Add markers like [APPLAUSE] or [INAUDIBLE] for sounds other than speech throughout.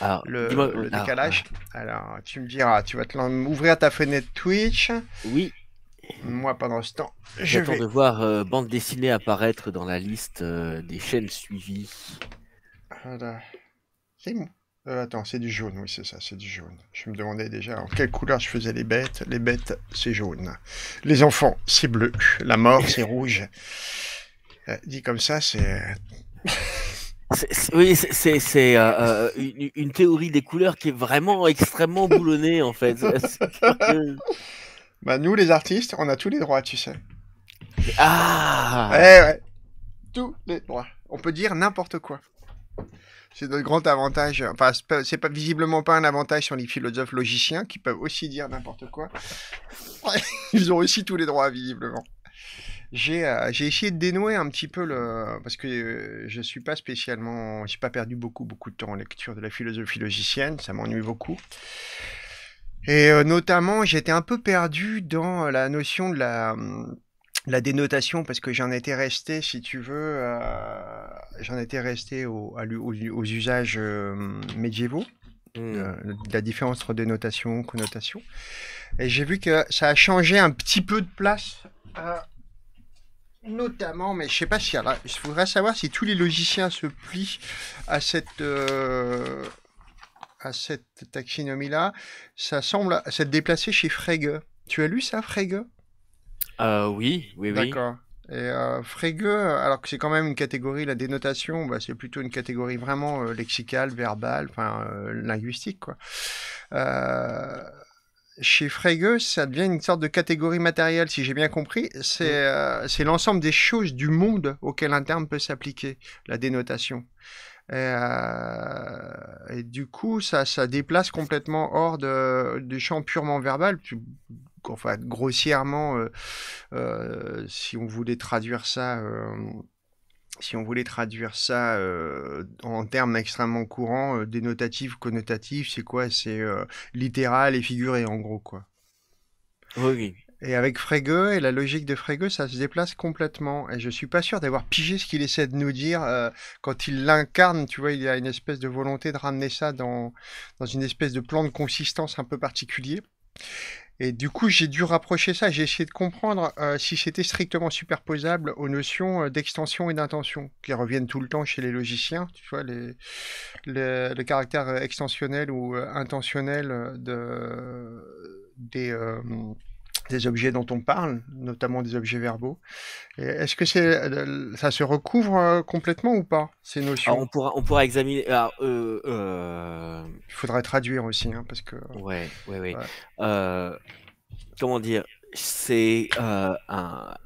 alors, le, décalage. Alors, tu me diras, tu vas te ouvrir ta fenêtre Twitch. Oui. Moi, pendant ce temps, je vais... de voir euh, bande dessinée apparaître dans la liste euh, des chaînes suivies. Voilà. C'est bon. Euh, attends, c'est du jaune, oui, c'est ça, c'est du jaune. Je me demandais déjà en quelle couleur je faisais les bêtes. Les bêtes, c'est jaune. Les enfants, c'est bleu. La mort, c'est rouge. dit comme ça, c'est oui, c'est euh, euh, une, théorie des couleurs qui est vraiment extrêmement boulonnée en fait. [LAUGHS] Bah, nous les artistes, on a tous les droits, tu sais. Ah eh ouais, Tous les droits. On peut dire n'importe quoi. C'est notre grand avantage. Enfin, c'est pas, visiblement pas un avantage sur les philosophes logiciens qui peuvent aussi dire n'importe quoi. [LAUGHS] Ils ont aussi tous les droits, visiblement. Euh, j'ai essayé de dénouer un petit peu le. Parce que je euh, je suis pas spécialement. J'ai pas perdu beaucoup, beaucoup de temps en lecture de la philosophie logicienne, ça m'ennuie beaucoup. Et euh, notamment, j'étais un peu perdu dans la notion de la, la dénotation, parce que j'en étais resté, si tu veux, j'en étais resté au, aux, usages médiévaux. Hmm. la différence entre dénotation, connotation. Et j'ai vu que ça a changé un petit peu de place Notamment, mais je sais pas si il voudrais savoir si tous les logiciens se plient à cette euh, à cette taxinomie là. Ça semble s'être déplacé chez Frege. Tu as lu ça, Frege euh, Oui, oui, oui. D'accord. Euh, Frege, alors que c'est quand même une catégorie, la dénotation, bah, c'est plutôt une catégorie vraiment lexicale, verbale, enfin linguistique quoi chez Frege, ça devient une sorte de catégorie matérielle, si j'ai bien compris. C'est mm. euh, l'ensemble des choses du monde auxquelles un terme peut s'appliquer, la dénotation. Euh, et, du coup, ça, ça déplace complètement hors de, du champ purement verbal. Enfin, grossièrement, euh, si on voulait traduire ça si on voulait traduire ça euh, en termes extrêmement courants, dénotatifs, euh, dénotatif, connotatif, c'est quoi C'est euh, littéral et figuré, en gros, quoi. Oui. Et avec Frege, et la logique de Frege, ça se déplace complètement. Et je suis pas sûr d'avoir pigé ce qu'il essaie de nous dire quand il l'incarne. Tu vois, il y a une espèce de volonté de ramener ça dans, dans une espèce de plan de consistance un peu particulier. Et du coup, j'ai dû rapprocher ça. J'ai essayé de comprendre euh, si c'était strictement superposable aux notions euh, d'extension et d'intention qui reviennent tout le temps chez les logiciens. Tu vois, les, le caractère euh, extensionnel ou intentionnel de, des, des objets dont on parle, notamment des objets verbaux. Est-ce que c'est, euh, ça se recouvre euh, complètement ou pas, ces notions on, pourra, on pourra examiner. Euh, Il faudrait traduire aussi, Oui, hein, parce que. Ouais, ouais, ouais. comment dire C'est un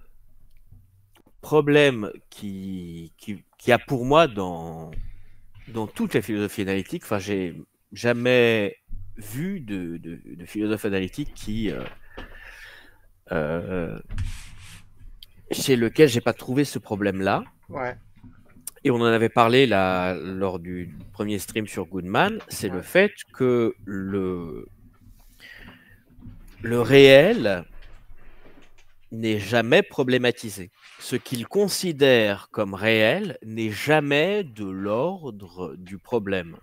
problème qui, qui, qui, a pour moi dans, dans toute la philosophie analytique. Enfin, j'ai jamais vu de, de, de philosophe analytique qui euh, chez lequel j'ai pas trouvé ce problème-là. Et on en avait parlé là, lors du premier stream sur Goodman, c'est le fait que le, le réel n'est jamais problématisé. Ce qu'il considère comme réel n'est jamais de l'ordre du problème.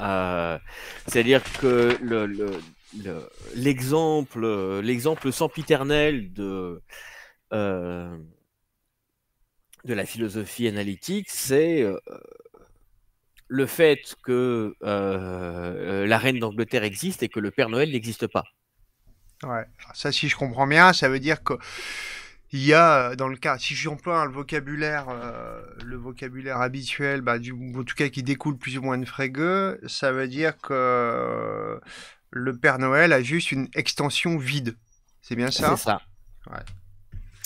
Euh, c'est-à-dire que le, le, l'exemple, l'exemple sempiternel de, euh, de la philosophie analytique, c'est euh, le fait que euh, la reine d'Angleterre existe et que le Père Noël n'existe pas. Ouais, ça si je comprends bien, ça veut dire que il y a dans le cas, si j'emploie le vocabulaire, le vocabulaire habituel, bah, en tout cas qui découle plus ou moins de Frege, ça veut dire que le Père Noël a juste une extension vide. C'est bien ça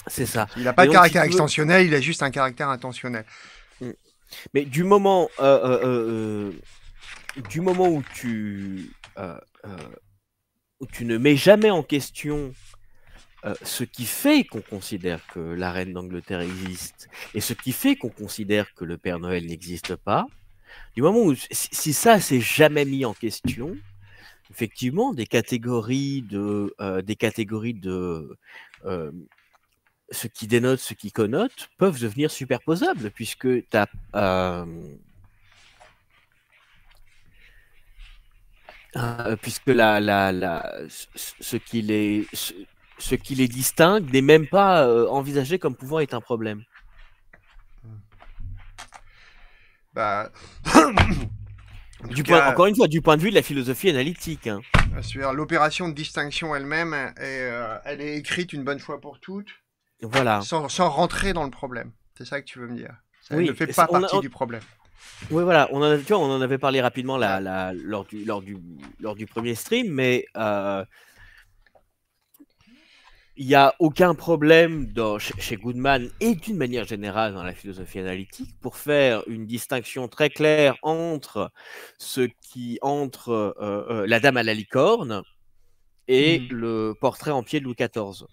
C'est ça. Il n'a pas de caractère extensionnel, il a juste un caractère intentionnel. Mm. Mais du moment, euh, euh, euh, du moment où tu, tu ne mets jamais en question ce qui fait qu'on considère que la reine d'Angleterre existe et ce qui fait qu'on considère que le Père Noël n'existe pas, du moment où si ça s'est jamais mis en question, effectivement des catégories de euh, des catégories de euh, ce qui dénote, ce qui connote, peuvent devenir superposables, puisque euh, puisque la, la, la, ce qui les ce, qui les distingue n'est même pas envisagé comme pouvant être un problème. Mmh. Bah encore une fois, du point de vue de la philosophie analytique. Hein. l'opération de distinction elle-même, est, euh, elle est écrite une bonne fois pour toutes. Voilà. Sans, rentrer dans le problème. C'est ça que tu veux me dire. Ça ne fait pas partie du problème. Oui, voilà. On en, tu vois, on en avait parlé rapidement lors, du, lors, du, premier stream, mais euh, il n'y a aucun problème chez Goodman et d'une manière générale dans la philosophie analytique pour faire une distinction très claire entre ce qui entre euh, euh, la dame à la licorne et mhm. le portrait en pied de Louis XIV.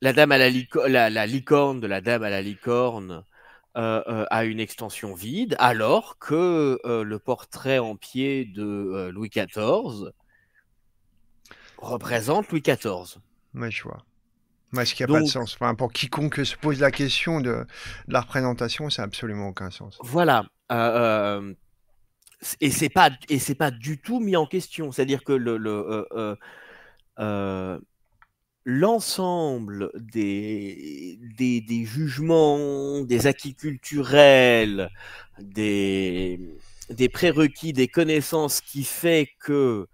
La dame à la, la, licorne de la dame à la licorne euh, a une extension vide, alors que le portrait en pied de Louis XIV représente Louis XIV mais je vois. Mais ce qui n'a pas de sens. pour quiconque se pose la question de, la représentation, ça n'a absolument aucun sens. Voilà. Euh, euh, et c'est pas pas du tout mis en question. C'est-à-dire que euh, l'ensemble des, des, jugements, des acquis culturels, des, des prérequis, des connaissances qui fait que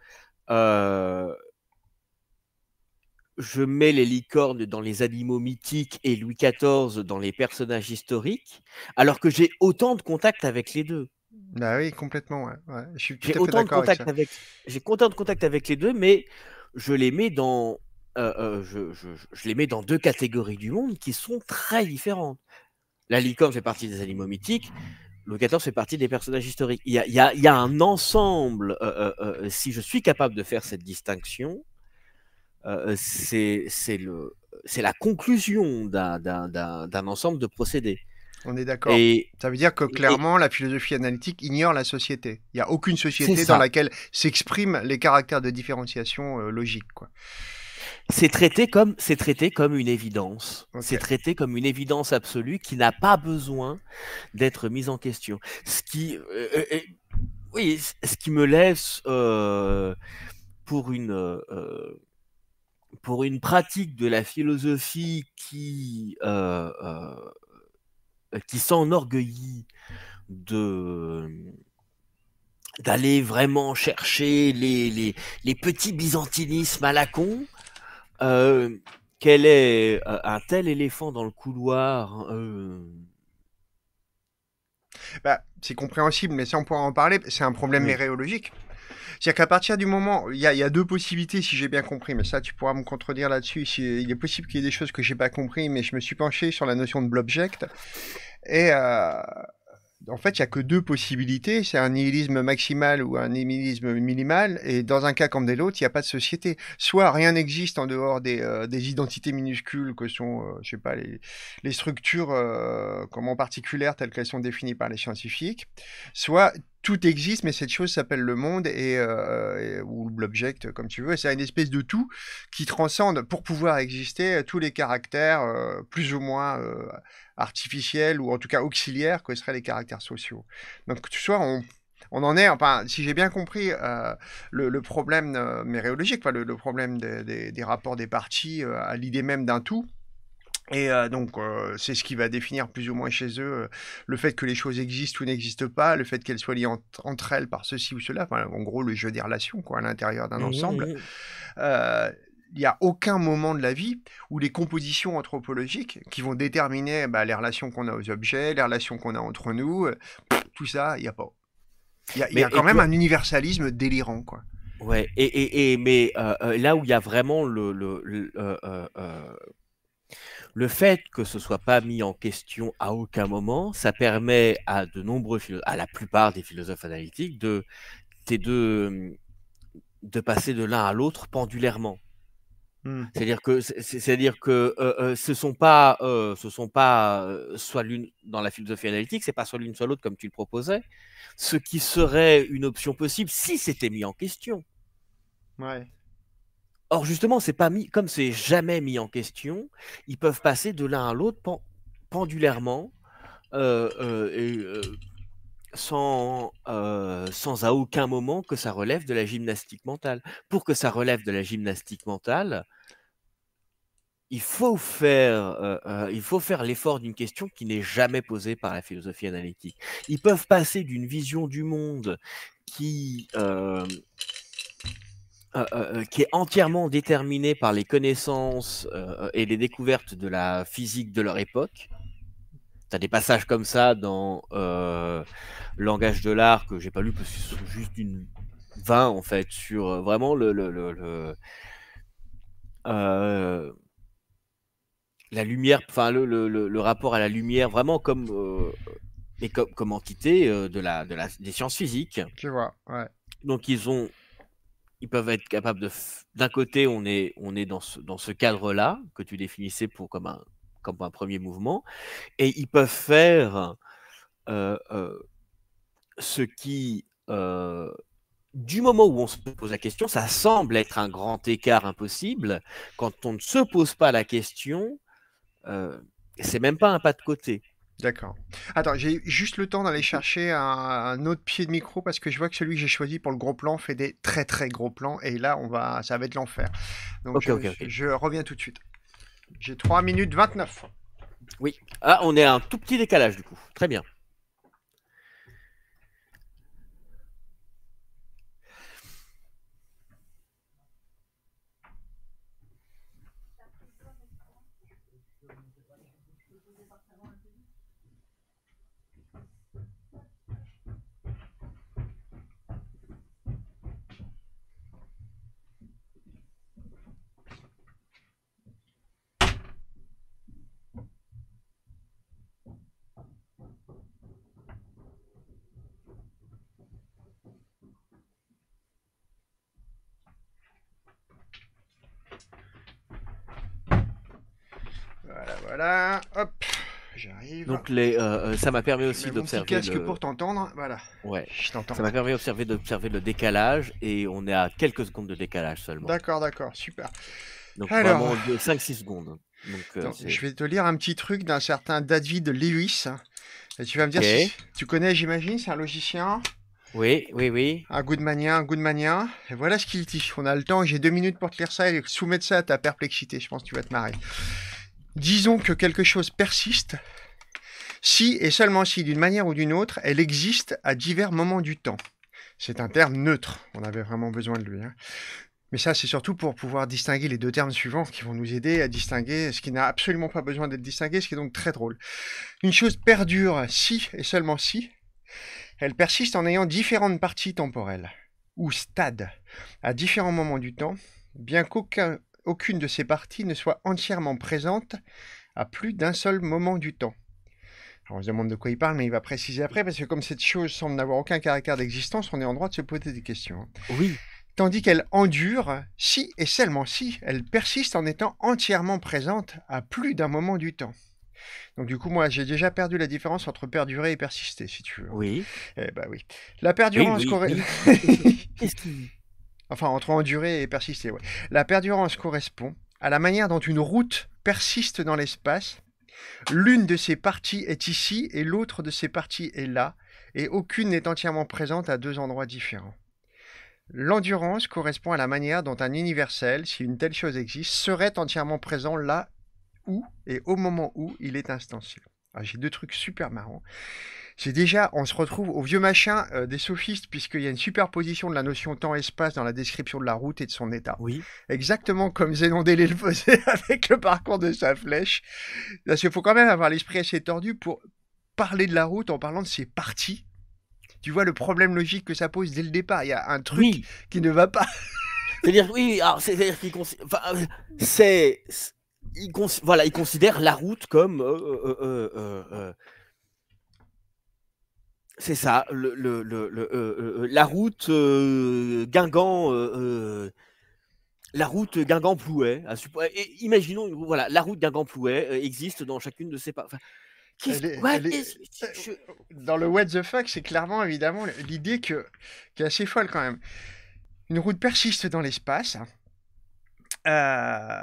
je mets les licornes dans les animaux mythiques et Louis XIV dans les personnages historiques, alors que j'ai autant de contacts avec les deux. Bah oui, complètement. je j'ai autant de contacts avec, j'ai autant de contacts avec les deux, mais je les mets dans euh, euh, je, les mets dans deux catégories du monde qui sont très différentes. La licorne fait partie des animaux mythiques, Louis XIV fait partie des personnages historiques. Il y a, un ensemble, euh, si je suis capable de faire cette distinction, euh, euh, c'est la conclusion d'un ensemble de procédés. On est d'accord. Ça veut dire que clairement, la philosophie analytique ignore la société. Il n'y a aucune société dans laquelle s'expriment les caractères de différenciation euh, logique logique. C'est traité, comme, traité comme une évidence. C'est traité comme une évidence absolue qui n'a pas besoin d'être mise en question. Ce qui, oui, ce qui me laisse pour une pour une pratique de la philosophie qui, euh, euh, qui s'enorgueillit de euh, d'aller vraiment chercher les, les, petits byzantinismes à la con, quel est un tel éléphant dans le couloir bah, c'est compréhensible, mais si on pourra en parler, c'est un problème héréologique. C'est-à-dire qu'à partir du moment, il y, a, deux possibilités, si j'ai bien compris, mais ça, tu pourras me contredire là-dessus. Il est possible qu'il y ait des choses que j'ai pas compris, mais je me suis penché sur la notion de blobject. Et euh, en fait, il n'y a que deux possibilités. C'est un nihilisme maximal ou un nihilisme minimal. Et dans un cas comme dans l'autre, il n'y a pas de société. Soit rien n'existe en dehors des, euh, identités minuscules que sont, euh, je sais pas, les, structures en particulières telles qu'elles sont définies par les scientifiques. Soit tout existe, mais cette chose s'appelle le monde et, euh, ou l'object, comme tu veux. C'est une espèce de tout qui transcende pour pouvoir exister euh, tous les caractères euh, plus ou moins artificiels ou en tout cas auxiliaires que seraient les caractères sociaux. Donc, que tu sois, on en est, enfin, si j'ai bien compris, le, problème mériologique, le, problème des, rapports des parties à l'idée même d'un tout, et euh, donc, euh, c'est ce qui va définir plus ou moins chez eux euh, le fait que les choses existent ou n'existent pas, le fait qu'elles soient liées entre elles par ceci ou cela, en gros, le jeu des relations quoi, à l'intérieur d'un ensemble. il n'y a aucun moment de la vie où les compositions anthropologiques qui vont déterminer bah, les relations qu'on a aux objets, les relations qu'on a entre nous, tout ça, il n'y a pas. Il y a, quand même un universalisme délirant, quoi. Ouais, et, et, mais là où il y a vraiment le, le fait que ce soit pas mis en question à aucun moment, ça permet à de nombreux à la plupart des philosophes analytiques de, de, de passer de l'un à l'autre pendulairement. Mmh. C'est-à-dire que, c'est-à-dire que euh, euh, ce sont pas, euh, ce sont pas soit l'une dans la philosophie analytique, c'est pas soit l'une soit l'autre comme tu le proposais. Ce qui serait une option possible si c'était mis en question. Ouais. Or, justement, c'est pas mis, comme c'est jamais mis en question, ils peuvent passer de l'un à l'autre pendulairement, euh, euh, euh, sans, sans à aucun moment que ça relève de la gymnastique mentale. Pour que ça relève de la gymnastique mentale, il faut faire, il faut faire l'effort d'une question qui n'est jamais posée par la philosophie analytique. Ils peuvent passer d'une vision du monde qui, euh, euh, euh, qui est entièrement déterminé par les connaissances et les découvertes de la physique de leur époque. Tu as des passages comme ça dans Langage de l'art que j'ai pas lu parce que c'est juste une 20 en fait sur vraiment le, la lumière, enfin le, rapport à la lumière vraiment comme et comme entité de la, de la des sciences physiques. Tu vois, ouais. Donc ils ont ils peuvent être capables de. D'un côté, on est, on est dans ce, dans ce cadre-là que tu définissais pour, comme, un, comme un premier mouvement, et ils peuvent faire euh, euh, ce qui, euh, du moment où on se pose la question, ça semble être un grand écart impossible. Quand on ne se pose pas la question, c'est même pas un pas de côté. D'accord. Attends, j'ai juste le temps d'aller chercher un, autre pied de micro parce que je vois que celui que j'ai choisi pour le gros plan fait des très très gros plans et là on va, ça va être l'enfer. Donc je, reviens tout de suite. J'ai 3 minutes 29. Oui. Ah, on est à un tout petit décalage du coup. Très bien. Voilà, hop, j'arrive. Donc les, euh, euh, ça m'a permis aussi d'observer. casque le... pour t'entendre, voilà. Ouais. Je t'entends. Ça m'a permis d'observer d'observer le décalage et on est à quelques secondes de décalage seulement. D'accord, d'accord, super. Donc Alors... vraiment 5-6 secondes. Euh, je vais te lire un petit truc d'un certain David Lewis. tu vas me dire si tu connais, j'imagine, c'est un logicien. Oui, oui, oui. Un Goodmanien, un Goodmanien. Et voilà ce qu'il dit. On a le temps, j'ai deux minutes pour te lire ça et soumettre ça à ta perplexité. Je pense que tu vas te marrer. Disons que quelque chose persiste si et seulement si, d'une manière ou d'une autre, elle existe à divers moments du temps. C'est un terme neutre, on avait vraiment besoin de lui. Hein. Mais ça, c'est surtout pour pouvoir distinguer les deux termes suivants qui vont nous aider à distinguer ce qui n'a absolument pas besoin d'être distingué, ce qui est donc très drôle. Une chose perdure si et seulement si elle persiste en ayant différentes parties temporelles ou stades à différents moments du temps, bien qu'aucun aucune de ces parties ne soit entièrement présente à plus d'un seul moment du temps. on se demande de quoi il parle, mais il va préciser après, parce que comme cette chose semble n'avoir aucun caractère d'existence, on est en droit de se poser des questions. Hein. Oui. Tandis qu'elle endure si et seulement si elle persiste en étant entièrement présente à plus d'un moment du temps. Donc du coup, moi, j'ai déjà perdu la différence entre perdurer et persister, si tu veux. Oui. Eh ben oui. La perdurance... Oui, [LAUGHS] Qu'est-ce Enfin, entre endurer et persister, La perdurance correspond à la manière dont une route persiste dans l'espace. L'une de ses parties est ici et l'autre de ses parties est là, et aucune n'est entièrement présente à deux endroits différents. L'endurance correspond à la manière dont un universel, si une telle chose existe, serait entièrement présent là où et au moment où il est instancié. Ah, j'ai deux trucs super marrants c'est déjà, on se retrouve au vieux machin euh, des sophistes, puisqu'il y a une superposition de la notion temps-espace dans la description de la route et de son état. Oui. Exactement comme délé le faisait [LAUGHS] avec le parcours de sa flèche. Parce qu'il faut quand même avoir l'esprit assez tordu pour parler de la route en parlant de ses parties. Tu vois le problème logique que ça pose dès le départ. Il y a un truc qui ne va pas. [LAUGHS] cest dire oui, alors, c'est-à-dire qu'il enfin, euh, c'est, il voilà, considère la route comme euh, c'est ça, le, euh, euh, euh, la route Guingamp. la route Guingamp-Plouet, imaginons, voilà, la route Guingamp-Plouet existe dans chacune de ces. Enfin, Dans le what the fuck, c'est clairement évidemment l'idée que qui est assez folle quand même. Une route persiste dans l'espace, hein. Euh,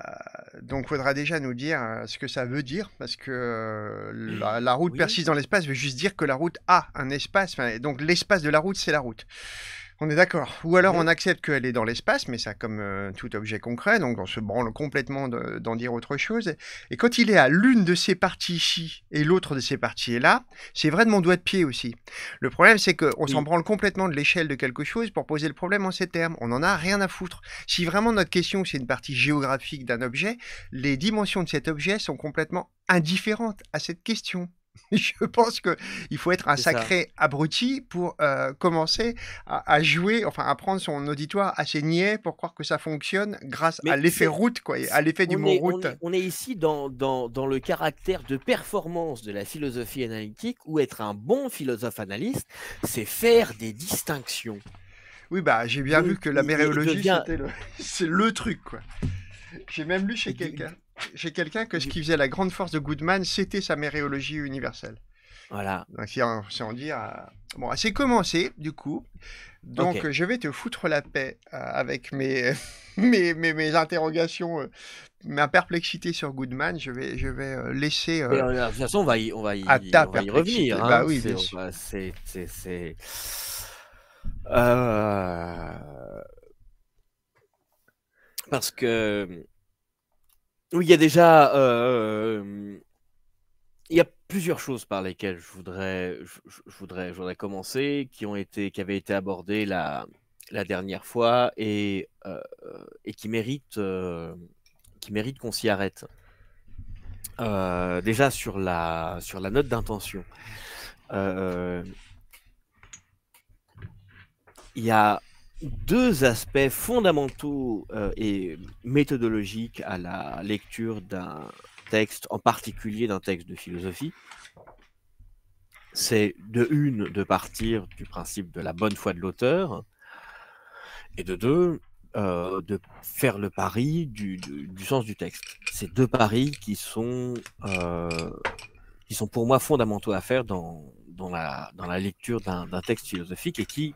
donc, faudra déjà nous dire euh, ce que ça veut dire, parce que euh, la, route persiste dans l'espace veut juste dire que la route a un espace. Donc, l'espace de la route, c'est la route. On est d'accord. Ou alors mmh. on accepte qu'elle est dans l'espace, mais ça comme euh, tout objet concret, donc on se branle complètement d'en dire autre chose. Et quand il est à l'une de ces parties ici et l'autre de ces parties est là, c'est vrai de mon doigt de pied aussi. Le problème, c'est qu'on s'en mmh. branle complètement de l'échelle de quelque chose pour poser le problème en ces termes. On n'en a rien à foutre. Si vraiment notre question, c'est une partie géographique d'un objet, les dimensions de cet objet sont complètement indifférentes à cette question. [LAUGHS] je pense qu'il faut être un sacré abruti pour euh, commencer à, jouer, enfin à prendre son auditoire assez niais pour croire que ça fonctionne grâce à l'effet route, quoi, à l'effet du mot route. On est, ici dans, dans, le caractère de performance de la philosophie analytique où être un bon philosophe analyste, c'est faire des distinctions. Oui, bah j'ai bien vu que la méréologie, [LAUGHS] c'est le... le truc, J'ai même lu chez quelqu'un j'ai quelqu'un que ce qui faisait la grande force de Goodman, c'était sa méréologie universelle. Voilà. Donc, c'est en, dire. Bon, c'est commencé, du coup. Donc, euh, je vais te foutre la paix euh, avec [LAUGHS] mes, mes, mes, interrogations, euh, ma perplexité sur Goodman. Je vais, je vais laisser. de toute façon, on va y, on va y, revenir. Hein. Bah oui, c'est, Parce que oui, il y a déjà. Euh, euh, euh, il y a plusieurs choses par lesquelles je voudrais, je, voudrais, commencer, qui, ont été, qui avaient été abordées la, la dernière fois et, et qui méritent, qui méritent qu'on s'y arrête. déjà sur la, sur la note d'intention. Il y a deux aspects fondamentaux euh, et méthodologiques à la lecture d'un texte, en particulier d'un texte de philosophie. C'est de une, de partir du principe de la bonne foi de l'auteur, et de deux, euh, de faire le pari du, sens du texte. Ces deux paris qui sont, euh, qui sont pour moi fondamentaux à faire dans, la, dans la lecture d'un texte philosophique et qui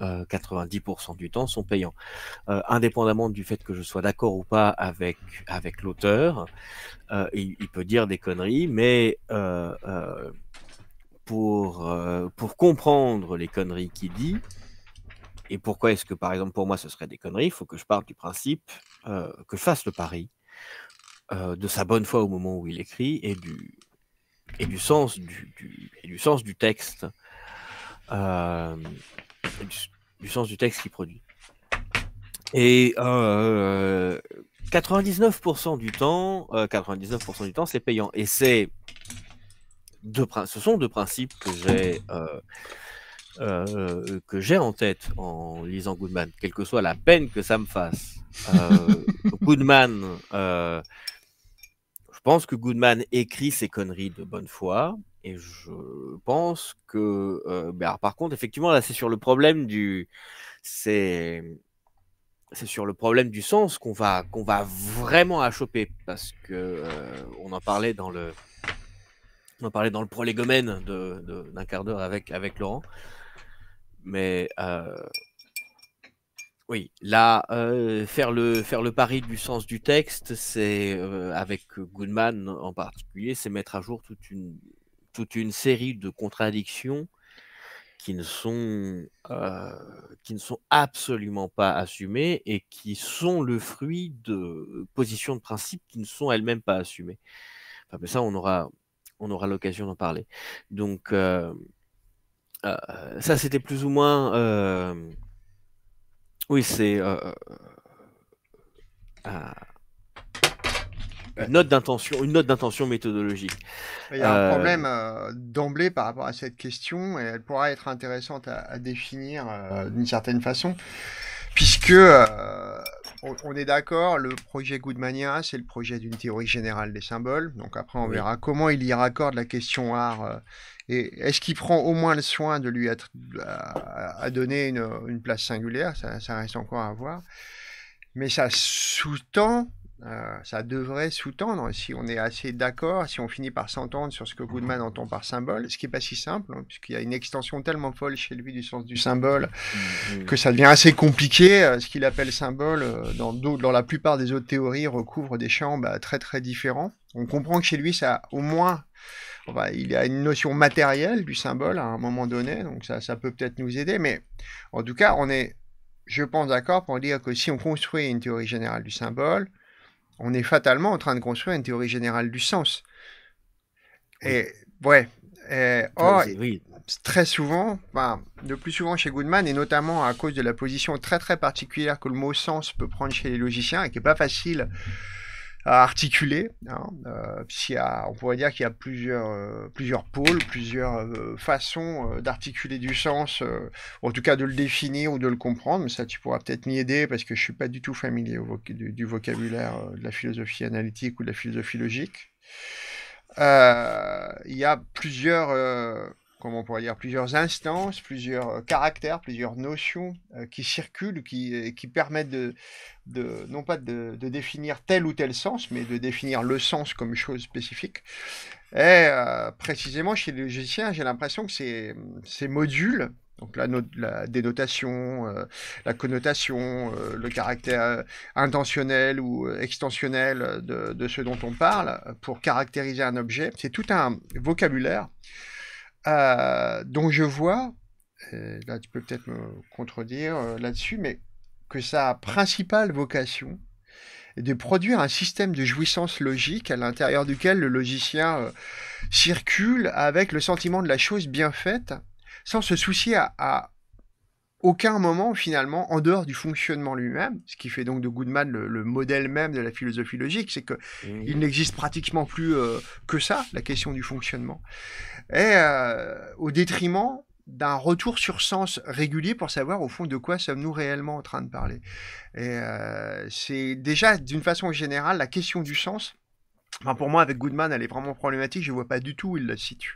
90% euh, du temps, sont payants. Euh, indépendamment du fait que je sois d'accord ou pas avec, avec l'auteur, euh, il, peut dire des conneries, mais pour, pour comprendre les conneries qu'il dit, et pourquoi est-ce que, par exemple, pour moi, ce serait des conneries, il faut que je parle du principe que fasse le pari de sa bonne foi au moment où il écrit et du, et du, sens, du, du sens du texte du, sens du texte qu'il produit. Et 99% euh, euh, du temps, 99% euh, du temps, c'est payant. Et c'est deux, ce sont deux principes que j'ai que j'ai en tête en lisant Goodman, quelle que soit la peine que ça me fasse. [LAUGHS] Goodman, je pense que Goodman écrit ses conneries de bonne foi. Et je pense que. Bah, par contre, effectivement, là, c'est sur le problème du. C'est. C'est sur le problème du sens qu'on va, qu'on va vraiment à choper. Parce que on en parlait dans le. On parlait dans le prolégomène d'un quart d'heure avec, avec Laurent. Mais. oui, là, faire, le, faire le pari du sens du texte, c'est avec Goodman en particulier, c'est mettre à jour toute une, toute une série de contradictions qui ne sont, qui ne sont absolument pas assumées et qui sont le fruit de positions de principe qui ne sont elles-mêmes pas assumées. Enfin, mais ça, on aura, on aura l'occasion d'en parler. Donc, ça, c'était plus ou moins. oui, c'est une note d'intention, une note d'intention méthodologique. Il y a un euh, problème euh, d'emblée par rapport à cette question et elle pourra être intéressante à, définir euh, d'une certaine façon, puisque on, est d'accord, le projet Goodmania, c'est le projet d'une théorie générale des symboles. Donc après, on verra comment il y raccorde la question art. Et est-ce qu'il prend au moins le soin de lui être, à, donner une, place singulière ça, reste encore à voir. Mais ça sous-tend euh, ça devrait sous-tendre, si on est assez d'accord, si on finit par s'entendre sur ce que Goodman entend par symbole, ce qui n'est pas si simple, hein, puisqu'il y a une extension tellement folle chez lui du sens du symbole mm, que ça devient assez compliqué. Euh, ce qu'il appelle symbole, euh, dans, la plupart des autres théories, recouvre des champs bah, très très différents. On comprend que chez lui, ça au moins il y a une notion matérielle du symbole à un moment donné, donc ça, ça peut peut-être nous aider, mais en tout cas, on est, je pense, d'accord pour dire que si on construit une théorie générale du symbole, on est fatalement en train de construire une théorie générale du sens. Et ouais. très souvent, enfin, le plus souvent chez Goodman, et notamment à cause de la position très très particulière que le mot sens peut prendre chez les logiciens et qui n'est pas facile articuler. Hein, euh, on pourrait dire qu'il y a plusieurs, euh, plusieurs pôles, plusieurs euh, façons d'articuler du sens, en tout cas de le définir ou de le comprendre. Mais ça, tu pourras peut-être m'y aider parce que je ne suis pas du tout familier du, du, vocabulaire de la philosophie analytique ou de la philosophie logique. Il y a plusieurs Comment on pourrait dire, plusieurs instances, plusieurs euh, caractères, plusieurs notions euh, qui circulent, qui, euh, qui permettent de, non pas de, définir tel ou tel sens, mais de définir le sens comme chose spécifique. Et précisément, chez les logiciens, j'ai l'impression que ces, ces modules, donc la, dénotation, la connotation, le caractère intentionnel ou extensionnel de, de, ce dont on parle pour caractériser un objet. C'est tout un vocabulaire euh, dont je vois, euh, là tu peux peut-être me contredire euh, là-dessus, mais que sa principale vocation est de produire un système de jouissance logique à l'intérieur duquel le logicien circule avec le sentiment de la chose bien faite, sans se soucier à aucun moment finalement en dehors du fonctionnement lui-même, ce qui fait donc de Goodman le, modèle même de la philosophie logique, c'est que mmh. il n'existe pratiquement plus euh, que ça, la question du fonctionnement, et euh, au détriment d'un retour sur sens régulier pour savoir au fond de quoi sommes-nous réellement en train de parler. Et euh, c'est déjà d'une façon générale la question du sens. pour moi, avec Goodman, elle est vraiment problématique. Je vois pas du tout où il la situe.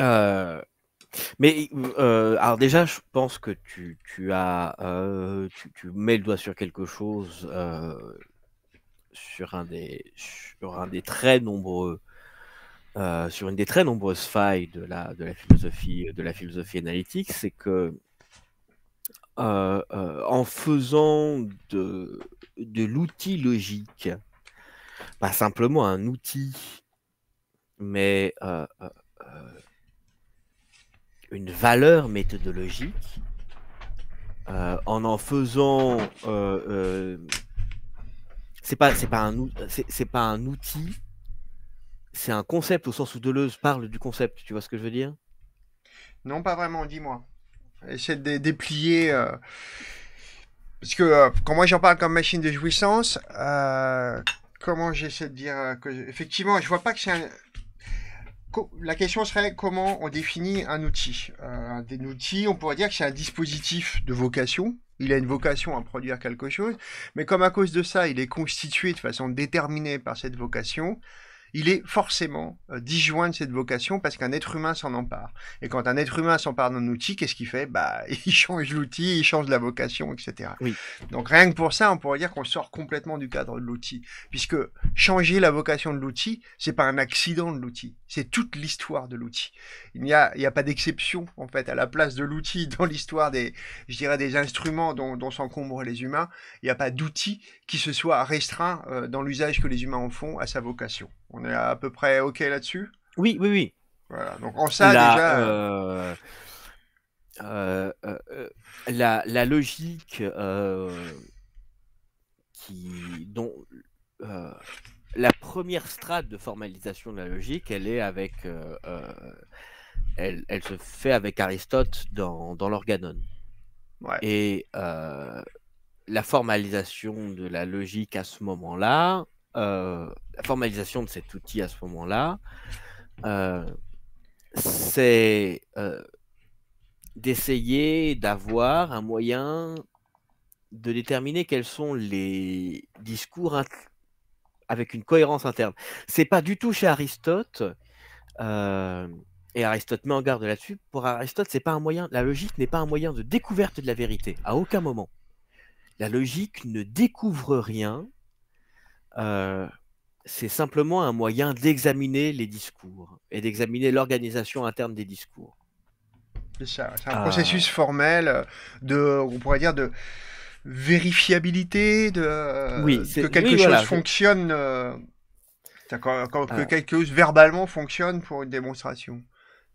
Euh, mais euh, alors déjà, je pense que tu, as euh, tu, mets le doigt sur quelque chose euh, sur un des sur un des très nombreux sur une des très nombreuses failles de la de la philosophie de la philosophie analytique, c'est que en faisant de de l'outil logique, pas simplement un outil, mais une valeur méthodologique euh, en en faisant. Euh, euh, c'est pas, c'est pas, un, c'est, pas un outil, c'est un concept au sens où Deleuze parle du concept, tu vois ce que je veux dire Non, pas vraiment, dis-moi. Essaie de déplier. Parce que quand moi j'en parle comme machine de jouissance, comment j'essaie de dire que. Effectivement, je vois pas que c'est un la question serait comment on définit un outil. Euh, un outil, on pourrait dire que c'est un dispositif de vocation. Il a une vocation à produire quelque chose, mais comme à cause de ça, il est constitué de façon déterminée par cette vocation, il est forcément euh, disjoint de cette vocation parce qu'un être humain s'en empare. Et quand un être humain s'empare d'un outil, qu'est-ce qu'il fait Bah, [LAUGHS] il change l'outil, il change la vocation, etc. Oui. Donc rien que pour ça, on pourrait dire qu'on sort complètement du cadre de l'outil, puisque changer la vocation de l'outil, c'est pas un accident de l'outil. C'est toute l'histoire de l'outil. Il n'y a, pas d'exception, en fait, à la place de l'outil [LAUGHS] dans l'histoire des, je dirais, des instruments dont, s'encombrent les humains. Il n'y a pas d'outil qui se soit restreint euh, dans l'usage que les humains en font à sa vocation. On est à peu près OK là-dessus Oui, oui, oui. Voilà, donc en ça, la, déjà. Euh, euh, la, logique qui, dont, la première strate de formalisation de la logique, elle est avec, euh, euh, elle, se fait avec Aristote dans, l'Organon. Et euh, la formalisation de la logique à ce moment-là, la formalisation de cet outil à ce moment-là, c'est d'essayer d'avoir un moyen de déterminer quels sont les discours avec une cohérence interne. C'est pas du tout chez Aristote. Euh, et Aristote met en garde là-dessus. Pour Aristote, c'est pas un moyen. La logique n'est pas un moyen de découverte de la vérité. À aucun moment. La logique ne découvre rien. Euh, c'est simplement un moyen d'examiner les discours et d'examiner l'organisation interne des discours. C'est ça. C'est un euh. processus formel de, on pourrait dire de vérifiabilité, de, que quelque chose fonctionne, que quelque chose verbalement fonctionne pour une démonstration.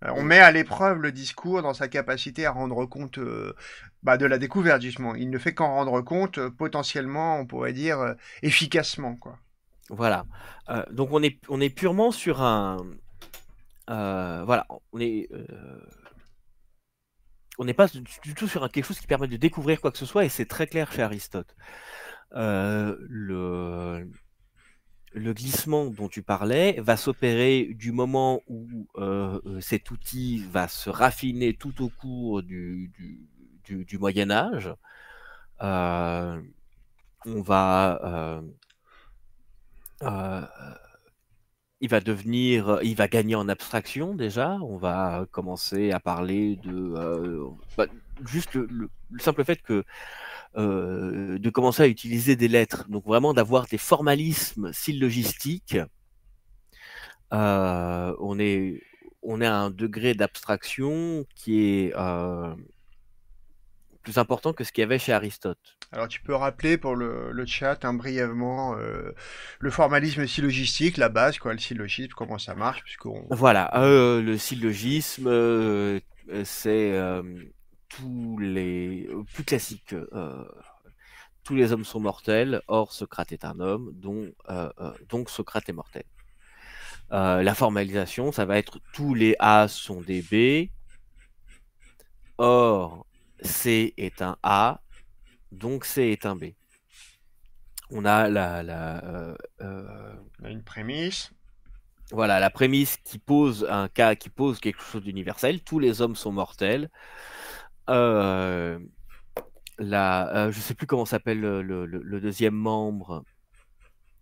Euh, on met à l'épreuve le discours dans sa capacité à rendre compte euh, bah, de la découverte, justement. Il ne fait qu'en rendre compte euh, potentiellement, on pourrait dire, efficacement. Quoi. Voilà. donc on est, on est purement sur un... voilà, on est on n'est pas du tout sur un, quelque chose qui permet de découvrir quoi que ce soit, et c'est très clair chez Aristote. Euh, le, glissement dont tu parlais va s'opérer du moment où euh, euh, cet outil va se raffiner tout au cours du, Moyen Âge. on va il va devenir, euh, il va gagner en abstraction déjà. On va euh, commencer à parler de euh, bah, juste le, simple fait que de commencer à utiliser des lettres, donc vraiment d'avoir des formalismes syllogistiques. Euh, on est on est à un degré d'abstraction qui est plus important que ce qu'il y avait chez Aristote. Alors tu peux rappeler pour le, chat un hein, brièvement euh, le formalisme syllogistique, la base, quoi, le syllogisme, comment ça marche puisqu'on... Voilà, euh, le syllogisme, euh, c'est tous les... plus classiques. tous les hommes sont mortels, or Socrate est un homme, dont, donc Socrate est mortel. la formalisation, ça va être tous les A sont des B, or C est un A, donc C est un B. On a la, la euh, euh, une prémisse. Voilà la prémisse qui pose un cas, qui pose quelque chose d'universel. Tous les hommes sont mortels. Je euh, la, je sais plus comment s'appelle le, deuxième membre,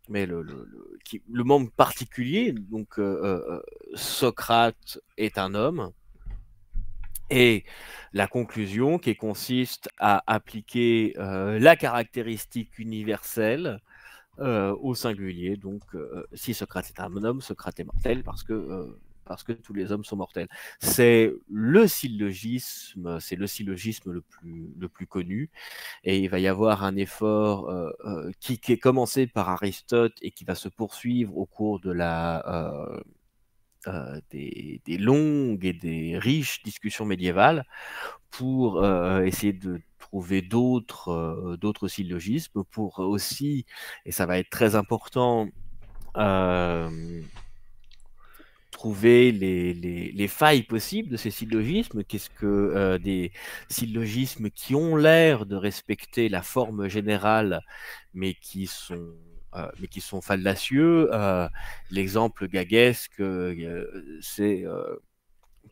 mais le, le, membre particulier. Donc Socrate est un homme. Et la conclusion qui consiste à appliquer euh, la caractéristique universelle euh, au singulier. Donc, euh, si Socrate est un homme, Socrate est mortel parce que, parce que tous les hommes sont mortels. C'est le syllogisme, c'est le syllogisme le plus, le plus connu. Et il va y avoir un effort qui, qui, est commencé par Aristote et qui va se poursuivre au cours de la euh, des, longues et des riches discussions médiévales pour euh, essayer de trouver d'autres euh, d'autres syllogismes, pour aussi, et ça va être très important, trouver les, les, failles possibles de ces syllogismes. Qu'est-ce que des syllogismes qui ont l'air de respecter la forme générale, mais qui sont euh, mais qui sont fallacieux. Euh, l'exemple gaguesque, euh, c'est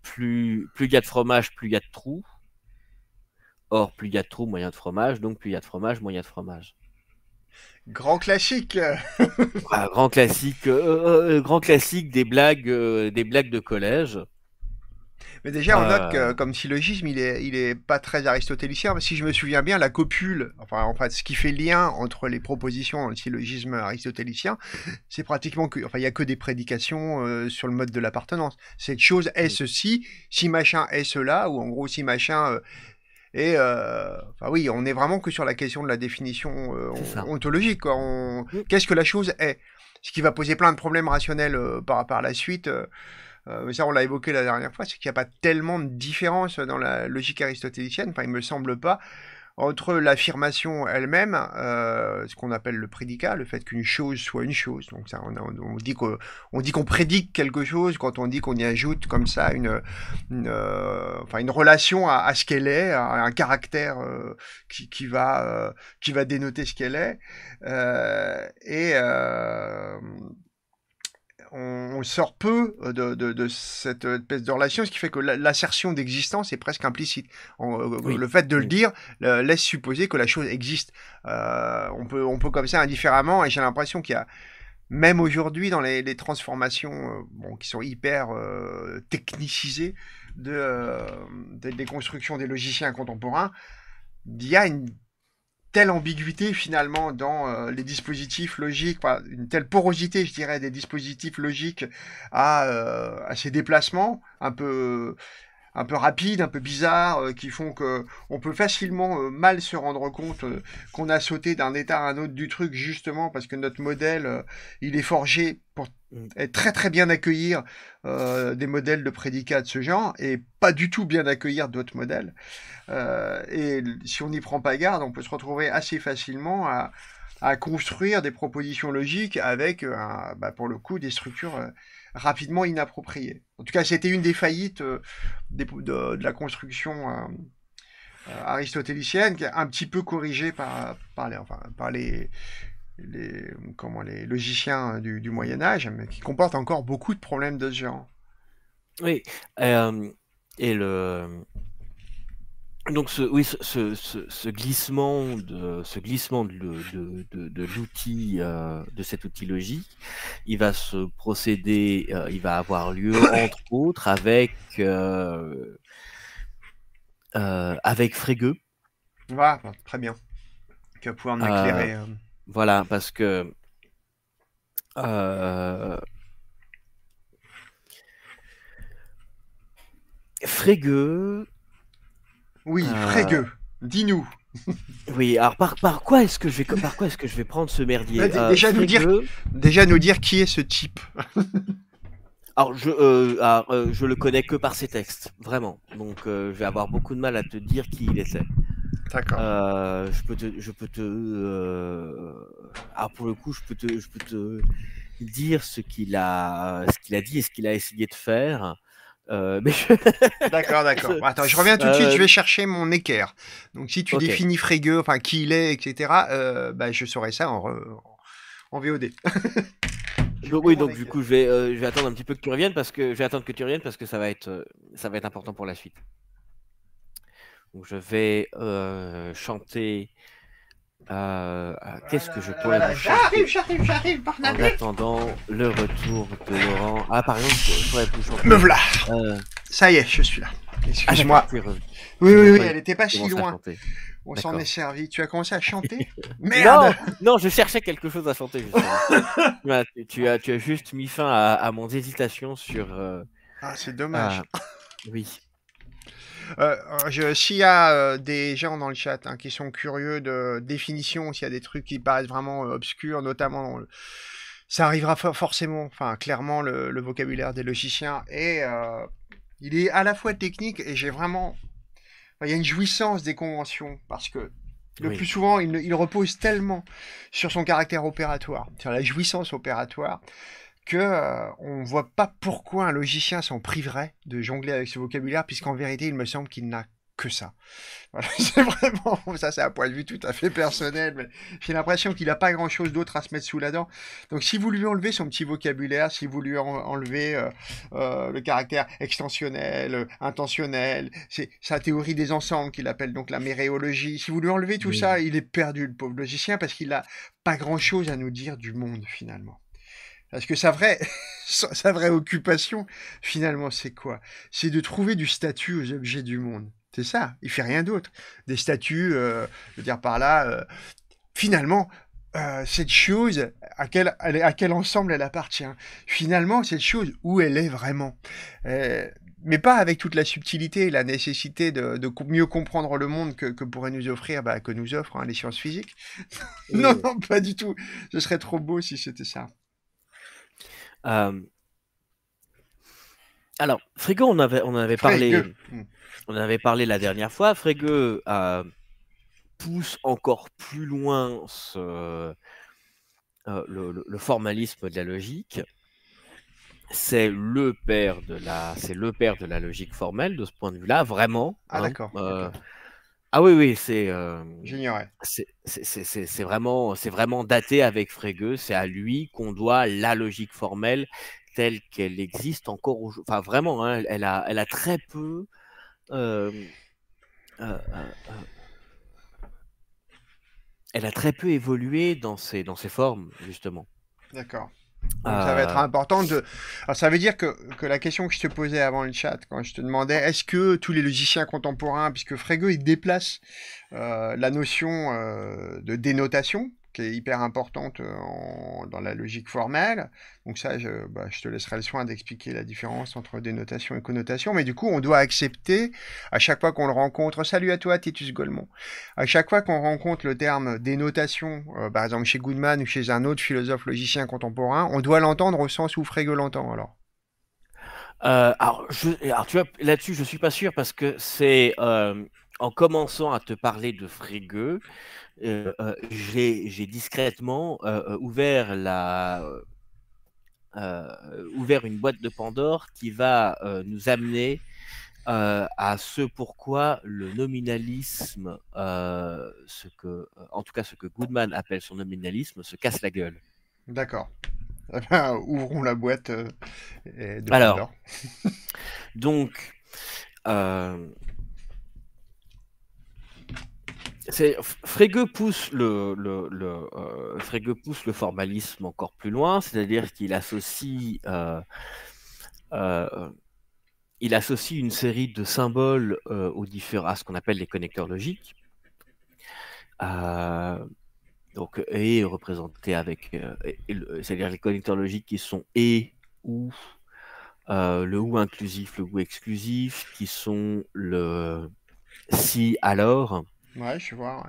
plus il y a de fromage, plus il y a de trous. Or, plus il y a de trous, moyen de fromage. Donc, plus il y a de fromage, moyen de fromage. Grand classique. Ah, grand classique, grand classique des blagues, des blagues de collège. Mais déjà, on note que euh. comme syllogisme, il est, il est pas très aristotélicien. Si je me souviens bien, la copule, enfin, en fait, ce qui fait lien entre les propositions et le syllogisme aristotélicien, c'est pratiquement que, enfin, il y a que des prédications euh, sur le mode de l'appartenance. Cette chose est mm. ceci, si machin est cela, ou en gros, si machin. Euh, est... enfin oui, on est vraiment que sur la question de la définition ontologique. Mm. Qu'est-ce que la chose est Ce qui va poser plein de problèmes rationnels par, par la suite euh, ça on l'a évoqué la dernière fois, c'est qu'il n'y a pas tellement de différence dans la logique aristotélicienne, enfin il me semble pas, entre l'affirmation elle-même, euh, ce qu'on appelle le prédicat, le fait qu'une chose soit une chose. Donc ça, on, on dit qu'on prédique quelque chose quand on dit qu'on y ajoute comme ça une, une, euh, enfin une relation à, ce qu'elle est, un caractère euh, qui, va, euh, qui va dénoter ce qu'elle est. et on, sort peu euh, de, cette espèce de relation, ce qui fait que l'assertion d'existence est presque implicite. Euh, le fait de le dire euh, laisse supposer que la chose existe. on, peut, on peut comme ça indifféremment, et j'ai l'impression qu'il y a même aujourd'hui dans les, transformations qui sont hyper technicisées de, des, constructions des logiciens contemporains, il y a une telle ambiguïté finalement dans euh, les dispositifs logiques, une telle porosité, je dirais, des dispositifs logiques à, euh, à ces déplacements un peu un peu rapide, un peu bizarre, euh, qui font que on peut facilement euh, mal se rendre compte euh, qu'on a sauté d'un état à un autre du truc justement parce que notre modèle, il est forgé pour mm. être très très bien accueillir des modèles de prédicats de ce genre et pas du tout bien accueillir d'autres modèles. et si on n'y prend pas garde, on peut se retrouver assez facilement à, construire des propositions logiques avec, bah, pour le coup, des structures rapidement inapproprié. En tout cas, c'était une des faillites euh, de, la construction euh, euh, aristotélicienne, qui est un petit peu corrigée par, par, les, enfin, par les, les, comment, les logiciens du, du, Moyen Âge, mais qui comporte encore beaucoup de problèmes de ce genre. Oui, et le donc oui, ce, glissement de ce glissement de, l'outil euh, de cet outil logique, il va se procéder, euh, il va avoir lieu entre autres avec euh, euh avec Frégueux. Voilà, ah, très bien. Tu vas pouvoir en éclairer. Voilà, parce que Frégueux... Oui, euh, frégueux. Dis-nous. oui, alors par, quoi est-ce que je vais quoi est que je vais prendre ce merdier euh, Déjà nous dire déjà nous dire qui est ce type. Alors je euh, je le connais que par ses textes, vraiment. Donc je vais avoir beaucoup de mal à te dire qui il était. D'accord. je peux te je peux te alors pour le coup je peux te je peux te dire ce qu'il a ce qu'il a dit et ce qu'il a essayé de faire. Euh, [LAUGHS] d'accord, d'accord. Attends, je reviens tout de ah, suite, je vais chercher mon équerre. Donc si tu définis Frégueux, enfin qui il est, etc., euh, bah, je saurai ça en, VOD. [LAUGHS] oui, donc du coup, euh, je vais, attendre un petit peu que tu reviennes parce que que tu reviennes parce que ça va être, ça va être important pour la suite. je vais chanter euh, euh, qu'est-ce que je pourrais vous chanter J'arrive, j'arrive, j'arrive, En attendant le retour de Laurent. Ah, par exemple, je pourrais vous chanter. Me voilà euh, Ça y est, je suis là. Excuse-moi. Ah, oui, oui, oui, elle n'était pas si loin. On s'en est servi. Tu as commencé à chanter [LAUGHS] Merde non, non, je cherchais quelque chose à chanter. Justement. [LAUGHS] tu, as, tu as juste mis fin à, mon hésitation sur. Ah, c'est dommage. oui. Euh, euh S'il y a euh, des gens dans le chat hein, qui sont curieux de définition, s'il y a des trucs qui paraissent vraiment euh, obscurs, notamment, ça arrivera forcément. Enfin, clairement, le, vocabulaire des logiciens et il est à la fois technique et j'ai vraiment, il y a une jouissance des conventions parce que le plus souvent, il, il repose tellement sur son caractère opératoire, sur la jouissance opératoire que ne euh, on voit pas pourquoi un logicien s'en priverait de jongler avec ce vocabulaire, puisqu'en vérité, il me semble qu'il n'a que ça. [LAUGHS] Voilà, [LAUGHS] c'est vraiment, ça c'est un point de vue tout à fait personnel, mais j'ai l'impression qu'il n'a pas grand chose d'autre à se mettre sous la dent. Donc si vous lui enlevez son petit vocabulaire, si vous lui enlevez euh, euh, le caractère extensionnel, intentionnel, c'est sa théorie des ensembles qu'il appelle donc la méréologie, si vous lui enlevez tout ça, il est perdu le pauvre logicien parce qu'il n'a pas grand chose à nous dire du monde finalement. Parce que sa vraie, [LAUGHS] sa vraie occupation, finalement, c'est quoi C'est de trouver du statut aux objets du monde. C'est ça, il fait rien d'autre. Des statuts, euh, je veux dire par là, euh, finalement, euh, cette chose, à quel, ensemble elle appartient. Finalement, cette chose, où elle est vraiment. mais pas avec toute la subtilité et la nécessité de, mieux comprendre le monde que, que pourraient nous offrir, bah, que nous offrent hein, les sciences physiques. [LAUGHS] non, non, pas du tout. Ce serait trop beau si c'était ça. Euh, alors, Frigo, on avait, on avait parlé, hmm. on avait parlé la dernière fois. Frege euh, pousse encore plus loin ce, euh, le, formalisme de la logique. C'est le père de la, c'est le père de la logique formelle de ce point de vue-là, vraiment. Ah hein. Ah oui, oui, c'est. Euh, c'est vraiment, daté avec Frege. C'est à lui qu'on doit la logique formelle telle qu'elle existe encore aujourd'hui. Enfin, vraiment, hein, elle, a, elle a très peu. Euh, euh, elle a très peu évolué dans ses, dans ses formes, justement. D'accord ça va être euh, important de. ça veut dire que, que, la question que je te posais avant le chat, quand je te demandais est-ce que tous les logiciens contemporains, puisque Frege, il déplace euh, la notion euh, de dénotation, qui est hyper importante euh, dans la logique formelle. Donc ça, bah, je, te laisserai le soin d'expliquer la différence entre dénotation et connotation. Mais du coup, on doit accepter, à chaque fois qu'on le rencontre, salut à toi Titus Golemont, à chaque fois qu'on rencontre le terme dénotation, euh, par exemple chez Goodman ou chez un autre philosophe logicien contemporain, on doit l'entendre au sens où Frege l'entend alors. Euh, alors, tu vois, là-dessus, je ne suis pas sûr parce que c'est en commençant à te parler de Frege, euh, euh, j'ai discrètement euh, ouvert la ouvert une boîte de Pandore qui va nous amener à ce pourquoi le nominalisme, ce que, en tout cas ce que Goodman appelle son nominalisme, se casse la gueule. D'accord. Eh ben, ouvrons la boîte. de Alors, [LAUGHS] donc, euh, Frege pousse le, formalisme encore plus loin, c'est-à-dire qu'il associe, euh, euh, une série de symboles aux différents, à ce qu'on appelle les connecteurs logiques, donc et représenté avec, c'est-à-dire les connecteurs logiques qui sont et ou le ou inclusif, le ou exclusif, qui sont le si alors je vois,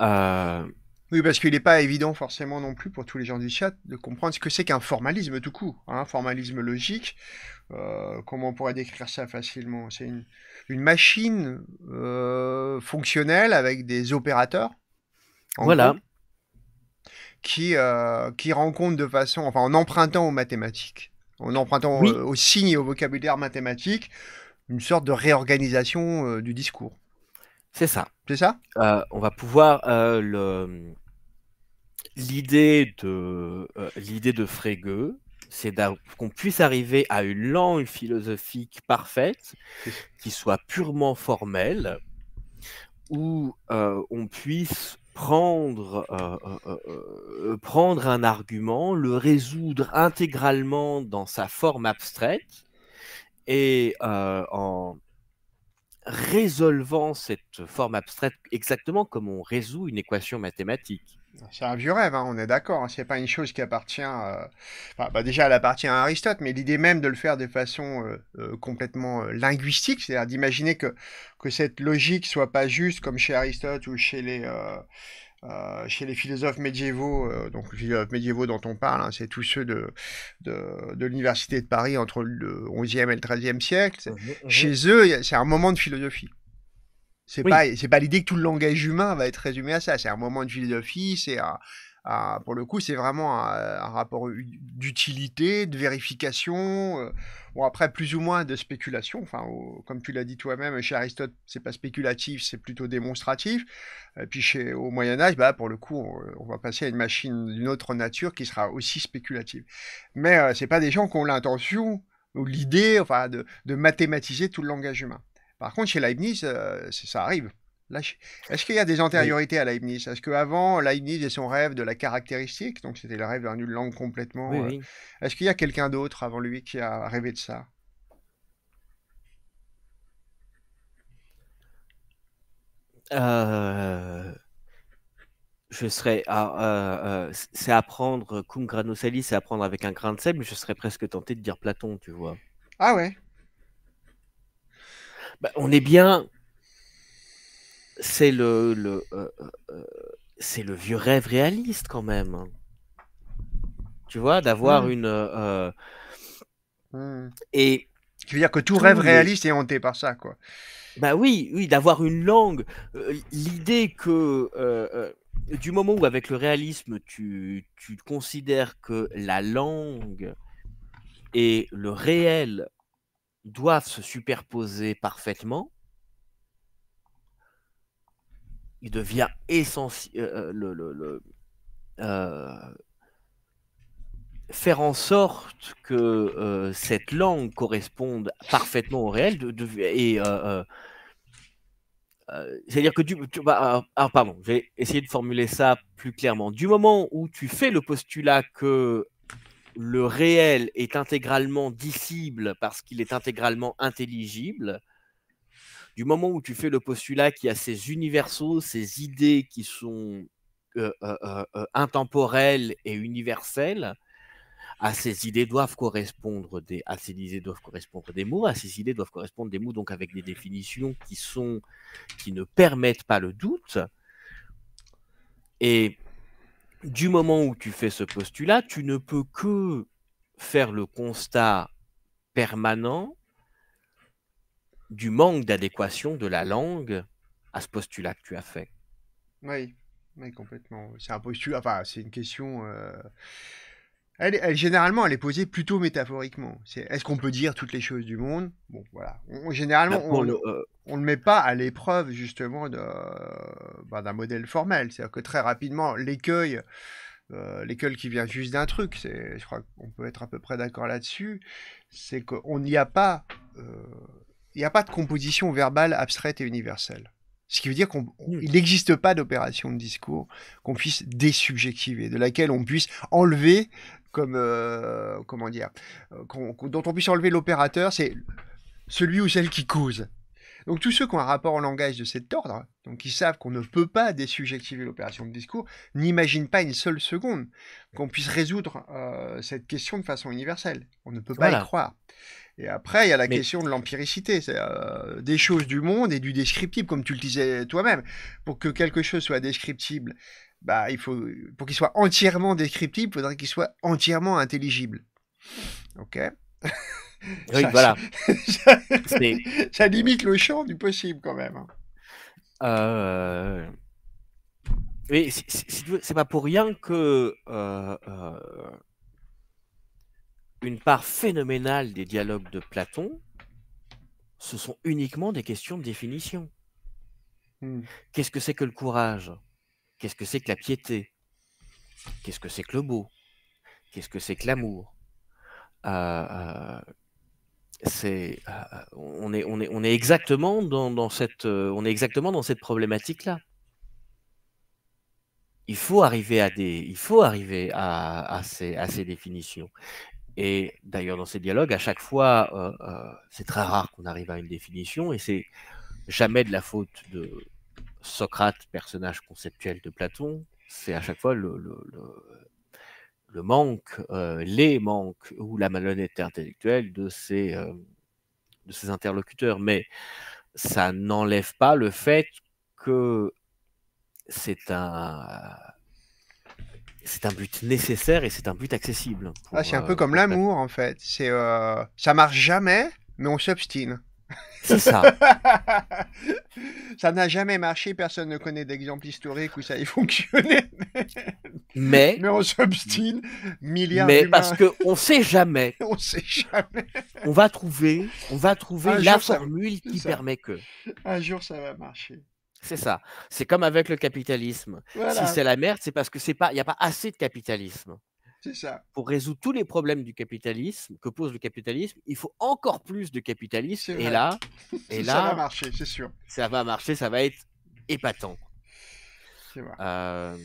euh, Oui, parce qu'il n'est pas évident forcément non plus pour tous les gens du chat de comprendre ce que c'est qu'un formalisme tout court, un hein, formalisme logique. Euh, comment on pourrait décrire ça facilement C'est une, machine euh, fonctionnelle avec des opérateurs. Voilà. qui, qui rend de façon, enfin en empruntant aux mathématiques, en empruntant aux, aux signes et au vocabulaire mathématique, une sorte de réorganisation du discours. C'est ça. C'est ça euh, On va pouvoir euh, l'idée de euh, de c'est qu'on puisse arriver à une langue philosophique parfaite, qui soit purement formelle, où on puisse prendre prendre un argument, le résoudre intégralement dans sa forme abstraite et en résolvant cette forme abstraite exactement comme on résout une équation mathématique. Ah, c'est un vieux rêve, hein, on est d'accord. Hein, c'est pas une chose qui appartient. Euh, bah, déjà, elle appartient à Aristote, mais l'idée même de le faire de façon euh, euh, complètement linguistique, c'est-à-dire d'imaginer que, que cette logique soit pas juste comme chez Aristote ou chez les euh, chez les philosophes médiévaux, euh, donc les philosophes médiévaux dont on parle, hein, c'est tous ceux de, de, l'Université de Paris entre le 11e et le 13e siècle. Mhm, mhm. Chez eux, c'est un moment de philosophie. C'est pas, pas l'idée que tout le langage humain va être résumé à ça. C'est un moment de philosophie, c'est un, ah, pour le coup, c'est vraiment un, rapport d'utilité, de vérification, euh, ou après plus ou moins de spéculation. Enfin, comme tu l'as dit toi-même, chez Aristote, c'est pas spéculatif, c'est plutôt démonstratif. Et puis chez au Moyen Âge, bah pour le coup, on, va passer à une machine d'une autre nature qui sera aussi spéculative. Mais euh, c'est pas des gens qui ont l'intention ou l'idée, enfin, de, mathématiser tout le langage humain. Par contre, chez Leibniz, euh, ça arrive. Est-ce qu'il y a des antériorités à Leibniz Est-ce qu'avant, Leibniz et son rêve de la caractéristique, donc c'était le rêve d'un nul langue complètement. Euh, est-ce qu'il y a quelqu'un d'autre avant lui qui a rêvé de ça euh, Je serais. Ah, euh, euh c'est apprendre cum grano salis, c'est apprendre avec un grain de sel, mais je serais presque tenté de dire Platon, tu vois. Ah ouais bah, on est bien. Euh, euh, euh, c'est le, vieux rêve réaliste quand même. Hein. Tu vois, d'avoir mmh. une mmh. et tu veux dire que tout, rêve réaliste est hanté par ça, quoi. Bah oui, oui, d'avoir une langue. L'idée que du moment où avec le réalisme tu considères que la langue et le réel doivent se superposer parfaitement, il devient essentiel. Euh, euh, euh, faire en sorte que cette langue corresponde parfaitement au réel. et c'est-à-dire que tu, bah, pardon, j'ai essayé de formuler ça plus clairement. Du moment où tu fais le postulat que le réel est intégralement dissible parce qu'il est intégralement intelligible, du moment où tu fais le postulat qui a ces universaux, ces idées qui sont euh, euh, euh, intemporelles et universelles, à ces idées doivent correspondre des, idées doivent correspondre des mots, à ces idées doivent correspondre des mots, donc avec des définitions qui sont, qui ne permettent pas le doute. Et du moment où tu fais ce postulat, tu ne peux que faire le constat permanent du manque d'adéquation de la langue à ce postulat que tu as fait. Oui, oui complètement. C'est un postulat, enfin, c'est une question. Euh, elle, elle, généralement, elle est posée plutôt métaphoriquement. C'est est-ce qu'on peut dire toutes les choses du monde Bon, voilà. On, généralement, on ne euh, le met pas à l'épreuve, justement, bah, d'un modèle formel. C'est-à-dire que très rapidement, l'écueil. Euh, qui vient juste d'un truc, je crois qu'on peut être à peu près d'accord là-dessus, c'est qu'on n'y a pas euh, il n'y a pas de composition verbale abstraite et universelle. Ce qui veut dire qu'il hmm. n'existe pas d'opération de discours qu'on puisse désubjectiver, de laquelle on puisse enlever, comme, euh, comment dire, euh, dont on puisse enlever l'opérateur, c'est celui ou celle qui cause. Donc tous ceux qui ont un rapport au langage de cet ordre, donc qui savent qu'on ne peut pas désubjectiver l'opération de discours, n'imaginent pas une seule seconde qu'on puisse résoudre euh, cette question de façon universelle. On ne peut pas y croire. Et après, il y a la question de l'empiricité, c'est euh, des choses du monde et du descriptible, comme tu le disais toi-même. Pour que quelque chose soit descriptible, bah, il faut, pour qu'il soit entièrement descriptible, il faudrait qu'il soit entièrement intelligible. Ok [LAUGHS] voilà. [LAUGHS] Ça, limite le champ du possible quand même. Hein. Euh, mais c'est pas pour rien que euh, euh, une part phénoménale des dialogues de Platon, ce sont uniquement des questions de définition. Hmm. Qu'est-ce que c'est que le courage Qu'est-ce que c'est que la piété Qu'est-ce que c'est que le beau Qu'est-ce que c'est que l'amour euh, on est, exactement dans, cette, euh, on est exactement dans cette problématique-là. Il faut arriver à des, il faut arriver à, ces, à ces définitions. Et d'ailleurs, dans ces dialogues, à chaque fois, euh, c'est très rare qu'on arrive à une définition, et c'est jamais de la faute de Socrate, personnage conceptuel de Platon. C'est à chaque fois le, le manque, euh, les manques ou la malhonnêteté intellectuelle de ses, euh, de ses interlocuteurs. Mais ça n'enlève pas le fait que c'est un, c'est un but nécessaire et c'est un but accessible. Ah, c'est un peu euh, comme l'amour en fait. C'est, ça marche jamais, mais on s'obstine. C'est ça. [LAUGHS] ça n'a jamais marché, personne ne connaît d'exemple historique où ça ait [LAUGHS] fonctionné. Mais. on s'obstine, Mais parce qu'on sait jamais. [LAUGHS] on sait jamais. on va trouver, on va trouver la formule qui permet que. Un jour, ça va marcher. C'est ça. C'est comme avec le capitalisme. Si c'est la merde, c'est parce que c'est pas, il n'y a pas assez de capitalisme. C'est ça. Pour résoudre tous les problèmes du capitalisme que pose le capitalisme, il faut encore plus de capitalisme. Et là, [LAUGHS] et là, ça va marcher, c'est sûr. Ça va marcher, ça va être épatant. C'est Vrai. Euh,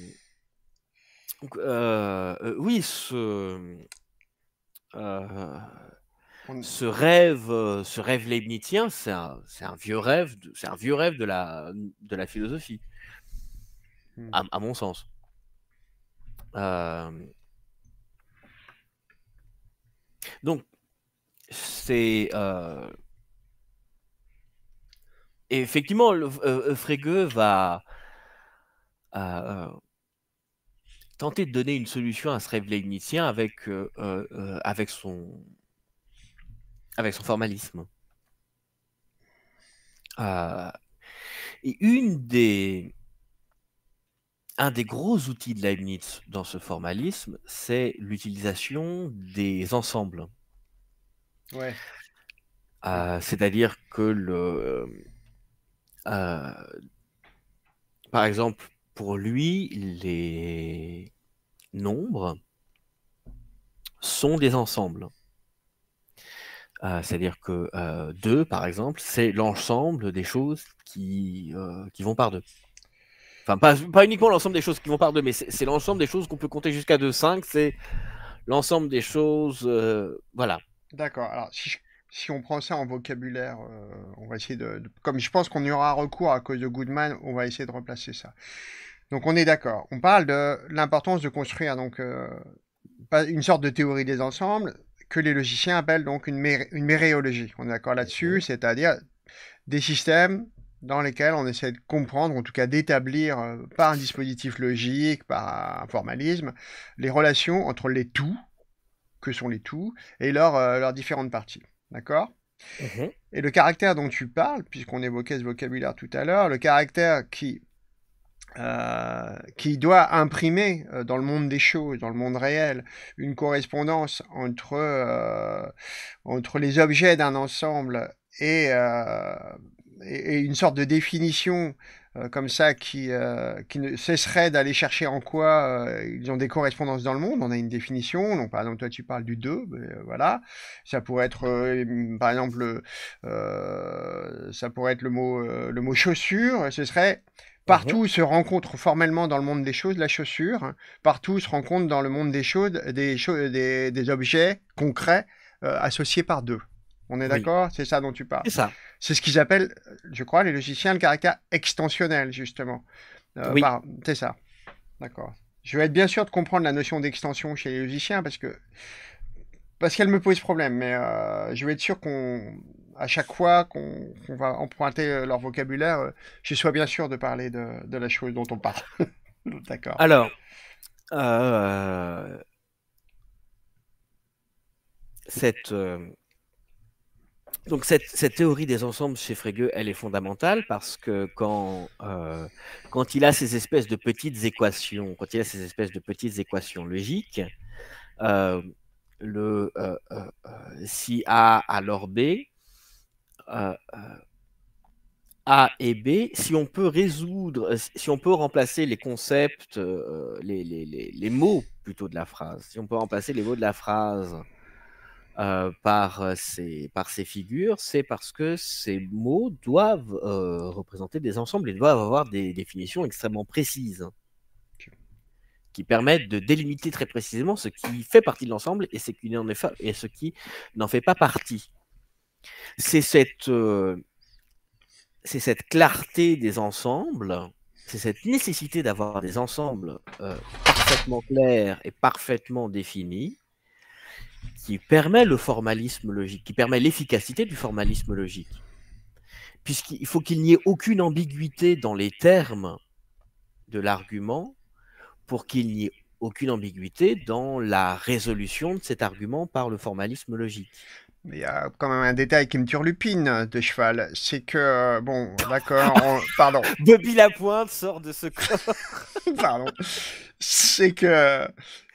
euh, euh, oui, ce, euh, rêve, ce rêve leibnitien, c'est un, vieux rêve, c'est un vieux rêve de la, philosophie, hmm. à, mon sens. Donc, c'est effectivement le, Frege va tenter de donner une solution à ce rêve leibnizien avec, euh, euh, euh, avec, son, avec son formalisme. et une des, un des gros outils de Leibniz dans ce formalisme, c'est l'utilisation des ensembles. Ouais. C'est-à-dire que le, par exemple, pour lui, les nombres sont des ensembles. Euh, c'est-à-dire que 2, euh, par exemple, c'est l'ensemble des choses qui, euh, qui vont par deux Enfin, pas, pas uniquement l'ensemble des choses qui vont par deux mais c'est l'ensemble des choses qu'on peut compter jusqu'à 2. 5, c'est l'ensemble des choses. voilà. D'accord. Alors, si, on prend ça en vocabulaire, on va essayer de, Comme je pense qu'on y aura recours à cause de Goodman, on va essayer de replacer ça. Donc on est d'accord. On parle de l'importance de construire donc euh, une sorte de théorie des ensembles que les logiciens appellent donc une, méréologie. On est d'accord là-dessus, c'est-à-dire des systèmes dans lesquels on essaie de comprendre, en tout cas d'établir euh, par un dispositif logique, par un formalisme, les relations entre les tout, que sont les tout, et leurs euh, différentes parties. D'accord mmh Et le caractère dont tu parles, puisqu'on évoquait ce vocabulaire tout à l'heure, le caractère qui euh, qui doit imprimer euh, dans le monde des choses, dans le monde réel, une correspondance entre, euh, entre les objets d'un ensemble et, une sorte de définition comme ça qui, qui ne cesserait d'aller chercher en quoi ils ont des correspondances dans le monde. On a une définition, donc par exemple toi tu parles du 2, ben, voilà, ça pourrait être par exemple ça pourrait être le mot, le mot chaussure, ce serait Partout mhm. se rencontre formellement dans le monde des choses la chaussure. Partout se rencontre dans le monde des choses des, des, objets concrets euh, associés par deux. On est d'accord C'est ça dont tu parles. C'est ça. C'est ce qu'ils appellent, je crois, les logiciens, le caractère extensionnel, justement. Euh, oui. c'est ça. D'accord. Je vais être bien sûr de comprendre la notion d'extension chez les logiciens parce que parce qu'elle me pose problème, mais euh, je vais être sûr qu'on à chaque fois qu'on va emprunter euh, leur vocabulaire, euh, je sois bien sûr de parler de, la chose dont on parle. [LAUGHS] D'accord. Alors, euh, cette, donc cette, théorie des ensembles chez Frege, elle est fondamentale parce que quand, quand il a ces espèces de petites équations, quand il a ces espèces de petites équations logiques, le si A alors B euh, euh, A et B, si on peut résoudre, si on peut remplacer les concepts, euh, les, mots plutôt de la phrase, si on peut remplacer les mots de la phrase par, ces, par ces figures, c'est parce que ces mots doivent représenter des ensembles et doivent avoir des définitions extrêmement précises qui permettent de délimiter très précisément ce qui fait partie de l'ensemble et ce qui n'en fait pas partie. Euh, c'est cette, clarté des ensembles, c'est cette nécessité d'avoir des ensembles euh, parfaitement clairs et parfaitement définis qui permet le formalisme logique, qui permet l'efficacité du formalisme logique. Puisqu'il faut qu'il n'y ait aucune ambiguïté dans les termes de l'argument pour qu'il n'y ait aucune ambiguïté dans la résolution de cet argument par le formalisme logique. Il y a quand même un détail qui me turlupine de cheval, c'est que, bon, d'accord, [LAUGHS] pardon. Depuis la pointe, sort de ce corps. [LAUGHS] pardon. C'est que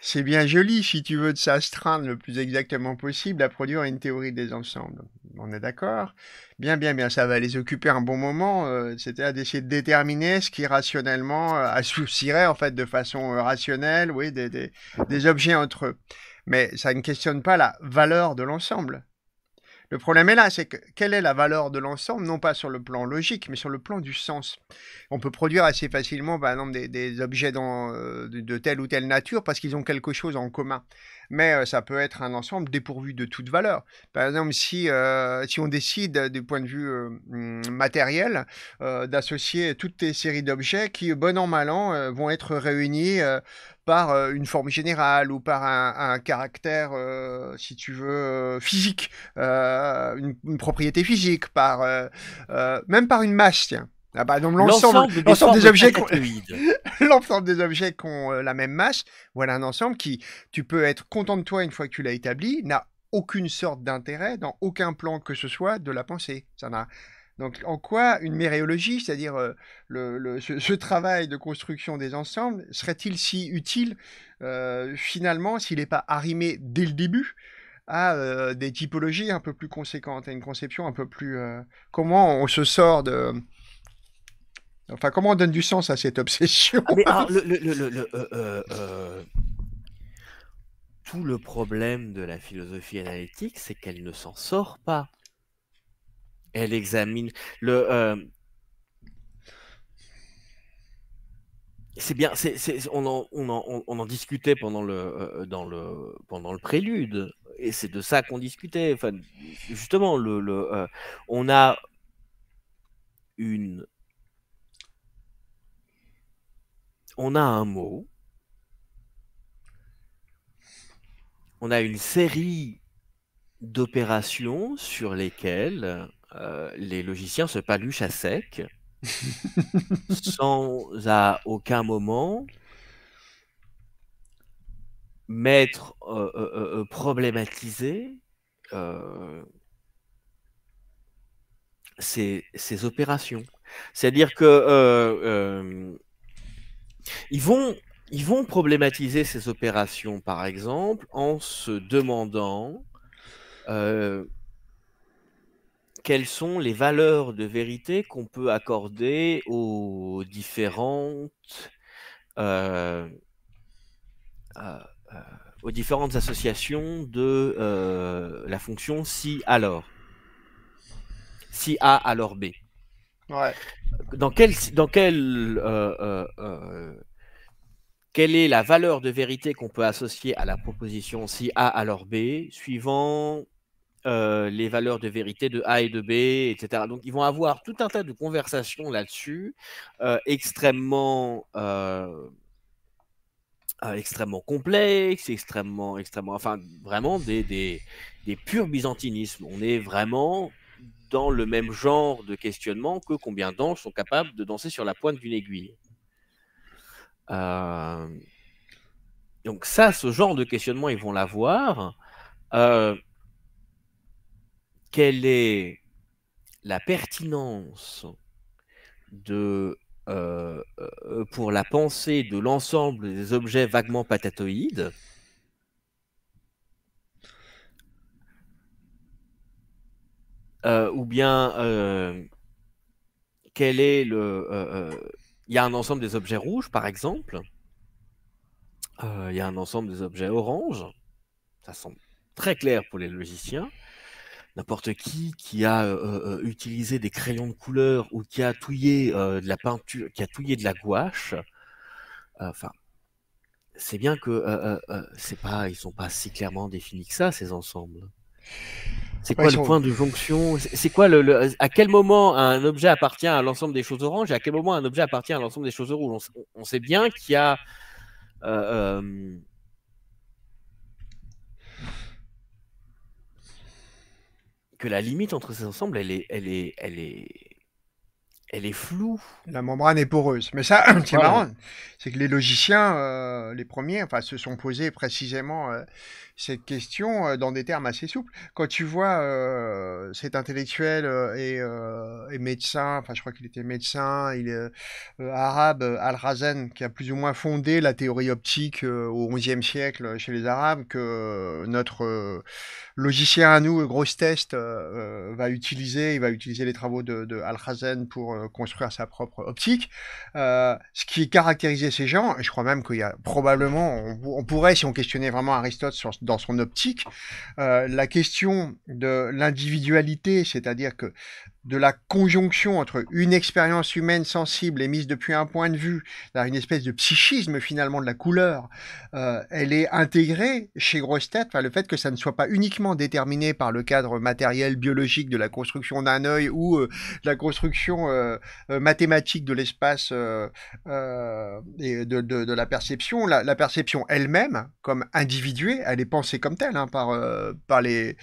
c'est bien joli si tu veux de s'astreindre le plus exactement possible à produire une théorie des ensembles. On est d'accord Bien, bien, bien, ça va les occuper un bon moment, cest c'était à d'essayer de déterminer ce qui rationnellement euh, associerait en fait de façon euh, rationnelle oui, des, des objets entre eux. Mais ça ne questionne pas la valeur de l'ensemble le problème est là, c'est que quelle est la valeur de l'ensemble, non pas sur le plan logique, mais sur le plan du sens. On peut produire assez facilement, par exemple, des, objets dans, euh, de, telle ou telle nature parce qu'ils ont quelque chose en commun. Mais euh, ça peut être un ensemble dépourvu de toute valeur. Par exemple, si, euh, si on décide, du point de vue mm, matériel, d'associer toutes ces séries d'objets qui, bon an, mal an, vont être réunis par euh, une forme générale ou par un, caractère, euh, si tu veux, euh, physique, une, propriété physique, par même par une masse, tiens. Ah bah, l'ensemble des, objets [LAUGHS] l'ensemble des objets qui ont la même masse, voilà un ensemble qui, tu peux être content de toi une fois que tu l'as établi, n'a aucune sorte d'intérêt dans aucun plan que ce soit de la pensée. Ça n'a donc en quoi une méréologie, c'est-à-dire euh, ce, travail de construction des ensembles, serait-il si utile euh, finalement s'il n'est pas arrimé dès le début à euh, des typologies un peu plus conséquentes, à une conception un peu plus... comment on se sort de... Enfin, comment on donne du sens à cette obsession Tout le problème de la philosophie analytique, c'est qu'elle ne s'en sort pas. Elle examine le. Euh, c'est bien, on, en, discutait pendant euh, euh, le, pendant le prélude, et c'est de ça qu'on discutait. justement, on a une. On a un mot, on a une série d'opérations sur lesquelles euh, les logiciens se paluchent à sec, [LAUGHS] sans à aucun moment mettre, euh, euh, problématiser ces, ces, opérations. C'est-à-dire que ils vont ils vont problématiser ces opérations, par exemple, en se demandant quelles sont les valeurs de vérité qu'on peut accorder aux différentes, euh, euh, euh, aux différentes associations de la fonction si alors. Si A alors B. Dans quel, dans quelle est la valeur de vérité qu'on peut associer à la proposition si A alors B suivant euh, les valeurs de vérité de A et de B, etc. Donc ils vont avoir tout un tas de conversations là-dessus, euh, extrêmement, euh, extrêmement complexes, extrêmement, extrêmement, enfin vraiment des, des, des purs byzantinismes. On est vraiment dans le même genre de questionnement que combien d'anges sont capables de danser sur la pointe d'une aiguille. Donc ça, ce genre de questionnement, ils vont l'avoir quelle est la pertinence de, euh, euh, pour la pensée de l'ensemble des objets vaguement patatoïdes euh, ou bien quel est le il y a un ensemble des objets rouges par exemple il y a un ensemble des objets oranges ça semble très clair pour les logiciens n'importe qui qui a utilisé des crayons de couleur ou qui a touillé de la peinture, qui a touillé de la gouache, enfin, c'est bien que c'est pas, ils sont pas si clairement définis que ça ces ensembles. C'est quoi le point de jonction C'est quoi le, à quel moment un objet appartient à l'ensemble des choses oranges et à quel moment un objet appartient à l'ensemble des choses rouges on, sait bien qu'il y a la limite entre ces ensembles, elle est, elle est, elle est, elle est floue. La membrane est poreuse. Mais ça, c'est [CLEARS THROAT] marrant, c'est que les logiciens, euh, les premiers, enfin, se sont posés précisément euh, cette question euh, dans des termes assez souples. Quand tu vois cet intellectuel et, médecin, enfin, je crois qu'il était médecin, il est arabe, Al-Razen, qui a plus ou moins fondé la théorie optique au XIe siècle chez les Arabes, que notre logicien à nous, Grosse Test, va utiliser, il va utiliser les travaux de, de razen pour euh, construire sa propre optique. Euh, ce qui caractérisait ces gens, et je crois même qu'il y a probablement, on, pourrait, si on questionnait vraiment Aristote dans son optique, euh, la question de l'individualité, c'est-à-dire que de la conjonction entre une expérience humaine sensible émise depuis un point de vue, une espèce de psychisme finalement de la couleur, elle est intégrée chez Grosse Tête, le fait que ça ne soit pas uniquement déterminé par le cadre matériel, biologique de la construction d'un œil ou de la construction euh, euh, mathématiques de l'espace euh, et de, la perception, la, perception elle-même, comme individuée, elle est pensée comme telle hein, par, par les,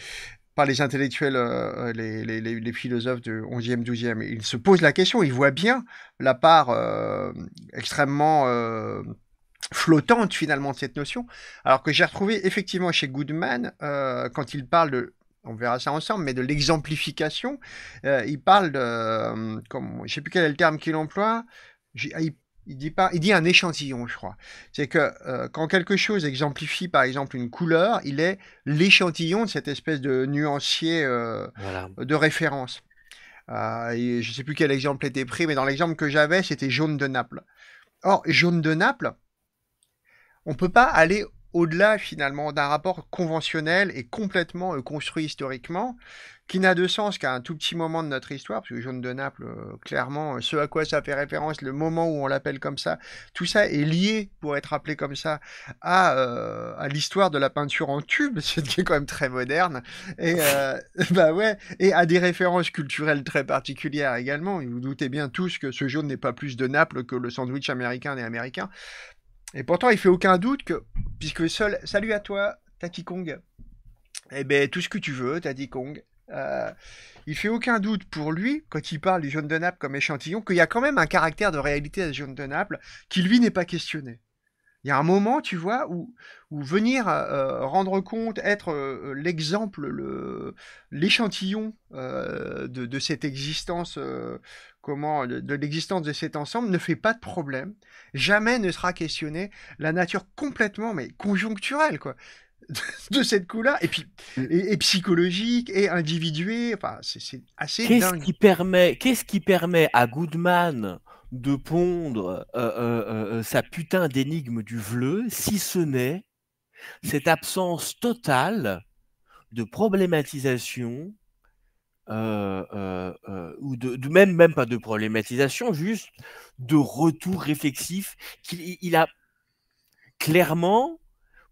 par les intellectuels, les, philosophes du 11e, 12e. Ils se posent la question, ils voient bien la part extrêmement flottante finalement de cette notion. Alors que j'ai retrouvé effectivement chez Goodman, quand il parle de on verra ça ensemble, mais de l'exemplification. Euh, il parle de, Je euh, comme, je sais plus quel est le terme qu'il emploie. Ah, il, dit pas, il dit un échantillon, je crois. C'est que euh, quand quelque chose exemplifie, par exemple, une couleur, il est l'échantillon de cette espèce de nuancier de référence. Je je sais plus quel exemple était pris, mais dans l'exemple que j'avais, c'était jaune de Naples. Or, jaune de Naples, on peut pas aller au-delà finalement d'un rapport conventionnel et complètement euh, construit historiquement, qui n'a de sens qu'à un tout petit moment de notre histoire, parce que Jaune de Naples, euh, clairement, euh, ce à quoi ça fait référence, le moment où on l'appelle comme ça, tout ça est lié, pour être appelé comme ça, à, l'histoire de la peinture en tube, [LAUGHS] ce qui est quand même très moderne, et, [LAUGHS] bah ouais, et à des références culturelles très particulières également. Vous vous doutez bien tous que ce jaune n'est pas plus de Naples que le sandwich américain et américain. Et pourtant, il fait aucun doute que, puisque seul, salut à toi, Tati Kong. Eh ben, tout ce que tu veux, Tati Kong. Euh, il fait aucun doute pour lui, quand il parle du jaune de Naples comme échantillon, qu'il y a quand même un caractère de réalité à ce jaune de Naples qui, lui, n'est pas questionné. Il y a un moment, tu vois, où, où venir euh, euh, rendre compte, être euh, l'exemple, l'échantillon de, de, cette existence comment, de, l'existence de cet ensemble ne fait pas de problème. Jamais ne sera questionnée la nature complètement, mais conjoncturelle, quoi [LAUGHS] de cette couleur là et puis mm. et, psychologique et individué, enfin c'est assez -ce Qui permet, qu'est-ce qui permet à Goodman de pondre euh, euh, euh, sa putain d'énigme du vleu, si ce n'est cette absence totale de problématisation euh, euh, euh, ou de, même, même pas de problématisation, juste de retour réflexif qu'il il a clairement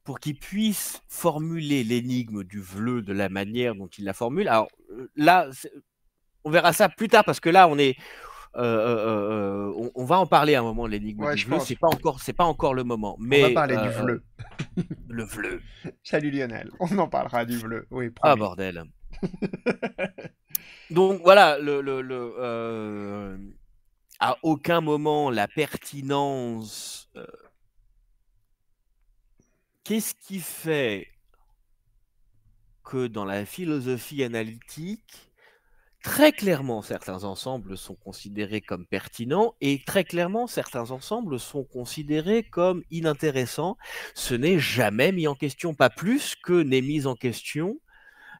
pour qu'il puisse formuler l'énigme du bleu de la manière dont il la formule. Alors là, on verra ça plus tard parce que là, on est, on, va en parler à un moment l'énigme du vleu. C'est pas encore, c'est pas encore le moment. Mais on va parler du bleu le bleu [LAUGHS] Salut Lionel. On en parlera du bleu Oui. Ah bordel. [LAUGHS] Donc voilà, euh, à aucun moment la pertinence. Euh, qu'est-ce qui fait que dans la philosophie analytique, très clairement, certains ensembles sont considérés comme pertinents et très clairement, certains ensembles sont considérés comme inintéressants. Ce n'est jamais mis en question, pas plus que n'est mis en question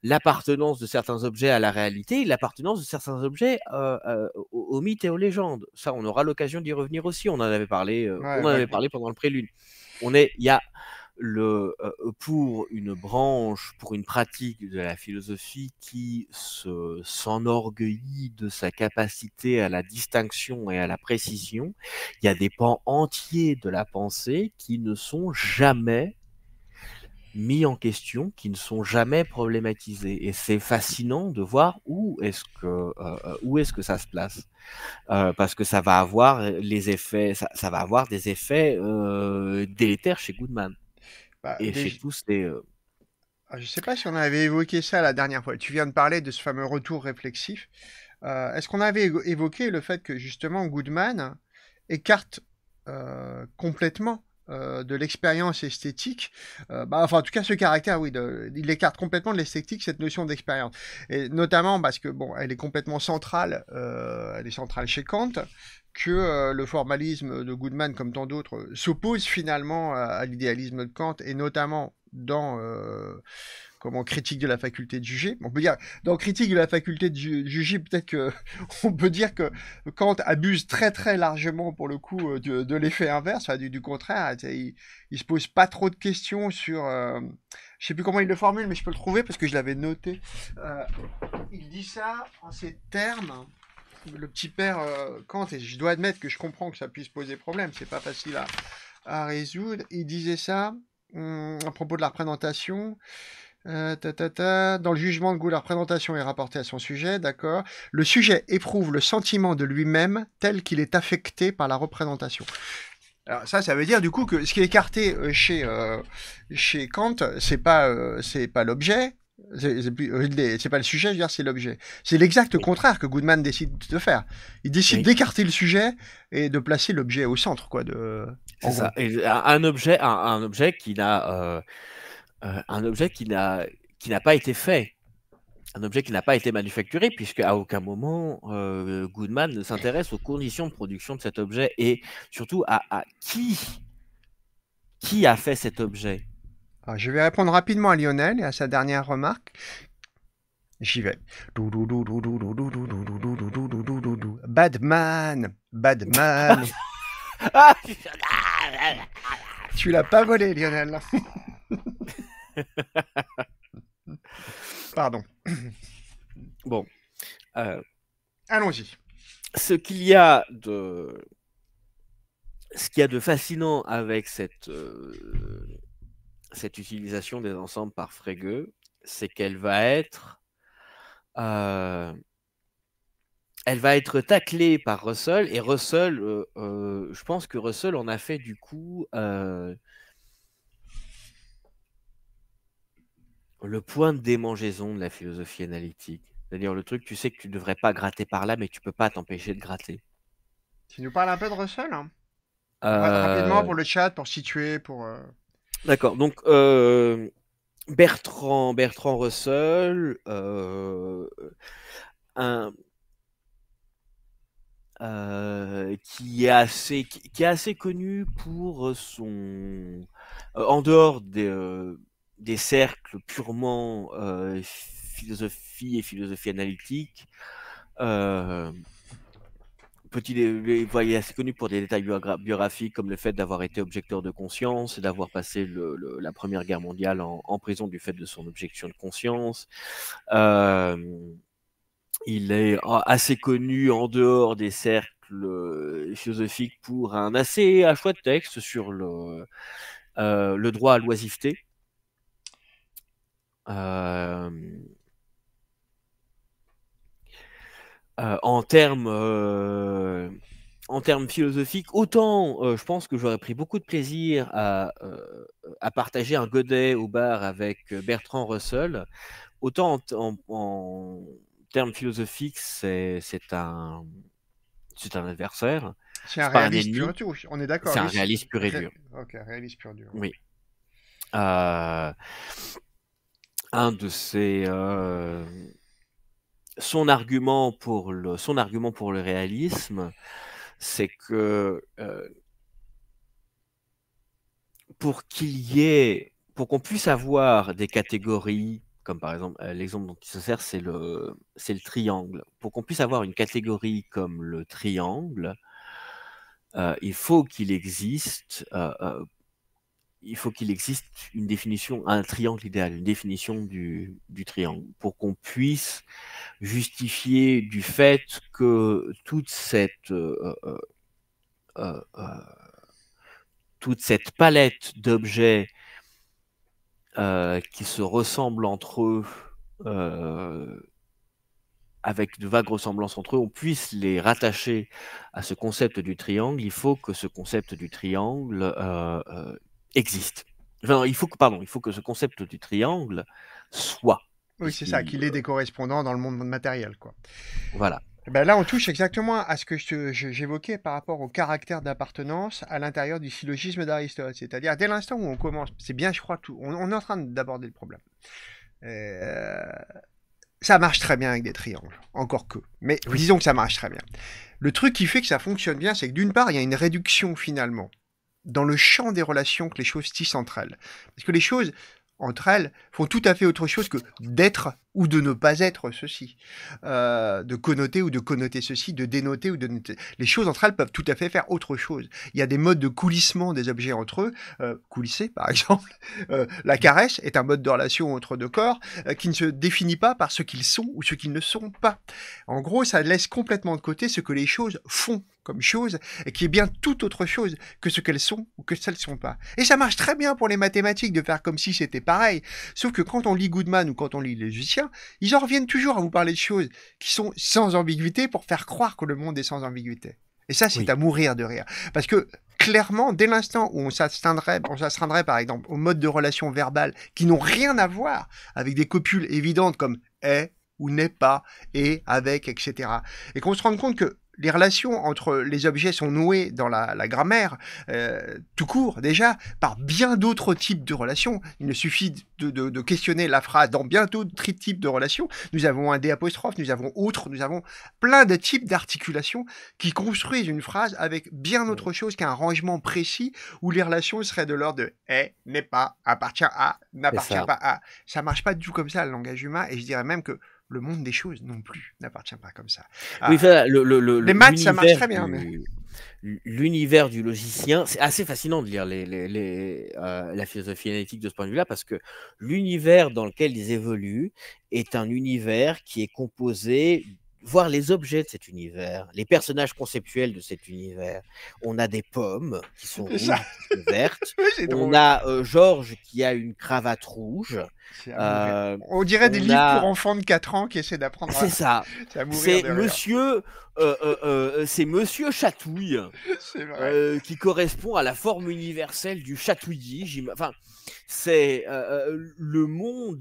l'appartenance de certains objets à la réalité, l'appartenance de certains objets euh, euh, aux, mythes et aux légendes. Ça, on aura l'occasion d'y revenir aussi. On en avait parlé, euh, on en avait parlé pendant le prélude. On est, il y a le euh, pour une branche, pour une pratique de la philosophie qui se s'enorgueillit de sa capacité à la distinction et à la précision. Il y a des pans entiers de la pensée qui ne sont jamais mis en question qui ne sont jamais problématisés. Et c'est fascinant de voir où est-ce que, euh, euh, où est que ça se place. Euh, parce que ça va avoir, les effets, ça, va avoir des effets délétères chez Goodman. Bah, et chez tous les... Ah, je ne sais pas si on avait évoqué ça la dernière fois. Tu viens de parler de ce fameux retour réflexif. est-ce qu'on avait évoqué le fait que justement Goodman écarte complètement euh, de l'expérience esthétique, euh, bah, enfin en tout cas ce caractère, oui, de, il écarte complètement de l'esthétique cette notion d'expérience. Et notamment parce que, bon, elle est complètement centrale, euh, elle est centrale chez Kant, que le formalisme de Goodman, comme tant d'autres, s'oppose finalement à l'idéalisme de Kant, et notamment dans comment critique de la faculté de juger. On peut dire, dans critique de la faculté de juger, peut-être qu'on [LAUGHS] peut dire que Kant abuse très très largement pour le coup euh, de, l'effet inverse, du, contraire. Il, ne se pose pas trop de questions sur, Je euh, je sais plus comment il le formule, mais je peux le trouver parce que je l'avais noté. Euh, il dit ça en ces termes le petit père Kant, et je dois admettre que je comprends que ça puisse poser problème, c'est pas facile à, résoudre. Il disait ça hum, à propos de la représentation. Euh, Dans le jugement de goût, la représentation est rapportée à son sujet, d'accord. Le sujet éprouve le sentiment de lui-même tel qu'il est affecté par la représentation. Alors ça, ça veut dire du coup que ce qui est écarté euh, chez, euh, chez Kant, c'est pas, c'est pas l'objet, c'est pas le sujet, c'est l'objet. C'est l'exact contraire que Goodman décide de faire. Il décide d'écarter le sujet et de placer l'objet au centre, quoi. De... C'est ça. un objet, un, objet qui n'a, un objet qui n'a pas été fait, un objet qui n'a pas été manufacturé, puisque à aucun moment Goodman ne s'intéresse aux conditions de production de cet objet et surtout à, qui, qui a fait cet objet. je vais répondre rapidement à Lionel et à sa dernière remarque. J'y vais. Badman, Badman. tu l'as pas volé, Lionel. [LAUGHS] Pardon. Bon. Euh, Allons-y. Ce qu'il y a de. Ce qu'il y a de fascinant avec cette, euh, cette utilisation des ensembles par Frege, c'est qu'elle va être euh, elle va être taclée par Russell et Russell, je pense que Russell en a fait du coup le point de démangeaison de la philosophie analytique. C'est-à-dire le truc, tu sais que tu ne devrais pas gratter par là, mais tu peux pas t'empêcher de gratter. Tu nous parles un peu de Russell Rapidement pour euh le chat, pour situer, pour... Euh D'accord, donc euh, Bertrand, Bertrand Russell, un... qui est assez qui, est assez connu pour son en dehors des, des cercles purement euh, philosophie et philosophie analytique. petit, il est assez connu pour des détails biographiques comme le fait d'avoir été objecteur de conscience et d'avoir passé la Première Guerre mondiale en, prison du fait de son objection de conscience. Euh, il est assez connu en dehors des cercles euh, philosophiques pour un assez à choix de texte sur le droit à l'oisiveté euh, euh, en termes euh, en termes philosophiques, autant je pense que j'aurais pris beaucoup de plaisir à, partager un godet au bar avec Bertrand Russell, autant en, termes philosophiques, c'est un adversaire. C'est un réaliste pur et dur, on est un réaliste pur et dur. Ok, réaliste pur et dur. Oui un de ses euh, son argument pour le son argument pour le réalisme, c'est que euh, pour qu'il y ait pour qu'on puisse avoir des catégories comme par exemple euh, l'exemple dont il se sert c'est le c'est le triangle pour qu'on puisse avoir une catégorie comme le triangle il faut qu'il existe il faut qu'il existe une définition, un triangle idéal, une définition du, triangle, pour qu'on puisse justifier du fait que toute cette, euh, euh, euh, toute cette palette d'objets qui se ressemblent entre eux, avec de vagues ressemblances entre eux, on puisse les rattacher à ce concept du triangle, il faut que ce concept du triangle existe. il, faut que, pardon, il faut que ce concept du triangle soit. Oui, c'est ça, qu'il ait des correspondants dans le monde matériel. Quoi. Voilà. Eh ben là, on touche exactement à ce que j'évoquais par rapport au caractère d'appartenance à l'intérieur du syllogisme d'Aristote. C'est-à-dire, dès l'instant où on commence, c'est bien, je crois, tout, on, est en train d'aborder le problème. Euh, ça marche très bien avec des triangles, encore que. Mais disons que ça marche très bien. Le truc qui fait que ça fonctionne bien, c'est que d'une part, il y a une réduction finalement dans le champ des relations que les choses tissent entre elles. Parce que les choses entre elles font tout à fait autre chose que d'être ou de ne pas être ceci, euh, de connoter ou de connoter ceci, de dénoter ou de noter. Les choses entre elles peuvent tout à fait faire autre chose. Il y a des modes de coulissement des objets entre eux, euh, coulisser par [LAUGHS] exemple. Euh, la caresse est un mode de relation entre deux corps qui ne se définit pas par ce qu'ils sont ou ce qu'ils ne sont pas. En gros, ça laisse complètement de côté ce que les choses font comme chose, et qui est bien tout autre chose que ce qu'elles sont ou que celles ne sont pas. Et ça marche très bien pour les mathématiques de faire comme si c'était pareil, sauf que quand on lit Goodman ou quand on lit les logiciens, ils en reviennent toujours à vous parler de choses qui sont sans ambiguïté pour faire croire que le monde est sans ambiguïté. Et ça, c'est à mourir de rire. Parce que clairement, dès l'instant où on s'astreindrait, on s'astreindrait par exemple au mode de relation verbale qui n'ont rien à voir avec des copules évidentes comme est ou n'est pas, et avec, etc. Et qu'on se rende compte que les relations entre les objets sont nouées dans la, grammaire, euh, tout court déjà, par bien d'autres types de relations. Il ne suffit de, questionner la phrase dans bien d'autres types de relations. Nous avons un D apostrophe, nous avons autre, nous avons plein de types d'articulations qui construisent une phrase avec bien autre chose qu'un rangement précis où les relations seraient de l'ordre de est, n'est pas, appartient à, n'appartient pas à. Ça marche pas du tout comme ça le langage humain et je dirais même que le monde des choses non plus n'appartient pas comme ça. Ah. les maths, ça marche très bien. L'univers du logicien, c'est assez fascinant de lire euh, la philosophie analytique de ce point de vue-là, parce que l'univers dans lequel ils évoluent est un univers qui est composé voir les objets de cet univers, les personnages conceptuels de cet univers. On a des pommes qui sont rouges, vertes. [LAUGHS] on a euh, Georges qui a une cravate rouge. Euh, on dirait des livres pour enfants de 4 ans qui essaient d'apprendre. C'est ça. [LAUGHS] C'est Monsieur, euh, c'est Monsieur Chatouille, [LAUGHS] qui correspond à la forme universelle du chatouillis. Enfin, c'est euh, euh, le, monde,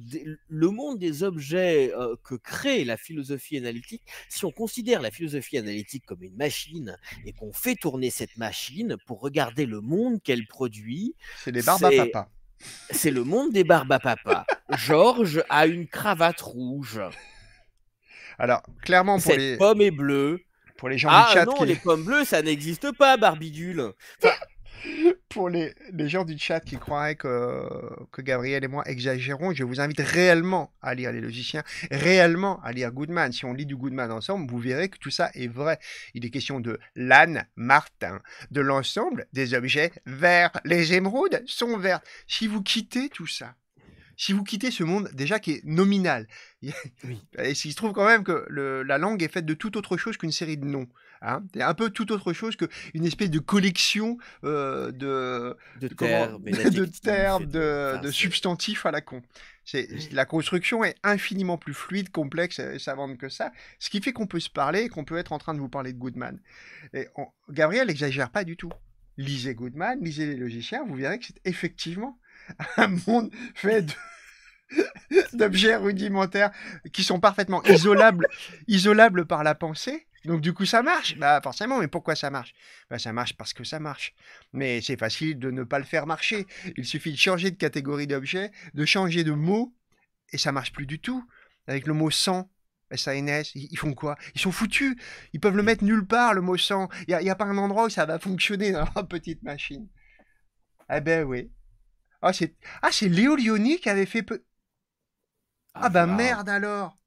le monde des objets euh, que crée la philosophie analytique. Si on considère la philosophie analytique comme une machine et qu'on fait tourner cette machine pour regarder le monde qu'elle produit, c'est les barbes papa. C'est le monde des barbes à papa. Georges a une cravate rouge. Alors, clairement, pour Cette les. pomme est bleue. Pour les gens ah, chat. Non, les pommes bleues, ça n'existe pas, Barbidule. [LAUGHS] pour les, gens du chat qui croiraient que, Gabriel et moi exagérons, je vous invite réellement à lire Les Logiciens, réellement à lire Goodman. Si on lit du Goodman ensemble, vous verrez que tout ça est vrai. Il est question de l'âne Martin, de l'ensemble des objets verts. Les émeraudes sont vertes. Si vous quittez tout ça, si vous quittez ce monde déjà qui est nominal, [LAUGHS] et il se trouve quand même que la langue est faite de tout autre chose qu'une série de noms. Hein. c'est un peu tout autre chose qu'une espèce de collection euh, de, de, termes, de, [LAUGHS] de, substantifs à la con. C'est, la construction est infiniment plus fluide, complexe et savante que ça, ce qui fait qu'on peut se parler et qu'on peut être en train de vous parler de Goodman. Et Gabriel n'exagère pas du tout. Lisez Goodman, lisez les logiciens, vous verrez que c'est effectivement [LAUGHS] un monde fait [LAUGHS] d'objets rudimentaires qui sont parfaitement isolables, isolables par la pensée, donc du coup, ça marche Bah forcément, mais pourquoi ça marche Bah ça marche parce que ça marche. Mais c'est facile de ne pas le faire marcher. Il suffit de changer de catégorie d'objet, de changer de mot, et ça marche plus du tout. Avec le mot sang, S-A-N-S, ils font quoi Ils sont foutus. Ils peuvent le mettre nulle part, le mot sang. Il n'y a, pas un endroit où ça va fonctionner dans leur petite machine. Eh ben oui. Ah, c'est ah, Léo Lioni qui avait fait... Ah, ben bah merde alors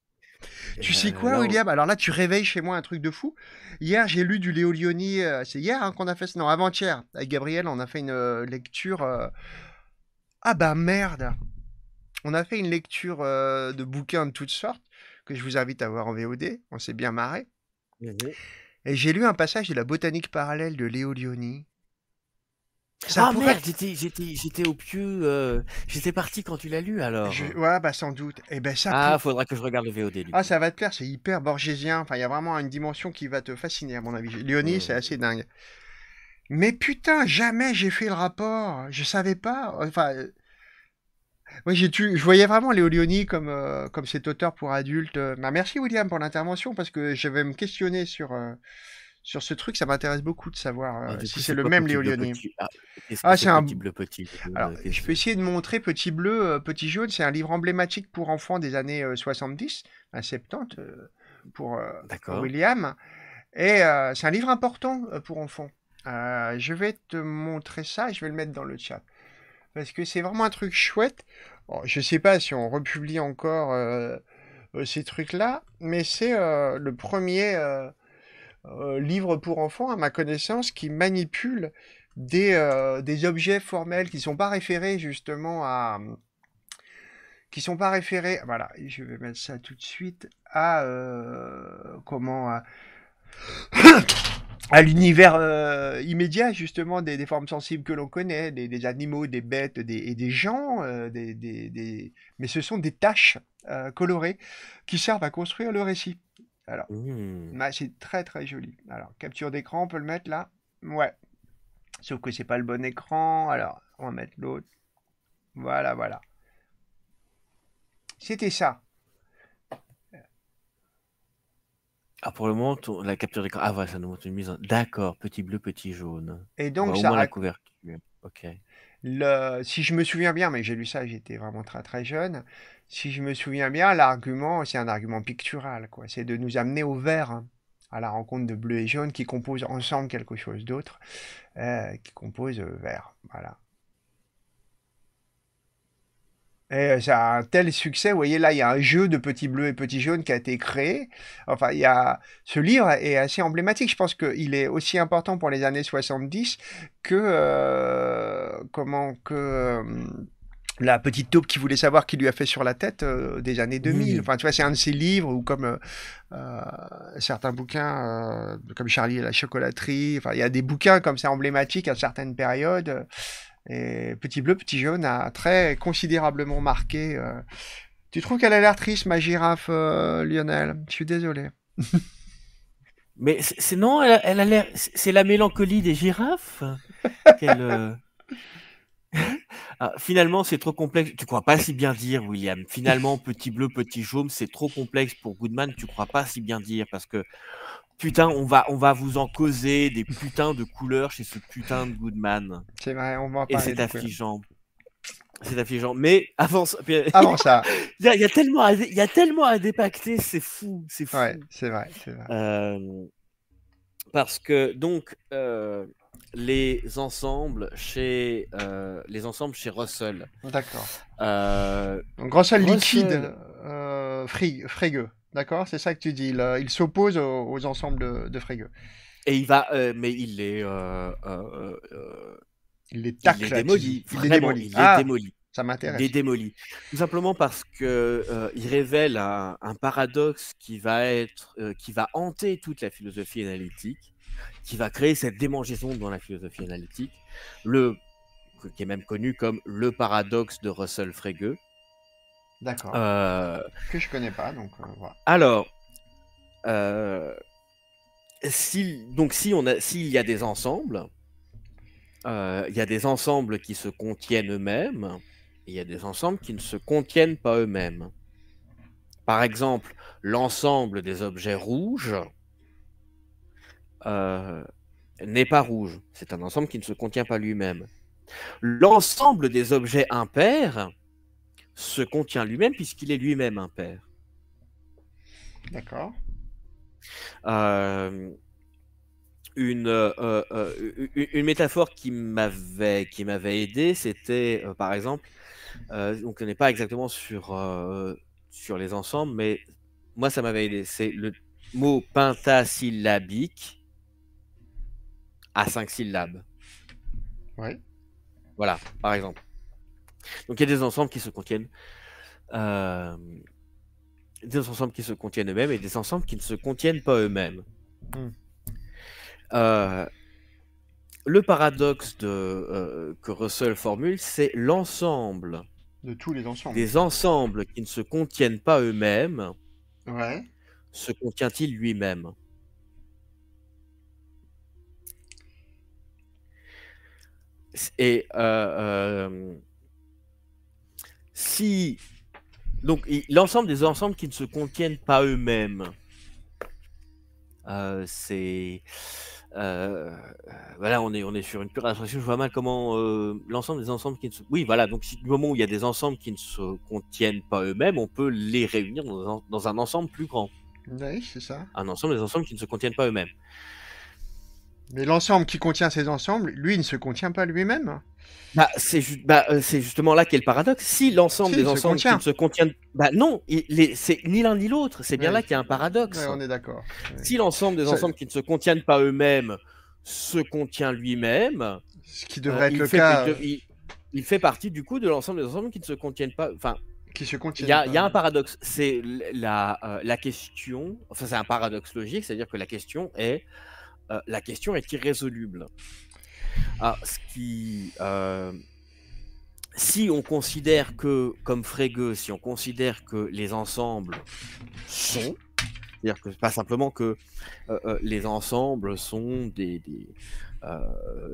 tu ben, sais quoi, William Alors là, tu réveilles chez moi un truc de fou. Hier, j'ai lu du Léo Lioni. Euh, c'est hier hein, qu'on a fait Non, avant-hier. Avec Gabriel, on a fait une euh, lecture. Euh, ah bah merde On a fait une lecture de bouquins de toutes sortes que je vous invite à voir en VOD. On s'est bien marré. Mmh Et j'ai lu un passage de la botanique parallèle de Léo Lioni. Ça ah merde, j'étais, j'étais, j'étais au pieu, euh, j'étais parti quand tu l'as lu alors. Ouais, bah sans doute. Et eh ben ça. Ah, faudra que je regarde le VOD. ah, ça va te plaire, c'est hyper borgésien. Enfin, il y a vraiment une dimension qui va te fasciner à mon avis. Léonie, c'est assez dingue. Mais putain, jamais j'ai fait le rapport. Je savais pas. Enfin, moi euh, j'ai tu... je voyais vraiment Léo Léonie comme, euh, comme cet auteur pour adultes. Bah, merci William pour l'intervention parce que je vais me questionner sur, sur ce truc, ça m'intéresse beaucoup de savoir euh, si c'est le même Léo Ah, ah c'est un petit bleu petit. Euh, je peux essayer de montrer petit bleu, euh, petit jaune. C'est un livre emblématique pour enfants des années 70, à 70 pour, William. Et c'est un livre important pour enfants. je vais te montrer ça et je vais le mettre dans le chat. Parce que c'est vraiment un truc chouette. Je je sais pas si on republie encore ces trucs-là, mais c'est le premier euh, livres pour enfants, à ma connaissance, qui manipulent des, euh, des objets formels qui ne sont pas référés justement à... qui sont pas référés... Voilà, je vais mettre ça tout de suite à... Euh, comment... À... l'univers immédiat justement des, des, formes sensibles que l'on connaît, des, des, animaux, des bêtes des, et des gens, des, mais ce sont des tâches colorées qui servent à construire le récit. Alors, mmh. bah, c'est très très joli. Alors, capture d'écran, on peut le mettre là Ouais. Sauf que c'est pas le bon écran. Alors, on va mettre l'autre. Voilà, voilà. C'était ça. Ah, pour le moment, la capture d'écran. Ah, ouais ça nous montre une mise en. D'accord, petit bleu, petit jaune. Et donc, ça. Au la couverture. Ok si je me souviens bien, mais j'ai lu ça, j'étais vraiment très très jeune. Si je me souviens bien, l'argument, c'est un argument pictural, quoi. C'est de nous amener au vert, hein, à la rencontre de bleu et jaune qui composent ensemble quelque chose d'autre, euh, qui compose euh, vert. Voilà. Et euh, ça a un tel succès, vous voyez là, il y a un jeu de petits bleus et petits jaunes qui a été créé. Enfin, il y a ce livre est assez emblématique. Je pense qu'il est aussi important pour les années 70 que euh, comment que euh, la petite taupe qui voulait savoir qui lui a fait sur la tête des années 2000. Enfin, tu vois, c'est un de ses livres ou comme certains bouquins, comme Charlie et la chocolaterie. Enfin, il y a des bouquins comme ça emblématiques à certaines périodes. Et Petit Bleu, Petit Jaune a très considérablement marqué. Euh. Tu trouves qu'elle a l'air triste, ma girafe, euh, Lionel Je suis désolé. [LAUGHS] Mais c'est non, elle, a l'air. C'est la mélancolie des girafes. [LAUGHS] Euh. [LAUGHS] Ah, finalement, c'est trop complexe. Tu crois pas si bien dire, William. Finalement, petit bleu, petit jaune, c'est trop complexe pour Goodman. Tu crois pas si bien dire parce que Putain, on va, on va vous en causer des putains de couleurs chez ce putain de Goodman. C'est vrai, on va en parler. Et c'est affligeant. C'est affligeant. Mais avant, euh, avant ça, [LAUGHS] il y, a, tellement à, y a tellement à dépacter, c'est fou. C'est fou. c'est vrai. Euh, parce que, donc, euh, les ensembles chez les ensembles chez Russell. D'accord. donc Russell, Russell... liquide, euh, frigueux. D'accord C'est ça que tu dis. Il, s'oppose aux, ensembles de, Frégueux. Frege. Et il va. Euh, mais il les. Euh, euh, il les tacle. Il démolit. Il démolit. Ah, ça m'intéresse. Il démolit. Tout simplement parce que il révèle un, un, paradoxe qui va, être, qui va hanter toute la philosophie analytique, qui va créer cette démangeaison dans la philosophie analytique, le, qui est même connu comme le paradoxe de Russell Frege D'accord. Euh, que je connais pas, donc euh, voilà. Alors, euh, donc si on a, s'il y a des ensembles, il y a des ensembles qui se contiennent eux-mêmes, il y a des ensembles qui ne se contiennent pas eux-mêmes. Par exemple, l'ensemble des objets rouges n'est pas rouge. C'est un ensemble qui ne se contient pas lui-même. L'ensemble des objets impairs se contient lui-même puisqu'il est lui-même un père. D'accord. Euh, une, euh, euh, une, métaphore qui m'avait qui m'avait aidé, c'était par exemple, on ne n'est pas exactement sur sur les ensembles, mais moi ça m'avait aidé. C'est le mot pentasyllabique à cinq syllabes. Oui. Voilà, par exemple. Donc il y a des ensembles qui se contiennent. Euh, des ensembles qui se contiennent eux-mêmes et des ensembles qui ne se contiennent pas eux-mêmes. Hmm. Euh, le paradoxe euh, que Russell formule, c'est l'ensemble de tous les ensembles. Des ensembles qui ne se contiennent pas eux-mêmes. Se contient-il lui-même Et si donc l'ensemble des ensembles qui ne se contiennent pas eux-mêmes, euh, c'est euh, euh, voilà, on est on est sur une pure abstraction. Je vois mal comment l'ensemble des ensembles qui ne se oui voilà donc si, du moment où il y a des ensembles qui ne se contiennent pas eux-mêmes, on peut les réunir dans un, ensemble plus grand. Oui, c'est ça. Un ensemble des ensembles qui ne se contiennent pas eux-mêmes. Mais l'ensemble qui contient ces ensembles, lui, ne se contient pas lui-même. Bah, c'est ju bah, euh, justement là qu'est le paradoxe. Si l'ensemble des ensembles se, se contiennent. Bah, non, c'est ni l'un ni l'autre. C'est bien là qu'il y a un paradoxe. on est d'accord. Si l'ensemble des ensembles qui ne se contiennent pas eux-mêmes se contient lui-même. Ce qui devrait euh, être le cas. Il, fait partie du coup de l'ensemble des ensembles qui ne se contiennent pas. Enfin. Qui se contiennent. Il y, a, y a un paradoxe. C'est la, euh, la question. Enfin, c'est un paradoxe logique. C'est-à-dire que la question est. la question est irrésoluble. Ah, ce qui, euh, si on considère que, comme frégueux, si on considère que les ensembles sont, c'est-à-dire que pas simplement que euh, euh, les ensembles sont des,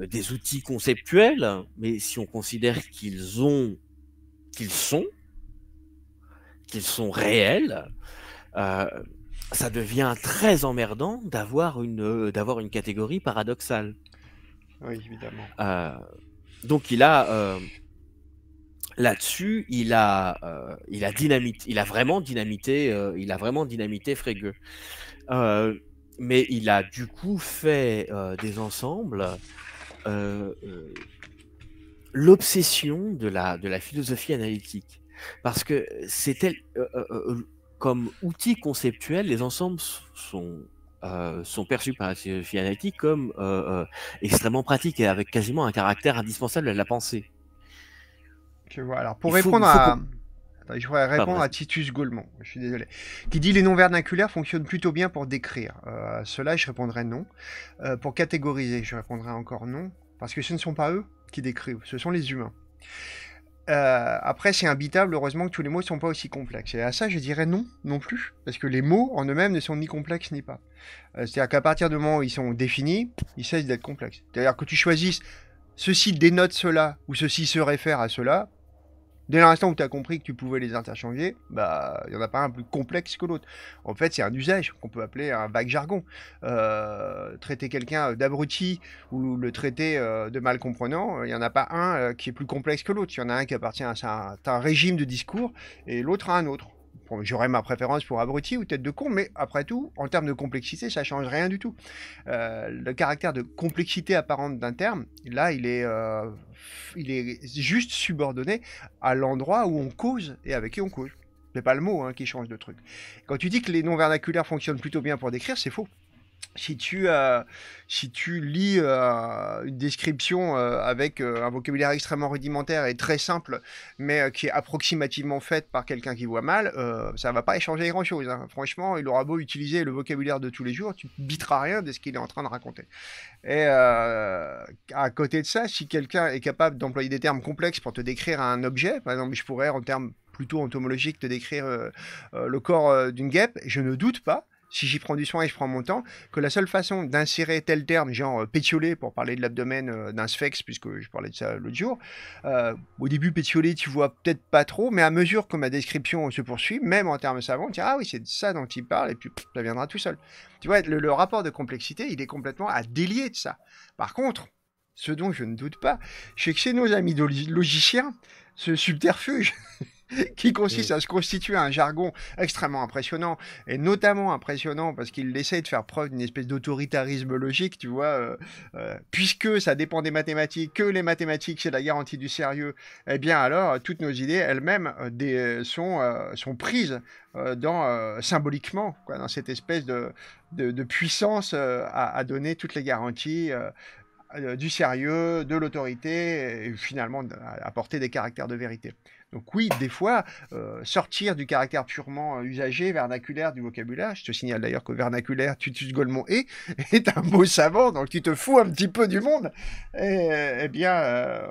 des, outils conceptuels, mais si on considère qu'ils ont, qu'ils sont, qu'ils sont réels, ça devient très emmerdant d'avoir une, d'avoir une catégorie paradoxale. Oui, évidemment. Euh, donc il a euh, là-dessus, il a, euh, il a dynamite, il a vraiment dynamité, il a vraiment dynamité Frege. mais il a du coup fait des ensembles l'obsession de la de la philosophie analytique, parce que c'était comme outil conceptuel, les ensembles sont euh, sont perçus par la philosophie comme euh, euh, extrêmement pratiques et avec quasiment un caractère indispensable à la pensée. Je vois. Alors pour répondre à. je voudrais répondre à Titus Gaulmont, je suis désolé, qui dit les noms vernaculaires fonctionnent plutôt bien pour décrire. Cela, je répondrai non. pour catégoriser, je répondrai encore non, parce que ce ne sont pas eux qui décrivent, ce sont les humains. Euh, après, c'est imbitable, heureusement que tous les mots ne sont pas aussi complexes. Et à ça, je dirais non, non plus, parce que les mots en eux-mêmes ne sont ni complexes ni pas. Euh, c'est-à-dire qu'à partir du moment où ils sont définis, ils cessent d'être complexes. C'est-à-dire que tu choisisses ceci dénote cela, ou ceci se réfère à cela, Dès l'instant où tu as compris que tu pouvais les interchanger, bah, il n'y en a pas un plus complexe que l'autre. En fait, c'est un usage qu'on peut appeler un vague jargon. Euh, traiter quelqu'un euh, d'abruti ou le traiter euh, de mal comprenant, il n'y en a pas un qui est plus complexe que l'autre. Il y en a un qui appartient à à un régime de discours et l'autre à un autre j'aurais ma préférence pour abruti ou tête de con, mais après tout, en termes de complexité, ça change rien du tout. Euh, le caractère de complexité apparente d'un terme, là, il est, euh, il est juste subordonné à l'endroit où on cause et avec qui on cause. n'est pas le mot hein, qui change de truc. Quand tu dis que les noms vernaculaires fonctionnent plutôt bien pour décrire, c'est faux. Euh, si tu, lis euh, une description euh, avec un vocabulaire extrêmement rudimentaire et très simple, mais qui est approximativement faite par quelqu'un qui voit mal, ça va pas échanger grand-chose. Hein. Franchement, il aura beau utiliser le vocabulaire de tous les jours, tu biteras rien de ce qu'il est en train de raconter. Et à côté de ça, si quelqu'un est capable d'employer des termes complexes pour te décrire un objet, par exemple, je pourrais en termes plutôt entomologiques te décrire le corps d'une guêpe, je ne doute pas si j'y prends du soin et je prends mon temps, que la seule façon d'insérer tel terme, genre euh, pétioler, pour parler de l'abdomen euh, d'un sphex, puisque je parlais de ça l'autre jour, euh, au début pétioler, tu vois peut-être pas trop, mais à mesure que ma description se poursuit, même en termes savants, tu dis, ah oui, c'est de ça dont il parle, et puis ça viendra tout seul. Tu vois, le, rapport de complexité, il est complètement à délier de ça. Par contre, ce dont je ne doute pas, c'est que chez nos amis logiciens, ce subterfuge [LAUGHS] qui consiste mmh. à se constituer un jargon extrêmement impressionnant, et notamment impressionnant parce qu'il essaie de faire preuve d'une espèce d'autoritarisme logique, tu vois, euh, euh, puisque ça dépend des mathématiques, que les mathématiques c'est la garantie du sérieux, et eh bien alors toutes nos idées elles-mêmes euh, sont, sont prises dans, symboliquement, dans cette espèce de, de, puissance à, à, donner toutes les garanties euh, du sérieux, de l'autorité, et finalement apporter des caractères de vérité. Donc oui, des fois, euh, sortir du caractère purement euh, usagé, vernaculaire du vocabulaire, je te signale d'ailleurs que vernaculaire, Tutus Golemont est, [LAUGHS] est un beau savant, donc tu te fous un petit peu du monde, et, eh, eh bien, euh,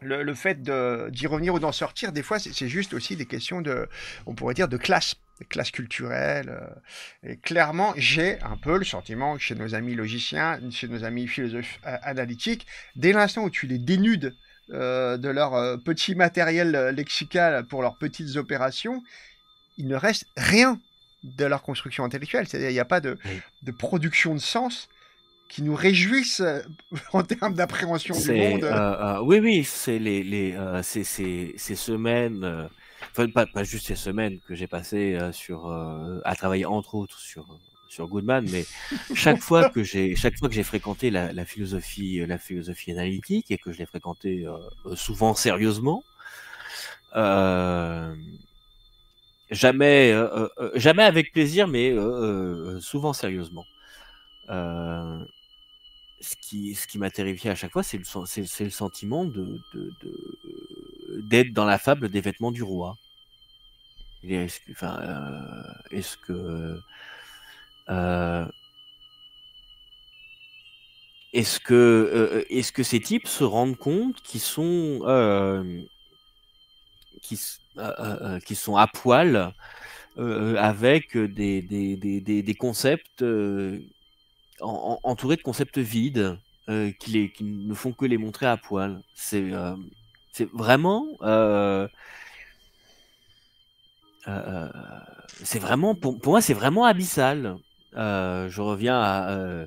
le, fait d'y revenir ou d'en sortir, des fois, c'est juste aussi des questions de, on pourrait dire, de classe, de classe culturelle. Euh. Et clairement, j'ai un peu le sentiment que chez nos amis logiciens, chez nos amis philosophes euh, analytiques, dès l'instant où tu les dénudes euh, de leur petit matériel lexical pour leurs petites opérations, il ne reste rien de leur construction intellectuelle. C'est-à-dire, il n'y a pas de production de sens qui nous réjouissent euh, [LAUGHS] en termes d'appréhension du monde. Euh, euh, oui, oui, c'est les, ces, semaines, enfin pas, juste ces semaines que j'ai passées sur, à travailler entre autres sur, sur Goodman, mais chaque fois que j'ai chaque fois que j'ai fréquenté la, philosophie la philosophie analytique et que je l'ai fréquenté souvent sérieusement. Jamais, jamais avec plaisir, mais souvent sérieusement. Euh, ce qui, ce qui m'a terrifié à chaque fois, c'est le, le sentiment de, d'être dans la fable des vêtements du roi. Euh, est-ce que, enfin, euh, est-ce que, est-ce euh, que, est-ce que ces types se rendent compte qu'ils sont, qui, sont à poil avec des, des, des concepts entouré de concepts vides euh, qui, ne font que les montrer à poil. C'est euh, vraiment. Euh, c'est vraiment pour, pour moi c'est vraiment abyssal je reviens à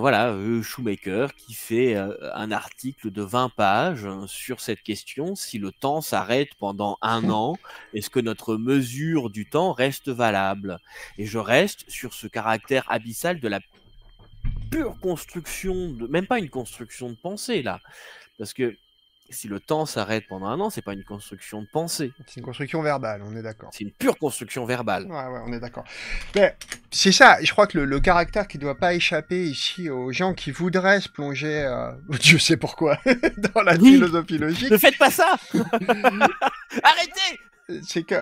voilà, Shoemaker qui fait un article de 20 pages hein, sur cette question, si le temps s'arrête pendant un [LAUGHS] an, est-ce que notre mesure du temps reste valable Et je reste sur ce caractère abyssal de la pure construction, de, même pas une construction de pensée là, parce que si le temps s'arrête pendant un an, c'est pas une construction de pensée. C'est une construction verbale, on est d'accord. C'est une pure construction verbale. Ouais, ouais, on est d'accord. Mais c'est ça, je crois que le, caractère qui ne doit pas échapper ici aux gens qui voudraient se plonger, je euh, [LAUGHS] Dieu pourquoi, [LAUGHS] dans la philosophie logique. Ne faites pas ça [LAUGHS] Arrêtez C'est que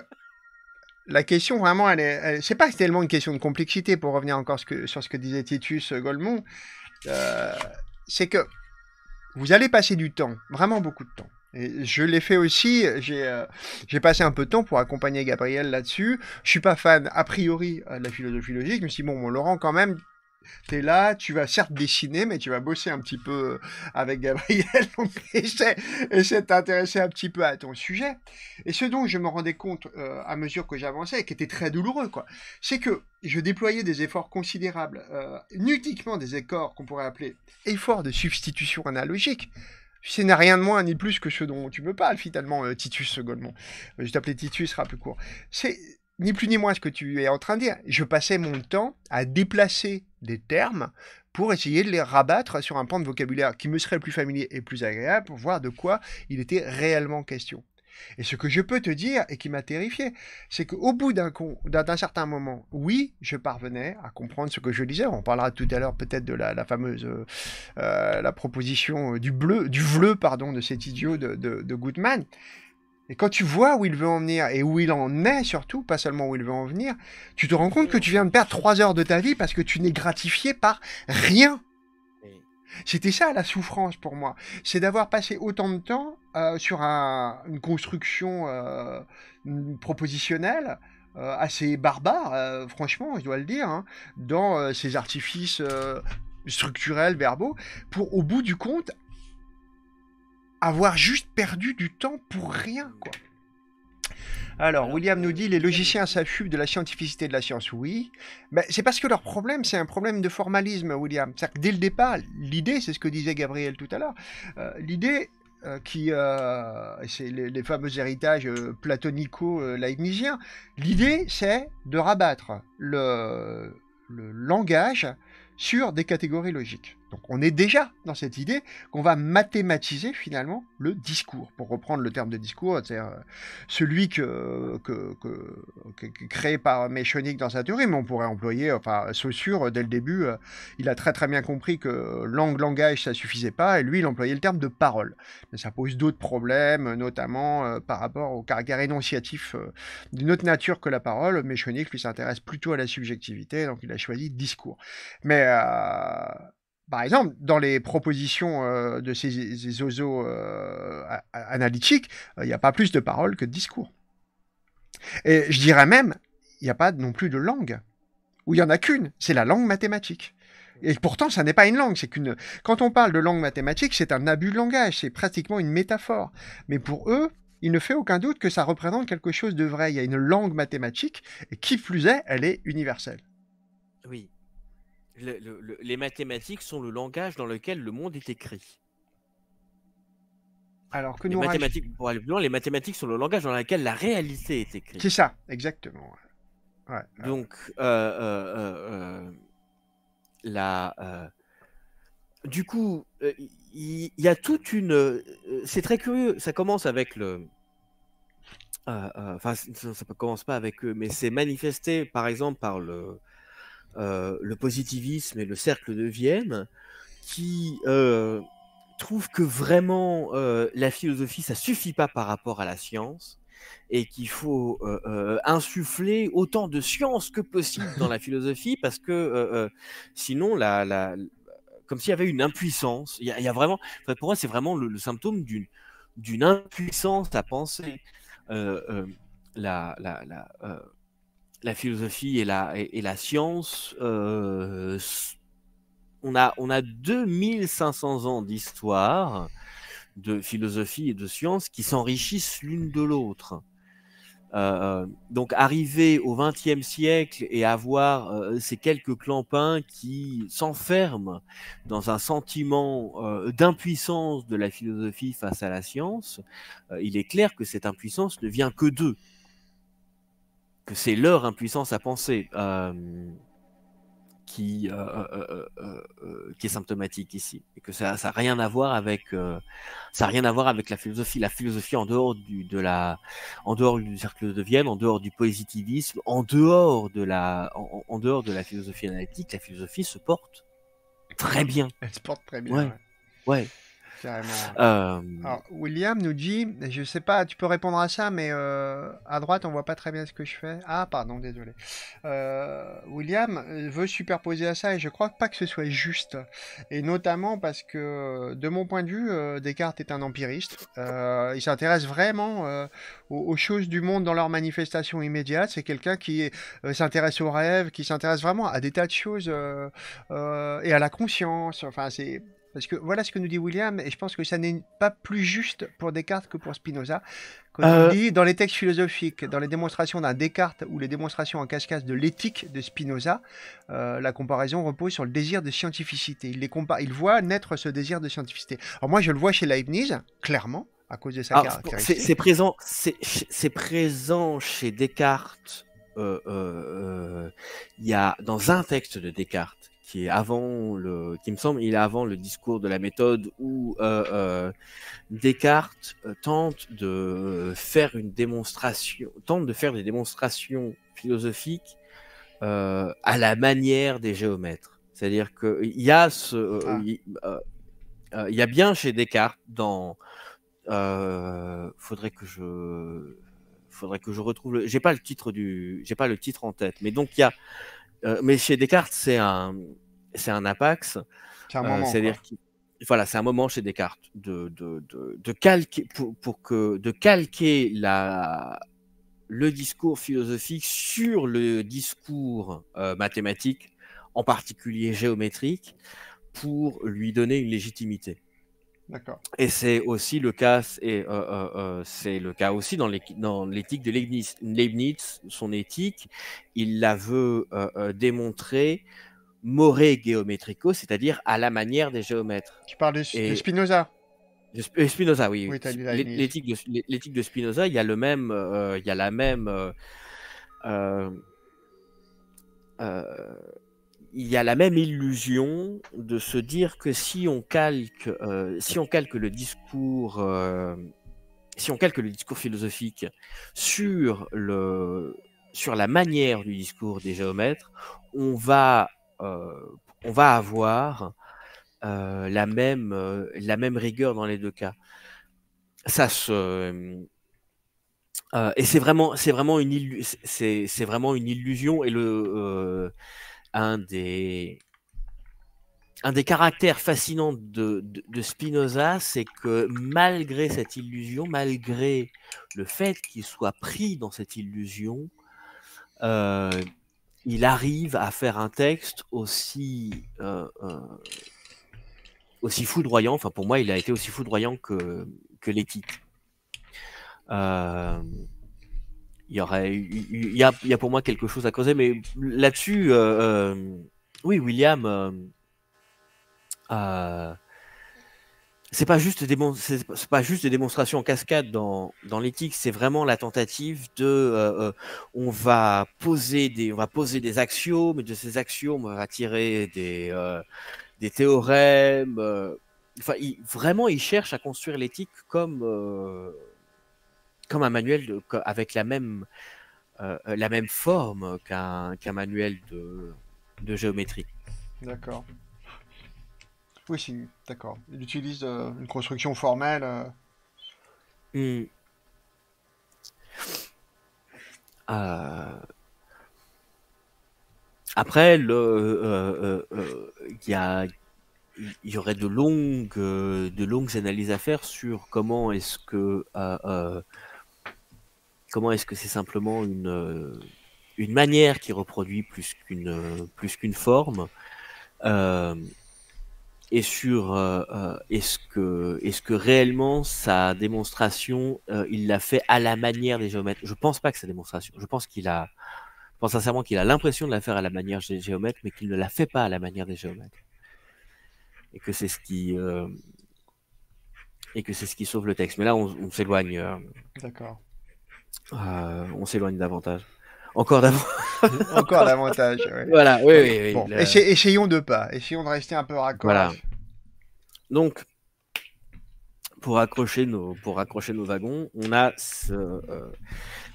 la question vraiment, elle est, pas tellement une question de complexité pour revenir encore sur ce que disait Titus euh, Golemont, euh, c'est que vous allez passer du temps, vraiment beaucoup de temps. Et je l'ai fait aussi, j'ai euh, passé un peu de temps pour accompagner Gabriel là-dessus. Je suis pas fan a priori de la philosophie logique, mais si bon, bon Laurent, quand même, tu es là, tu vas certes dessiner, mais tu vas bosser un petit peu euh, avec Gabriel, [LAUGHS] donc essaie, de t'intéresser un petit peu à ton sujet. Et ce dont je me rendais compte euh, à mesure que j'avançais, et qui était très douloureux, quoi, c'est que je déployais des efforts considérables, euh, des efforts qu'on pourrait appeler efforts de substitution analogique, ce n'est rien de moins ni plus que ce dont tu me parles, finalement, euh, Titus Goldman. Je t'appelais Titus, sera plus court. C'est ni plus ni moins ce que tu es en train de dire. Je passais mon temps à déplacer des termes pour essayer de les rabattre sur un pan de vocabulaire qui me serait plus familier et plus agréable pour voir de quoi il était réellement question. Et ce que je peux te dire, et qui m'a terrifié, c'est qu'au bout d'un, certain moment, oui, je parvenais à comprendre ce que je disais. On parlera tout à l'heure peut-être de la, fameuse euh, la proposition euh, du bleu, du bleu, pardon, de cet idiot de, de, de Goodman. Et quand tu vois où il veut en venir et où il en est surtout, pas seulement où il veut en venir, tu te rends compte que tu viens de perdre trois heures de ta vie parce que tu n'es gratifié par rien. C'était ça la souffrance pour moi, c'est d'avoir passé autant de temps euh, sur une construction euh, propositionnelle euh, assez barbare, franchement, je dois le dire, hein, dans ces artifices structurels, verbaux, pour au bout du compte avoir juste perdu du temps pour rien, quoi. Alors, William nous dit les logiciens s'affubent de la scientificité de la science, oui. Mais c'est parce que leur problème, c'est un problème de formalisme, William. cest que dès le départ, l'idée, c'est ce que disait Gabriel tout à l'heure, euh, l'idée, euh, qui euh, c'est les, fameux héritages platonico-leibniziens. L'idée, c'est de rabattre le, le, langage sur des catégories logiques. Donc on est déjà dans cette idée qu'on va mathématiser finalement le discours, pour reprendre le terme de discours, c'est-à-dire euh, celui que, que, créé par Méchonique dans sa théorie, mais on pourrait employer, enfin Saussure, euh, dès le début, euh, il a très très bien compris que langue, langage, ça suffisait pas, et lui il employait le terme de parole. Mais ça pose d'autres problèmes, notamment par rapport au caractère énonciatif d'une autre nature que la parole. Méchonique, lui s'intéresse plutôt à la subjectivité, donc il a choisi discours. Mais par exemple, dans les propositions euh, de ces, ces euh, analytiques, euh, il n'y a pas plus de paroles que de discours. Et je dirais même, il n'y a pas non plus de langue, ou il n'y en a qu'une, c'est la langue mathématique. Et pourtant, ça n'est pas une langue, c'est qu'une. Quand on parle de langue mathématique, c'est un abus de langage, c'est pratiquement une métaphore. Mais pour eux, il ne fait aucun doute que ça représente quelque chose de vrai. Il y a une langue mathématique, et qui plus est, elle est universelle. Oui, les mathématiques sont le langage dans lequel le monde est écrit. Alors que les nous mathématiques, les mathématiques sont le langage dans lequel la réalité est écrite. C'est ça, exactement. Donc, euh, euh, euh, la, du coup, il y, y, a toute une. C'est très curieux. Ça commence avec le. Enfin, ça, ne commence pas avec eux, mais c'est manifesté, par exemple, par le euh, le positivisme et le cercle de Vienne, qui euh, trouve que vraiment euh, la philosophie, ça suffit pas par rapport à la science et qu'il faut insuffler autant de science que possible dans la philosophie parce que sinon la, la, comme s'il y avait une impuissance il y, a vraiment pour moi c'est vraiment le, symptôme d'une d'une impuissance à penser la, la la philosophie et la, science, euh, on, a, on a 2500 ans d'histoire de philosophie et de science qui s'enrichissent l'une de l'autre. Euh, euh, donc arriver au XXe siècle et avoir ces quelques clampins qui s'enferment dans un sentiment d'impuissance de la philosophie face à la science, il est clair que cette impuissance ne vient que d'eux que c'est leur impuissance à penser euh, qui, euh, euh, euh, euh qui est symptomatique ici, et que ça n'a rien à voir avec ça a rien à voir avec la philosophie. La philosophie en dehors du de la en dehors du cercle de Vienne, en dehors du positivisme, en dehors de la en, dehors de la philosophie analytique, la philosophie se porte très bien. Elle se porte très bien. ouais. ouais. Euh, Alors, William nous dit, je sais pas, tu peux répondre à ça, mais euh, à droite, on voit pas très bien ce que je fais. Ah, pardon, désolé. Euh, William veut superposer à ça, et je crois pas que ce soit juste. Et notamment parce que, de mon point de vue, Descartes est un empiriste. il s'intéresse vraiment aux, aux, choses du monde dans leur manifestation immédiate. C'est quelqu'un qui s'intéresse aux rêves, qui s'intéresse vraiment à des tas de choses et à la conscience. Enfin, c'est parce que voilà ce que nous dit William, et je pense que ça n'est pas plus juste pour Descartes que pour Spinoza. Quand euh. dit dans les textes philosophiques, dans les démonstrations d'un Descartes ou les démonstrations en cascade de l'éthique de Spinoza, euh, la comparaison repose sur le désir de scientificité. Il, les compare, il voit naître ce désir de scientificité. Alors moi, je le vois chez Leibniz, clairement, à cause de sa caractéristique. C'est présent, c'est présent chez Descartes. Euh, il y a dans un texte de Descartes qui est avant le, qui me semble, il est avant le discours de la méthode où euh, euh, Descartes euh, tente de faire une démonstration, tente de faire des démonstrations philosophiques euh, à la manière des géomètres. C'est-à-dire qu'il y a ce, euh, ah. il y, a bien chez Descartes dans, faudrait que je, faudrait que je retrouve, le... j'ai pas le titre du, j'ai pas le titre en tête, mais donc il y a euh, mais chez Descartes, c'est un, c'est un apax. C'est euh, à dire voilà, c'est un moment chez Descartes de, de, de, calquer pour, que de calquer la le discours philosophique sur le discours euh, mathématique, en particulier géométrique, pour lui donner une légitimité. Et c'est aussi le cas, et euh, euh, euh, c'est le cas aussi dans l'éthique de Leibniz. Leibniz, son éthique, il la veut démontrer more geometrico, c'est-à-dire à la manière des géomètres. Tu parles de, Spinoza. Spinoza, oui. l'éthique de, de, Spinoza, il y a le même, il y a la même il y a la même illusion de se dire que si on calque, euh, si on calque le discours, euh, si on calque le discours philosophique sur le, sur la manière du discours des géomètres, on va, euh, on va avoir la même, la même rigueur dans les deux cas. Ça se, et c'est vraiment, c'est vraiment une, c'est vraiment une illusion et le, un des, des caractères fascinants de, Spinoza, c'est que malgré cette illusion, malgré le fait qu'il soit pris dans cette illusion, euh, il arrive à faire un texte aussi, euh, euh, aussi foudroyant. Enfin, pour moi, il a été aussi foudroyant que, que l'éthique il y aurait il y a, y a, pour moi quelque chose à causer mais là-dessus euh, euh, oui William euh, euh, c'est pas juste des c'est pas juste des démonstrations en cascade dans, dans l'éthique c'est vraiment la tentative de on va poser des on va poser des axiomes et de ces axiomes on va tirer des des théorèmes enfin vraiment il cherche à construire l'éthique comme comme un manuel de, avec la même, euh, la même forme qu'un manuel de, géométrie. D'accord. Oui, d'accord. Il utilise euh, une construction formelle. Après, il y aurait de longues, de longues analyses à faire sur comment est-ce que euh, Comment est-ce que c'est simplement une, euh, une manière qui reproduit plus qu'une euh, plus qu'une forme euh, et sur est-ce que est-ce que réellement sa démonstration il l'a fait à la manière des géomètres Je pense pas que sa démonstration. Je pense qu'il a, pense sincèrement qu'il a l'impression de la faire à la manière des géomètres, mais qu'il ne la fait pas à la manière des géomètres. Et que c'est ce qui et que c'est ce qui sauve le texte. Mais là, on s'éloigne. D'accord. Euh, on s'éloigne davantage. Encore davantage. [LAUGHS] Encore davantage. Voilà, oui, oui. bon. essayons de pas. Essayons de rester un peu raccord. Voilà. Donc, pour accrocher nos, pour accrocher nos wagons, on a euh,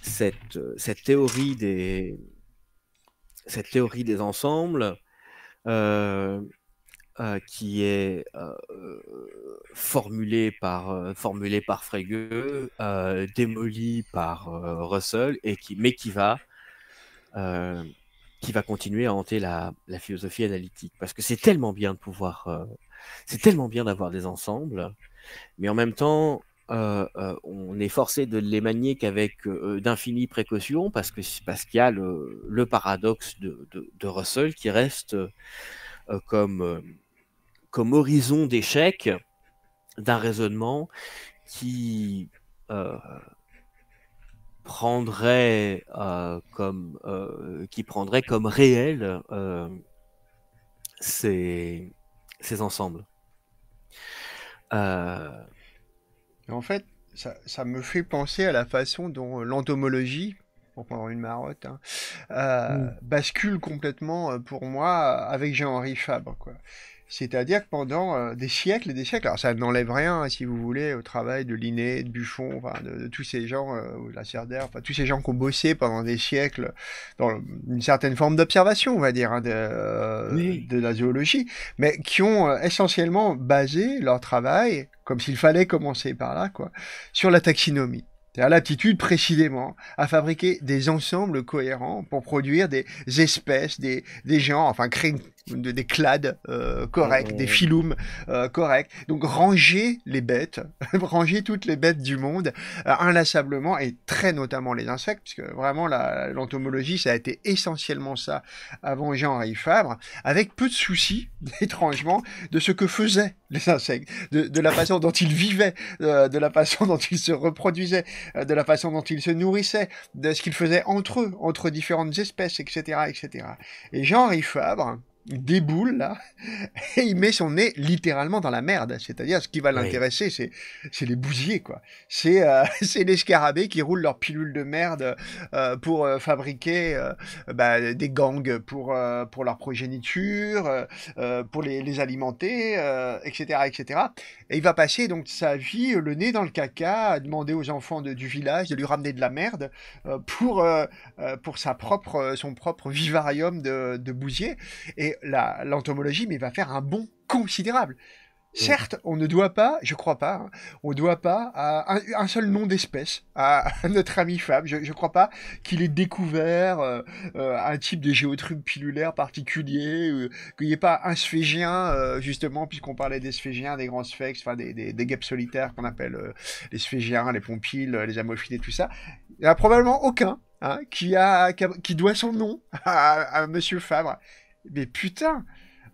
cette, cette, théorie des, cette théorie des ensembles. Euh, euh, qui est euh, formulé par, euh, formulé par Frege, démoli par Russell, et qui, mais qui va, qui va continuer à hanter la, la philosophie analytique. Parce que c'est tellement bien de pouvoir, c'est tellement bien d'avoir des ensembles, mais en même temps, on est forcé de les manier qu'avec d'infinies précautions parce que parce qu'il y a le, le paradoxe de, de, de, Russell qui reste euh, comme, euh, comme horizon d'échec d'un raisonnement qui euh, prendrait comme qui prendrait comme réel ces, ces ensembles. En fait, ça, ça, me fait penser à la façon dont l'entomologie pour prendre une marotte, hein. euh, mm. bascule complètement euh, pour moi euh, avec Jean-Henri Fabre. Quoi. C'est-à-dire que pendant des siècles et des siècles, alors ça n'enlève rien, hein, si vous voulez, au travail de Linné, de Buffon, enfin, de, tous ces gens, de la Cerdère, enfin, tous ces gens qui ont bossé pendant des siècles dans une certaine forme d'observation, on va dire, hein, de, la zoologie, mais qui ont essentiellement basé leur travail, comme s'il fallait commencer par là, quoi, sur la taxinomie cest à l'aptitude précisément à fabriquer des ensembles cohérents pour produire des espèces, des, des enfin créer des clades euh, corrects, des filoums euh, corrects. Donc ranger les bêtes, [LAUGHS] ranger toutes les bêtes du monde euh, inlassablement et très notamment les insectes, puisque vraiment l'entomologie ça a été essentiellement ça avant Jean-Henri Fabre, avec peu de soucis [LAUGHS] étrangement de ce que faisaient les insectes, de, de la façon dont ils vivaient, de la façon dont ils se reproduisaient, de la façon dont ils se nourrissaient, de ce qu'ils faisaient entre eux, entre différentes espèces, etc., etc. Et Jean-Henri Fabre déboule là [LAUGHS] et il met son nez littéralement dans la merde. C'est-à-dire ce qui va l'intéresser, c'est les bousiers quoi. Euh, [LAUGHS] c'est les scarabées qui roulent leurs pilules de merde euh, pour euh, fabriquer bah, des gangs pour pour leur progéniture, pour les, alimenter, etc., etc. Et il va passer donc sa vie le nez dans le caca, à demander aux enfants du village de lui ramener de la merde pour pour sa propre son propre vivarium de, de bousiers et l'entomologie, mais va faire un bond considérable. Mmh. Certes, on ne doit pas, je crois pas, hein, on doit pas à un, seul nom d'espèce à, notre ami Fabre. Je, crois pas qu'il ait découvert euh, euh, un type de géotrube pilulaire particulier, qu'il n'y ait pas un sphégien, euh, justement, puisqu'on parlait des sphégiens, des grands sphex, enfin des, des, guêpes solitaires qu'on appelle les sphégiens, les pompiles, les amophiles et tout ça. Il n'y a probablement aucun hein, qui, a, qui, doit son nom à, à Monsieur Fabre mais putain,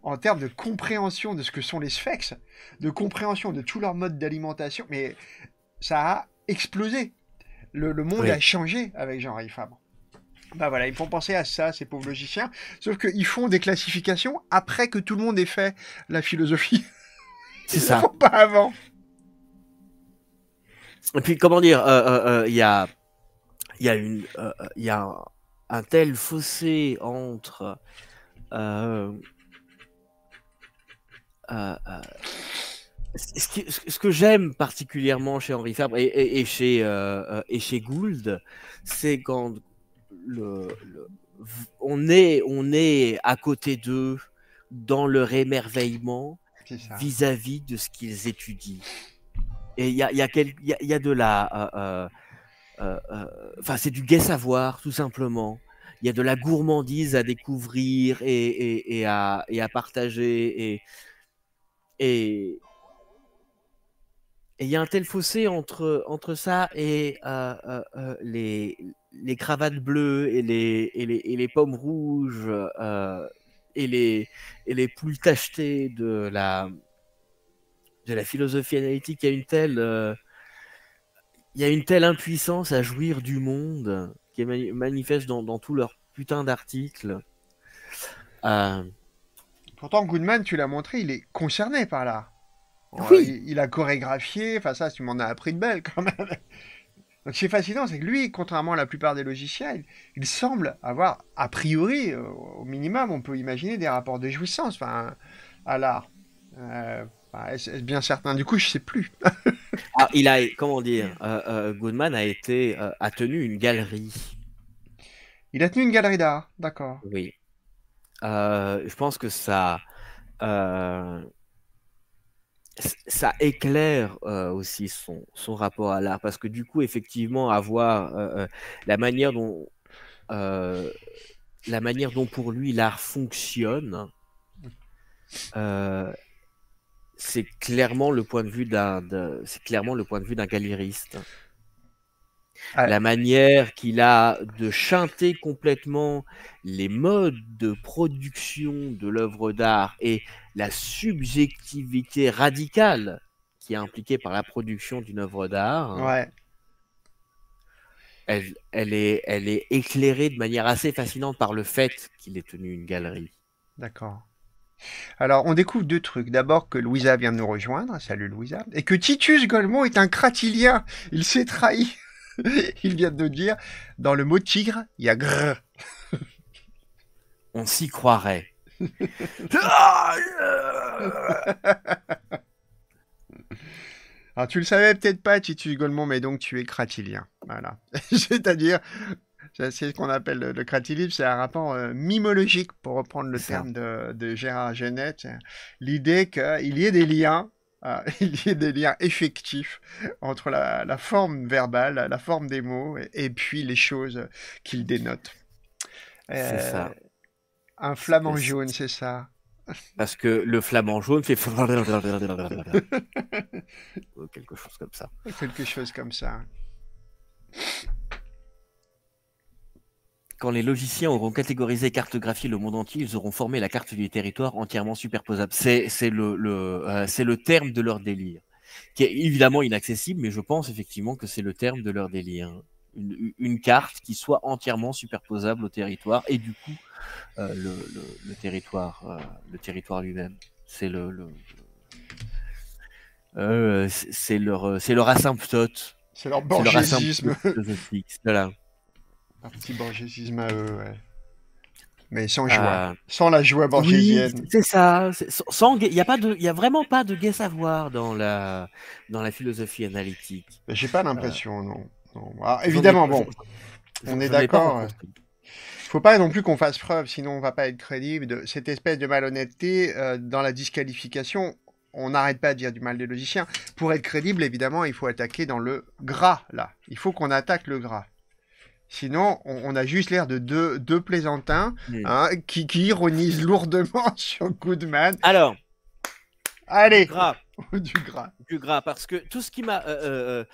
en termes de compréhension de ce que sont les sphex, de compréhension de tout leur mode d'alimentation, mais ça a explosé. Le, monde a changé avec Jean-Ray Fabre. Bah voilà, ils font penser à ça, ces pauvres logiciens. Sauf qu'ils font des classifications après que tout le monde ait fait la philosophie. [LAUGHS] C'est [LAUGHS] ça. pas avant. Et puis, comment dire, euh, euh, euh, il y a, y a, une, il y a un, tel fossé entre euh, euh, euh, ce, que j'aime particulièrement chez Henri Fabre et, chez, et chez Gould, c'est quand le, on, est, on est à côté d'eux dans leur émerveillement vis-à-vis de ce qu'ils étudient. Et il y a, y, y a, de la... Enfin, c'est du gai savoir, tout simplement il y a de la gourmandise à découvrir et, à, partager. Et et il y a un tel fossé entre, ça et euh, euh, euh, les, cravates bleues et les, les, pommes rouges et, les, poules tachetées de la, de la philosophie analytique. il y a une telle impuissance à jouir du monde manifeste dans, tous leurs putains d'articles. Euh, Pourtant, Goodman, tu l'as montré, il est concerné par là. Oui. Il, a chorégraphié, enfin ça, tu m'en as appris de belle quand même. [LAUGHS] Donc c'est fascinant, c'est que lui, contrairement à la plupart des logiciels, il semble avoir, a priori, euh, au minimum, on peut imaginer des rapports de jouissance à l'art. Euh, c'est bah, bien certain. Du coup, je sais plus. [LAUGHS] Ah, il a, comment dire, euh, euh, Goodman a été, euh, a tenu une galerie. Il a tenu une galerie d'art, d'accord. Oui. je pense que ça, ça éclaire aussi son, son rapport à l'art, parce que du coup, effectivement, avoir la manière dont, la manière dont pour lui l'art fonctionne. Mm. Euh, c'est clairement le point de vue d'un, c'est clairement le point de vue d'un galériste. la manière qu'il a de chanter complètement les modes de production de l'œuvre d'art et la subjectivité radicale qui est impliquée par la production d'une œuvre d'art. Hein, elle, est, elle est éclairée de manière assez fascinante par le fait qu'il ait tenu une galerie. D'accord. Alors, on découvre deux trucs. D'abord que Louisa vient de nous rejoindre. Salut Louisa. Et que Titus Golemont est un cratilien. Il s'est trahi. [LAUGHS] il vient de nous dire, dans le mot tigre, il y a grrr. On s'y croirait. [LAUGHS] Alors, tu le savais peut-être pas, Titus Golemont, mais donc tu es cratilien. Voilà. [LAUGHS] C'est-à-dire c'est ce qu'on appelle le, le c'est un rapport euh, mimologique, pour reprendre le terme de, Gérard Genette. L'idée qu'il y ait des liens, euh, [LAUGHS] il y ait des liens effectifs entre la, forme verbale, la forme des mots, et, puis les choses qu'ils dénotent. C'est ça. Euh, un flamand jaune, c'est ça. Parce que le flamand jaune fait [LAUGHS] quelque chose comme ça. Quelque chose comme ça. Quand les logiciens auront catégorisé et cartographié le monde entier, ils auront formé la carte du territoire entièrement superposable. C'est le, euh, le terme de leur délire, qui est évidemment inaccessible, mais je pense effectivement que c'est le terme de leur délire. Une, carte qui soit entièrement superposable au territoire et du coup euh, le, territoire euh, territoire lui-même c'est le, c'est leur c'est leur asymptote c'est leur voilà petit borgésisme à eux, Mais sans joie. Euh, sans la joie borgésienne. c'est ça. Il n'y a, pas de... a vraiment pas de gai savoir dans la... dans la philosophie analytique. J'ai pas euh, l'impression, non. non. Ah, évidemment, bon. On est d'accord. Euh. Il faut pas non plus qu'on fasse preuve, sinon on va pas être crédible. De cette espèce de malhonnêteté dans la disqualification, on n'arrête pas de dire du mal des logiciens. Pour être crédible, évidemment, il faut attaquer dans le gras, là. Il faut qu'on attaque le gras. Sinon, on, a juste l'air de deux, plaisantins hein, qui, ironisent lourdement [LAUGHS] sur Goodman. Alors, allez, du gras. [LAUGHS] du gras, du gras, parce que tout ce qui m'a, euh,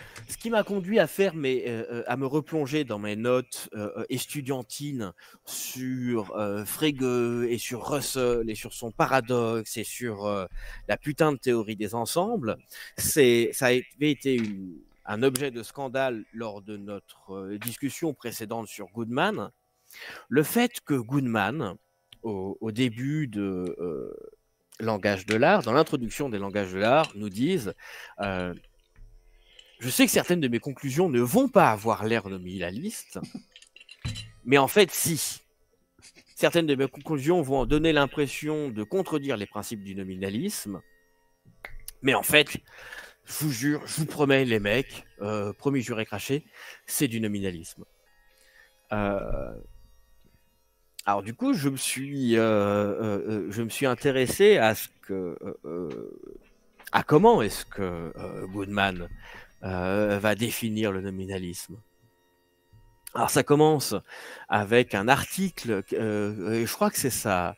euh, euh, conduit à faire, à me replonger dans mes notes estudiantines sur Frege et sur Russell et sur son paradoxe et sur la putain de théorie des ensembles, c'est, ça avait été une un objet de scandale lors de notre euh, discussion précédente sur Goodman, le fait que Goodman, au, début de euh, Langage de l'art, dans l'introduction des langages de l'art, nous dise euh, Je sais que certaines de mes conclusions ne vont pas avoir l'air nominaliste, mais en fait, si. Certaines de mes conclusions vont donner l'impression de contredire les principes du nominalisme, mais en fait, je vous jure, je vous promets, les mecs, euh, promis juré craché, c'est du nominalisme. Euh, alors du coup, je me suis, euh, euh, je me suis intéressé à ce que, à comment est-ce que Goodman va définir le nominalisme. Alors ça commence avec un article, je crois que c'est ça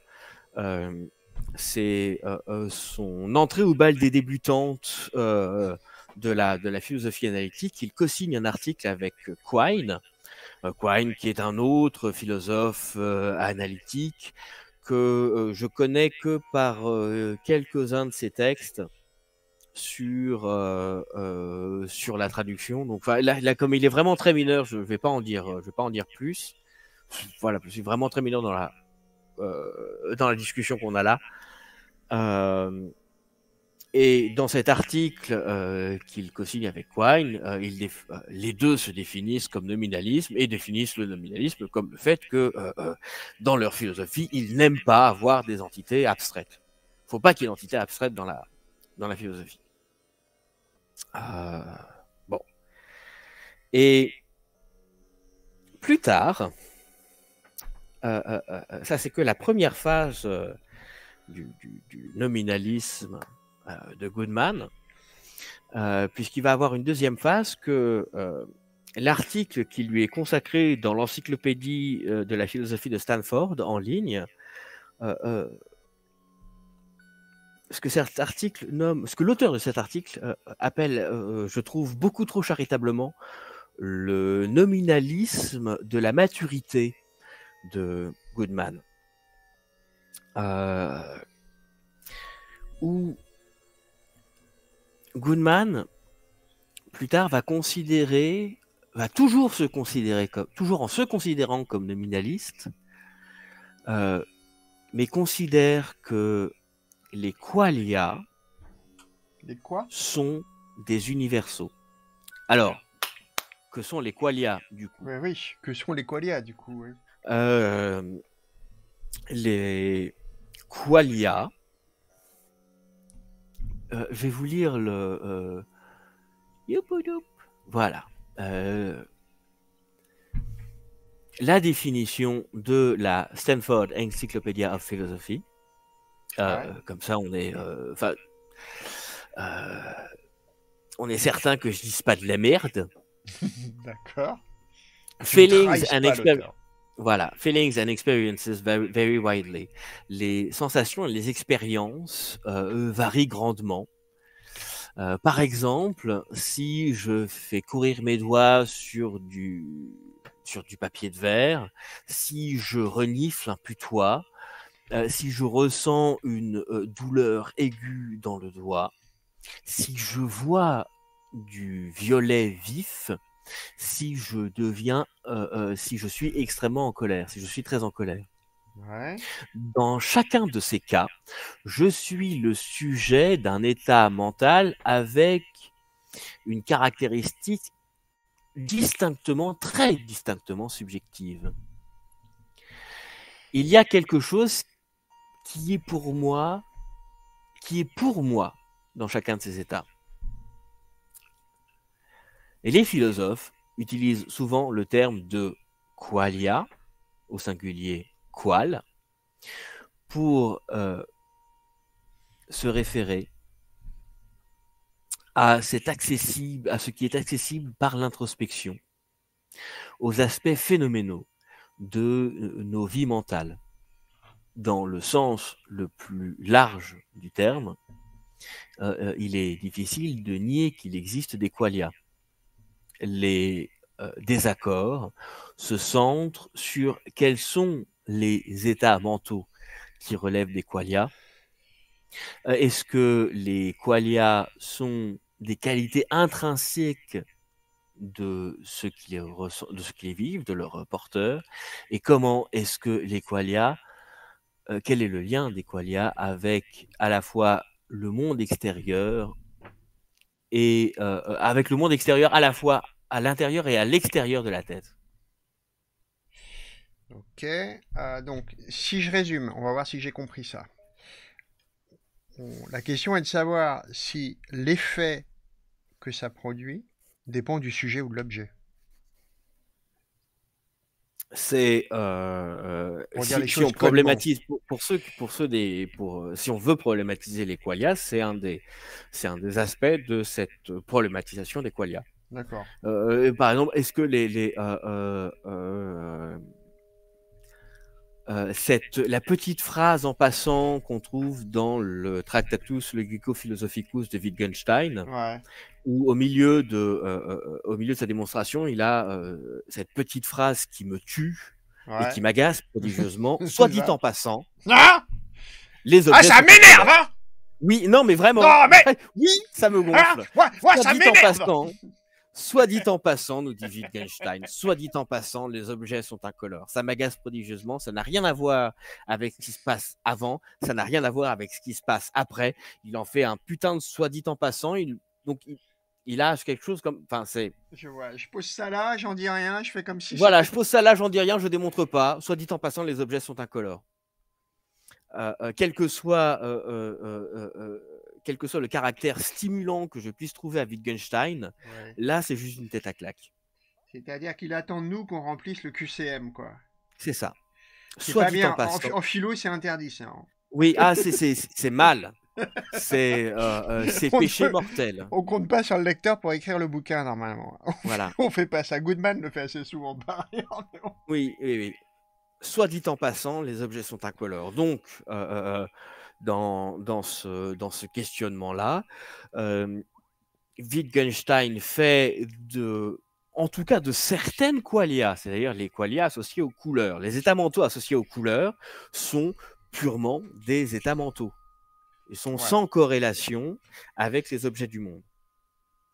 c'est euh, euh, son entrée au bal des débutantes euh, de la, de la philosophie analytique, il co-signe un article avec Quine, Quine qui est un autre philosophe analytique que je connais que par quelques-uns de ses textes sur, sur la traduction. Donc là, là, comme il est vraiment très mineur, je ne vais, pas en dire, je vais pas en dire plus. Voilà, je suis vraiment très mineur dans la, euh, dans la discussion qu'on a là. Euh, et dans cet article euh, qu'il co-signe avec Quine, les deux se définissent comme nominalisme et définissent le nominalisme comme le fait que dans leur philosophie, ils n'aiment pas avoir des entités abstraites. Il ne faut pas qu'il y ait d'entités abstraite dans la, dans la philosophie. bon. Et plus tard, euh, euh, euh, ça c'est que la première phase du, nominalisme de Goodman, puisqu'il va avoir une deuxième phase que l'article qui lui est consacré dans l'encyclopédie de la philosophie de Stanford en ligne, ce que cet article nomme, ce que l'auteur de cet article appelle, je trouve beaucoup trop charitablement, le nominalisme de la maturité de Goodman. Euh, où Goodman, plus tard, va considérer, va toujours se considérer comme, toujours en se considérant comme nominaliste, euh, mais considère que les qualia sont des universaux. Alors, que sont les qualia du coup oui, que sont les qualia du coup euh, les Qualia. Euh, je vais vous lire le. Euh... Voilà. Euh, la définition de la Stanford Encyclopedia of Philosophy. Euh, comme ça, on est. enfin, on est certain que je dise pas de la merde. [LAUGHS] D'accord. Feelings and experience. Voilà, feelings and experiences vary, very widely. Les sensations et les expériences euh, varient grandement. Euh, par exemple, si je fais courir mes doigts sur du, sur du papier de verre, si je renifle un putois, euh, si je ressens une douleur aiguë dans le doigt, si je vois du violet vif, si je deviens, euh, euh, si je suis extrêmement en colère, si je suis très en colère. Dans chacun de ces cas, je suis le sujet d'un état mental avec une caractéristique distinctement, très distinctement subjective. Il y a quelque chose qui est pour moi, qui est pour moi dans chacun de ces états. Et les philosophes utilisent souvent le terme de qualia, au singulier qual, pour euh, se référer à, cet accessible, à ce qui est accessible par l'introspection, aux aspects phénoménaux de euh, nos vies mentales, dans le sens le plus large du terme, euh, il est difficile de nier qu'il existe des qualia les euh, désaccords se centrent sur quels sont les états mentaux qui relèvent des qualia. Euh, est-ce que les qualia sont des qualités intrinsèques de ce qui les, de vivent, de leurs porteurs, et comment est-ce que les qualia, euh, quel est le lien des qualia avec à la fois le monde extérieur et euh, avec le monde extérieur à la fois à l'intérieur et à l'extérieur de la tête. Ok, euh, donc si je résume, on va voir si j'ai compris ça. la question est de savoir si l'effet que ça produit dépend du sujet ou de l'objet c'est euh, euh, si, on problématise pour, ceux pour ceux des pour euh, si on veut problématiser les qualias c'est un des c'est un des aspects de cette problématisation des qualias D'accord. par exemple, est-ce que les, les cette, la petite phrase en passant qu'on trouve dans le Tractatus Logico Philosophicus de Wittgenstein, où au milieu de, euh, euh, au milieu de sa démonstration, il a euh, cette petite phrase qui me tue et qui m'agace [LAUGHS] prodigieusement. soit dit en passant. Ah les ah, objets. Ah, ça m'énerve, hein Oui, non, mais vraiment. [LAUGHS] Oui, ça me ah, gonfle. soit dit en passant. Soit dit en passant, nous dit Wittgenstein, soit dit en passant, les objets sont incolores. Ça m'agace prodigieusement, ça n'a rien à voir avec ce qui se passe avant, ça n'a rien à voir avec ce qui se passe après. Il en fait un putain de soit dit en passant, il a quelque chose comme. Enfin, Je vois. Je pose ça là, j'en dis rien, je fais comme si. Voilà, je pose ça là, j'en dis rien, je démontre pas. Soit dit en passant, les objets sont incolores. Euh, euh, quel, que soit, euh, quel que soit le caractère stimulant que je puisse trouver à Wittgenstein, là, c'est juste une tête à claque. C'est-à-dire qu'il attend de nous qu'on remplisse le QCM, quoi. C'est ça. Soit dit bien. en passant. En, philo, c'est interdit, ça. Hein. Oui, ah, c'est mal. C'est euh, euh, [LAUGHS] péché mortel. On compte pas sur le lecteur pour écrire le bouquin normalement. On [LAUGHS] voilà. Fait, on fait pas ça. Goodman le fait assez souvent pas. [LAUGHS] Oui, oui, oui. Soit dit en passant, les objets sont incolores. Donc, euh, dans, dans ce, dans ce questionnement-là, Wittgenstein fait de en tout cas de certaines qualias c'est-à-dire les qualias associées aux couleurs. Les états mentaux associés aux couleurs sont purement des états mentaux. Ils sont sans corrélation avec les objets du monde.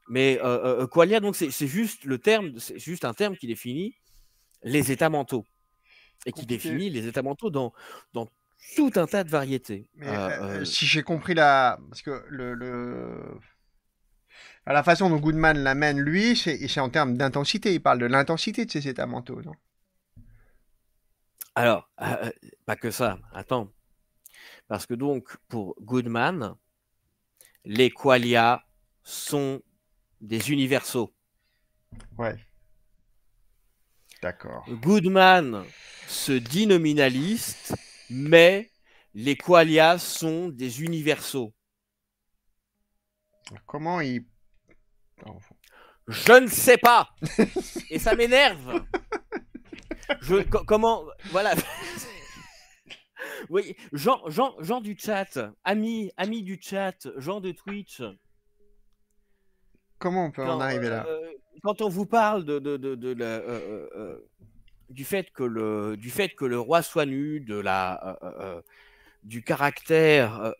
Mais quoi euh, euh, euh, qualia, donc, c'est juste le terme, c'est juste un terme qui définit les états mentaux et qui définit les états mentaux dans, dans tout un tas de variétés. si j'ai compris la, parce que le, la façon dont Goodman l'amène, lui, c'est en termes d'intensité. Il parle de l'intensité de ces états mentaux, Alors, pas que ça. Attends. Parce que donc, pour Goodman, les Qualia sont des universaux. Ouais. D'accord. Goodman se dit nominaliste, mais les Qualia sont des universaux. Comment il. Oh. Je ne sais pas Et ça m'énerve Je... Comment. Voilà oui, Jean du chat, ami amis du chat, Jean de Twitch. Comment on peut en arriver là euh, Quand on vous parle de, de, euh, euh, du fait que le du fait que le roi soit nu, de la du caractère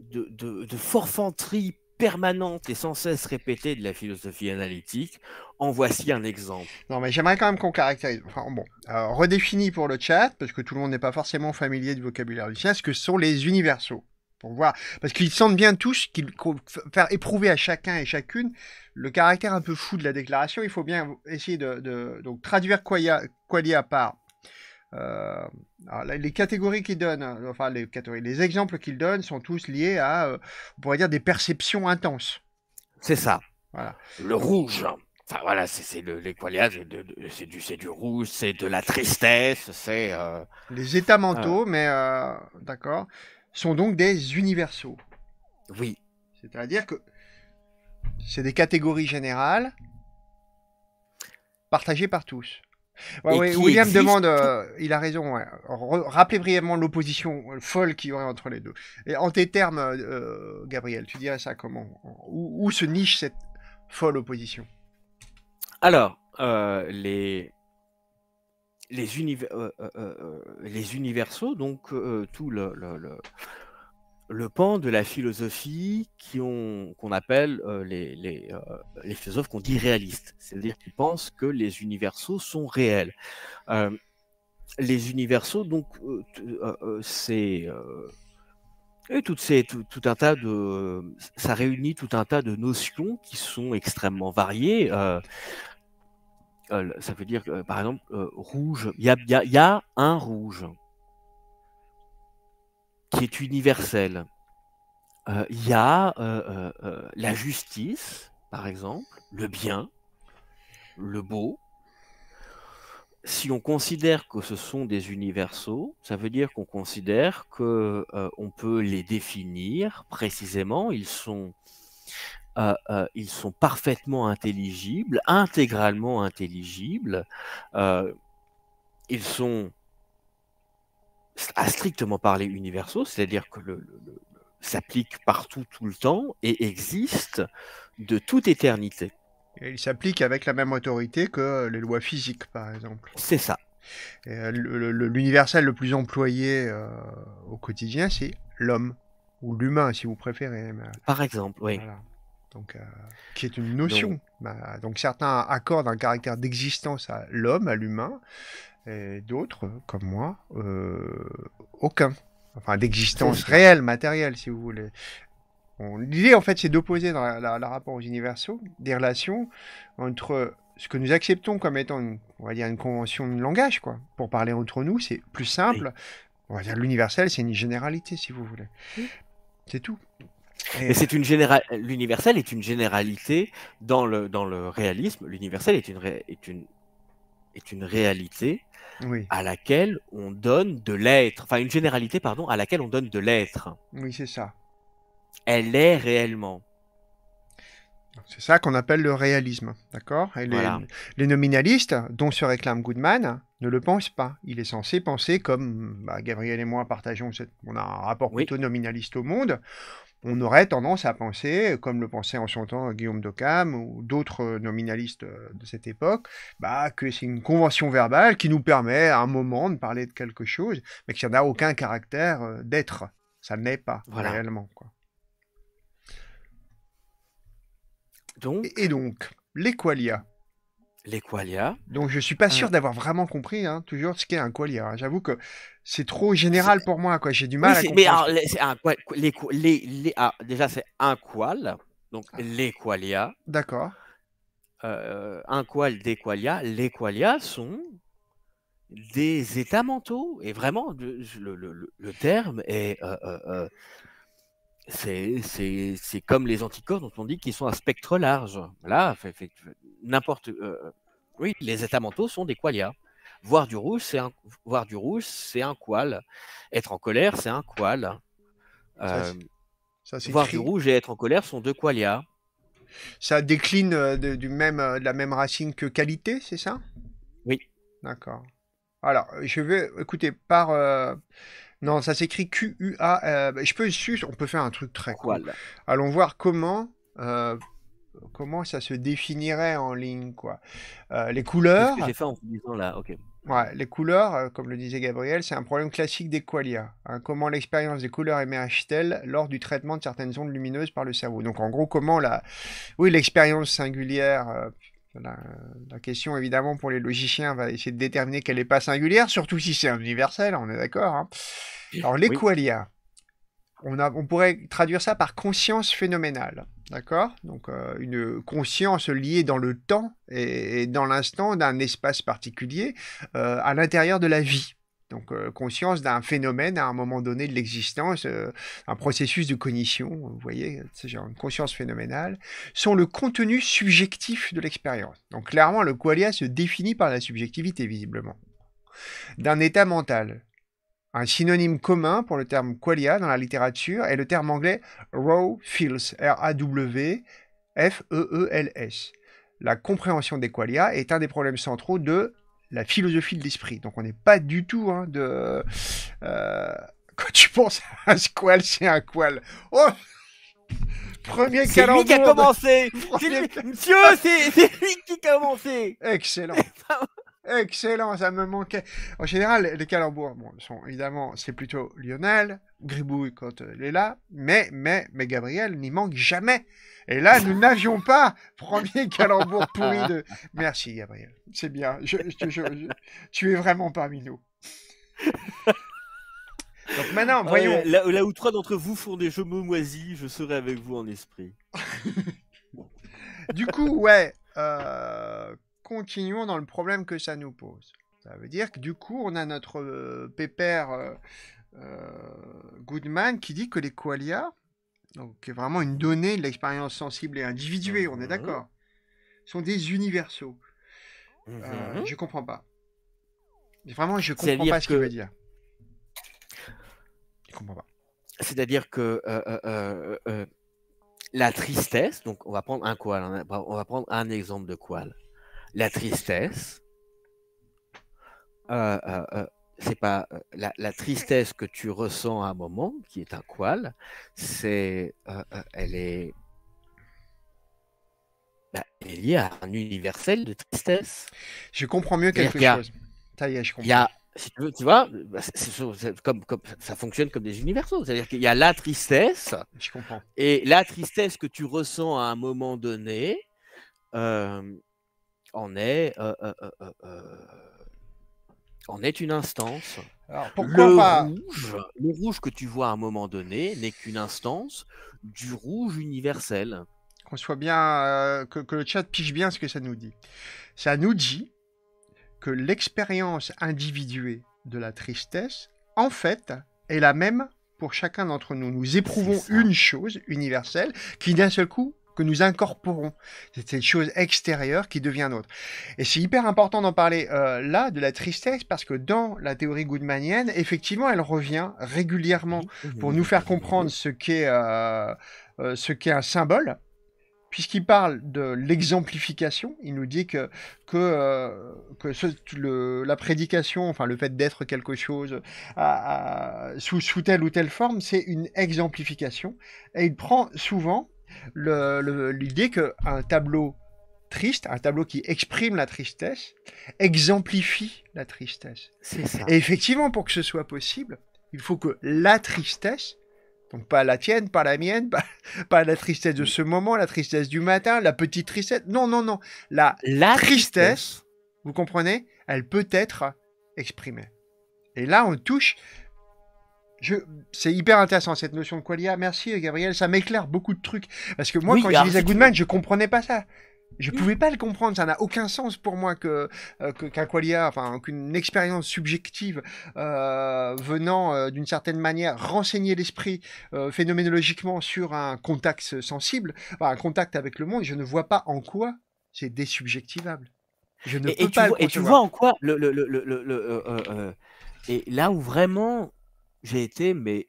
de, de, de forfanterie permanente et sans cesse répétée de la philosophie analytique. En voici un exemple. Non, mais j'aimerais quand même qu'on caractérise. Enfin, bon, euh, redéfini pour le chat, parce que tout le monde n'est pas forcément familier du vocabulaire du chat, ce que sont les universaux. Pour voir. Parce qu'ils sentent bien tous qu'il faut faire éprouver à chacun et chacune le caractère un peu fou de la déclaration. Il faut bien essayer de, donc traduire quoi a, par euh, les catégories qu'il donne, hein, enfin les catégories, les exemples qu'il donne sont tous liés à, euh, on pourrait dire, des perceptions intenses. C'est ça. Voilà. Le rouge. Enfin voilà, c'est c'est du, du rouge, c'est de la tristesse, c'est. Euh, les états mentaux, mais d'accord, sont donc des universaux. Oui. C'est-à-dire que c'est des catégories générales partagées par tous. William demande, euh, il a raison, ouais. rappelez brièvement l'opposition euh, folle qu'il y aurait entre les deux. Et en tes termes, euh, Gabriel, tu dirais ça comment où, se niche cette folle opposition Alors, les, les, universaux, donc tout le, le pan de la philosophie qu'on appelle euh, les, euh, les, philosophes qu'on dit réalistes, c'est-à-dire qu'ils pensent que les universaux sont réels. Euh, les universaux, donc, c'est tout, tout, un tas de, ça réunit tout un tas de notions qui sont extrêmement variées. ça veut dire, par exemple, rouge. Il y a, y a un rouge qui est universel euh, Il y a euh, euh, la justice, par exemple, le bien, le beau. Si on considère que ce sont des universaux, ça veut dire qu'on considère que on peut les définir précisément. Ils sont, ils sont parfaitement intelligibles, intégralement intelligibles. ils sont à strictement parler universaux, c'est-à-dire que le, s'applique partout tout le temps et existe de toute éternité. il s'applique avec la même autorité que les lois physiques, par exemple. C'est ça. Euh, l'universel le, plus employé euh, au quotidien, c'est l'homme, ou l'humain, si vous préférez. Euh, par exemple, oui. Donc, qui est une notion. Bah, donc certains accordent un caractère d'existence à l'homme, à l'humain, et d'autres, comme moi, euh, aucun. Enfin, d'existence réelle, matérielle, si vous voulez. L'idée, en fait, c'est d'opposer dans la rapport aux universaux des relations entre ce que nous acceptons comme étant, on va dire, une convention de langage, quoi. Pour parler entre nous, c'est plus simple. On va dire l'universel, c'est une généralité, si vous voulez. C'est tout. Et... c'est une général... L'universel est une généralité dans le, dans le réalisme. L'universel est une, est, une... est une réalité à laquelle on donne de l'être, enfin une généralité, pardon, à laquelle on donne de l'être. Oui, c'est ça. Elle est réellement. C'est ça qu'on appelle le réalisme, d'accord les, nominalistes, dont se réclame Goodman, ne le pensent pas. Il est censé penser comme bah, Gabriel et moi partageons, on a un rapport plutôt nominaliste au monde, on aurait tendance à penser, comme le pensait en son temps Guillaume d'Occam ou d'autres euh, nominalistes euh, de cette époque, bah, que c'est une convention verbale qui nous permet à un moment de parler de quelque chose, mais que ça n'a aucun caractère euh, d'être. Ça n'est pas réellement. Quoi. Et donc, les qualia les qualia. Donc je suis pas sûr hum. d'avoir vraiment compris hein, toujours ce qu'est un qualia. Hein. J'avoue que c'est trop général pour moi quoi. J'ai du mal à comprendre. Mais ah, déjà c'est un qual, donc ah. les qualia. D'accord. Euh, un qual, des qualia. Les qualia sont des états mentaux et vraiment le, terme est euh, euh, c'est comme les anticorps dont on dit qu'ils sont à spectre large. Là, n'importe. Euh, euh, oui, les états mentaux sont des qualia. Voir du rouge, c'est un, voir du rouge, c'est un qual. Être en colère, c'est un qual. Euh, voir du rouge et être en colère sont deux qualia. Ça décline de, du même, la même racine que qualité, c'est ça Oui. D'accord. Alors, je vais, écoutez, par. Non, ça s'écrit Q-U-A. je peux, on peut faire un truc très cool. Allons voir comment comment ça se définirait en ligne quoi. Euh, les couleurs. j'ai fait en disant là, ok. les couleurs, euh, comme le disait Gabriel, c'est un problème classique des qualia. Hein. comment l'expérience des couleurs émerge-t-elle lors du traitement de certaines ondes lumineuses par le cerveau Donc en gros, comment la, oui, l'expérience singulière. Euh, la, question, évidemment, pour les logiciens, va essayer de déterminer qu'elle n'est pas singulière, surtout si c'est universel, on est d'accord. Hein. Alors, les qualia, on, pourrait traduire ça par conscience phénoménale. D'accord Donc euh, une conscience liée dans le temps et, dans l'instant d'un espace particulier euh, à l'intérieur de la vie. Donc euh, conscience d'un phénomène à un moment donné de l'existence, un processus de cognition, vous voyez, c'est genre une conscience phénoménale, sont le contenu subjectif de l'expérience. Donc clairement, le qualia se définit par la subjectivité, visiblement, d'un état mental un synonyme commun pour le terme qualia dans la littérature est le terme anglais raw feels, R-A-W F-E-E-L-S. La compréhension des qualia est un des problèmes centraux de la philosophie de l'esprit. Donc on n'est pas du tout hein, de... Euh, [LAUGHS] quand tu penses à un squal, c'est un qual. Oh [LAUGHS] Premier C'est lui qui a commencé [LAUGHS] Monsieur, c'est lui qui a commencé Excellent Excellent, ça me manquait. En général, les calembours, sont, évidemment, c'est plutôt Lionel, Gribouille quand euh, il est là, mais, mais, mais Gabriel n'y manque jamais. Et là, nous n'avions pas [LAUGHS] premier calembour pourri de. [LAUGHS] Merci, Gabriel. C'est bien. tu es vraiment parmi nous. Donc maintenant, voyons. là, où trois d'entre vous font des jeux moisis, je serai avec vous en esprit. [LAUGHS] du coup, ouais. Euh, continuons dans le problème que ça nous pose. Ça veut dire que du coup, on a notre euh, pépère euh, euh, Goodman qui dit que les qualia, donc qui est vraiment une donnée de l'expérience sensible et individuée, on est mhm. d'accord, sont des universaux. Mhm. je comprends pas. Vraiment, je comprends pas ce qu'il veut dire. Je comprends pas. C'est-à-dire que la tristesse, donc on va prendre un koal, hein, on va prendre un exemple de qual la tristesse. Euh, euh, euh, c'est pas la, tristesse que tu ressens à un moment, qui est un qual, c'est bah, elle est, liée à un universel de tristesse. Je comprends mieux quelque chose. Ça tu, vois, bah, ça fonctionne comme des universaux. C'est-à-dire qu'il y a la tristesse. Et la tristesse que tu ressens à un moment donné, en est, euh, euh, euh, en est une instance. le, rouge, que tu vois à un moment donné n'est qu'une instance du rouge universel. Qu'on soit bien, que, le chat piche bien ce que ça nous dit. Ça nous dit que l'expérience individuée de la tristesse, en fait, est la même pour chacun d'entre nous. Nous éprouvons une chose universelle qui d'un seul coup que nous incorporons. C'est cette chose extérieure qui devient nôtre. Et c'est hyper important d'en parler euh, là, de la tristesse, parce que dans la théorie goodmanienne, effectivement, elle revient régulièrement pour nous faire comprendre ce qu'est euh, euh, ce qu'est un symbole. Puisqu'il parle de l'exemplification, il nous dit que, que, que ce, la prédication, enfin le fait d'être quelque chose sous, sous telle ou telle forme, c'est une exemplification. Et il prend souvent l'idée qu'un tableau triste, un tableau qui exprime la tristesse, exemplifie la tristesse. C'est ça. Et effectivement, pour que ce soit possible, il faut que la tristesse, donc pas la tienne, pas la mienne, [LAUGHS] pas, la tristesse de ce moment, la tristesse du matin, la petite tristesse, non, non, non, la, la tristesse, vous comprenez, elle peut être exprimée. Et là, on touche c'est hyper intéressant cette notion de qualia. Merci Gabriel, ça m'éclaire beaucoup de trucs. Parce que moi, quand je lisais Goodman, je comprenais pas ça. Je pouvais pas le comprendre, ça n'a aucun sens pour moi que euh, qu'un qualia, enfin qu'une expérience subjective euh, venant euh, d'une certaine manière renseigner l'esprit phénoménologiquement sur un contact sensible, un contact avec le monde. Je ne vois pas en quoi c'est désubjectivable. Je ne et, peux pas. Tu vois, et tu vois en quoi et là où vraiment j'ai été, mais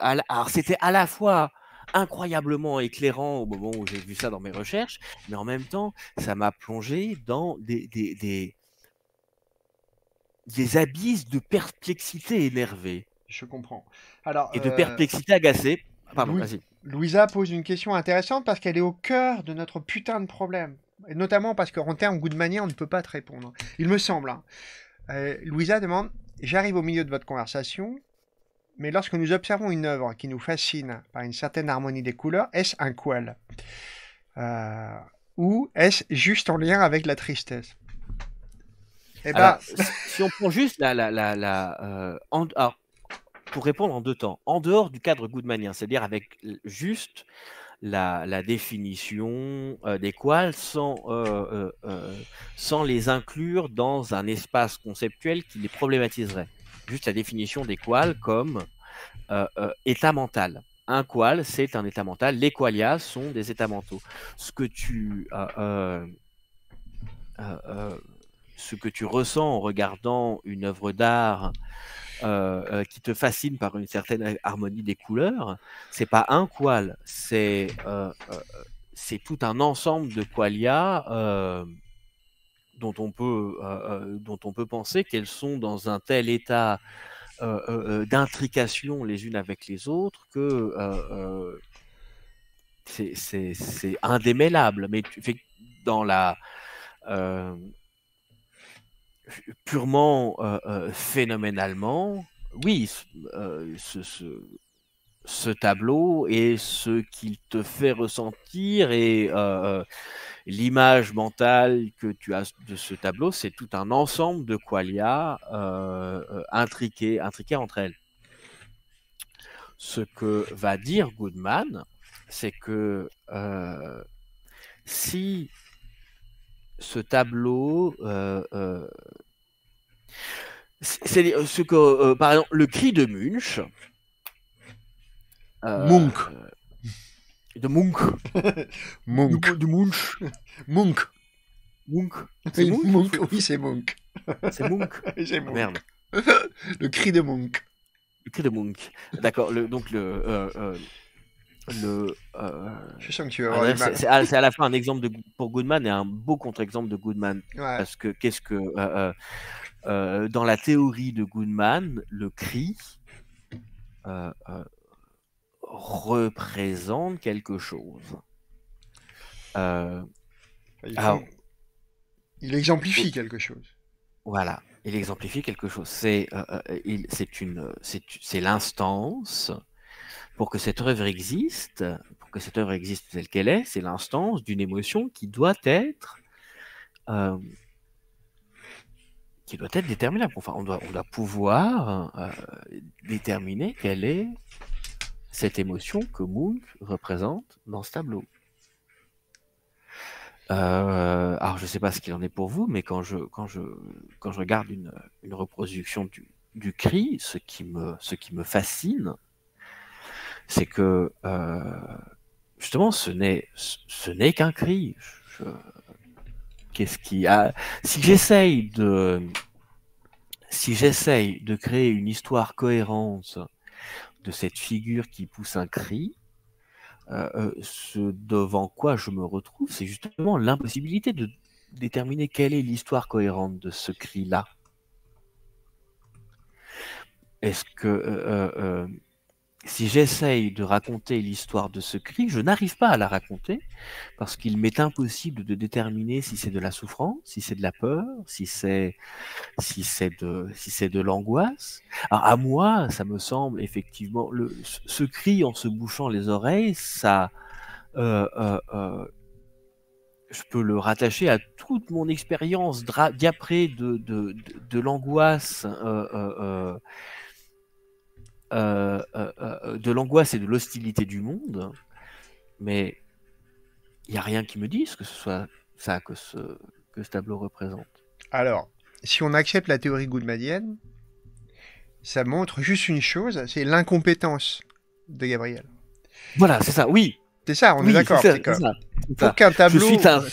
alors c'était à la fois incroyablement éclairant au moment où j'ai vu ça dans mes recherches, mais en même temps, ça m'a plongé dans des, des, abysses de perplexité énervée. Je comprends. Alors, et de perplexité agacée. Pardon, Louisa pose une question intéressante parce qu'elle est au cœur de notre putain de problème. Et notamment parce qu'en termes goût de manière, on ne peut pas te répondre. Il me semble. Hein. Louisa demande j'arrive au milieu de votre conversation, mais lorsque nous observons une œuvre qui nous fascine par une certaine harmonie des couleurs, est-ce un qual euh, Ou est-ce juste en lien avec la tristesse eh ben... Si on prend juste la... la, euh, pour répondre en deux temps, en dehors du cadre goodmanien, c'est-à-dire avec juste la, définition euh, des quals euh, euh, sans, les inclure dans un espace conceptuel qui les problématiserait. Juste la définition des quals comme état mental. Un qual, c'est un état mental. Les qualia sont des états mentaux. Ce que tu ce que tu ressens en regardant une œuvre d'art euh, euh, qui te fascine par une certaine harmonie des couleurs, c'est pas un koal, c'est euh, c'est tout un ensemble de qualia dont on peut dont on peut penser qu'elles sont dans un tel état d'intrication les unes avec les autres que c'est indémêlable. Mais tu, dans la purement euh, euh, phénoménalement, oui, ce, euh, ce, tableau et ce qu'il te fait ressentir et l'image mentale que tu as de ce tableau, c'est tout un ensemble de qualia euh, intriqués, intriqués entre elles. Ce que va dire Goodman, c'est que si ce tableau c'est euh, ce que, euh, par exemple, le cri de Munch. Euh, [LAUGHS] Munch. De Munch. Munch. De Munch. Munch. Munch. C'est Munch Oui, c'est Munch. C'est Munch [LAUGHS] Merde. [LAUGHS] le cri de Munch. Le cri de Munch. D'accord. donc le. le, je sens que tu ah, ah, C'est à, la fois un exemple de, pour Goodman et un beau contre-exemple de Goodman. Parce que qu'est-ce que. Euh, dans la théorie de Goodman, le cri euh, euh, représente quelque chose. il, il exemplifie quelque chose. Voilà, il exemplifie quelque chose. C'est c'est l'instance pour que cette œuvre existe, pour que cette œuvre existe telle qu'elle est, c'est l'instance d'une émotion qui doit être qui doit être déterminable. Enfin, on doit, pouvoir euh, déterminer quelle est cette émotion que Munch représente dans ce tableau. Euh, alors, je ne sais pas ce qu'il en est pour vous, mais quand je, quand je, quand je regarde une, reproduction du, cri, ce qui me, ce qui me fascine, c'est que euh, justement, ce n'est, ce n'est qu'un cri ce qui a Si j'essaye de si de créer une histoire cohérente de cette figure qui pousse un cri, euh, euh, ce devant quoi je me retrouve, c'est justement l'impossibilité de déterminer quelle est l'histoire cohérente de ce cri-là. Est-ce que euh, si j'essaye de raconter l'histoire de ce cri, je n'arrive pas à la raconter parce qu'il m'est impossible de déterminer si c'est de la souffrance, si c'est de la peur, si c'est si c'est de si c'est de l'angoisse. À moi, ça me semble effectivement le, ce cri en se bouchant les oreilles, ça euh, euh, euh je peux le rattacher à toute mon expérience d'après de, de, de, de l'angoisse euh, euh, euh, euh, euh, de l'angoisse et de l'hostilité du monde, mais il n'y a rien qui me dise que ce soit ça que ce, que ce tableau représente. Alors, si on accepte la théorie goodmanienne, ça montre juste une chose, c'est l'incompétence de Gabriel. Voilà, c'est ça, oui. C'est ça, on est d'accord. Aucun tableau.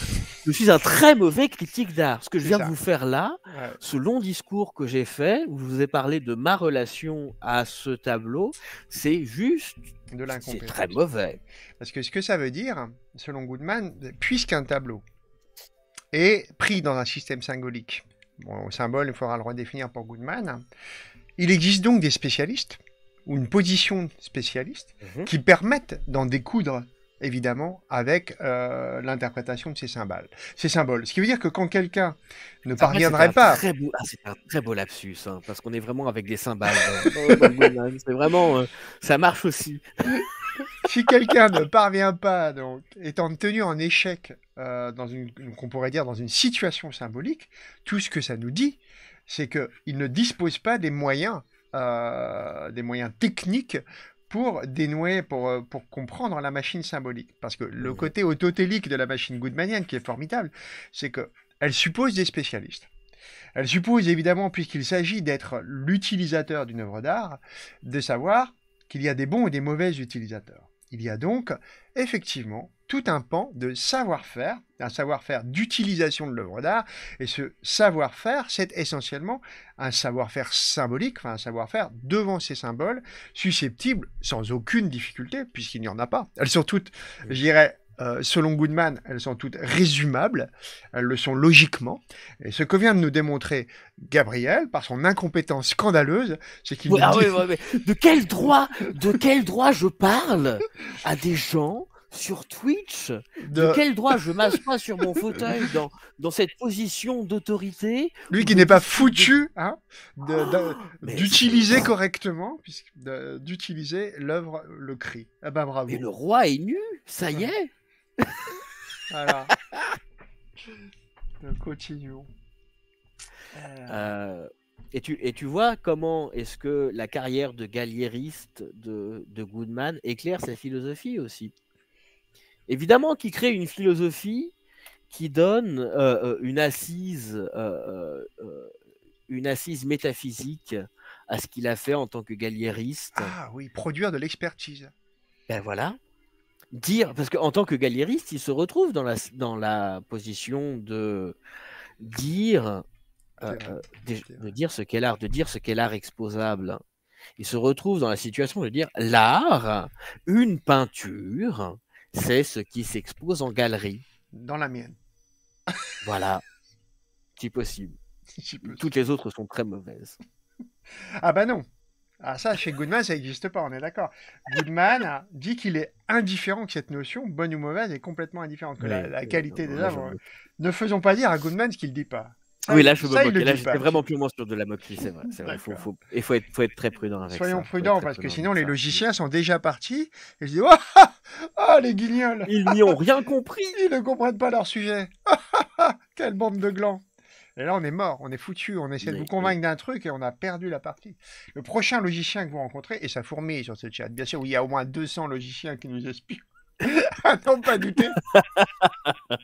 [LAUGHS] je suis un très mauvais critique d'art. Ce que je viens de vous faire là, ce long discours que j'ai fait, où je vous ai parlé de ma relation à ce tableau, c'est juste de C'est très mauvais. Parce que ce que ça veut dire, selon Goodman, puisqu'un tableau est pris dans un système symbolique, au symbole, il faudra le redéfinir pour Goodman, il existe donc des spécialistes, ou une position spécialiste, mhm. qui permettent d'en découdre évidemment, avec euh, l'interprétation de ces symboles. Ces symboles. Ce qui veut dire que quand quelqu'un ne parviendrait pas. Ah, c'est un très beau lapsus, hein, parce qu'on est vraiment avec des symboles. [LAUGHS] c'est vraiment. Euh, ça marche aussi. [LAUGHS] si quelqu'un ne parvient pas, donc, étant tenu en échec, euh, dans une, qu'on pourrait dire dans une situation symbolique, tout ce que ça nous dit, c'est qu'il ne dispose pas des moyens des moyens techniques pour dénouer, euh, pour, comprendre la machine symbolique. Parce que le côté autotélique de la machine goodmanienne qui est formidable, c'est qu'elle suppose des spécialistes. Elle suppose évidemment, puisqu'il s'agit d'être l'utilisateur d'une œuvre d'art, de savoir qu'il y a des bons et des mauvais utilisateurs. Il y a donc effectivement tout un pan de savoir-faire, un savoir-faire d'utilisation de l'œuvre d'art, et ce savoir-faire, c'est essentiellement un savoir-faire symbolique, enfin un savoir-faire devant ces symboles, susceptible sans aucune difficulté, puisqu'il n'y en a pas. Elles sont toutes, je euh, selon Goodman, elles sont toutes résumables, elles le sont logiquement. Et ce que vient de nous démontrer Gabriel, par son incompétence scandaleuse, c'est qu'il ah dit... De quel droit, de quel droit je parle à des gens sur Twitch de... quel droit je m'assois sur mon fauteuil dans, dans cette position d'autorité Lui qui n'est pas foutu hein, ah, d'utiliser correctement, d'utiliser l'œuvre, le cri. Ah bah bravo. Mais le roi est nu, ça y est voilà. continuons. Euh. Euh, et tu, et tu, vois comment est-ce que la carrière de galliériste de, Goodman éclaire sa philosophie aussi. Évidemment qu'il crée une philosophie qui donne euh, une, assise, une assise métaphysique à ce qu'il a fait en tant que galliériste. Ah oui, produire de l'expertise. Ben voilà dire, parce qu'en tant que galériste, il se retrouve dans la, dans la position de dire, euh, euh, de, dire ce qu'est l'art, de dire ce qu'est l'art exposable. Il se retrouve dans la situation de dire l'art, une peinture, c'est ce qui s'expose en galerie. Dans la mienne. voilà, [LAUGHS] si possible. Toutes les autres sont très mauvaises. Ah bah non, ah ça, chez Goodman, ça n'existe pas, on est d'accord. Goodman dit qu'il est indifférent que cette notion, bonne ou mauvaise, est complètement indifférente, que la, qualité des œuvres... Euh, ne faisons pas dire à Goodman ce qu'il ne dit pas. oui, là, je suis me vraiment purement de la moquerie, c'est vrai. Il Faut, être, très prudent avec Soyons prudents, parce que sinon, les logiciens sont déjà partis. Et je dis, oh, ah, oh, les guignols Ils n'y ont rien compris [LAUGHS] Ils ne comprennent pas leur sujet. [LAUGHS] Quelle bande de glands et là, on est mort, on est foutu, on essaie de vous convaincre d'un truc et on a perdu la partie. Le prochain logicien que vous rencontrez, et ça fourmille sur ce chat, bien sûr, il y a au moins 200 logiciens qui nous espionnent. à [LAUGHS] ah non, pas douter. [LAUGHS]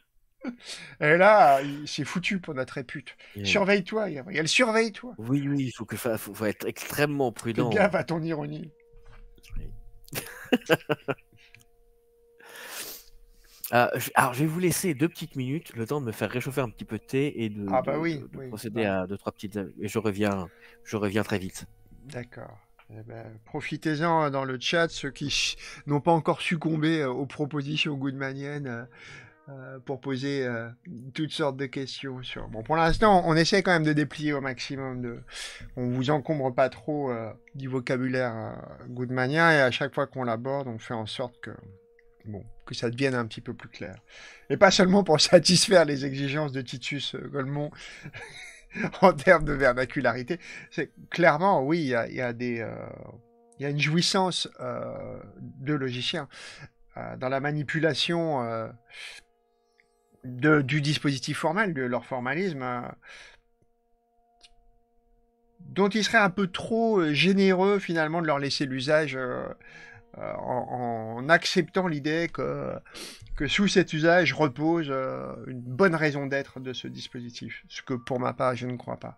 Et là, c'est foutu pour notre répute. Surveille-toi, Gabriel, surveille-toi. Oui, oui, il faut, que, être extrêmement prudent. Fais hein. à ton ironie. [LAUGHS] Euh, alors, je vais vous laisser deux petites minutes, le temps de me faire réchauffer un petit peu de thé et de, ah, bah procéder à deux, trois petites. Et je reviens, je reviens très vite. D'accord. Eh ben, profitez-en hein, dans le chat, ceux qui n'ont pas encore succombé euh, aux propositions goodmaniennes. Euh, pour poser toutes sortes de questions sur. Bon, pour l'instant, on essaie quand même de déplier au maximum de. On vous encombre pas trop du vocabulaire goodmanien et à chaque fois qu'on l'aborde, on fait en sorte que que ça devienne un petit peu plus clair. Et pas seulement pour [LAUGHS] satisfaire les exigences de Titus euh, Golemont [LAUGHS] en termes de vernacularité. C'est clairement, oui, il y a, euh, une jouissance euh, de logiciens dans la manipulation du dispositif formel, de leur formalisme. dont il serait un peu trop généreux finalement de leur laisser l'usage euh, en, acceptant l'idée que, que sous cet usage repose euh, une bonne raison d'être de ce dispositif, ce que pour ma part je ne crois pas.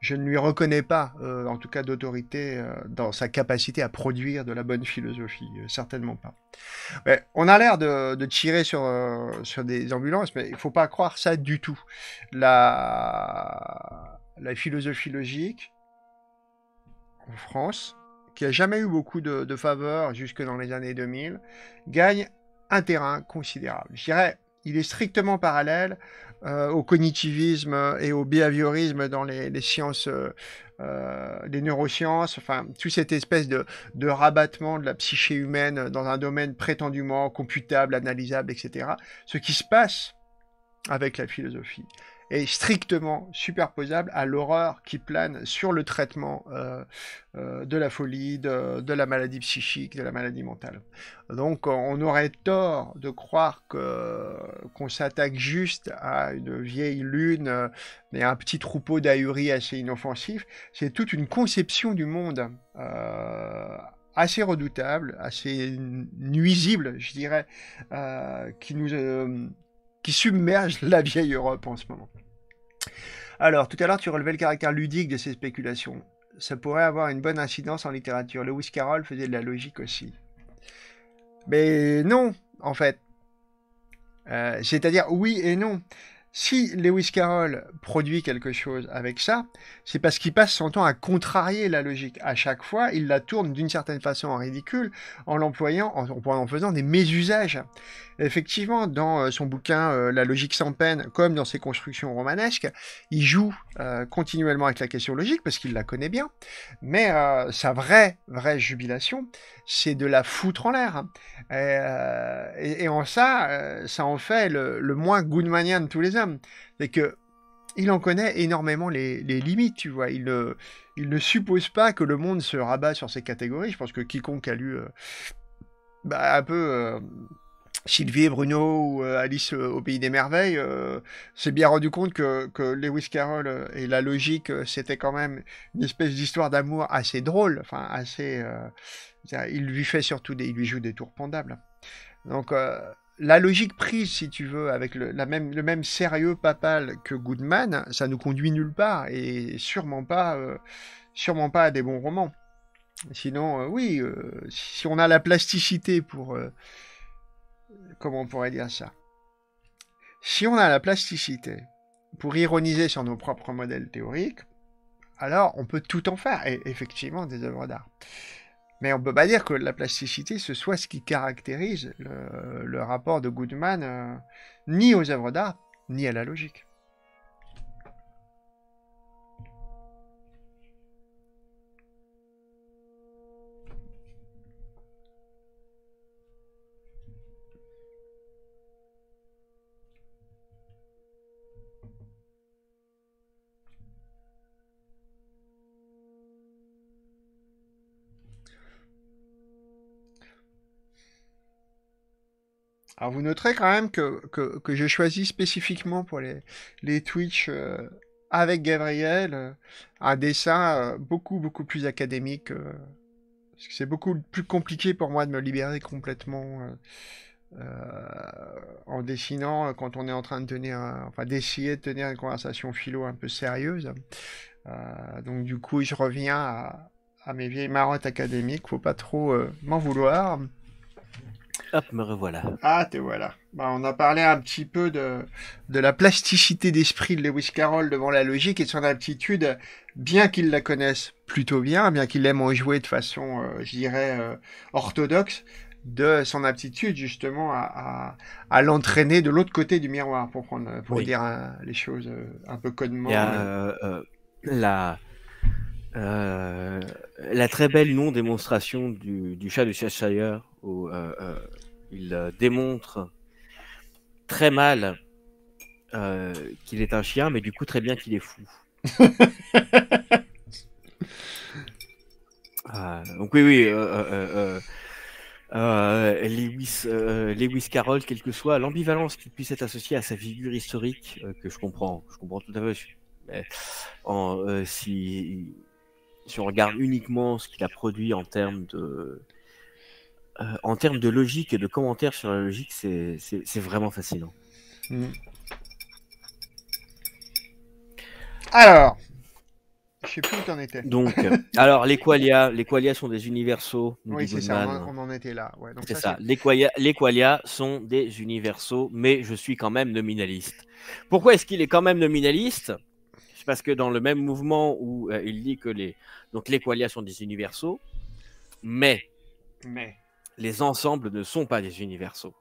Je ne lui reconnais pas, euh, en tout cas d'autorité, dans sa capacité à produire de la bonne philosophie, certainement pas. on a l'air de, tirer sur, sur des ambulances, mais il ne faut pas croire ça du tout. La, la philosophie logique, en France, qui n'a jamais eu beaucoup de, de faveurs jusque dans les années 2000, gagne un terrain considérable. Je dirais, il est strictement parallèle euh, au cognitivisme et au behaviorisme dans les, sciences, euh, euh, les neurosciences, enfin, toute cette espèce de, rabattement de la psyché humaine dans un domaine prétendument computable, analysable, etc. Ce qui se passe avec la philosophie, est strictement superposable à l'horreur qui plane sur le traitement euh, euh, de la folie, de, la maladie psychique, de la maladie mentale. Donc on aurait tort de croire qu'on s'attaque juste à une vieille lune euh, et un petit troupeau d'ahuris assez inoffensif. C'est toute une conception du monde. assez redoutable, assez nuisible, je dirais, qui nous qui submerge [LAUGHS] la vieille Europe en ce moment. Alors, tout à l'heure, tu relevais le caractère ludique de ces spéculations. Ça pourrait avoir une bonne incidence en littérature. Lewis Carroll faisait de la logique aussi. Mais non, en fait. Euh, c'est-à-dire oui et non. Si Lewis Carroll produit quelque chose avec ça, c'est parce qu'il passe son temps à contrarier la logique. À chaque fois, il la tourne d'une certaine façon en ridicule en l'employant, en, en, faisant des mésusages. Effectivement, dans euh, son bouquin euh, La logique sans peine, comme dans ses constructions romanesques, il joue euh, continuellement avec la question logique parce qu'il la connaît bien. Mais sa vraie, vraie jubilation, c'est de la foutre en l'air. Hein. Et, en ça, ça en fait le, moins Goodmanien de tous les hommes. C'est qu'il en connaît énormément les, limites, tu vois. Il, ne suppose pas que le monde se rabat sur ces catégories. Je pense que quiconque a lu bah, un peu Sylvie Bruno ou euh, Alice euh, au pays des merveilles euh, s'est bien rendu compte que, que, Lewis Carroll et la logique c'était quand même une espèce d'histoire d'amour assez drôle enfin assez il lui fait surtout des, il lui joue des tours pendables donc la logique prise, si tu veux, avec le, même, le même sérieux papal que Goodman, ça nous conduit nulle part et sûrement pas, sûrement pas à des bons romans. Sinon, oui, si on a la plasticité pour comment on pourrait dire ça Si on a la plasticité pour ironiser sur nos propres modèles théoriques, alors on peut tout en faire, et effectivement des œuvres d'art. Mais on ne peut pas dire que la plasticité, ce soit ce qui caractérise le, rapport de Goodman euh, ni aux œuvres d'art, ni à la logique. Alors vous noterez quand même que, que, que j'ai choisi spécifiquement pour les, les Twitch euh, avec Gabriel euh, un dessin euh, beaucoup beaucoup plus académique. parce que c'est beaucoup plus compliqué pour moi de me libérer complètement en dessinant quand on est en train de tenir, enfin d'essayer de tenir une conversation philo un peu sérieuse. donc du coup je reviens à, à, mes vieilles marottes académiques, faut pas trop m'en vouloir. Hop, me revoilà. Ah, te voilà. Bah, on a parlé un petit peu de, de la plasticité d'esprit de Lewis Carroll devant la logique et de son aptitude, bien qu'il la connaisse plutôt bien, bien qu'il aime en jouer de façon, euh, je dirais, euh, orthodoxe, de son aptitude justement à, l'entraîner de l'autre côté du miroir, pour, prendre, pour dire les choses euh, un peu connement Il y a, la euh, la très belle non-démonstration du, chat de Cheshire, où euh, euh, il démontre très mal qu'il est un chien, mais du coup très bien qu'il est fou. [LAUGHS] donc oui, oui, Lewis, Lewis, Carroll, quelle que soit l'ambivalence qui puisse être associée à sa figure historique, que je comprends, je comprends tout à fait, en, si si on regarde uniquement ce qu'il a produit en termes de, euh, en termes de logique et de commentaires sur la logique, c'est vraiment fascinant. Hmm. Alors, je sais plus où t'en étais. Donc, [LAUGHS] alors les Qualia, les Qualia sont des universaux. Oui, c'est ça, on, en était là. c'est ça, Les, Qualia, les Qualia sont des universaux, mais je suis quand même nominaliste. Pourquoi est-ce qu'il est quand même nominaliste parce que dans le même mouvement où euh, il dit que les, donc sont des universaux, mais, mais. les ensembles ne sont pas des universaux.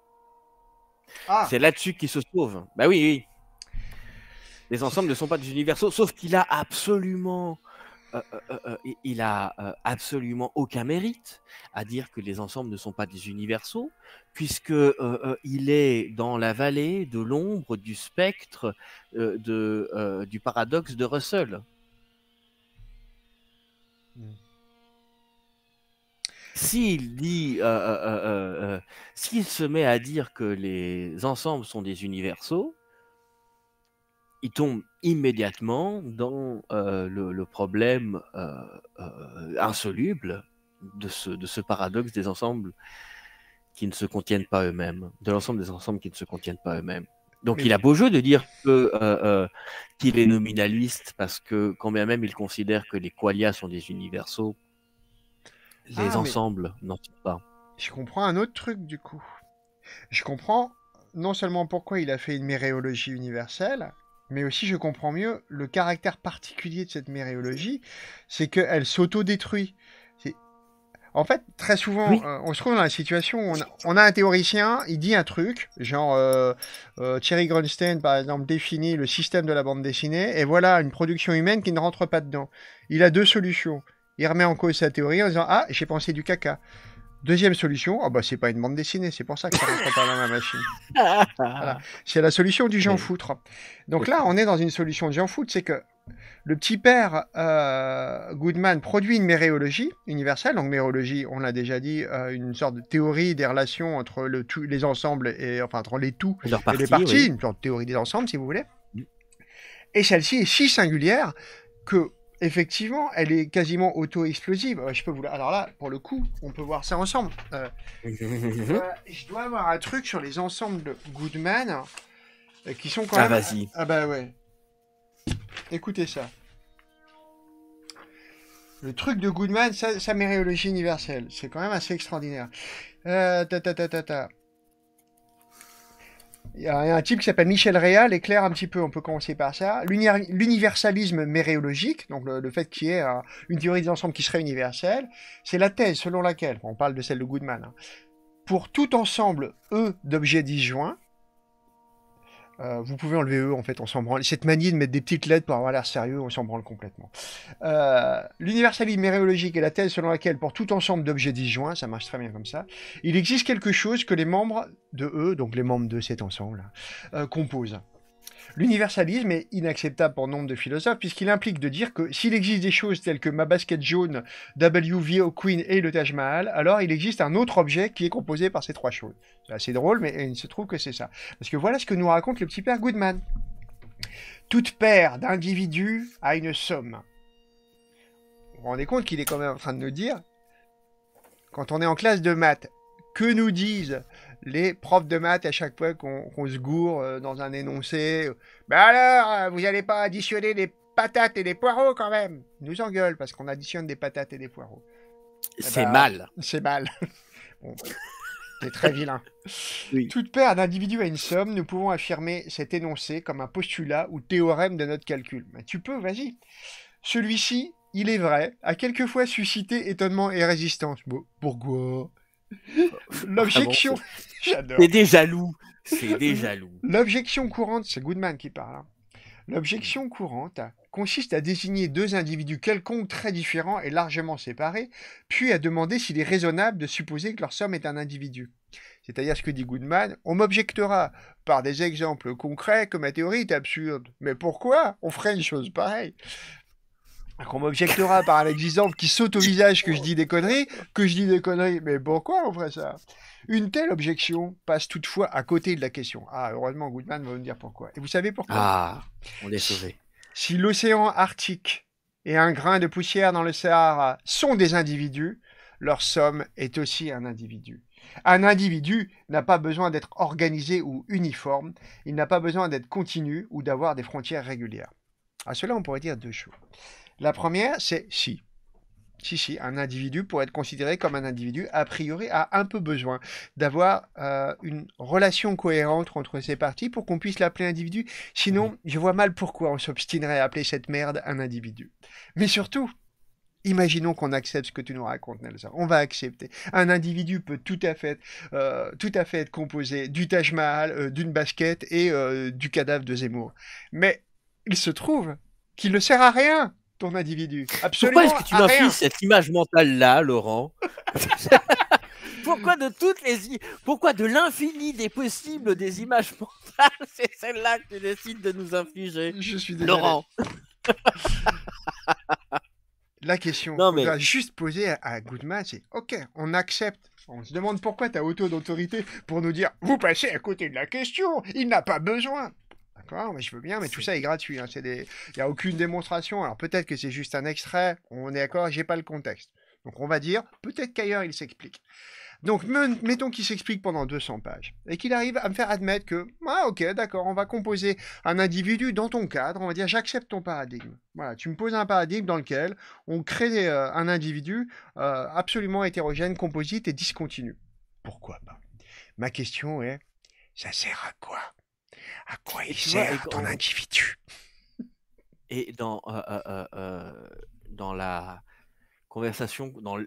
Ah. C'est là-dessus qu'il se trouve. Bah oui, oui. Les ensembles ne sont pas des universaux, sauf qu'il a absolument euh, euh, euh, il a absolument aucun mérite à dire que les ensembles ne sont pas des universaux, puisque il est dans la vallée de l'ombre, du spectre, du paradoxe de Russell. Hmm. s'il dit, s'il se met à dire que les ensembles sont des universaux, il tombe immédiatement dans euh, le, problème euh, euh, insoluble de ce, paradoxe des ensembles qui ne se contiennent pas eux-mêmes, de l'ensemble des ensembles qui ne se contiennent pas eux-mêmes. Donc il a beau jeu de dire qu'il est nominaliste parce que quand bien même il considère que les qualias sont des universaux, les ah, ensembles n'en sont pas. Je comprends un autre truc du coup. Je comprends non seulement pourquoi il a fait une méréologie universelle, mais aussi je comprends mieux le caractère particulier de cette méréologie, c'est qu'elle s'auto-détruit. En fait, très souvent, euh, on se trouve dans la situation où on a, un théoricien, il dit un truc, genre euh, euh, Thierry Grunstein, par exemple, définit le système de la bande dessinée, et voilà une production humaine qui ne rentre pas dedans. Il a deux solutions. Il remet en cause sa théorie en disant Ah, j'ai pensé du caca. Deuxième solution, ah bah c'est pas une bande dessinée, c'est pour ça que ça rentre pas dans la machine. C'est la solution du Jean Foutre. Donc là, on est dans une solution de Jean Foutre, c'est que le petit père euh, Goodman produit une méréologie universelle. Donc méréologie, on l'a déjà dit, euh, une sorte de théorie des relations entre tout, les ensembles et enfin entre les tout et, parties, une sorte de théorie des ensembles, si vous voulez. Mm. Et celle-ci est si singulière que effectivement, elle est quasiment auto-explosive. Je peux vous Alors là, pour le coup, on peut voir ça ensemble. Euh, [LAUGHS] euh, je dois avoir un truc sur les ensembles de Goodman euh, qui sont quand ah, même. vas-y. Ah bah ouais. Écoutez ça. Le truc de Goodman, sa, sa mériologie universelle, c'est quand même assez extraordinaire. ta ta ta ta ta. Il y a un type qui s'appelle Michel Réal, éclaire un petit peu, on peut commencer par ça. L'universalisme méréologique, donc le, fait qu'il y ait une théorie des ensembles qui serait universelle, c'est la thèse selon laquelle, on parle de celle de Goodman, hein. pour tout ensemble E d'objets disjoints, euh, vous pouvez enlever eux en fait, on s'en branle. Cette manie de mettre des petites lettres pour avoir l'air sérieux, on s'en branle complètement. Euh, L'universalisme méréologique est la thèse selon laquelle pour tout ensemble d'objets disjoints, ça marche très bien comme ça, il existe quelque chose que les membres de eux, donc les membres de cet ensemble, euh, composent. L'universalisme est inacceptable pour nombre de philosophes puisqu'il implique de dire que s'il existe des choses telles que ma basket jaune, W. Queen et le Taj Mahal, alors il existe un autre objet qui est composé par ces trois choses. C'est assez drôle, mais il se trouve que c'est ça. Parce que voilà ce que nous raconte le petit père Goodman. Toute paire d'individus a une somme. Vous vous rendez compte qu'il est quand même en train de nous dire, quand on est en classe de maths, que nous disent les profs de maths à chaque fois qu'on se gourre euh, dans un énoncé. Ben alors, euh, vous n'allez pas additionner des patates et des poireaux quand même. Ils nous engueulent parce qu'on additionne des patates et des poireaux. Eh c'est ben, mal. C'est mal. [LAUGHS] c'est très vilain. [LAUGHS] Oui. Toute paire d'individus à une somme, nous pouvons affirmer cet énoncé comme un postulat ou théorème de notre calcul. tu peux, vas-y. Celui-ci, il est vrai, a quelquefois suscité étonnement et résistance. pourquoi [LAUGHS] L'objection. Ah j'adore. C'est des jaloux. C'est des [LAUGHS] jaloux. L'objection courante, c'est Goodman qui parle. Hein. L'objection courante consiste à désigner deux individus quelconques très différents et largement séparés, puis à demander s'il est raisonnable de supposer que leur somme est un individu. C'est-à-dire ce que dit Goodman, on m'objectera par des exemples concrets que ma théorie est absurde. Mais pourquoi on ferait une chose pareille qu'on m'objectera par un exemple qui saute au visage que je dis des conneries, que je dis des conneries. Mais pourquoi on ferait ça Une telle objection passe toutefois à côté de la question. Ah, heureusement, Goodman va me dire pourquoi. Et vous savez pourquoi Ah, on est sauvé. si l'océan Arctique et un grain de poussière dans le Sahara sont des individus, leur somme est aussi un individu. Un individu n'a pas besoin d'être organisé ou uniforme, il n'a pas besoin d'être continu ou d'avoir des frontières régulières. À cela, on pourrait dire deux choses. La première, c'est si. Si, si, un individu, pour être considéré comme un individu, a priori, a un peu besoin d'avoir euh, une relation cohérente entre ses parties pour qu'on puisse l'appeler individu. Sinon, mhm. je vois mal pourquoi on s'obstinerait à appeler cette merde un individu. Mais surtout, imaginons qu'on accepte ce que tu nous racontes, Nelson. On va accepter. Un individu peut tout à fait, euh, tout à fait être composé du Taj Mahal, euh, d'une basket et du cadavre de Zemmour. Mais il se trouve qu'il ne sert à rien ton individu. Absolument. Pourquoi est-ce que tu m'infliges cette image mentale là, Laurent [LAUGHS] Pourquoi de toutes les pourquoi de l'infini des possibles des images mentales, [LAUGHS] c'est celle-là que tu décides de nous infliger Je suis désolé. Laurent. [LAUGHS] La question qu'on mais... juste poser à, Goodman, c'est OK, on accepte. On se demande pourquoi tu as autant d'autorité pour nous dire vous passez à côté de la question, il n'a pas besoin. D'accord, mais je veux bien, mais tout ça est gratuit. Hein, il n'y a aucune démonstration. Alors peut-être que c'est juste un extrait, on est d'accord, j'ai pas le contexte. Donc on va dire, peut-être qu'ailleurs il s'explique. Donc mettons qu'il s'explique pendant 200 pages et qu'il arrive à me faire admettre que, ah ok, d'accord, on va composer un individu dans ton cadre, on va dire j'accepte ton paradigme. Voilà, tu me poses un paradigme dans lequel on crée euh, un individu euh, absolument hétérogène, composite et discontinu. Pourquoi pas Ma question est, ça sert à quoi à quoi il sert ton individu Et dans, euh, euh, euh, dans la conversation, dans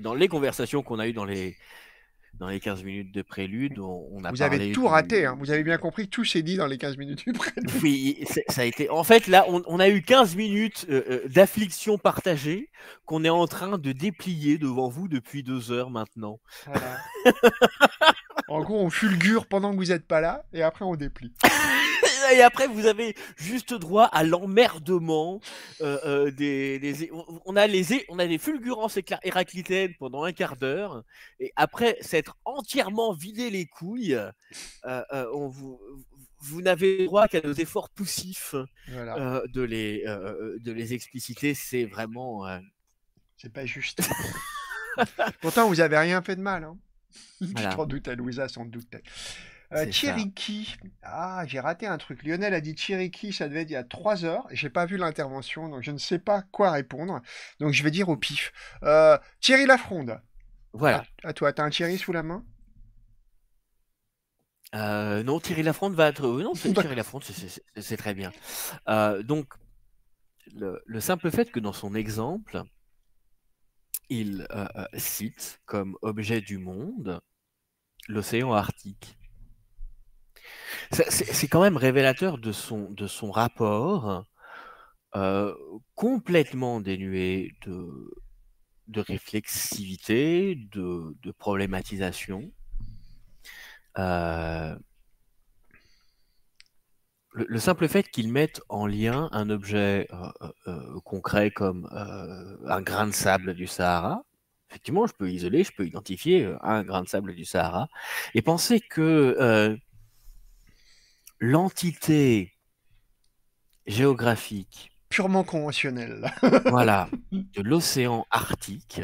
dans les conversations qu'on a eues dans les, dans les 15 minutes de prélude, on, on a Vous avez tout raté, hein. vous avez bien compris, tout s'est dit dans les 15 minutes du prélude. Oui, ça a été. En fait, là, on, a eu 15 minutes d'affliction partagée qu'on est en train de déplier devant vous depuis deux heures maintenant. Voilà. [LAUGHS] En gros, on fulgure pendant que vous n'êtes pas là, et après on déplie. [LAUGHS] et après, vous avez juste droit à l'emmerdement euh, euh, des, on a les on a des fulgurances héraclitaines pendant un quart d'heure, et après s'être entièrement vidé les couilles, euh, on vous, vous n'avez droit qu'à nos efforts poussifs de les de les expliciter. C'est vraiment. C'est pas juste. [LAUGHS] Pourtant, vous avez rien fait de mal. Hein. [LAUGHS] Voilà. tu t'en doutes, Louisa sans doute. Euh, Thierry qui Ah, j'ai raté un truc. Lionel a dit Thierry qui, ça devait être il y a 3 heures. J'ai pas vu l'intervention, donc je ne sais pas quoi répondre. Donc je vais dire au pif. Euh, Thierry Lafronde. Voilà. À, toi, toi, as un Thierry sous la main euh, non, Thierry Lafronde va être. Non, Thierry Lafronde, c'est très bien. donc, le, simple fait que dans son exemple, il euh, euh, cite comme objet du monde l'océan Arctique. C'est quand même révélateur de son, de son rapport euh, complètement dénué de, de réflexivité, de, problématisation le, simple fait qu'ils mettent en lien un objet euh, euh, euh, concret comme un grain de sable du Sahara, effectivement, je peux isoler, je peux identifier un grain de sable du Sahara, et penser que l'entité géographique purement conventionnelle, [LAUGHS] voilà, de l'océan Arctique,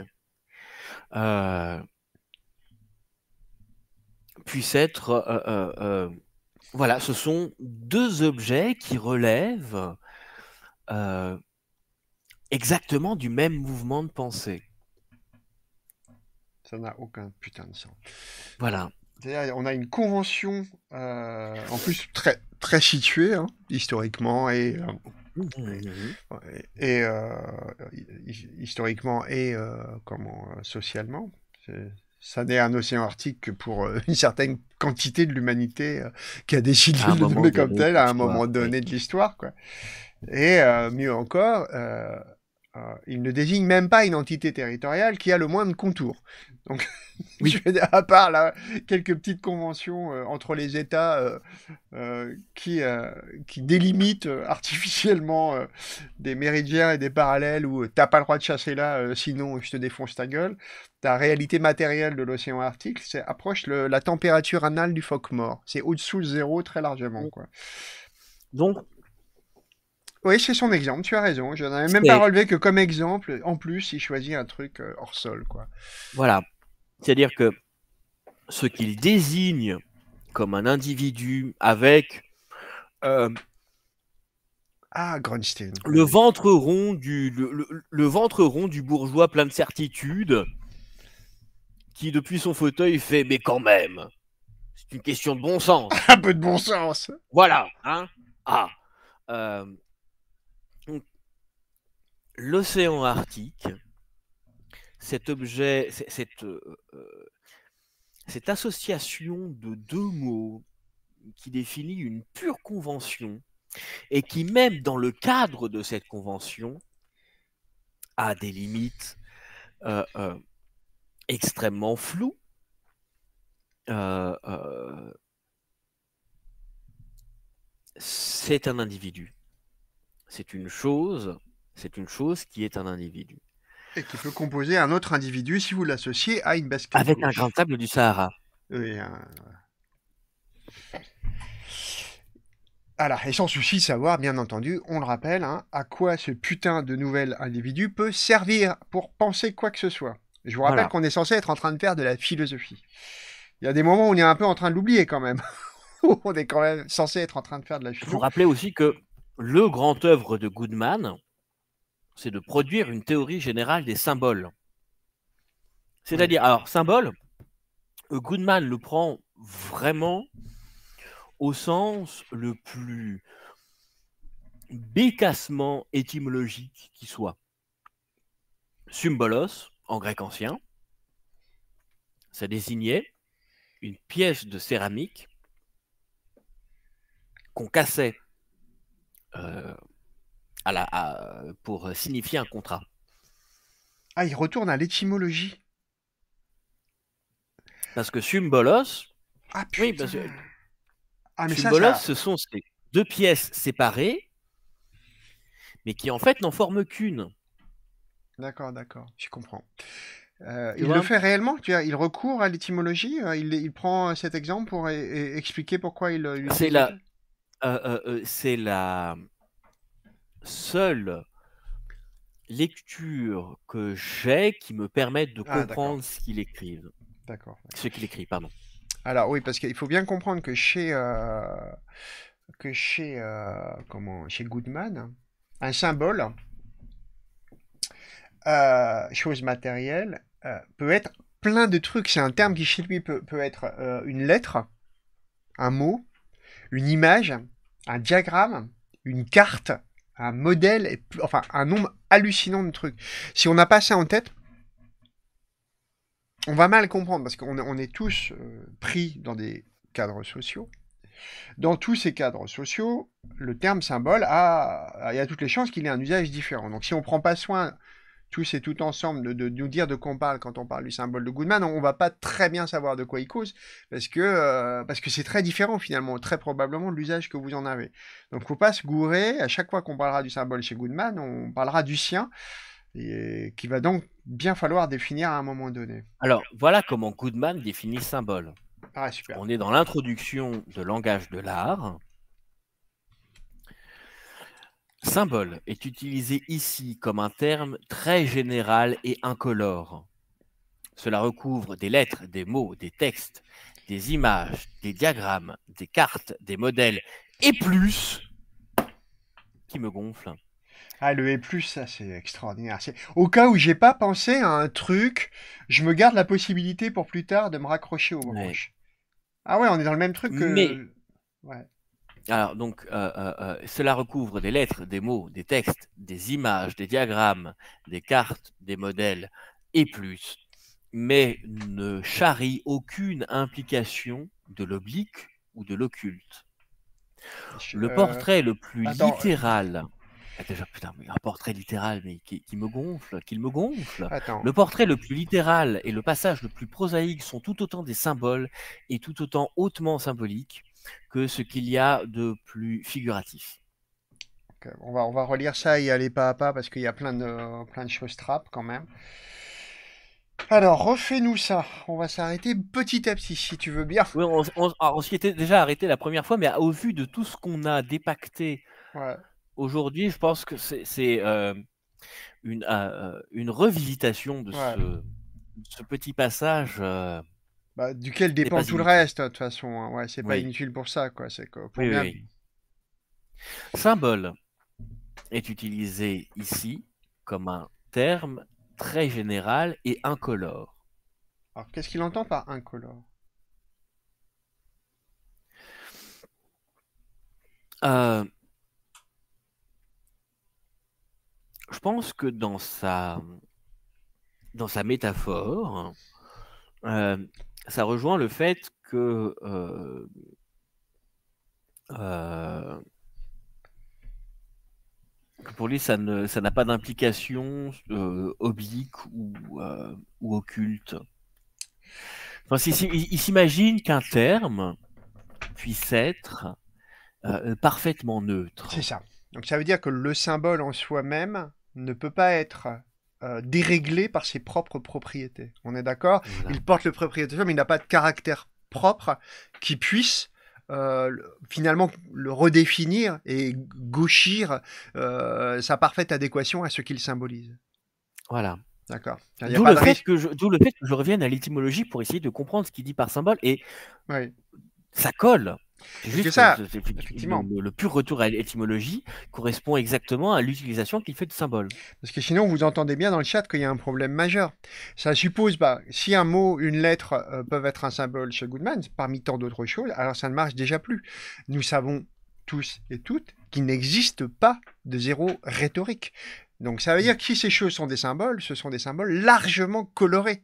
puisse être voilà, ce sont deux objets qui relèvent euh, exactement du même mouvement de pensée. Ça n'a aucun putain de sens. Voilà. On a une convention, euh, en plus très, très située, hein, historiquement, et, euh, mmh. et, historiquement et comment, socialement ça n'est un océan arctique que pour euh, [LAUGHS] une certaine quantité de l'humanité euh, qui a décidé de le nommer comme tel à un moment donné de l'histoire. Quoi. Et euh, mieux encore, euh, euh, il ne désigne même pas une entité territoriale qui a le moindre de contours. Donc, [LAUGHS] je à part là, quelques petites conventions euh, entre les États euh, qui, qui délimitent artificiellement des méridiens et des parallèles où t'as pas le droit de chasser là, sinon je te défonce ta gueule. Ta réalité matérielle de l'océan Arctique, c'est approche la température anale du phoque mort. C'est au-dessous de zéro très largement. Donc, oui, c'est son exemple, tu as raison. Je n'avais même pas relevé que comme exemple, en plus, il choisit un truc euh, hors sol. Quoi. Voilà. C'est-à-dire que ce qu'il désigne comme un individu avec euh, ah, Grunstein. Le ventre rond du ventre rond du bourgeois plein de certitudes qui depuis son fauteuil fait mais quand même. C'est une question de bon sens. [LAUGHS] Un peu de bon sens. Voilà, hein. Ah. Euh, l'océan Arctique, cet objet, euh, euh, cette, association de deux mots qui définit une pure convention et qui, même dans le cadre de cette convention, a des limites euh, extrêmement floues. c'est un individu, c'est une chose c'est une chose qui est un individu. Et qui peut composer un autre individu si vous l'associez à une basket. Avec un grand table du Sahara. Oui, euh, et sans souci savoir, bien entendu, on le rappelle, hein, à quoi ce putain de nouvel individu peut servir pour penser quoi que ce soit. Je vous rappelle qu'on est censé être en train de faire de la philosophie. Il y a des moments où on est un peu en train de l'oublier quand même. [LAUGHS] on est quand même censé être en train de faire de la philosophie. Vous vous rappelle aussi que le grand œuvre de Goodman, c'est de produire une théorie générale des symboles. C'est-à-dire, alors, symbole, euh, Goodman le prend vraiment au sens le plus bécassement étymologique qui soit. Symbolos, en grec ancien, ça désignait une pièce de céramique qu'on cassait euh, à pour signifier un contrat. Ah, il retourne à l'étymologie. Parce que symbolos. Ah, putain. Ah, symbolos, ce sont ces deux pièces séparées, mais qui en fait n'en forment qu'une. D'accord, d'accord, je comprends. Euh, il le fait réellement Il recourt à l'étymologie euh, il, prend cet exemple pour e, e, expliquer pourquoi il. Euh, c'est la, c'est la, seule lecture que j'ai qui me permette de ah, comprendre ce qu'il écrit. D'accord, Ce qu'il écrit, pardon. Alors oui, parce qu'il faut bien comprendre que chez euh, que chez euh, comment chez Goodman, un symbole, euh, chose matérielle, peut être plein de trucs. C'est un terme qui chez lui peut, être une lettre, un mot, une image, un diagramme, une carte, un modèle, enfin un nombre hallucinant de trucs. Si on n'a pas ça en tête, on va mal comprendre parce qu'on est tous euh, pris dans des cadres sociaux. Dans tous ces cadres sociaux, le terme symbole a, il y a toutes les chances qu'il ait un usage différent. Donc si on ne prend pas soin tous et tout ensemble de, nous dire de quoi on parle quand on parle du symbole de Goodman, on, ne va pas très bien savoir de quoi il cause parce que euh, parce que c'est très différent finalement, très probablement de l'usage que vous en avez. Donc faut pas se gourer. À chaque fois qu'on parlera du symbole chez Goodman, on parlera du sien et qui va donc bien falloir définir à un moment donné. Alors voilà comment Goodman définit symbole. Ah, on est dans l'introduction de langage de l'art. Symbole est utilisé ici comme un terme très général et incolore. Cela recouvre des lettres, des mots, des textes, des images, des diagrammes, des cartes, des modèles et plus qui me gonfle. Ah, le et plus, ça c'est extraordinaire. Au cas où j'ai pas pensé à un truc, je me garde la possibilité pour plus tard de me raccrocher au branches. Ah ouais, on est dans le même truc que. Mais... Ouais. Alors, donc, euh, euh, euh, cela recouvre des lettres, des mots, des textes, des images, des diagrammes, des cartes, des modèles et plus, mais ne charrie aucune implication de l'oblique ou de l'occulte. Le portrait le plus littéral. Ah, déjà, putain, un portrait littéral, mais qui, me gonfle, qu'il me gonfle. Le portrait le plus littéral et le passage le plus prosaïque sont tout autant des symboles et tout autant hautement symboliques que ce qu'il y a de plus figuratif. On, va, on va relire ça et aller pas à pas parce qu'il y a plein de, plein de choses trap quand même. Alors, refais-nous ça. On va s'arrêter petit à petit, si tu veux bien. Oui, on, s'y était déjà arrêté la première fois, mais au vu de tout ce qu'on a dépacté aujourd'hui, je pense que c'est euh, euh, euh, une, revisitation de ce, petit passage. Bah, duquel dépend tout le reste, hein, de toute façon. Hein. Ouais, c'est pas inutile pour ça, quoi. C'est oui, oui. Symbole est utilisé ici comme un terme très général et incolore. Alors, qu'est-ce qu'il entend par incolore euh, Je pense que dans sa, dans sa métaphore, euh, ça rejoint le fait que euh, euh, pour lui, ça n'a ça pas d'implication euh, oblique ou, occulte. Enfin, il, s'imagine qu'un terme puisse être parfaitement neutre. C'est ça. Donc ça veut dire que le symbole en soi-même ne peut pas être euh, déréglé par ses propres propriétés. On est d'accord Il porte le propriétaire, mais il n'a pas de caractère propre qui puisse euh, finalement le redéfinir et gauchir euh, sa parfaite adéquation à ce qu'il symbolise. Voilà. D'accord. D'où le, fait que je, revienne à l'étymologie pour essayer de comprendre ce qu'il dit par symbole et ça colle. Juste, effectivement. Le, pur retour à l'étymologie correspond exactement à l'utilisation qu'il fait de symbole. Parce que sinon, vous entendez bien dans le chat qu'il y a un problème majeur. Ça suppose, bah, si un mot, une lettre euh, peuvent être un symbole chez Goodman, parmi tant d'autres choses, alors ça ne marche déjà plus. Nous savons tous et toutes qu'il n'existe pas de zéro rhétorique. Donc ça veut dire que si ces choses sont des symboles, ce sont des symboles largement colorés.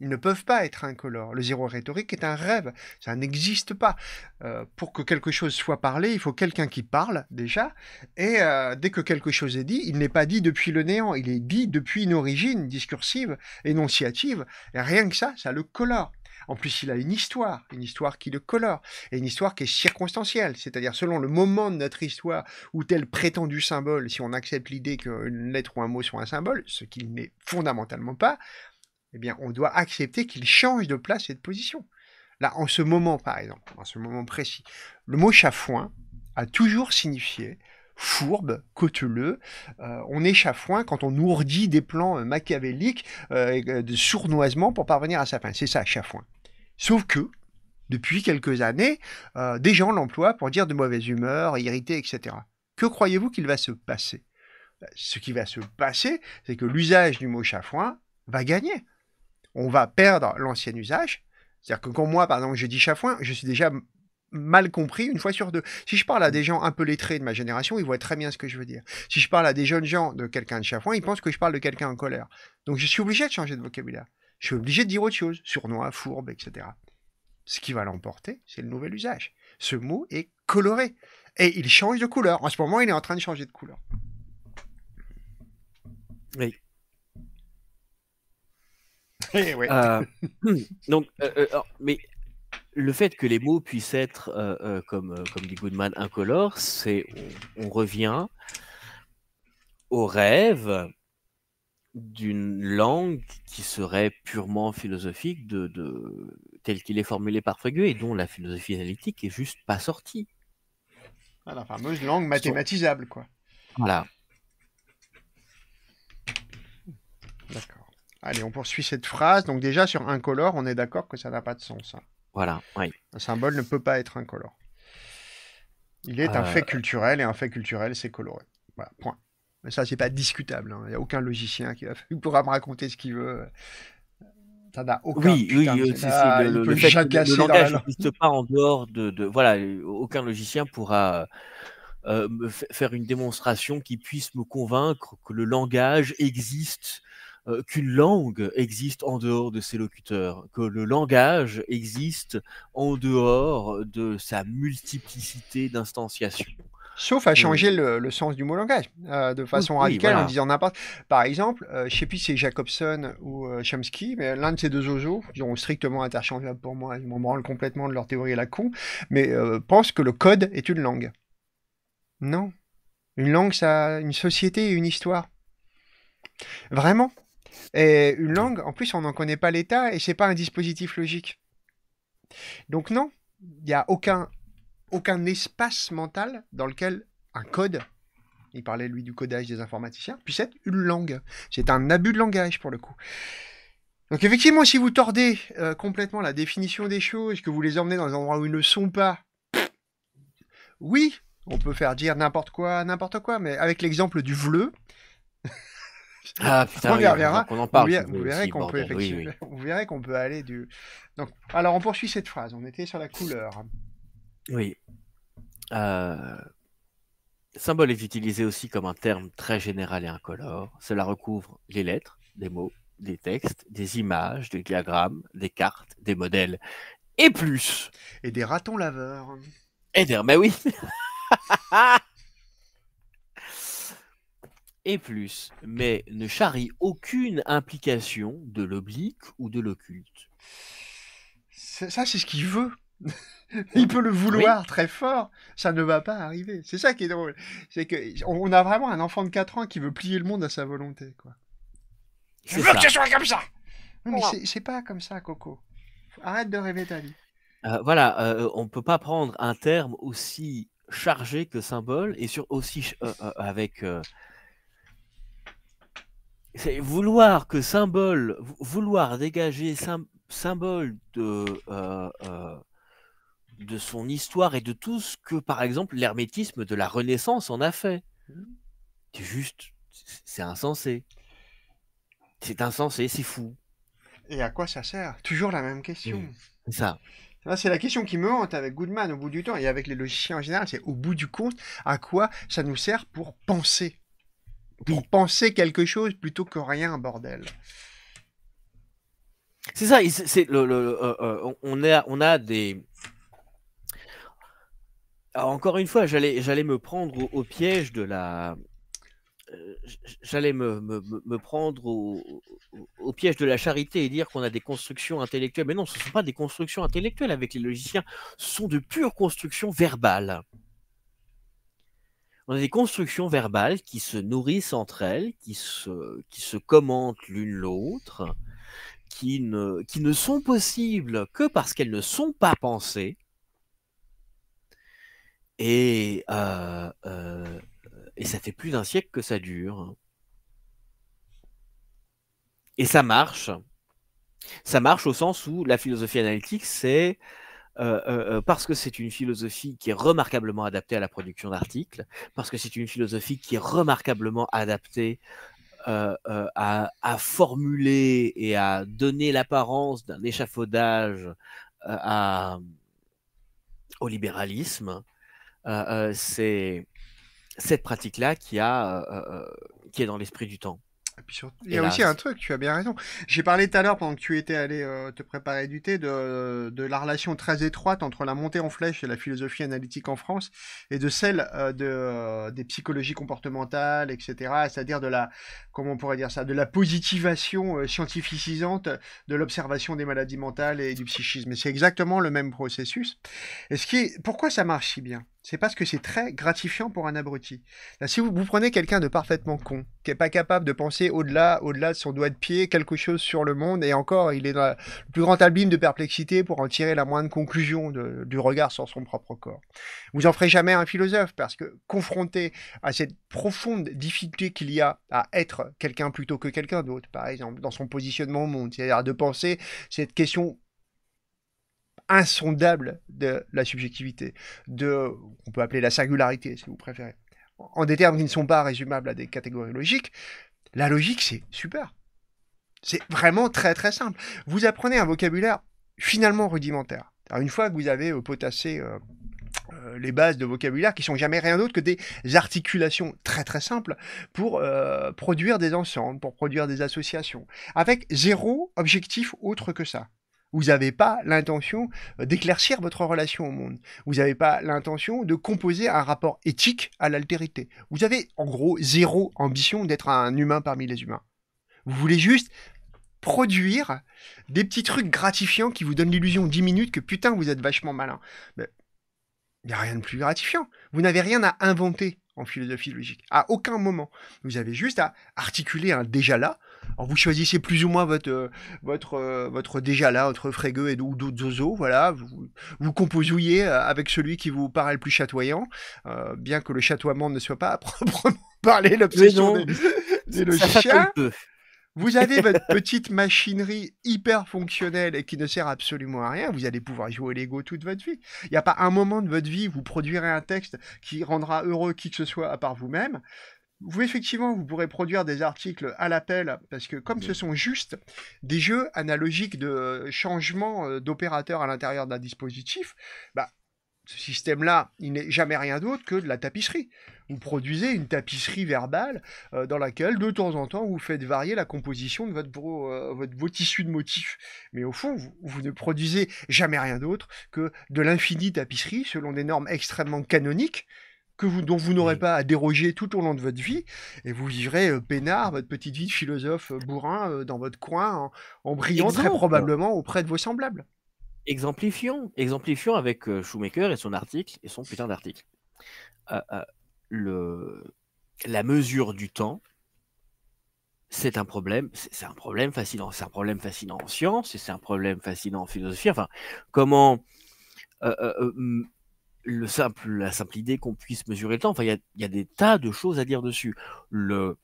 Ils ne peuvent pas être incolores. Le zéro rhétorique est un rêve, ça n'existe pas. Euh, pour que quelque chose soit parlé, il faut quelqu'un qui parle déjà. Et euh, dès que quelque chose est dit, il n'est pas dit depuis le néant, il est dit depuis une origine discursive, énonciative. Et rien que ça, ça le colore. En plus, il a une histoire, une histoire qui le colore, et une histoire qui est circonstancielle, c'est-à-dire selon le moment de notre histoire ou tel prétendu symbole, si on accepte l'idée qu'une lettre ou un mot soit un symbole, ce qu'il n'est fondamentalement pas, eh bien, on doit accepter qu'il change de place et de position. Là, en ce moment, par exemple, en ce moment précis, le mot chafouin a toujours signifié fourbe, cauteleux. Euh, on est chafouin quand on ourdit des plans euh, machiavéliques euh, de sournoisement pour parvenir à sa fin. C'est ça, chafouin. Sauf que, depuis quelques années, des gens l'emploient pour dire de mauvaise humeur, irrité, etc. Que croyez-vous qu'il va se passer ben, Ce qui va se passer, c'est que l'usage du mot chafouin va gagner on va perdre l'ancien usage. C'est-à-dire que quand moi, par exemple, je dis chafouin, je suis déjà mal compris une fois sur deux. Si je parle à des gens un peu lettrés de ma génération, ils voient très bien ce que je veux dire. Si je parle à des jeunes gens de quelqu'un de chafouin, ils pensent que je parle de quelqu'un en colère. Donc je suis obligé de changer de vocabulaire. Je suis obligé de dire autre chose, sournois, fourbe, etc. Ce qui va l'emporter, c'est le nouvel usage. Ce mot est coloré et il change de couleur. En ce moment, il est en train de changer de couleur. Oui. Euh, [CLEARS THROAT] donc, euh, euh, mais le fait que les mots puissent être, comme, comme dit Goodman, incolores, c'est on, revient au rêve d'une langue qui serait purement philosophique de, tel qu'il est formulé par Frege et dont la philosophie analytique est juste pas sortie. la fameuse langue mathématisable, quoi. Voilà. Allez, on poursuit cette phrase. Donc déjà, sur incolore, on est d'accord que ça n'a pas de sens. Hein. Voilà, oui. Un symbole ne peut pas être incolore. Il est un euh. fait culturel, et un fait culturel, c'est coloré. Voilà, point. Mais ça, c'est pas discutable. Hein. Il n'y a aucun logicien qui [LAUGHS] pourra me raconter ce qu'il veut. Ça n'a aucun Oui, oui, le, langage n'existe pas en dehors de, Voilà, aucun logicien pourra euh, me faire une démonstration qui puisse me convaincre que le langage existe euh, qu'une langue existe en dehors de ses locuteurs, que le langage existe en dehors de sa multiplicité d'instanciations. Sauf à euh, changer le, sens du mot langage euh, de façon radicale en disant n'importe. Par exemple, je je sais plus si c'est Jacobson ou Chomsky, mais l'un de ces deux oiseaux, ils sont strictement interchangeables pour moi, ils m'en complètement de leur théorie à la con, mais pensent que le code est une langue. Non. Une langue, ça une société et une histoire. Vraiment et une langue, en plus, on n'en connaît pas l'état et c'est pas un dispositif logique. Donc non, il n'y a aucun, espace mental dans lequel un code, il parlait lui du codage des informaticiens, puisse être une langue. C'est un abus de langage pour le coup. Donc effectivement, si vous tordez euh, complètement la définition des choses, que vous les emmenez dans des endroits où ils ne sont pas, oui, on peut faire dire n'importe quoi, n'importe quoi, mais avec l'exemple du bleu, ah putain, On en parle. Vous, verrez qu'on peut, aller du. Donc, alors on poursuit cette phrase. On était sur la couleur. Oui. Euh, symbole est utilisé aussi comme un terme très général et incolore. Cela recouvre les lettres, des mots, des textes, des images, des diagrammes, des cartes, des modèles et plus. Et des ratons laveurs. Et des, mais oui. [LAUGHS] plus, mais ne charrie aucune implication de l'oblique ou de l'occulte. Ça, c'est ce qu'il veut. [LAUGHS] il peut le vouloir très fort, ça ne va pas arriver. C'est ça qui est drôle. C'est que on a vraiment un enfant de 4 ans qui veut plier le monde à sa volonté, quoi. Je veux que ce soit comme ça. mais c'est pas comme ça, Coco. Arrête de rêver ta vie. Euh, voilà, euh, on ne peut pas prendre un terme aussi chargé que symbole et sur aussi euh, avec vouloir que symbole, vouloir dégager symbole de, euh, euh, de son histoire et de tout ce que, par exemple, l'hermétisme de la Renaissance en a fait. Mmh. C'est juste, c'est insensé. C'est insensé, c'est fou. Et à quoi ça sert Toujours la même question. Mmh. ça. c'est la question qui me hante avec Goodman au bout du temps et avec les logiciens en général, c'est au bout du compte, à quoi ça nous sert pour penser pour penser quelque chose plutôt que rien, bordel. C'est ça, on, a, des. encore une fois, j'allais, me prendre au, piège de la. Euh, j'allais me, prendre au, piège de la charité et dire qu'on a des constructions intellectuelles. Mais non, ce ne sont pas des constructions intellectuelles avec les logiciens, ce sont de pures constructions verbales on a des constructions verbales qui se nourrissent entre elles, qui se, qui se commentent l'une l'autre, qui ne, qui ne sont possibles que parce qu'elles ne sont pas pensées. Et, euh, euh, et ça fait plus d'un siècle que ça dure. Et ça marche. Ça marche au sens où la philosophie analytique, c'est euh, euh, euh, parce que c'est une philosophie qui est remarquablement adaptée à la production d'articles, parce que c'est une philosophie qui est remarquablement adaptée à, formuler et à donner l'apparence d'un échafaudage au libéralisme. c'est cette pratique-là qui est dans l'esprit du temps il y a aussi un truc, tu as bien raison. J'ai parlé tout à l'heure pendant que tu étais allé euh, te préparer du thé de, la relation très étroite entre la montée en flèche et la philosophie analytique en France et de celle euh, de, euh, des psychologies comportementales, etc. C'est-à-dire de la, comment on pourrait dire ça, de la positivation scientificisante de l'observation des maladies mentales et du psychisme. Et c'est exactement le même processus. ce qui pourquoi ça marche si bien c'est parce que c'est très gratifiant pour un abruti. si vous, prenez quelqu'un de parfaitement con, qui n'est pas capable de penser au-delà au -delà de son doigt de pied, quelque chose sur le monde, et encore, il est dans le plus grand abîme de perplexité pour en tirer la moindre conclusion du regard sur son propre corps. Vous en ferez jamais un philosophe, parce que confronté à cette profonde difficulté qu'il y a à être quelqu'un plutôt que quelqu'un d'autre, par exemple, dans son positionnement au monde, c'est-à-dire de penser cette question insondable de la subjectivité, de, on peut appeler la singularité si vous préférez, en des termes qui ne sont pas résumables à des catégories logiques, la logique c'est super. C'est vraiment très très simple. Vous apprenez un vocabulaire finalement rudimentaire. une fois que vous avez euh, potassé euh, euh, les bases de vocabulaire qui sont jamais rien d'autre que des articulations très très simples pour produire des ensembles, pour produire des associations, avec zéro objectif autre que ça. Vous n'avez pas l'intention euh, d'éclaircir votre relation au monde. Vous n'avez pas l'intention de composer un rapport éthique à l'altérité. Vous avez en gros zéro ambition d'être un humain parmi les humains. Vous voulez juste produire des petits trucs gratifiants qui vous donnent l'illusion 10 minutes que putain vous êtes vachement malin. il n'y a rien de plus gratifiant. Vous n'avez rien à inventer en philosophie logique. À aucun moment. Vous avez juste à articuler un déjà là alors vous choisissez plus ou moins votre euh, votre euh, votre déjà là entre Frégueux et ou zozo voilà, vous, vous composouillez euh, avec celui qui vous paraît le plus chatoyant, bien que le chatoiement ne soit pas à [LAUGHS] proprement parler l'obsession des, logiciels. Vous avez [LAUGHS] votre petite machinerie hyper fonctionnelle et qui ne sert absolument à rien. Vous allez pouvoir jouer Lego toute votre vie. Il n'y a pas un moment de votre vie où vous produirez un texte qui rendra heureux qui que ce soit à part vous-même vous effectivement, vous pourrez produire des articles à l'appel, parce que comme ce sont juste des jeux analogiques de euh, changement euh, d'opérateur à l'intérieur d'un dispositif, bah, ce système-là, il n'est jamais rien d'autre que de la tapisserie. Vous produisez une tapisserie verbale euh, dans laquelle, de temps en temps, vous faites varier la composition de votre, tissu de motifs. Mais au fond, vous, vous ne produisez jamais rien d'autre que de l'infini tapisserie selon des normes extrêmement canoniques que vous, dont vous n'aurez pas à déroger tout au long de votre vie, et vous vivrez pénard euh, peinard votre petite vie de philosophe euh, bourrin euh, dans votre coin, en, brillant très probablement auprès de vos semblables. Exemplifions, exemplifions avec Schumacher et son article, et son putain d'article. le... La mesure du temps, c'est un problème, c'est un problème fascinant. C'est un problème fascinant en science, c'est un problème fascinant en philosophie. Enfin, comment la simple idée qu'on puisse mesurer le temps, enfin, il y, a, des tas de choses à dire dessus. Le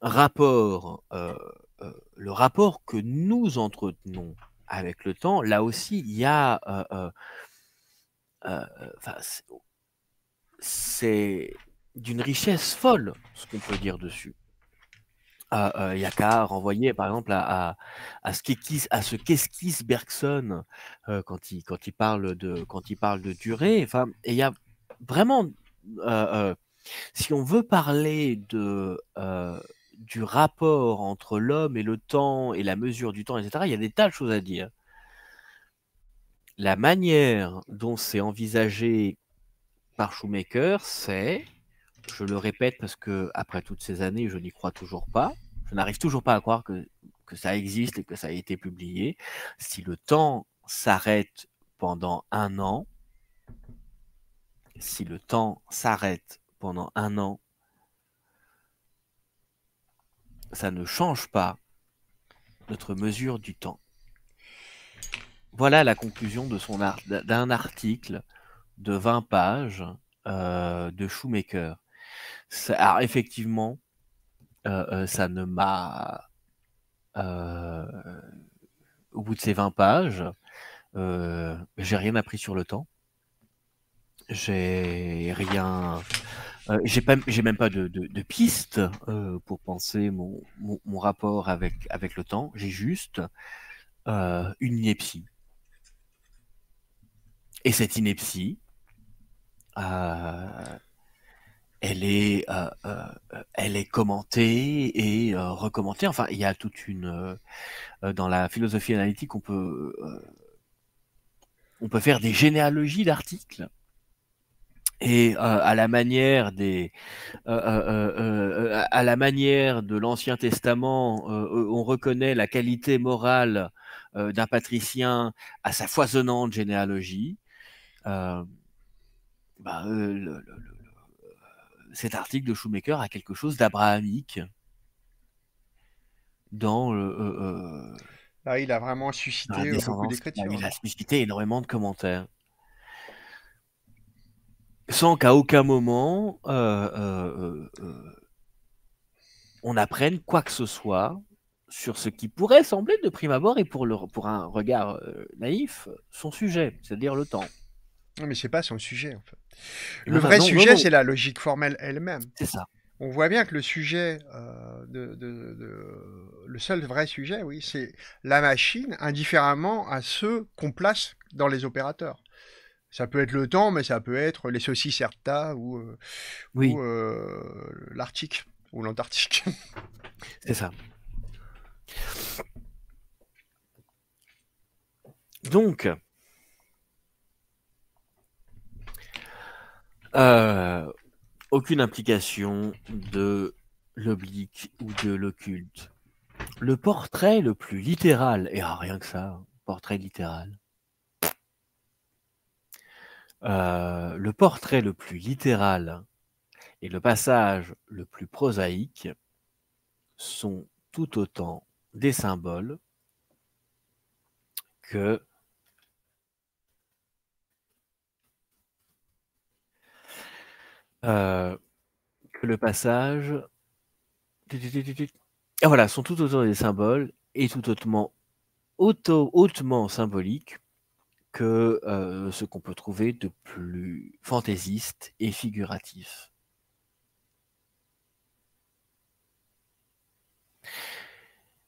rapport, euh, euh, le rapport que nous entretenons avec le temps, là aussi, il y a. Euh, c'est d'une richesse folle ce qu'on peut dire dessus euh, a Yaka renvoyer par exemple à, ce qu'esquisse Bergson euh, quand il parle de quand durée enfin il y a vraiment euh, euh, si on veut parler du rapport entre l'homme et le temps et la mesure du temps etc il y a des tas de choses à dire la manière dont c'est envisagé par Shoemaker c'est je le répète parce que après toutes ces années, je n'y crois toujours pas. Je n'arrive toujours pas à croire que, ça existe et que ça a été publié. Si le temps s'arrête pendant un an, si le temps s'arrête pendant un an, ça ne change pas notre mesure du temps. Voilà la conclusion de d'un article de 20 pages euh, de Shoemaker. Ça, alors effectivement, euh, euh, ça ne m'a euh, au bout de ces 20 pages, j'ai rien appris sur le temps. J'ai rien. j'ai même pas de, piste pour penser mon, rapport avec avec le temps. J'ai juste une ineptie. Et cette ineptie, elle est, euh, euh, elle est commentée et euh, recommandée. Enfin, il y a toute une dans la philosophie analytique, on peut, on peut faire des généalogies d'articles. Et à la manière des, à la manière de l'Ancien Testament, on reconnaît la qualité morale d'un patricien à sa foisonnante généalogie. Bah, le cet article de Shoemaker a quelque chose d'abrahamique dans le. Là, euh, euh, ah, il a vraiment suscité Il a suscité énormément de commentaires. Sans qu'à aucun moment euh, on apprenne quoi que ce soit sur ce qui pourrait sembler de prime abord et pour, le, pour un regard naïf son sujet, c'est-à-dire le temps. Non, mais c'est pas son sujet, en fait. Le vrai sujet, c'est la logique formelle elle-même. C'est ça. On voit bien que le sujet, euh, le seul vrai sujet, oui, c'est la machine, indifféremment à ceux qu'on place dans les opérateurs. Ça peut être le temps, mais ça peut être les saucisses ou, euh, euh, l'Arctique ou l'Antarctique. [LAUGHS] c'est ça. Donc, Euh, aucune implication de l'oblique ou de l'occulte. Le portrait le plus littéral, et ah, rien que ça, portrait littéral. Euh, le portrait le plus littéral et le passage le plus prosaïque sont tout autant des symboles que Euh, que le passage. Ah, voilà, sont tout autant des symboles et tout autant hautement symboliques que euh, ce qu'on peut trouver de plus fantaisiste et figuratif.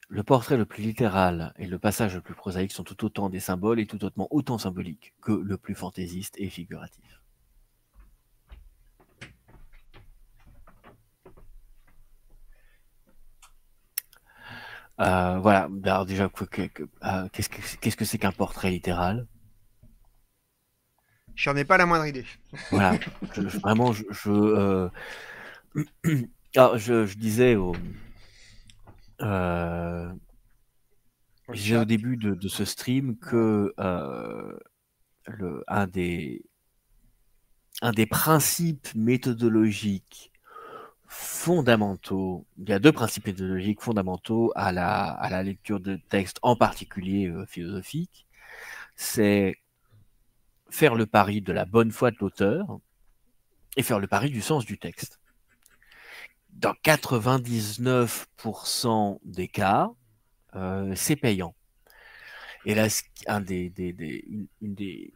Le portrait le plus littéral et le passage le plus prosaïque sont tout autant des symboles et tout autant autant symboliques que le plus fantaisiste et figuratif. Euh, voilà, bah, alors déjà, euh, qu'est-ce que c'est qu'un portrait littéral J'en ai pas la moindre idée. Voilà, [LAUGHS] vraiment, euh, [CLEARS THROAT] ah, je. Je, disais au. au début de, ce stream que le, un, un des principes méthodologiques fondamentaux, il y a deux principes méthodologiques fondamentaux à la, à la lecture de textes, en particulier euh, philosophiques. C'est faire le pari de la bonne foi de l'auteur et faire le pari du sens du texte. Dans 99% des cas, euh, c'est payant. Et là, un des, des, des, une, des,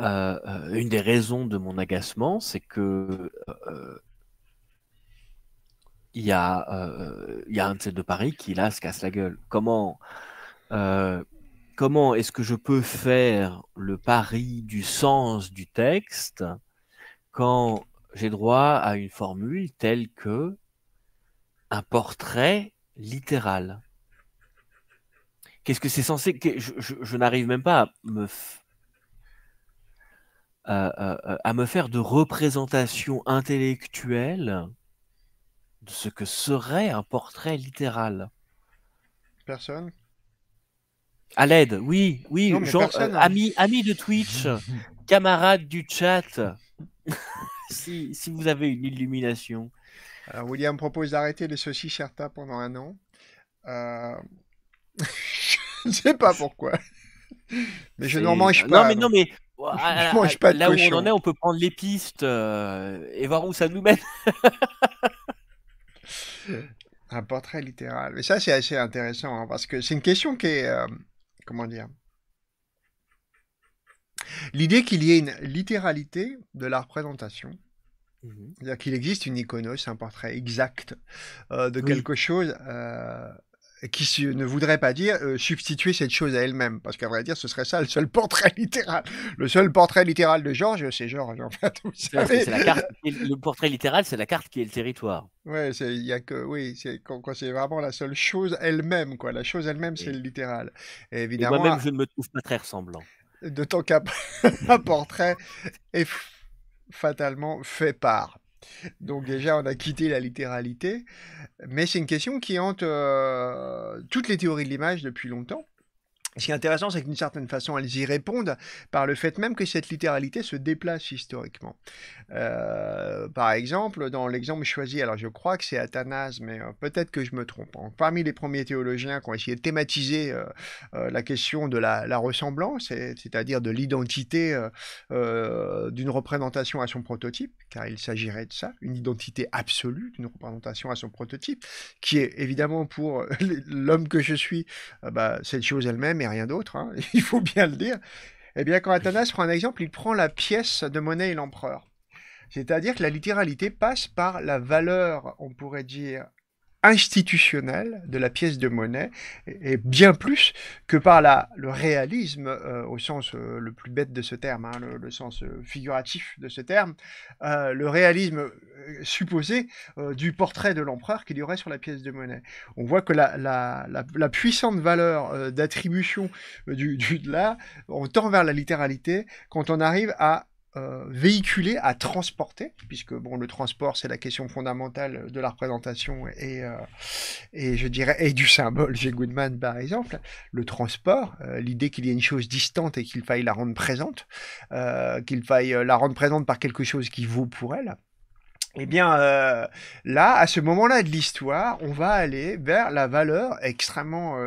euh, une des raisons de mon agacement, c'est que il y a, euh, il y a un de ces deux paris qui là se casse la gueule. Comment, euh, comment est-ce que je peux faire le pari du sens du texte quand j'ai droit à une formule telle que un portrait littéral Qu'est-ce que c'est censé Je, je, n'arrive même pas me, euh, euh, à me faire de représentation intellectuelle ce que serait un portrait littéral. Personne À l'aide, oui, oui, euh, amis, de Twitch, [LAUGHS] camarade du chat, [LAUGHS] si, si, vous avez une illumination. Alors, William propose d'arrêter les saucisses Herta pendant un an. Euh, [LAUGHS] je ne sais pas pourquoi. Mais je n'en mange pas. Non, mais, non, mais je mange pas de là où on en est, on peut prendre les pistes euh, et voir où ça nous mène. [LAUGHS] Un portrait littéral. Mais ça, c'est assez intéressant, hein, parce que c'est une question qui est... Euh, comment dire L'idée qu'il y ait une littéralité de la représentation, mmh c'est-à-dire qu'il existe une iconos un portrait exact euh, de quelque chose, euh, qui ne voudrait pas dire euh, substituer cette chose à elle-même, parce qu'à vrai dire, ce serait ça le seul portrait littéral. Le seul portrait littéral de Georges, c'est Georges, le portrait littéral, c'est la carte qui est le territoire. Ouais, y a que, oui, c'est, vraiment la seule chose elle-même, quoi. La chose elle-même, c'est le littéral. évidemment. moi-même, je ne me trouve pas très ressemblant. D'autant qu'un [LAUGHS] portrait est fatalement fait par. Donc déjà, on a quitté la littéralité, mais c'est une question qui hante euh, toutes les théories de l'image depuis longtemps. Ce qui est intéressant, c'est qu'une certaine façon, elles y répondent par le fait même que cette littéralité se déplace historiquement. Euh, par exemple, dans l'exemple choisi, alors je crois que c'est Athanase, mais euh, peut-être que je me trompe. Hein. parmi les premiers théologiens qui ont essayé de thématiser euh, la question de la, ressemblance, c'est-à-dire de l'identité d'une représentation à son prototype, car il s'agirait de ça, une identité absolue d'une représentation à son prototype, qui est évidemment pour [LAUGHS] l'homme que je suis, bah, cette chose elle-même mais rien d'autre, hein. [LAUGHS] il faut bien le dire, eh bien quand Athanas prend un exemple, il prend la pièce de monnaie et l'empereur. C'est-à-dire que la littéralité passe par la valeur, on pourrait dire, institutionnel de la pièce de monnaie et bien plus que par le réalisme euh, au sens euh, le plus bête de ce terme, hein, le, sens euh, figuratif de ce terme, le réalisme supposé du portrait de l'empereur qu'il y aurait sur la pièce de monnaie. On voit que la, puissante valeur d'attribution du, du de là, on tend vers la littéralité quand on arrive à euh, véhiculer, à transporter, puisque bon, le transport, c'est la question fondamentale de la représentation et, euh, et je dirais et du symbole chez Goodman, par exemple. Le transport, euh, l'idée qu'il y ait une chose distante et qu'il faille la rendre présente, qu'il faille la rendre présente par quelque chose qui vaut pour elle. et eh bien, là, à ce moment-là de l'histoire, on va aller vers la valeur extrêmement,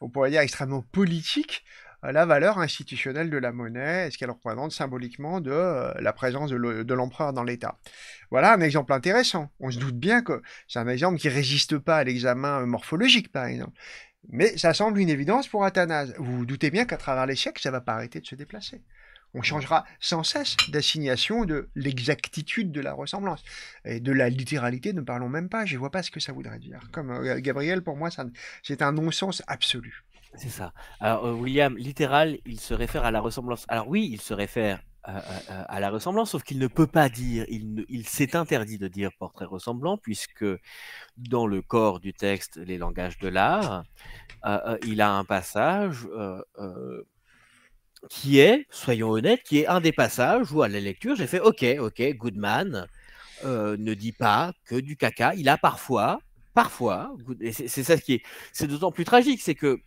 on pourrait dire extrêmement politique euh, la valeur institutionnelle de la monnaie est ce qu'elle représente symboliquement de euh, la présence de l'empereur dans l'État. Voilà un exemple intéressant. On se doute bien que c'est un exemple qui résiste pas à l'examen morphologique, par exemple. Mais ça semble une évidence pour Athanase. Vous vous doutez bien qu'à travers les siècles, ça va pas arrêter de se déplacer. On changera sans cesse d'assignation de l'exactitude de la ressemblance. Et de la littéralité, ne parlons même pas, je ne vois pas ce que ça voudrait dire. Comme euh, Gabriel, pour moi, c'est un non-sens absolu. C'est ça. Alors, euh, William, littéral, il se réfère à la ressemblance. Alors, oui, il se réfère euh, euh, à la ressemblance, sauf qu'il ne peut pas dire, il, il s'est interdit de dire portrait ressemblant, puisque dans le corps du texte, les langages de l'art, il a un passage qui est, soyons honnêtes, qui est un des passages où à la lecture, j'ai fait OK, OK, Goodman ne dit pas que du caca. Il a parfois, parfois, c'est ça qui est, c'est d'autant plus tragique, c'est que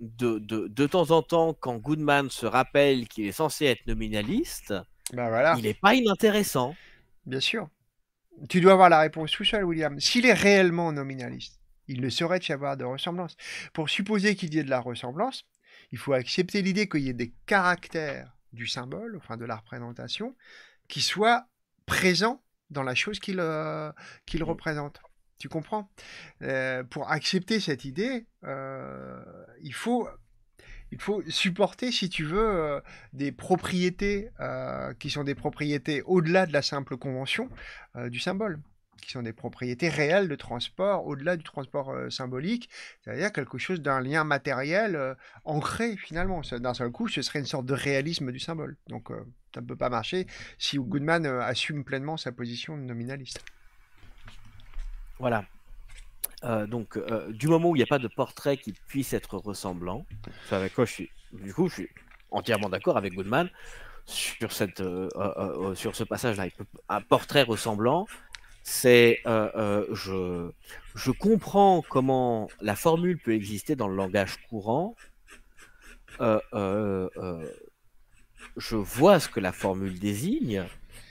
de, de, temps en temps, quand Goodman se rappelle qu'il est censé être nominaliste, bah, il n'est pas inintéressant. Bien sûr. Tu dois avoir la réponse tout seul, William. S'il est réellement nominaliste, il ne saurait y avoir de ressemblance. Pour supposer qu'il y ait de la ressemblance, il faut accepter l'idée qu'il y ait des caractères du symbole, enfin de la représentation, qui soient présents dans la chose qu'il euh, mm. représente. Tu comprends euh, Pour accepter cette idée, euh, il faut il faut supporter, si tu veux, euh, des propriétés qui sont des propriétés au-delà de la simple convention du symbole, qui sont des propriétés réelles de transport, au-delà du transport symbolique, c'est-à-dire quelque chose d'un lien matériel ancré finalement. D'un seul coup, ce serait une sorte de réalisme du symbole. Donc ça ne peut pas marcher si Goodman assume pleinement sa position de nominaliste. Voilà. Euh, donc, euh, du moment où il n'y a pas de portrait qui puisse être ressemblant, ça avec quoi je suis, du coup, je suis entièrement d'accord avec Goodman sur, cette, euh, sur ce passage-là. Un portrait ressemblant, c'est. je, je comprends comment la formule peut exister dans le langage courant. je vois ce que la formule désigne,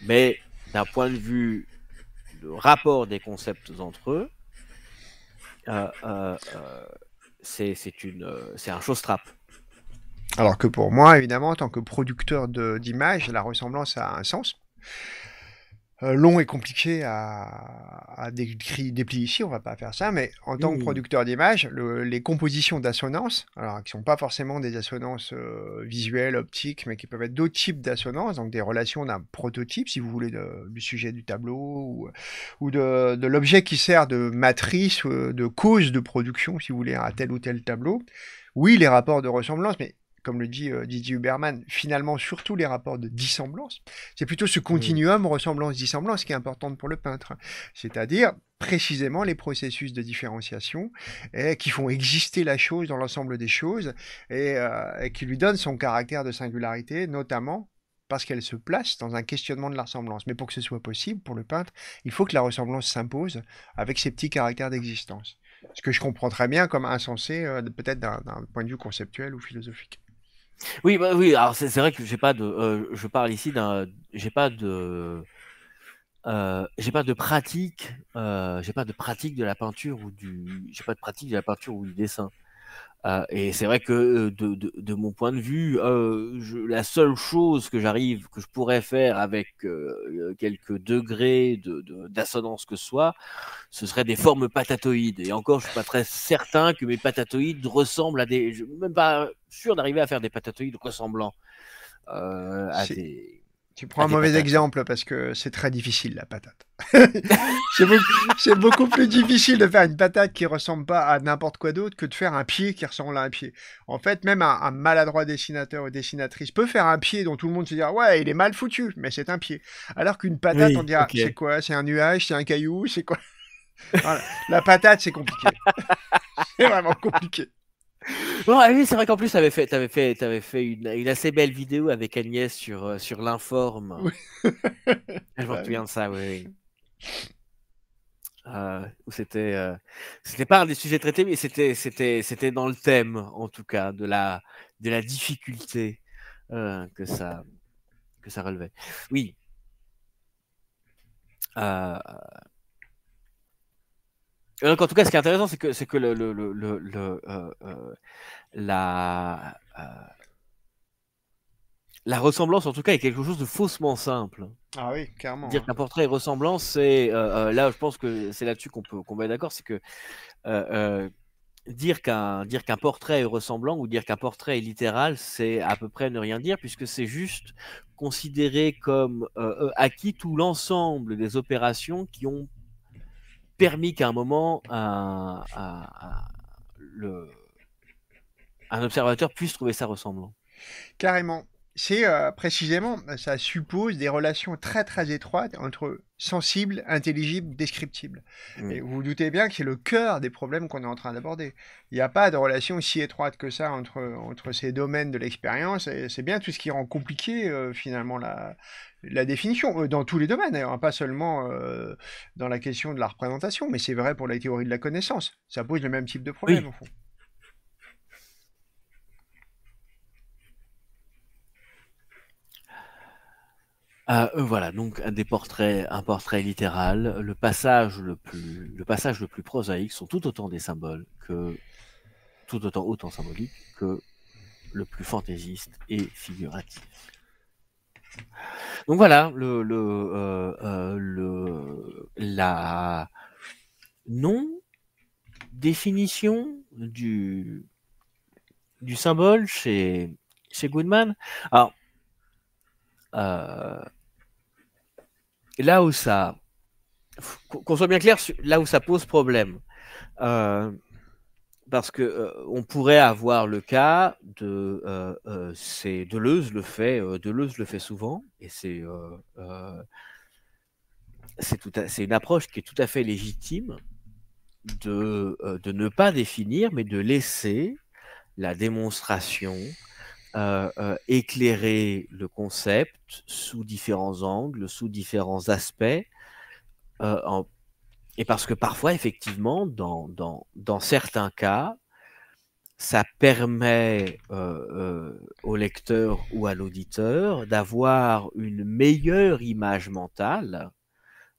mais d'un point de vue rapport des concepts entre eux, euh, euh, euh, c'est un showstrap. Alors que pour moi, évidemment, en tant que producteur d'images, la ressemblance a un sens. Euh, long et compliqué à, à décrire, déplier ici, on va pas faire ça, mais en tant que mmh. producteur d'images, les compositions d'assonances, alors qui sont pas forcément des assonances euh, visuelles, optiques, mais qui peuvent être d'autres types d'assonances, donc des relations d'un prototype, si vous voulez, de, du sujet du tableau, ou, de, de l'objet qui sert de matrice, euh, de cause de production, si vous voulez, à tel ou tel tableau. Oui, les rapports de ressemblance, mais comme le dit euh, Didier Huberman, finalement, surtout les rapports de dissemblance. C'est plutôt ce continuum ressemblance-dissemblance qui est important pour le peintre. C'est-à-dire, précisément les processus de différenciation et eh, qui font exister la chose dans l'ensemble des choses euh, et, qui lui donnent son caractère de singularité, notamment parce qu'elle se place dans un questionnement de la ressemblance. Mais pour que ce soit possible pour le peintre, il faut que la ressemblance s'impose avec ses petits caractères d'existence. Ce que je comprends très bien comme insensé, euh, peut-être d'un point de vue conceptuel ou philosophique. Oui, bah oui. Alors c'est vrai que j'ai pas de, euh, je parle ici d'un, j'ai pas de, euh, j'ai pas de pratique, euh, j'ai pas de pratique de la peinture ou du, j'ai pas de pratique de la peinture ou du dessin. Euh, et c'est vrai que euh, de, mon point de vue, euh, la seule chose que j'arrive, que je pourrais faire avec quelques degrés d'assonance que soit, ce serait des formes patatoïdes. Et encore, je suis pas très certain que mes patatoïdes ressemblent à des. Je suis même pas sûr d'arriver à faire des patatoïdes ressemblant à des. Tu prends ah, un mauvais exemple parce que c'est très difficile la patate. [LAUGHS] c'est beaucoup, plus difficile de faire une patate qui ressemble pas à n'importe quoi d'autre que de faire un pied qui ressemble à un pied. En fait, même un, maladroit dessinateur ou dessinatrice peut faire un pied dont tout le monde se dit ah ouais il est mal foutu, mais c'est un pied. Alors qu'une patate on dira ah, c'est quoi C'est un nuage, c'est un caillou, c'est quoi [LAUGHS] La patate c'est compliqué. [LAUGHS] c'est vraiment compliqué. Ah oui, c'est vrai qu'en plus, tu fait, avais fait, fait une, assez belle vidéo avec Agnès sur, euh, sur l'informe. Ah, je me ah souviens de ça, oui. Euh, c'était, euh, c'était pas un des sujets traités, mais c'était, c'était, c'était dans le thème, en tout cas, de la, de la difficulté que ça, que ça relevait. Oui en tout cas, ce qui est intéressant, c'est que, la, ressemblance, en tout cas, est quelque chose de faussement simple. Ah oui, clairement. Dire hein. qu'un portrait est ressemblant, c'est euh, euh, là, je pense que c'est là-dessus qu'on peut qu'on va être d'accord, c'est que euh, dire qu'un portrait est ressemblant ou dire qu'un portrait est littéral, c'est à peu près ne rien dire puisque c'est juste considéré comme acquis tout l'ensemble des opérations qui ont permis qu'à un moment, un, un observateur puisse trouver ça ressemblant. Carrément c'est euh, précisément, bah, ça suppose des relations très très étroites entre sensible, intelligible, descriptible. Mmh. Et vous vous doutez bien que c'est le cœur des problèmes qu'on est en train d'aborder. Il n'y a pas de relation aussi étroite que ça entre, entre ces domaines de l'expérience, c'est bien tout ce qui rend compliqué euh, finalement la, définition, euh, dans tous les domaines, hein, pas seulement dans la question de la représentation, mais c'est vrai pour la théorie de la connaissance. Ça pose le même type de problème au fond. Ah, euh, voilà, donc des portraits, un portrait littéral, le passage le plus, le passage le plus prosaïque sont tout autant des symboles que tout autant autant symbolique que le plus fantaisiste et figuratif. Donc voilà, le, le, euh, euh, le la non définition du du symbole chez chez Goodman. Alors euh, là où ça. Qu'on soit bien clair, là où ça pose problème. Euh, parce que euh, on pourrait avoir le cas de c'est Deleuze le fait Deleuze le fait souvent et c'est c'est une approche qui est tout à fait légitime de, de ne pas définir mais de laisser la démonstration euh, euh, éclairer le concept sous différents angles, sous différents aspects. Euh, et parce que parfois, effectivement, dans, dans, certains cas, ça permet au lecteur ou à l'auditeur d'avoir une meilleure image mentale,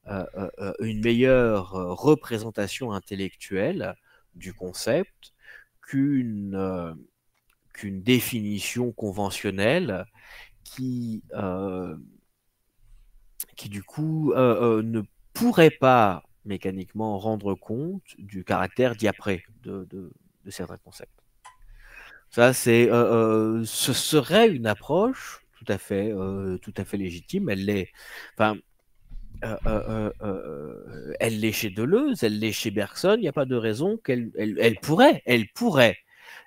une meilleure représentation intellectuelle du concept qu'une une définition conventionnelle qui, euh, qui du coup, euh, euh, ne pourrait pas mécaniquement rendre compte du caractère diapré de, de, certains concepts. Ça, c'est, ce serait une approche tout à fait, tout à fait légitime. Elle l'est. Enfin, elle chez Deleuze, elle l'est chez Bergson, il n'y a pas de raison qu'elle elle pourrait, elle pourrait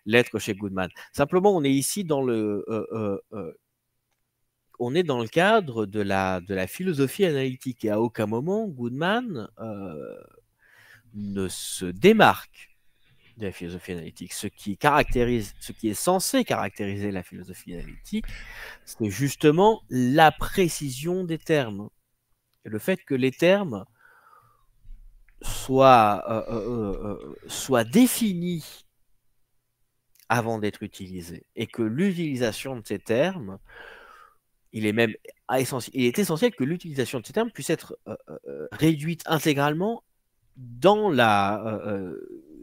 l'être chez Goodman. Simplement, on est ici dans le, euh, euh, euh, on est dans le cadre de la, de la philosophie analytique et à aucun moment Goodman ne se démarque de la philosophie analytique. Ce qui caractérise, ce qui est censé caractériser la philosophie analytique, c'est justement la précision des termes. le fait que les termes soient, soient définis avant d'être utilisé. Et que l'utilisation de ces termes, il est même essentiel, est essentiel que l'utilisation de ces termes puisse être réduite intégralement dans la,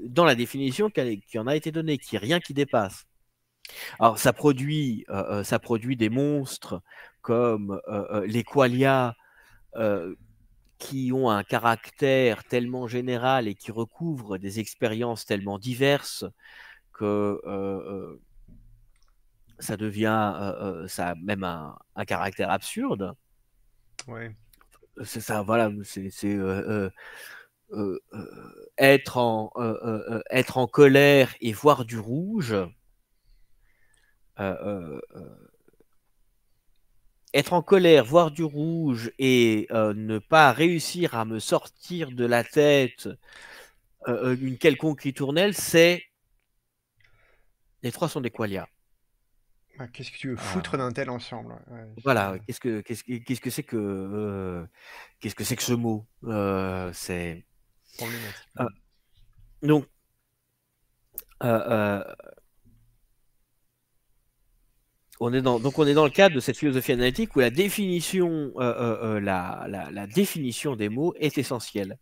dans la définition qui en a été donnée, qui rien qui dépasse. Alors ça produit, ça produit des monstres comme les qualia qui ont un caractère tellement général et qui recouvrent des expériences tellement diverses que euh, euh, ça devient euh, ça a même un, caractère absurde. Ouais. C'est ça, voilà, c'est être, en, être en colère et voir du rouge. être en colère, voir du rouge et ne pas réussir à me sortir de la tête une quelconque ritournelle, c'est les trois sont des qualia. Bah, qu'est-ce que tu veux foutre d'un tel ensemble Voilà, qu'est-ce que qu'est-ce, qu'est-ce que c'est que euh, qu'est-ce que c'est que ce mot euh, C'est euh, donc on est dans donc on est dans le cadre de cette philosophie analytique où la définition la, la, la, définition des mots est essentielle.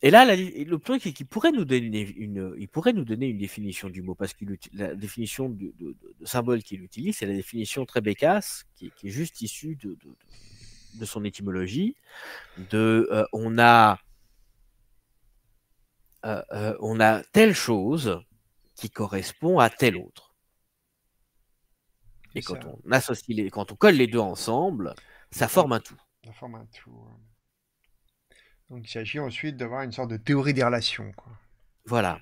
Et là, le truc, qui pourrait nous donner une, il pourrait nous donner une définition du mot, parce que la définition de, symbole qu'il utilise, c'est la définition très bécasse, qui, est juste issue de, de son étymologie. De, euh, on a, euh, euh, on a telle chose qui correspond à telle autre. Et quand on associe les, quand on colle les deux ensemble, ça forme un tout. Ça forme un tout. Donc il s'agit ensuite d'avoir une sorte de théorie des relations. Voilà.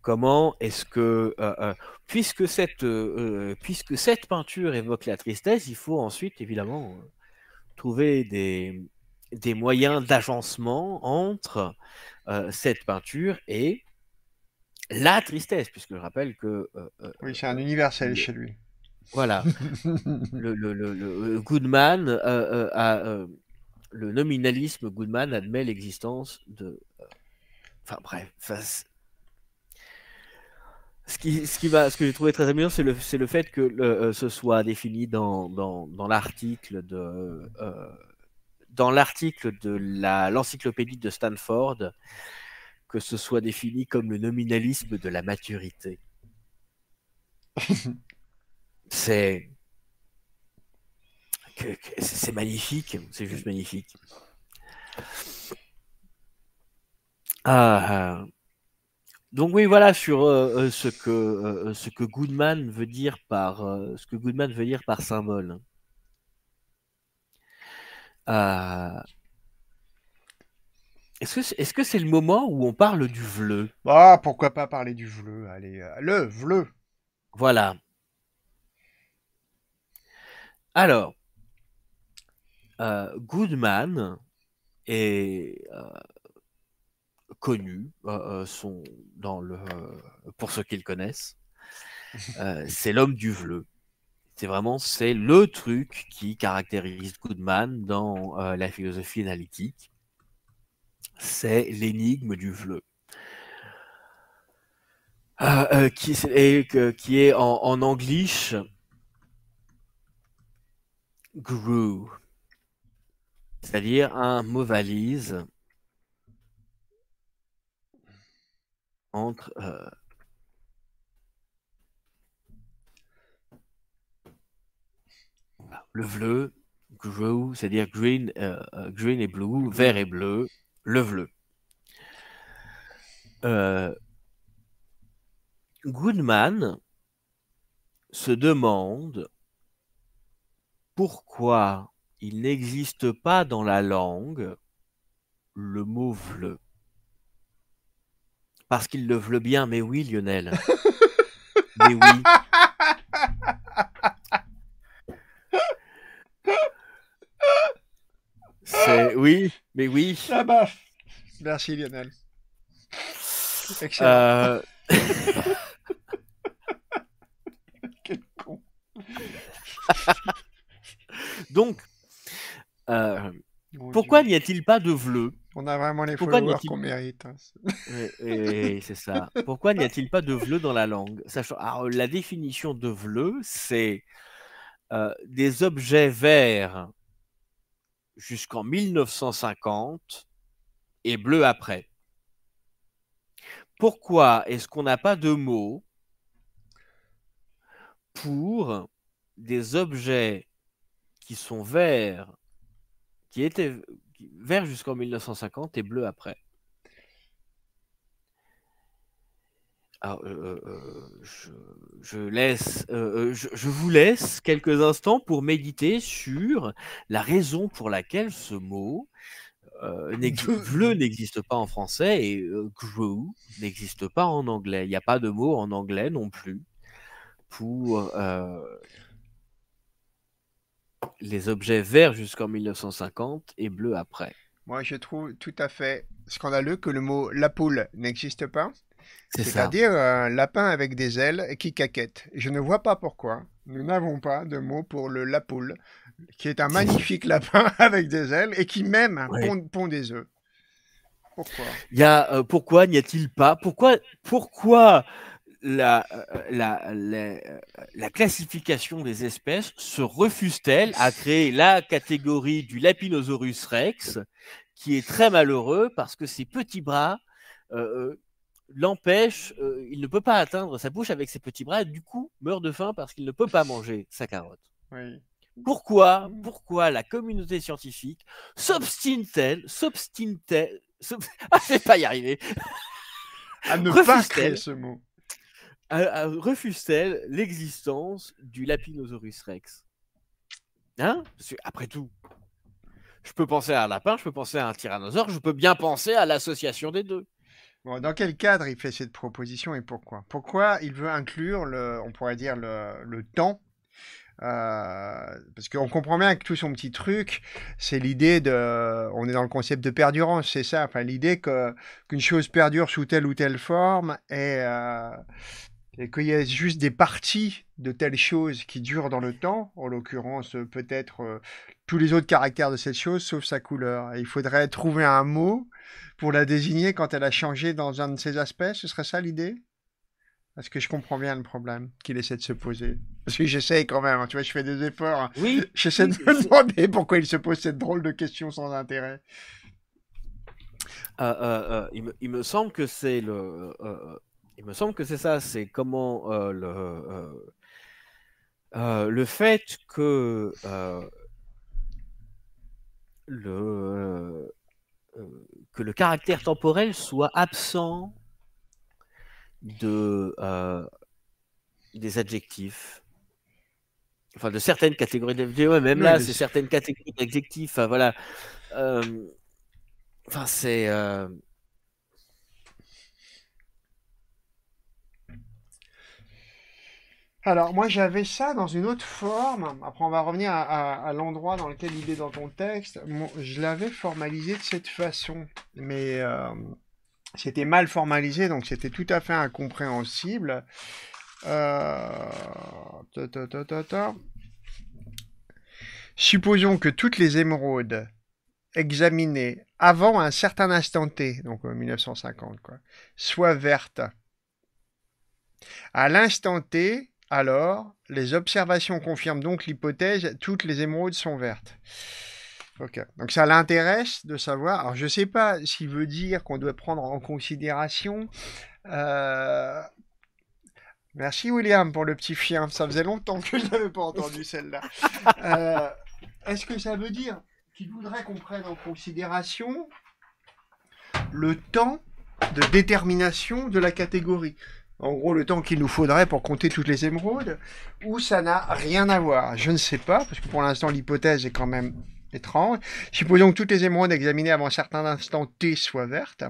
Comment est-ce que, euh, euh, puisque, cette, euh, puisque cette peinture évoque la tristesse, il faut ensuite évidemment trouver des, moyens d'agencement entre cette peinture et la tristesse, puisque je rappelle que... oui, c'est un universel chez lui. Voilà. [LAUGHS] le, le, Goodman a le nominalisme Goodman admet l'existence de. Euh, enfin bref, ce qui, ce qui va, ce que j'ai trouvé très amusant, c'est le, le fait que euh, ce soit défini dans, l'article de dans l'article de euh, l'encyclopédie de Stanford, que ce soit défini comme le nominalisme de la maturité. [LAUGHS] c'est c'est magnifique, c'est juste magnifique. Ah, ah. donc oui, voilà sur euh, euh, ce que euh, ce que Goodman veut dire par ce que Goodman veut dire par symbole. Ah. Est-ce que c'est est -ce le moment où on parle du vleu Ah, pourquoi pas parler du vleu Allez, le vleu. Voilà. Alors, euh, Goodman est euh, connu euh, pour ceux qui le connaissent. [LAUGHS] c'est l'homme du vleu. C'est vraiment c'est le truc qui caractérise Goodman dans la philosophie analytique. C'est l'énigme du vleu. qui, est, en, en grew ». C'est-à-dire un mot valise entre. Euh, le bleu, c'est-à-dire green, euh, euh, green et blue, vert et bleu, le bleu. Goodman se demande pourquoi il n'existe pas dans la langue le mot vleu. Parce qu'il le vle bien, mais oui, Lionel. mais oui. oui, mais oui. Ah bah. Merci Lionel. Excellent. Euh. [LAUGHS] Quel con. Donc, euh, oh, pourquoi n'y a-t-il pas de bleu On a vraiment les pourquoi followers qu'on mérite. Hein. c'est ça. Pourquoi n'y a-t-il pas de bleu dans la langue Sachant... la définition de bleu c'est euh, des objets verts jusqu'en 1950 et bleus après. Pourquoi est-ce qu'on n'a pas de mots pour des objets qui sont verts qui était vert jusqu'en 1950 et bleu après. Euh, euh, euh, je, laisse, je, vous laisse quelques instants pour méditer sur la raison pour laquelle ce mot [LAUGHS] bleu n'existe pas en français et grew n'existe pas en anglais. Il n'y a pas de mot en anglais non plus pour les objets verts jusqu'en 1950 et bleus après. Moi, je trouve tout à fait scandaleux que le mot la poule n'existe pas. C'est-à-dire un lapin avec des ailes qui caquette. Je ne vois pas pourquoi nous n'avons pas de mot pour le lapoule, qui est un magnifique lapin [LAUGHS] avec des ailes et qui même un pond, des œufs. Pourquoi y euh, Pourquoi n'y a-t-il pas Pourquoi, pourquoi euh, euh, la, classification des espèces se refuse-t-elle à créer la catégorie du Lapinosaurus rex, qui est très malheureux parce que ses petits bras euh, l'empêchent, il ne peut pas atteindre sa bouche avec ses petits bras, et du coup meurt de faim parce qu'il ne peut pas manger sa carotte. Pourquoi, pourquoi la communauté scientifique s'obstine-t-elle, s'obstine-t-elle, [LAUGHS] ah, je vais pas y arriver. à ne pas créer ce mot refuse-t-elle l'existence du Lapinosaurus rex Hein Après tout, je peux penser à un lapin, je peux penser à un tyrannosaure, je peux bien penser à l'association des deux. dans quel cadre il fait cette proposition et pourquoi Pourquoi il veut inclure, le, on pourrait dire, le, temps euh, parce qu'on comprend bien que tout son petit truc, c'est l'idée de. On est dans le concept de perdurance, c'est ça. Enfin, l'idée que, qu'une chose perdure sous telle ou telle forme et, euh, et qu'il y a juste des parties de telle chose qui durent dans le temps, en l'occurrence euh, peut-être euh, tous les autres caractères de cette chose sauf sa couleur. il faudrait trouver un mot pour la désigner quand elle a changé dans un de ses aspects, ce serait ça l'idée Parce que je comprends bien le problème qu'il essaie de se poser Parce que j'essaie quand même, hein, tu vois, je fais des efforts. Oui. [LAUGHS] J'essaie de me demander pourquoi il se pose cette drôle de question sans intérêt. Euh, il, me, il, me, semble que c'est le il me semble que c'est ça, c'est comment euh, le, euh, euh, le fait que le, que le caractère temporel soit absent de, des adjectifs. Enfin, de certaines catégories d'adjectifs. même là, c'est certaines catégories d'adjectifs. Enfin, voilà. Enfin, c'est. Alors, moi, j'avais ça dans une autre forme. Après, on va revenir à, l'endroit dans lequel il est dans ton texte. je l'avais formalisé de cette façon, mais euh, c'était mal formalisé, donc c'était tout à fait incompréhensible. Euh, Supposons que toutes les émeraudes examinées avant un certain instant T, donc 1950, euh, quoi, soient vertes. À l'instant T, alors, les observations confirment donc l'hypothèse, toutes les émeraudes sont vertes. donc ça l'intéresse de savoir. Alors, je ne sais pas s'il veut dire qu'on doit prendre en considération. Euh, merci William pour le petit chien. Ça faisait longtemps que je n'avais pas entendu [LAUGHS] celle-là. Euh, est-ce que ça veut dire qu'il voudrait qu'on prenne en considération le temps de détermination de la catégorie en gros le temps qu'il nous faudrait pour compter toutes les émeraudes, ou ça n'a rien à voir. Je ne sais pas, parce que pour l'instant l'hypothèse est quand même étrange. Supposons que toutes les émeraudes examinées avant un certain instant T soient vertes.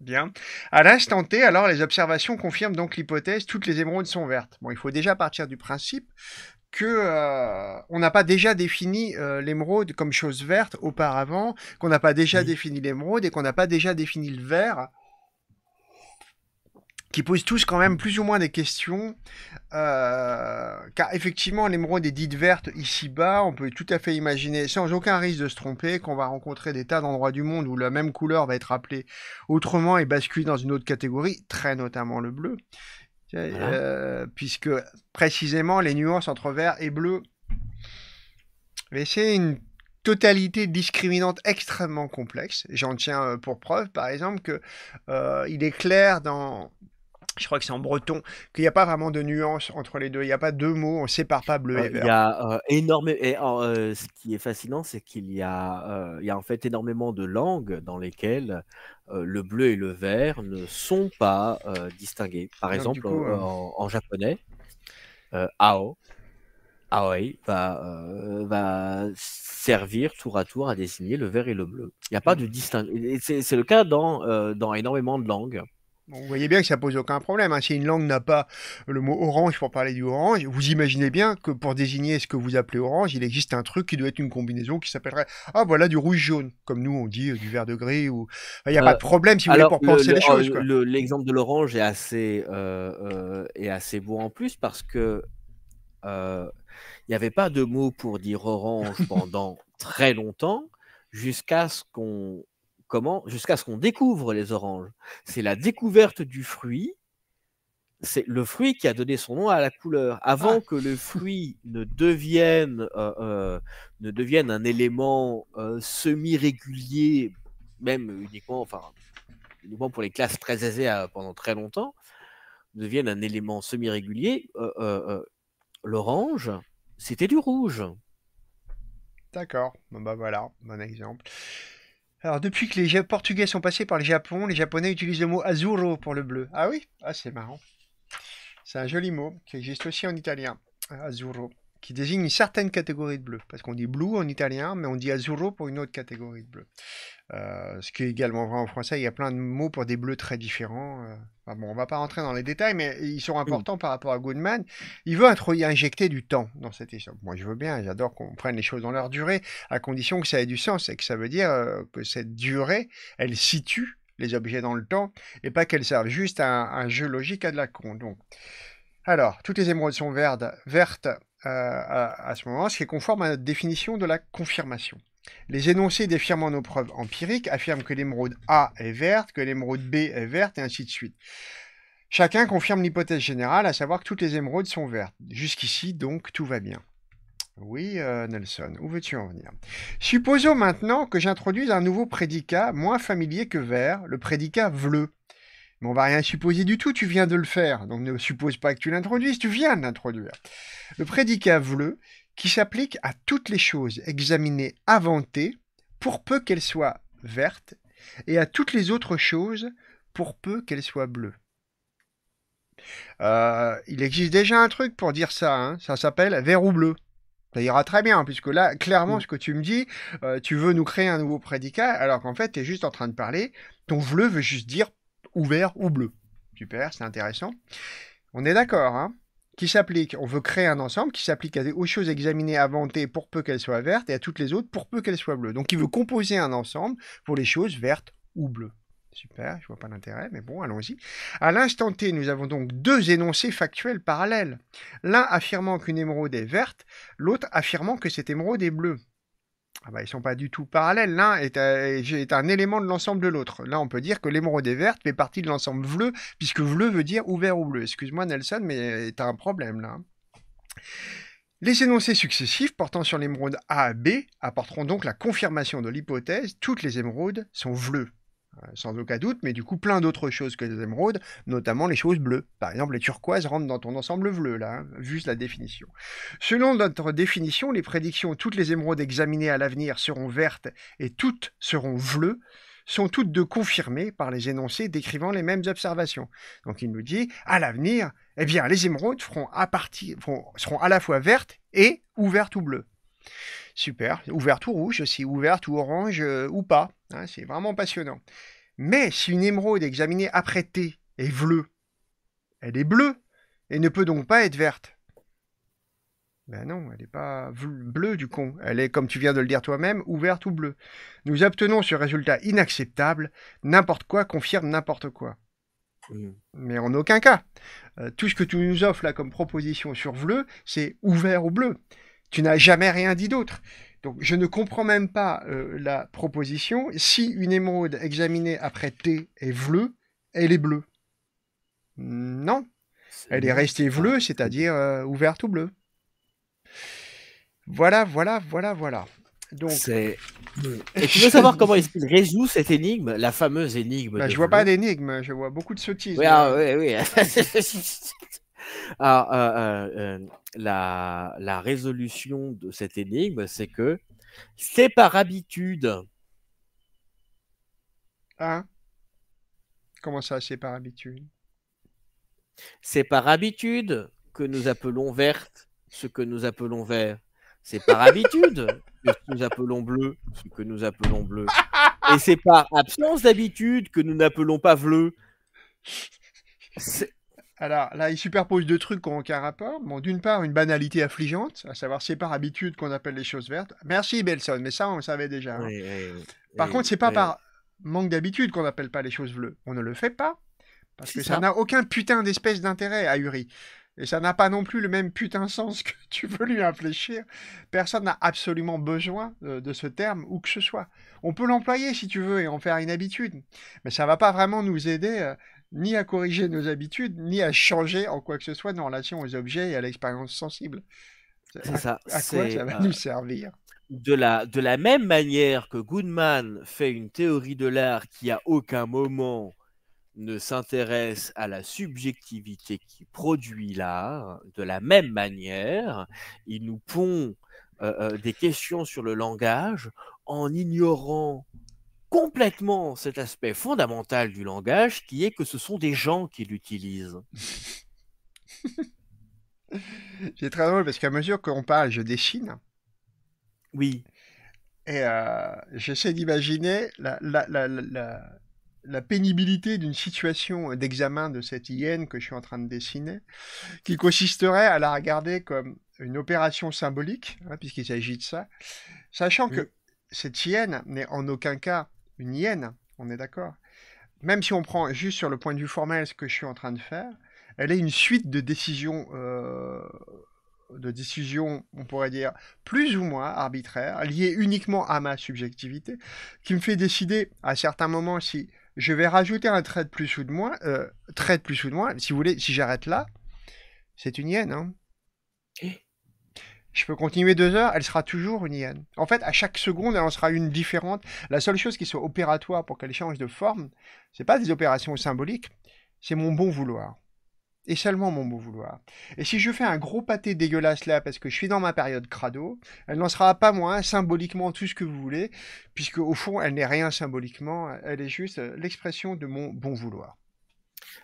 Bien. À l'instant T, alors les observations confirment donc l'hypothèse toutes les émeraudes sont vertes. Bon, il faut déjà partir du principe que euh, on n'a pas déjà défini euh, l'émeraude comme chose verte auparavant, qu'on n'a pas déjà défini l'émeraude et qu'on n'a pas déjà défini le vert qui posent tous quand même plus ou moins des questions, euh, car effectivement l'émeraude est dite vertes ici-bas, on peut tout à fait imaginer, sans aucun risque de se tromper, qu'on va rencontrer des tas d'endroits du monde où la même couleur va être appelée autrement et basculer dans une autre catégorie, très notamment le bleu, euh, puisque précisément les nuances entre vert et bleu, c'est une totalité discriminante extrêmement complexe. J'en tiens euh, pour preuve, par exemple, que il est clair dans je crois que c'est en breton, qu'il n'y a pas vraiment de nuance entre les deux. Il n'y a pas deux mots, on ne sépare pas bleu et vert. Euh, il y a euh, énormément. Et, euh, ce qui est fascinant, c'est qu'il y, a, il y a en fait énormément de langues dans lesquelles le bleu et le vert ne sont pas distingués. Par exemple, en, japonais, Ao, Aoi va, va servir tour à tour à désigner le vert et le bleu. Il n'y a pas mm. de distinction. C'est le cas dans, dans énormément de langues vous voyez bien que ça pose aucun problème. Hein. Si une langue n'a pas le mot orange pour parler du orange, vous imaginez bien que pour désigner ce que vous appelez orange, il existe un truc qui doit être une combinaison qui s'appellerait ah voilà du rouge jaune, comme nous on dit euh, du vert de gris ou il n'y a pas de euh, problème si vous voulez pour penser les oh, choses. L'exemple de l'orange est assez euh, est assez beau en plus parce que il n'y avait pas de mot pour dire orange pendant [LAUGHS] très longtemps jusqu'à ce qu'on comment jusqu'à ce qu'on découvre les oranges. C'est la découverte du fruit. C'est le fruit qui a donné son nom à la couleur. Avant ah. que le [LAUGHS] fruit euh, euh, ne devienne, un élément euh, semi-régulier, même uniquement, enfin, uniquement pour les classes très aisées pendant très longtemps, devienne un élément semi-régulier, l'orange, c'était du rouge. D'accord, bah, voilà, bon exemple. Alors, depuis que les Portugais sont passés par le Japon, les Japonais utilisent le mot azuro » pour le bleu. Ah oui Ah, c'est marrant. C'est un joli mot qui existe aussi en italien. Azuro » qui désigne une certaine catégorie de bleu. Parce qu'on dit blue en italien, mais on dit azzurro pour une autre catégorie de bleu. Euh, ce qui est également vrai en français, il y a plein de mots pour des bleus très différents. On euh. ne bon, on va pas rentrer dans les détails, mais ils sont importants par rapport à Goodman. Il veut injecter du temps dans cette histoire. Moi, je veux bien, j'adore qu'on prenne les choses dans leur durée, à condition que ça ait du sens et que ça veut dire euh, que cette durée, elle situe les objets dans le temps et pas qu'elle serve juste à un, jeu logique à de la con. Donc, alors, toutes les émeraudes sont vertes euh, à, ce moment ce qui est conforme à notre définition de la confirmation. Les énoncés défirmant nos preuves empiriques affirment que l'émeraude A est verte, que l'émeraude B est verte, et ainsi de suite. Chacun confirme l'hypothèse générale, à savoir que toutes les émeraudes sont vertes. Jusqu'ici, donc, tout va bien. Oui, euh, Nelson, où veux-tu en venir Supposons maintenant que j'introduise un nouveau prédicat moins familier que vert, le prédicat bleu mais on va rien supposer du tout, tu viens de le faire. Donc ne suppose pas que tu l'introduises, tu viens de l'introduire. Le prédicat bleu qui s'applique à toutes les choses examinées, T, pour peu qu'elles soient vertes, et à toutes les autres choses pour peu qu'elles soient bleues. Euh, il existe déjà un truc pour dire ça, hein. ça s'appelle vert ou bleu. Ça ira très bien, puisque là, clairement, mm. ce que tu me dis, euh, tu veux nous créer un nouveau prédicat, alors qu'en fait, tu es juste en train de parler. Ton bleu veut juste dire ou vert ou bleu. Super, c'est intéressant. On est d'accord, hein qui s'applique, on veut créer un ensemble qui s'applique aux choses examinées avant T pour peu qu'elles soient vertes et à toutes les autres pour peu qu'elles soient bleues. Donc il veut composer un ensemble pour les choses vertes ou bleues. Super, je vois pas l'intérêt, mais bon, allons-y. À l'instant T, nous avons donc deux énoncés factuels parallèles. L'un affirmant qu'une émeraude est verte, l'autre affirmant que cette émeraude est bleue ah bah, ils sont pas du tout parallèles. L'un est, un élément de l'ensemble de l'autre. Là, on peut dire que l'émeraude est verte fait partie de l'ensemble bleu, puisque bleu veut dire ouvert ou bleu. Excuse-moi, Nelson, mais euh, as un problème là. Les énoncés successifs portant sur l'émeraude A à B apporteront donc la confirmation de l'hypothèse toutes les émeraudes sont bleues. Euh, sans aucun doute, mais du coup plein d'autres choses que les émeraudes, notamment les choses bleues. Par exemple, les turquoises rentrent dans ton ensemble bleu, là, hein, vu la définition. Selon notre définition, les prédictions toutes les émeraudes examinées à l'avenir seront vertes et toutes seront bleues sont toutes de confirmées par les énoncés décrivant les mêmes observations. Donc il nous dit, à l'avenir, eh bien, les émeraudes feront à partir, seront à la fois vertes et ouvertes ou bleues. Super. Ouverte ou rouge si ouverte ou orange euh, ou pas. Hein, c'est vraiment passionnant. Mais si une émeraude examinée après T est bleue, elle est bleue et ne peut donc pas être verte. Ben non, elle n'est pas bleue du con. Elle est, comme tu viens de le dire toi-même, ouverte ou bleue. Nous obtenons ce résultat inacceptable. N'importe quoi confirme n'importe quoi. Mm. Mais en aucun cas. Euh, tout ce que tu nous offres là comme proposition sur bleu, c'est ouvert ou bleu. Tu n'as jamais rien dit d'autre. Donc je ne comprends même pas euh, la proposition. Si une émeraude examinée après T est bleue, elle est bleue. Non. elle est restée bleue, c'est-à-dire euh, ouverte ou bleue. Voilà, voilà, voilà, voilà. Donc, euh, Et tu veux savoir comment il résout cette énigme, la fameuse énigme Je bah, Je vois pas d'énigme, je vois beaucoup de sottises. Oui, ah, oui, oui. [LAUGHS] [LAUGHS] Ah, euh, euh, euh, la, résolution de cette énigme, c'est que c'est par habitude. Hein Comment ça, c'est par habitude C'est par habitude que nous appelons verte ce que nous appelons vert. C'est par habitude que nous appelons bleu ce que nous appelons bleu. Et c'est par absence d'habitude que nous n'appelons pas bleu. C'est alors là, il superpose deux trucs qui n'ont aucun rapport. Bon, d'une part, une banalité affligeante, à savoir c'est par habitude qu'on appelle les choses vertes. Merci Belson, mais ça on le savait déjà. Hein. par contre, c'est pas par manque d'habitude qu'on n'appelle pas les choses bleues. On ne le fait pas parce que ça n'a aucun putain d'espèce d'intérêt à Uri. Et ça n'a pas non plus le même putain sens que [LAUGHS] tu veux lui infléchir. Personne n'a absolument besoin euh, de, ce terme, ou que ce soit. On peut l'employer si tu veux et en faire une habitude. Mais ça va pas vraiment nous aider euh, ni à corriger nos habitudes, ni à changer en quoi que ce soit nos relations aux objets et à l'expérience sensible. C'est ça. À quoi ça va euh, nous servir de la, de la même manière que Goodman fait une théorie de l'art qui à aucun moment ne s'intéresse à la subjectivité qui produit l'art, de la même manière, il nous pond euh, euh, des questions sur le langage en ignorant complètement cet aspect fondamental du langage qui est que ce sont des gens qui l'utilisent. [LAUGHS] C'est très drôle parce qu'à mesure qu'on parle, je dessine. Oui. Et euh, j'essaie d'imaginer la, pénibilité d'une situation d'examen de cette hyène que je suis en train de dessiner, qui consisterait à la regarder comme une opération symbolique, hein, puisqu'il s'agit de ça, sachant que cette hyène n'est en aucun cas une hyène, on est d'accord. Même si on prend juste sur le point de vue formel ce que je suis en train de faire, elle est une suite de décisions, euh, de décisions, on pourrait dire, plus ou moins arbitraires, liées uniquement à ma subjectivité, qui me fait décider à certains moments si je vais rajouter un trait de plus ou de moins, euh, de plus ou de moins, si vous voulez, si j'arrête là, c'est une hyène. Hein. Je peux continuer deux heures, elle sera toujours une hyène. En fait, à chaque seconde, elle en sera une différente. La seule chose qui soit opératoire pour qu'elle change de forme, ce n'est pas des opérations symboliques, c'est mon bon vouloir. Et seulement mon bon vouloir. Et si je fais un gros pâté dégueulasse là parce que je suis dans ma période crado, elle n'en sera pas moins symboliquement tout ce que vous voulez, puisque au fond, elle n'est rien symboliquement, elle est juste l'expression de mon bon vouloir.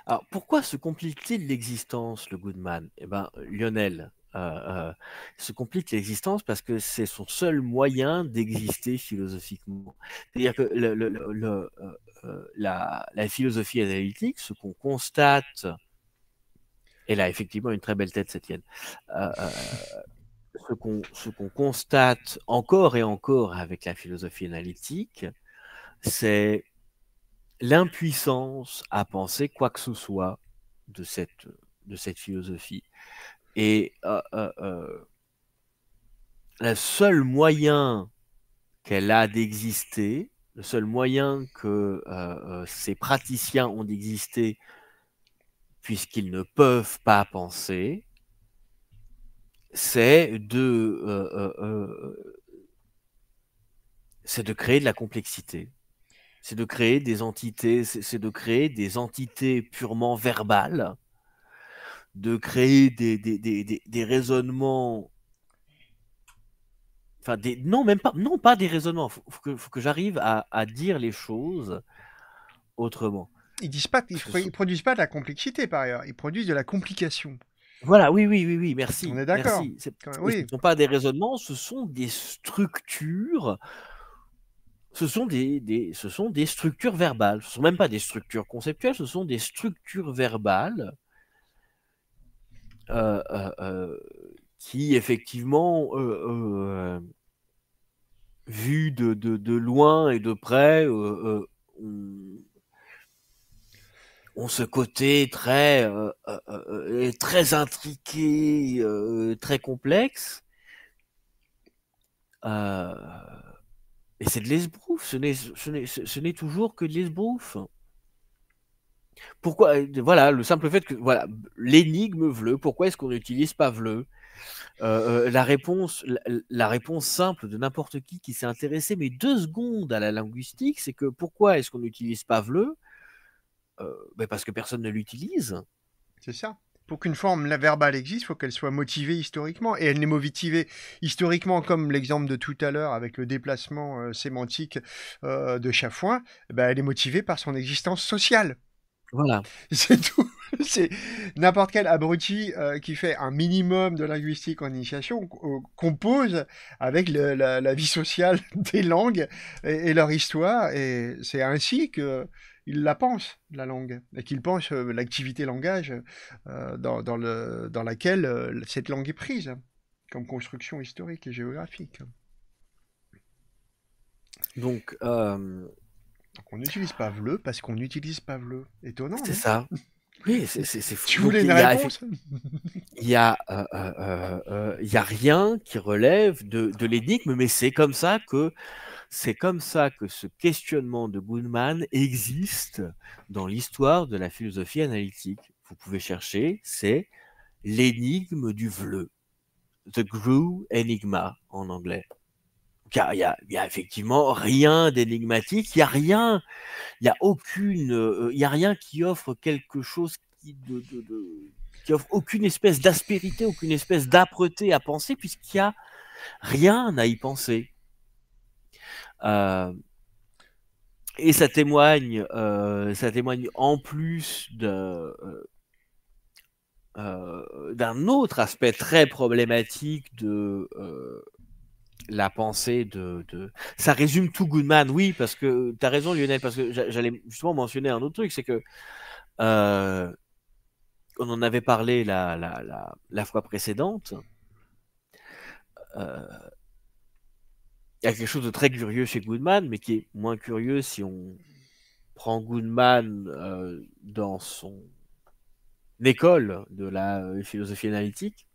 Alors pourquoi se complique-t-il l'existence, le Goodman Eh bien, Lionel, euh, euh, se complique l'existence parce que c'est son seul moyen d'exister philosophiquement. C'est-à-dire que euh, la, philosophie analytique, ce qu'on constate, et là effectivement une très belle tête, cette euh, ce qu'on constate encore et encore avec la philosophie analytique, c'est l'impuissance à penser quoi que ce soit de cette, de cette philosophie. Et euh, euh, euh, le seul moyen qu'elle a d'exister, le seul moyen que ces praticiens ont d'exister, puisqu'ils ne peuvent pas penser, c'est de, de créer de la complexité. C'est de créer des entités, c'est de créer des entités purement verbales de créer des, des, des, des raisonnements. Enfin, des... non, même pas, non, pas des raisonnements. Il faut que, faut que j'arrive à, à, dire les choses autrement. Ils disent pas, ils, produisent pas de la complexité par ailleurs. Ils produisent de la complication. Voilà, oui, oui, oui, oui, merci. On est d'accord. Ce ne sont pas des raisonnements, ce sont des structures. Ce sont des, ce sont des structures verbales. Ce ne sont même pas des structures conceptuelles, ce sont des structures verbales euh, euh, euh, qui effectivement, vu de, de, loin et de près, on ont ce côté très très intriqué, très complexe. et c'est de l'esbrouf, ce n'est ce n'est toujours que de l'esbrouf. Pourquoi euh, Voilà, le simple fait que voilà l'énigme Vleu, pourquoi est-ce qu'on n'utilise pas Vleu euh, euh, la, réponse, simple de n'importe qui qui s'est intéressé, mais deux secondes à la linguistique, c'est que pourquoi est-ce qu'on n'utilise pas Vleu ben Parce que personne ne l'utilise. C'est ça pour qu'une forme la verbale existe, il faut qu'elle soit motivée historiquement. Et elle n'est motivée historiquement, comme l'exemple de tout à l'heure avec le déplacement sémantique de Chafouin, ben elle est motivée par son existence sociale. Voilà. [LAUGHS] C'est tout. C'est n'importe quel abruti euh, qui fait un minimum de linguistique en initiation euh, compose avec la, vie sociale [LAUGHS] des langues et, leur histoire. Et c'est ainsi que il la pense, la langue, et qu'il pense euh, l'activité langage dans, dans, le, dans laquelle cette langue est prise, comme construction historique et géographique. Donc, donc on n'utilise pas Vleu parce qu'on n'utilise pas Vleu. Étonnant. C'est ça. Oui, c'est fou. Tu voulais une réponse Il n'y a, euh, euh, euh, y a rien qui relève de, l'énigme, mais c'est comme ça que c'est comme ça que ce questionnement de Goodman existe dans l'histoire de la philosophie analytique. Vous pouvez chercher, c'est l'énigme du vleu The Grew Enigma en anglais car il n'y a, effectivement rien d'énigmatique, il n'y a rien, il a aucune, il euh, a rien qui offre quelque chose qui, offre aucune espèce d'aspérité, aucune espèce d'âpreté à penser, puisqu'il n'y a rien à y penser. Euh, et ça témoigne, euh, ça témoigne en plus d'un autre aspect très problématique de la pensée de, Ça résume tout Goodman, oui, parce que tu as raison, Lionel, parce que j'allais justement mentionner un autre truc, c'est que. Euh, on en avait parlé la, fois précédente. Euh, il y a quelque chose de très curieux chez Goodman, mais qui est moins curieux si on prend Goodman euh, dans son école de la philosophie analytique.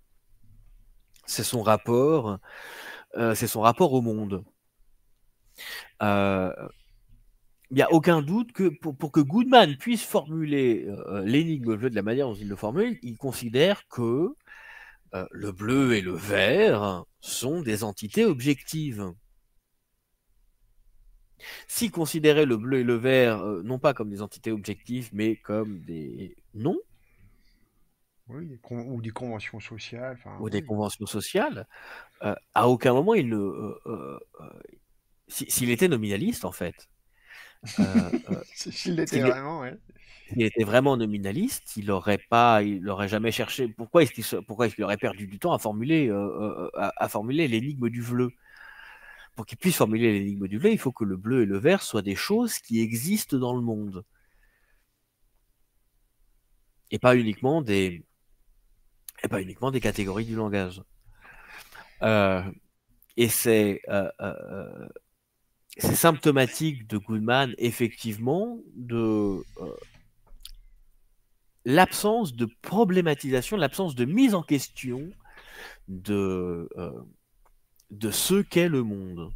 C'est son rapport euh, c'est son rapport au monde. Il euh, n'y a aucun doute que pour, que Goodman puisse formuler euh, l'énigme bleue de la manière dont il le formule, il considère que le bleu et le vert sont des entités objectives. Si considérait le bleu et le vert non pas comme des entités objectives, mais comme des noms, ou des conventions sociales. Ou des conventions sociales. Euh, à aucun moment, il le. Euh, euh, s'il était nominaliste, en fait. [LAUGHS] S'il était vraiment, était vraiment nominaliste, il n'aurait pas, il n'aurait jamais cherché. Pourquoi est-ce qu'il, pourquoi aurait perdu du temps à formuler, à, formuler l'énigme du bleu Pour qu'il puisse formuler l'énigme du bleu, il faut que le bleu et le vert soient des choses qui existent dans le monde et pas uniquement des, et pas uniquement des catégories du langage. Euh, et euh, euh, c'est symptomatique de Goodman, effectivement, de l'absence de problématisation, l'absence de mise en question de, de ce qu'est le monde.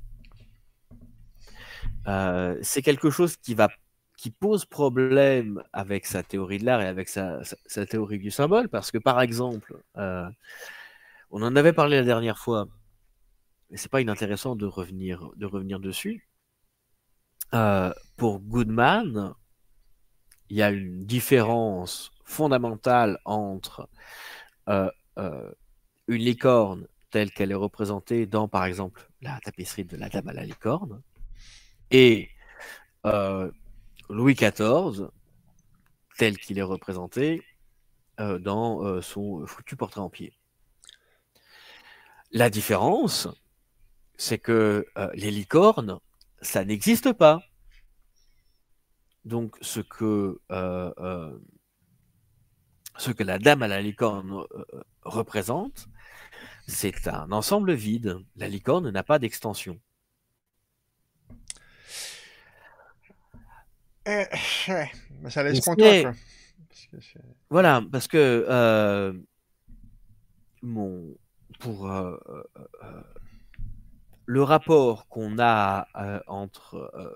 c'est quelque chose qui va qui pose problème avec sa théorie de l'art et avec sa, théorie du symbole, parce que par exemple, euh, on en avait parlé la dernière fois, mais c'est pas inintéressant de revenir, de revenir dessus. Euh, pour Goodman, il y a une différence fondamentale entre euh, une licorne telle qu'elle est représentée dans, par exemple, la tapisserie de la Dame à la licorne, et Louis XIV, tel qu'il est représenté euh, dans euh, son foutu portrait en pied. La différence, c'est que euh, les licornes, ça n'existe pas. Donc ce que, ce que la dame à la licorne représente, c'est un ensemble vide. La licorne n'a pas d'extension. Eh, ça laisse contre hein, voilà, parce que euh, mon pour euh, euh, le rapport qu'on a entre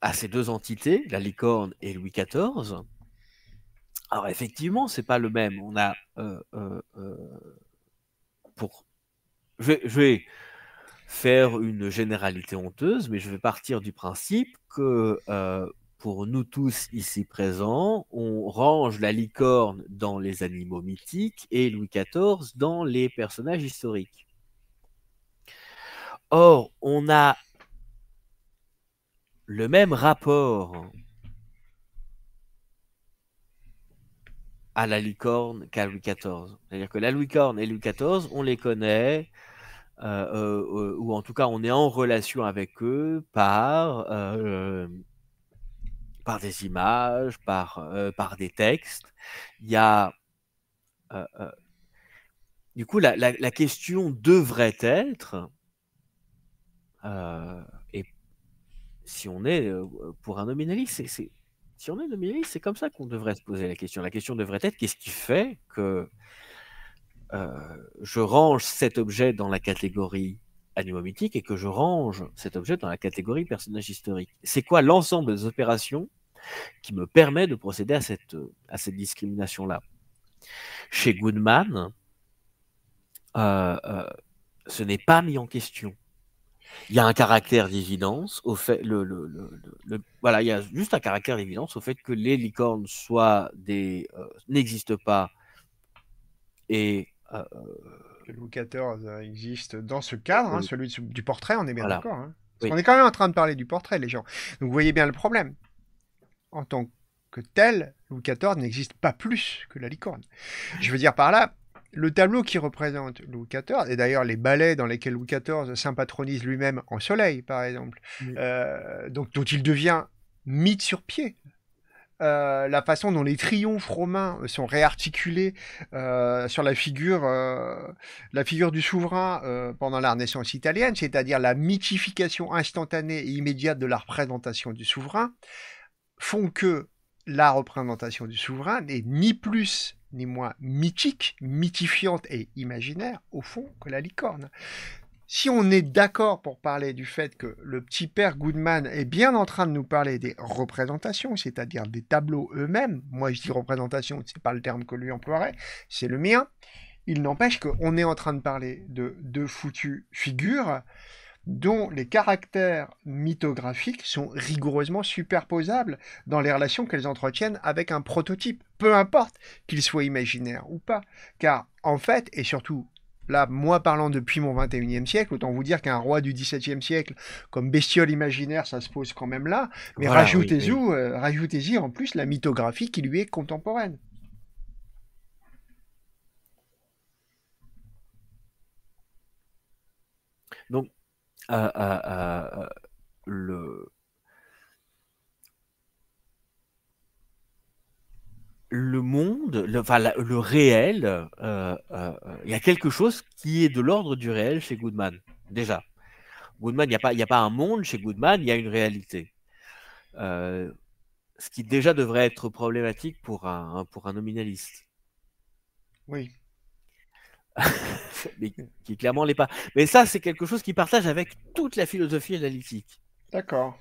à ces deux entités, la licorne et Louis XIV. Alors effectivement, c'est pas le même. On a pour je je vais faire une généralité honteuse, mais je vais partir du principe que euh, pour nous tous ici présents, on range la licorne dans les animaux mythiques et Louis XIV dans les personnages historiques. Or, on a le même rapport à la licorne qu'à Louis XIV. C'est-à-dire que la licorne et Louis XIV, on les connaît, euh, euh, euh, ou en tout cas on est en relation avec eux par, par des images, par, par des textes. Il y a du coup, la, la, question devrait être, et si on est pour un nominaliste, si on est nominaliste, c'est comme ça qu'on devrait se poser la question. La question devrait être qu'est-ce qui fait que euh, je range cet objet dans la catégorie animaux mythiques et que je range cet objet dans la catégorie personnage historique. C'est quoi l'ensemble des opérations qui me permet de procéder à cette, à cette discrimination-là Chez Goodman, euh, euh, ce n'est pas mis en question. Il y a un caractère d'évidence au fait, le, voilà, il y a juste un caractère d'évidence au fait que les licornes soient des n'existent pas et euh, le Louis euh, XIV existe dans ce cadre, hein, celui du portrait, on est bien d'accord. Hein. On est quand même en train de parler du portrait, les gens. Donc vous voyez bien le problème. En tant que tel, Louis XIV n'existe pas plus que la licorne. Je veux dire par là, le tableau qui représente Louis XIV, et d'ailleurs les ballets dans lesquels Louis XIV s'impatronise lui-même en soleil, par exemple, euh, donc dont il devient mythe sur pied, euh, la façon dont les triomphes romains euh, sont réarticulés euh, sur la figure, la figure du souverain pendant la Renaissance italienne, c'est-à-dire la mythification instantanée et immédiate de la représentation du souverain, font que la représentation du souverain n'est ni plus ni moins mythique, mythifiante et imaginaire, au fond, que la licorne si on est d'accord pour parler du fait que le petit père Goodman est bien en train de nous parler des représentations, c'est-à-dire des tableaux eux-mêmes, moi je dis représentation, n'est pas le terme que lui emploierait, c'est le mien, il n'empêche qu'on est en train de parler de deux foutues figures dont les caractères mythographiques sont rigoureusement superposables dans les relations qu'elles entretiennent avec un prototype, peu importe qu'il soit imaginaire ou pas. Car en fait, et surtout Là, moi parlant depuis mon 21e siècle, autant vous dire qu'un roi du 17e siècle, comme bestiole imaginaire, ça se pose quand même là. Mais euh, rajoutez-y en plus la mythographie qui lui est contemporaine. Donc, le, le monde, le, réel, euh, euh, euh, il y a quelque chose qui est de l'ordre du réel chez Goodman, déjà. Goodman, il n'y a, pas, un monde chez Goodman, il y a une réalité. ce qui déjà devrait être problématique pour un, nominaliste. Oui. [LAUGHS] Mais qui clairement l'est pas. Mais ça, c'est quelque chose qu'il partage avec toute la philosophie analytique. D'accord.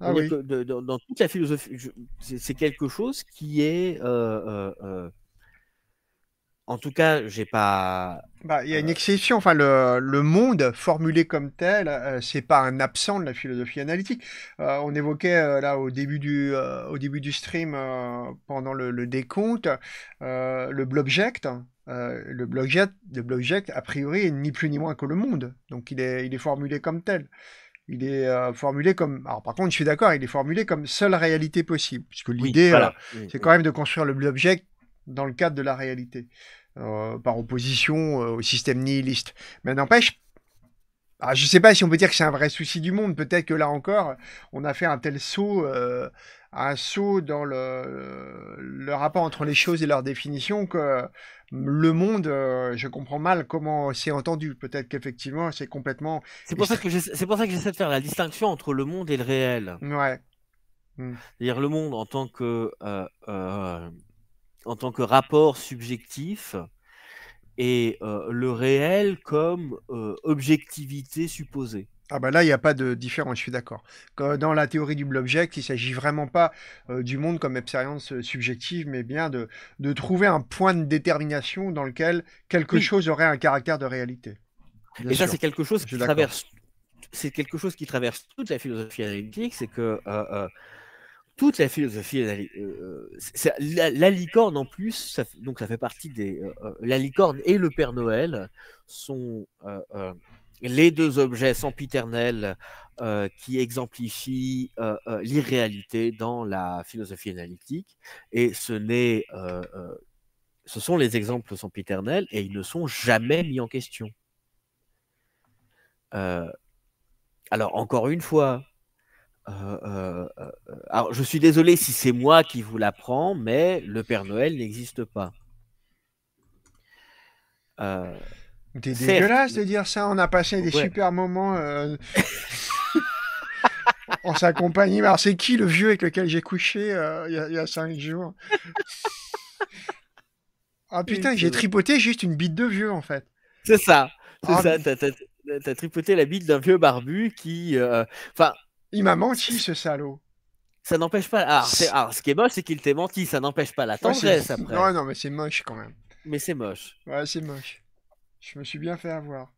Ah dans toute la philosophie, c'est quelque chose qui est. Euh, euh, euh, en tout cas, j'ai pas. Bah, il y a une exception. Enfin, le, monde formulé comme tel, c'est pas un absent de la philosophie analytique. on évoquait là au début du, au début du stream, pendant le, décompte, hein, le blobject. le blobject, le a priori, est ni plus ni moins que le monde. Donc, il est, il est formulé comme tel il est euh, formulé comme. Alors, par contre, je suis d'accord, il est formulé comme seule réalité possible, puisque l'idée, euh, c'est quand même de construire l'objet dans le cadre de la réalité, euh, par opposition au système nihiliste. Mais n'empêche, ah, je ne sais pas si on peut dire que c'est un vrai souci du monde. Peut-être que là encore, on a fait un tel saut, euh, un saut dans le, le, rapport entre les choses et leur définition que mm, le monde, euh, je comprends mal comment c'est entendu. Peut-être qu'effectivement, c'est complètement. C'est pour, ça que c'est pour ça que j'essaie de faire la distinction entre le monde et le réel. Ouais. Mm. C'est-à-dire le monde en tant que, euh, en tant que rapport subjectif et euh, le réel comme euh, objectivité supposée. Ah ben là, il n'y a pas de différence, je suis d'accord. Dans la théorie du Blobject, il s'agit vraiment pas euh, du monde comme expérience subjective, mais bien de, trouver un point de détermination dans lequel quelque chose aurait un caractère de réalité. et ça, c'est quelque chose qui traverse... C'est quelque chose qui traverse toute la philosophie analytique, c'est que toute la philosophie, la, euh, euh, licorne en plus, donc ça fait partie des. Euh, la licorne et le Père Noël sont les deux objets sempiternels qui exemplifient l'irréalité dans la philosophie analytique. Et ce n'est. ce sont les exemples sempiternels et ils ne sont jamais mis en question. alors, encore une fois, euh, euh, euh, alors, je suis désolé si c'est moi qui vous l'apprends, mais le Père Noël n'existe pas. Euh, dégueulasse de dire ça. On a passé des super moments [LAUGHS] en sa compagnie. Alors, c'est qui le vieux avec lequel j'ai couché il y, a cinq jours [LAUGHS] Ah putain, j'ai tripoté juste une bite de vieux en fait. C'est ça. C'est ah, ça. T'as tripoté la bite d'un vieux barbu qui. Enfin il m'a menti, ce salaud. Ça n'empêche pas. Alors, ce qui est moche, c'est qu'il t'ait menti. Ça n'empêche pas la tendresse après. Non, non, mais c'est moche quand même. Mais c'est moche. Ouais, c'est moche. Je me suis bien fait avoir.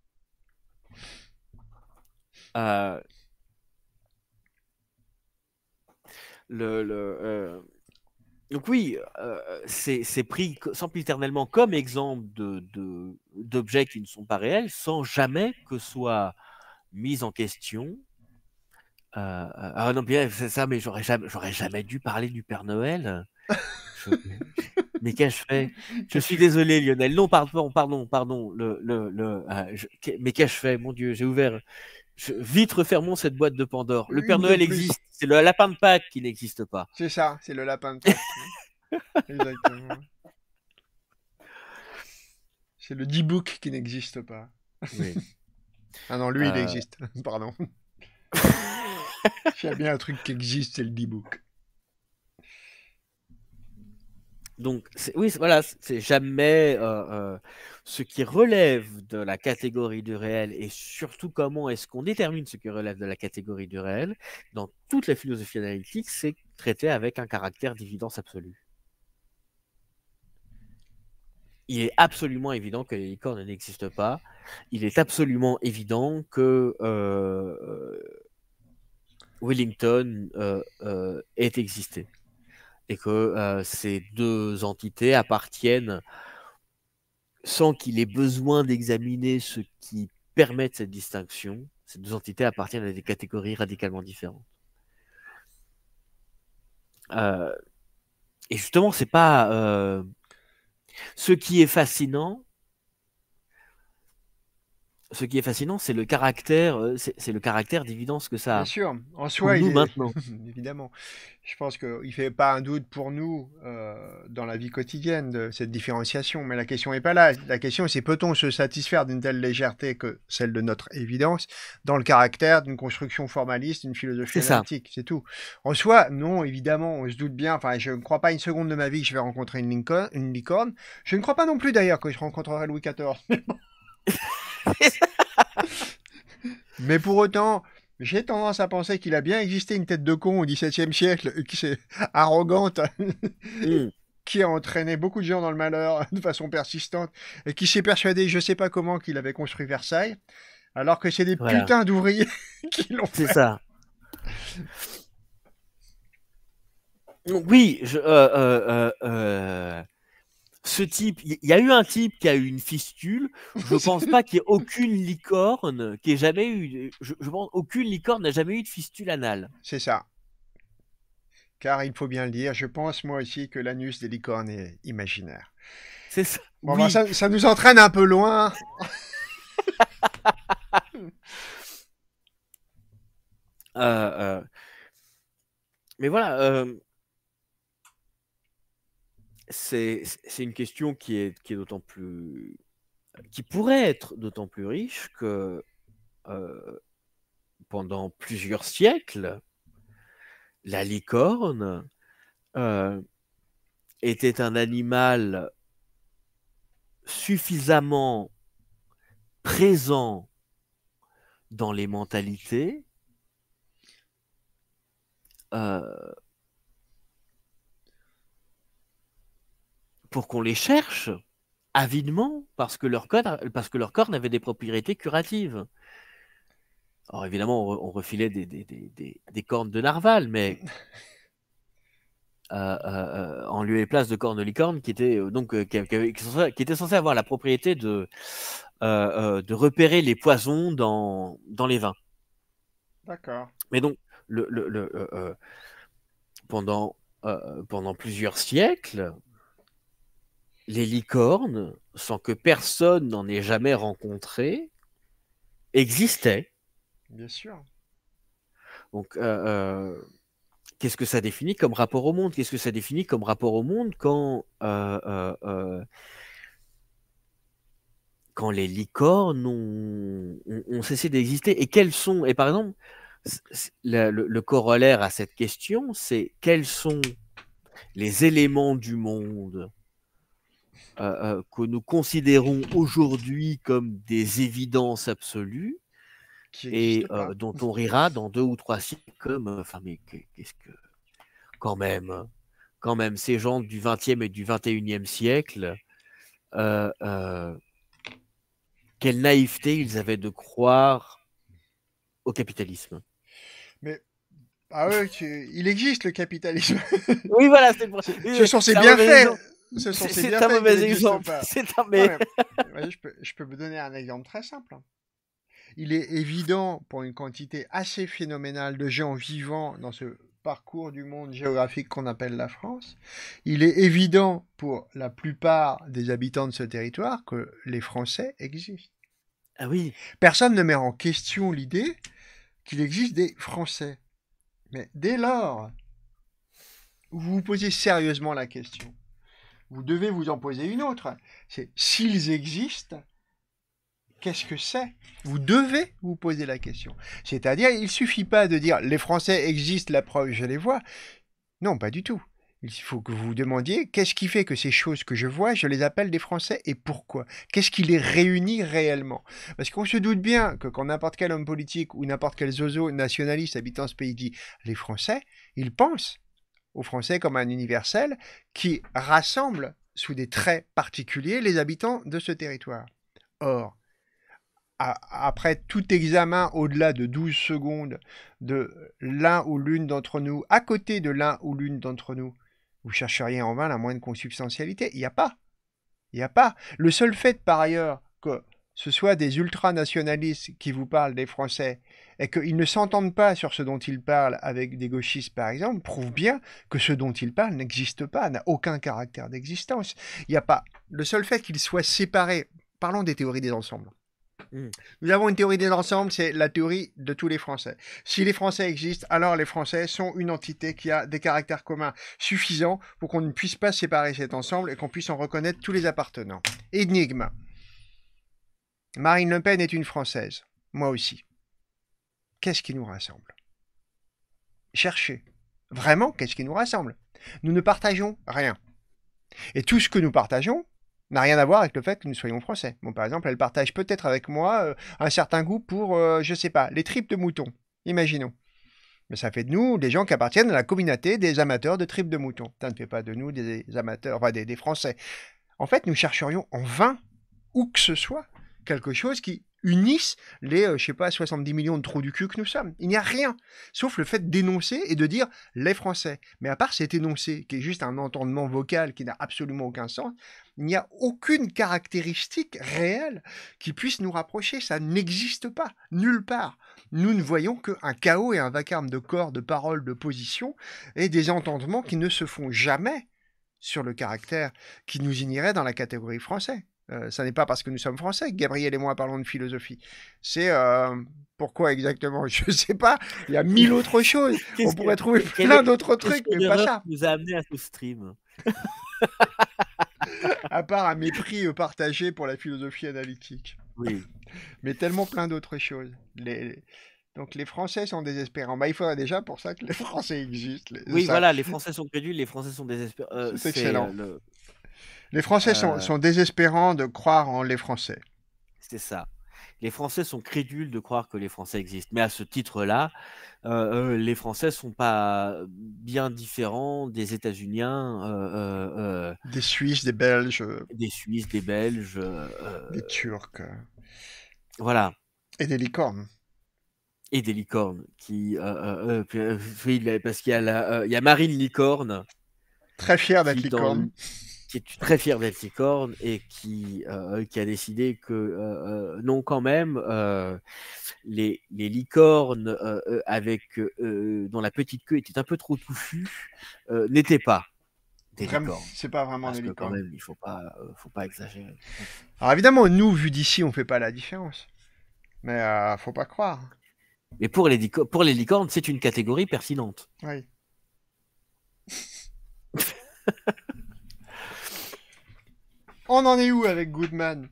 Euh, le. Euh, donc oui, euh, c'est pris sempiternellement comme exemple d'objets de, d'objets qui ne sont pas réels, sans jamais que soit mis en question euh, euh, ah non, bien, c'est ça, mais j'aurais jamais, j'aurais jamais dû parler du Père Noël. [LAUGHS] mais qu'ai-je fait Je suis désolé, Lionel. Non, pardon, pardon, pardon. Le, le, le euh, Mais qu'ai-je fait Mon Dieu, j'ai ouvert. Vite refermons cette boîte de Pandore. Le Père Noël existe. C'est le lapin de Pâques qui n'existe pas. C'est ça, c'est le lapin de Pâques. Exactement. C'est le D-Book qui n'existe pas. Oui. ah non, lui, il existe. Pardon. [LAUGHS] S'il [LAUGHS] bien un truc qui existe, c'est le D-Book. Donc, oui, voilà, c'est jamais euh, euh, ce qui relève de la catégorie du réel et surtout comment est-ce qu'on détermine ce qui relève de la catégorie du réel dans toute la philosophie analytique, c'est traité avec un caractère d'évidence absolue. Il est absolument évident que les licornes n'existent pas. Il est absolument évident que euh, Wellington est euh, euh, existé et que euh, ces deux entités appartiennent sans qu'il ait besoin d'examiner ce qui permet cette distinction. Ces deux entités appartiennent à des catégories radicalement différentes. et justement, c'est pas ce qui est fascinant, ce qui est fascinant, c'est le caractère, euh, c'est le caractère d'évidence que ça a. Bien sûr, en soi, nous maintenant. [LAUGHS] évidemment. Je pense qu'il ne fait pas un doute pour nous euh, dans la vie quotidienne de cette différenciation, mais la question n'est pas là. La question, c'est peut-on se satisfaire d'une telle légèreté que celle de notre évidence dans le caractère d'une construction formaliste, d'une philosophie analytique, c'est tout. En soi, non, évidemment, on se doute bien. Enfin, je ne crois pas une seconde de ma vie que je vais rencontrer une, une licorne. Je ne crois pas non plus d'ailleurs que je rencontrerai Louis XIV. [LAUGHS] [LAUGHS] Mais pour autant, j'ai tendance à penser qu'il a bien existé une tête de con au XVIIe siècle, [LAUGHS] qui s'est arrogante, hmm. qui a entraîné beaucoup de gens dans le malheur [LAUGHS] de façon persistante, et qui s'est persuadé, je sais pas comment, qu'il avait construit Versailles, alors que c'est des putains d'ouvriers qui l'ont fait. C'est ça. Oui, je, euh, euh, euh, euh ce type, il y a eu un type qui a eu une fistule. Je ne pense pas qu'il y ait aucune licorne qui ait jamais eu. Je, pense aucune licorne n'a jamais eu de fistule anale. C'est ça. Car il faut bien le dire, je pense moi aussi que l'anus des licornes est imaginaire. C'est ça. Bah, ça, nous entraîne un peu loin. [LAUGHS] Euh, euh. Mais voilà, euh, c'est une question qui est, d'autant plus. qui pourrait être d'autant plus riche que euh, pendant plusieurs siècles, la licorne euh, était un animal suffisamment présent dans les mentalités euh, pour qu'on les cherche avidement parce que leur, cornes parce que leur avait des propriétés curatives. Alors évidemment, on, refilait des, cornes de narval, mais euh, euh, euh, en lieu et place de cornes de licorne, qui était censées donc qui, était censé avoir la propriété de, de repérer les poisons dans, les vins. D'accord. Mais donc, pendant, pendant plusieurs siècles, les licornes, sans que personne n'en ait jamais rencontré, existaient. Bien sûr. Donc, euh, euh, qu'est-ce que ça définit comme rapport au monde Qu'est-ce que ça définit comme rapport au monde quand, euh, quand les licornes ont, cessé d'exister Et quels sont Et par exemple, le corollaire à cette question, c'est quels sont les éléments du monde euh, euh, que nous considérons aujourd'hui comme des évidences absolues et euh, dont on rira dans deux ou trois siècles comme enfin mais qu'est-ce que quand même quand même ces gens du 20e et du 21e siècle quelle naïveté ils avaient de croire au capitalisme mais ah il existe le capitalisme. oui, voilà, c'est pour... Ce sont ses bienfaits. C'est un mauvais exemple. [LAUGHS] Mais... je, peux, je vous donner un exemple très simple. Il est évident pour une quantité assez phénoménale de gens vivant dans ce parcours du monde géographique qu'on appelle la France, il est évident pour la plupart des habitants de ce territoire que les Français existent. Ah oui. Personne ne met en question l'idée qu'il existe des Français. Mais dès lors vous vous posez sérieusement la question, vous devez vous en poser une autre. C'est s'ils existent, qu'est-ce que c'est Vous devez vous poser la question. C'est-à-dire, il suffit pas de dire les Français existent, la preuve, je les vois. Non, pas du tout. Il faut que vous vous demandiez qu'est-ce qui fait que ces choses que je vois, je les appelle des Français et pourquoi Qu'est-ce qui les réunit réellement Parce qu'on se doute bien que quand n'importe quel homme politique ou n'importe quel zozo nationaliste habitant ce pays dit les Français, ils pensent au français comme un universel qui rassemble sous des traits particuliers les habitants de ce territoire. Or, après tout examen au-delà de 12 secondes de l'un ou l'une d'entre nous, à côté de l'un ou l'une d'entre nous, vous chercheriez en vain la moindre consubstantialité. Il n'y a pas. Il n'y a pas. Le seul fait, par ailleurs, que ce soit des ultranationalistes qui vous parlent des Français et qu'ils ne s'entendent pas sur ce dont ils parlent avec des gauchistes, par exemple, prouve bien que ce dont ils parlent n'existe pas, n'a aucun caractère d'existence. Il n'y a pas. Le seul fait qu'ils soient séparés, parlons des théories des ensembles. Mmh. Nous avons une théorie des ensembles, c'est la théorie de tous les Français. Si les Français existent, alors les Français sont une entité qui a des caractères communs suffisants pour qu'on ne puisse pas séparer cet ensemble et qu'on puisse en reconnaître tous les appartenants. Énigme. Marine Le Pen est une Française, moi aussi. Qu'est-ce qui nous rassemble Cherchez. Vraiment, qu'est-ce qui nous rassemble Nous ne partageons rien. Et tout ce que nous partageons n'a rien à voir avec le fait que nous soyons français. Bon, par exemple, elle partage peut-être avec moi euh, un certain goût pour, euh, je sais pas, les tripes de mouton. Imaginons. Mais ça fait de nous des gens qui appartiennent à la communauté des amateurs de tripes de mouton. Ça ne fait pas de nous des amateurs, enfin des, des Français. En fait, nous chercherions en vain, où que ce soit, quelque chose qui unisse les, euh, je sais pas, 70 millions de trous du cul que nous sommes. Il n'y a rien, sauf le fait d'énoncer et de dire les Français. Mais à part cet énoncé, qui est juste un entendement vocal qui n'a absolument aucun sens, il n'y a aucune caractéristique réelle qui puisse nous rapprocher. Ça n'existe pas, nulle part. Nous ne voyons qu'un chaos et un vacarme de corps, de paroles, de positions, et des entendements qui ne se font jamais sur le caractère qui nous unirait dans la catégorie français. Ce euh, n'est pas parce que nous sommes français que Gabriel et moi parlons de philosophie. C'est euh, pourquoi exactement [LAUGHS] Je ne sais pas. Il y a mille autres choses. On pourrait trouver plein d'autres trucs, mais pas ça. Nous a amené à ce stream. [LAUGHS] à part un mépris euh, partagé pour la philosophie analytique. Oui. [LAUGHS] mais tellement plein d'autres choses. Les... Donc les Français sont désespérants. Bah, il faudrait déjà pour ça que les Français existent. Oui, voilà, les Français sont crédules, les Français sont désespérants. c'est excellent. Les Français euh. sont, désespérants de croire en les Français. C'est ça les Français sont crédules de croire que les Français existent. Mais à ce titre-là, euh, euh, les Français ne sont pas bien différents des états unis des Suisses, des Belges, des Suisses, des Belges, des Turcs. Voilà. Et des licornes. Et des licornes qui, parce qu'il y a y Marine Licorne. Très fière d'être licorne qui est très fier des licornes et euh, euh, qui, a décidé que euh, non quand même les, licornes avec dont la petite queue était un peu trop touffue n'étaient pas C'est pas vraiment des licornes. quand il faut pas faut pas exagérer. Alors évidemment nous vu d'ici on fait pas la différence, mais faut pas croire. Mais pour les, pour les licornes c'est une catégorie pertinente. Oui. [LAUGHS] On en est où avec Goodman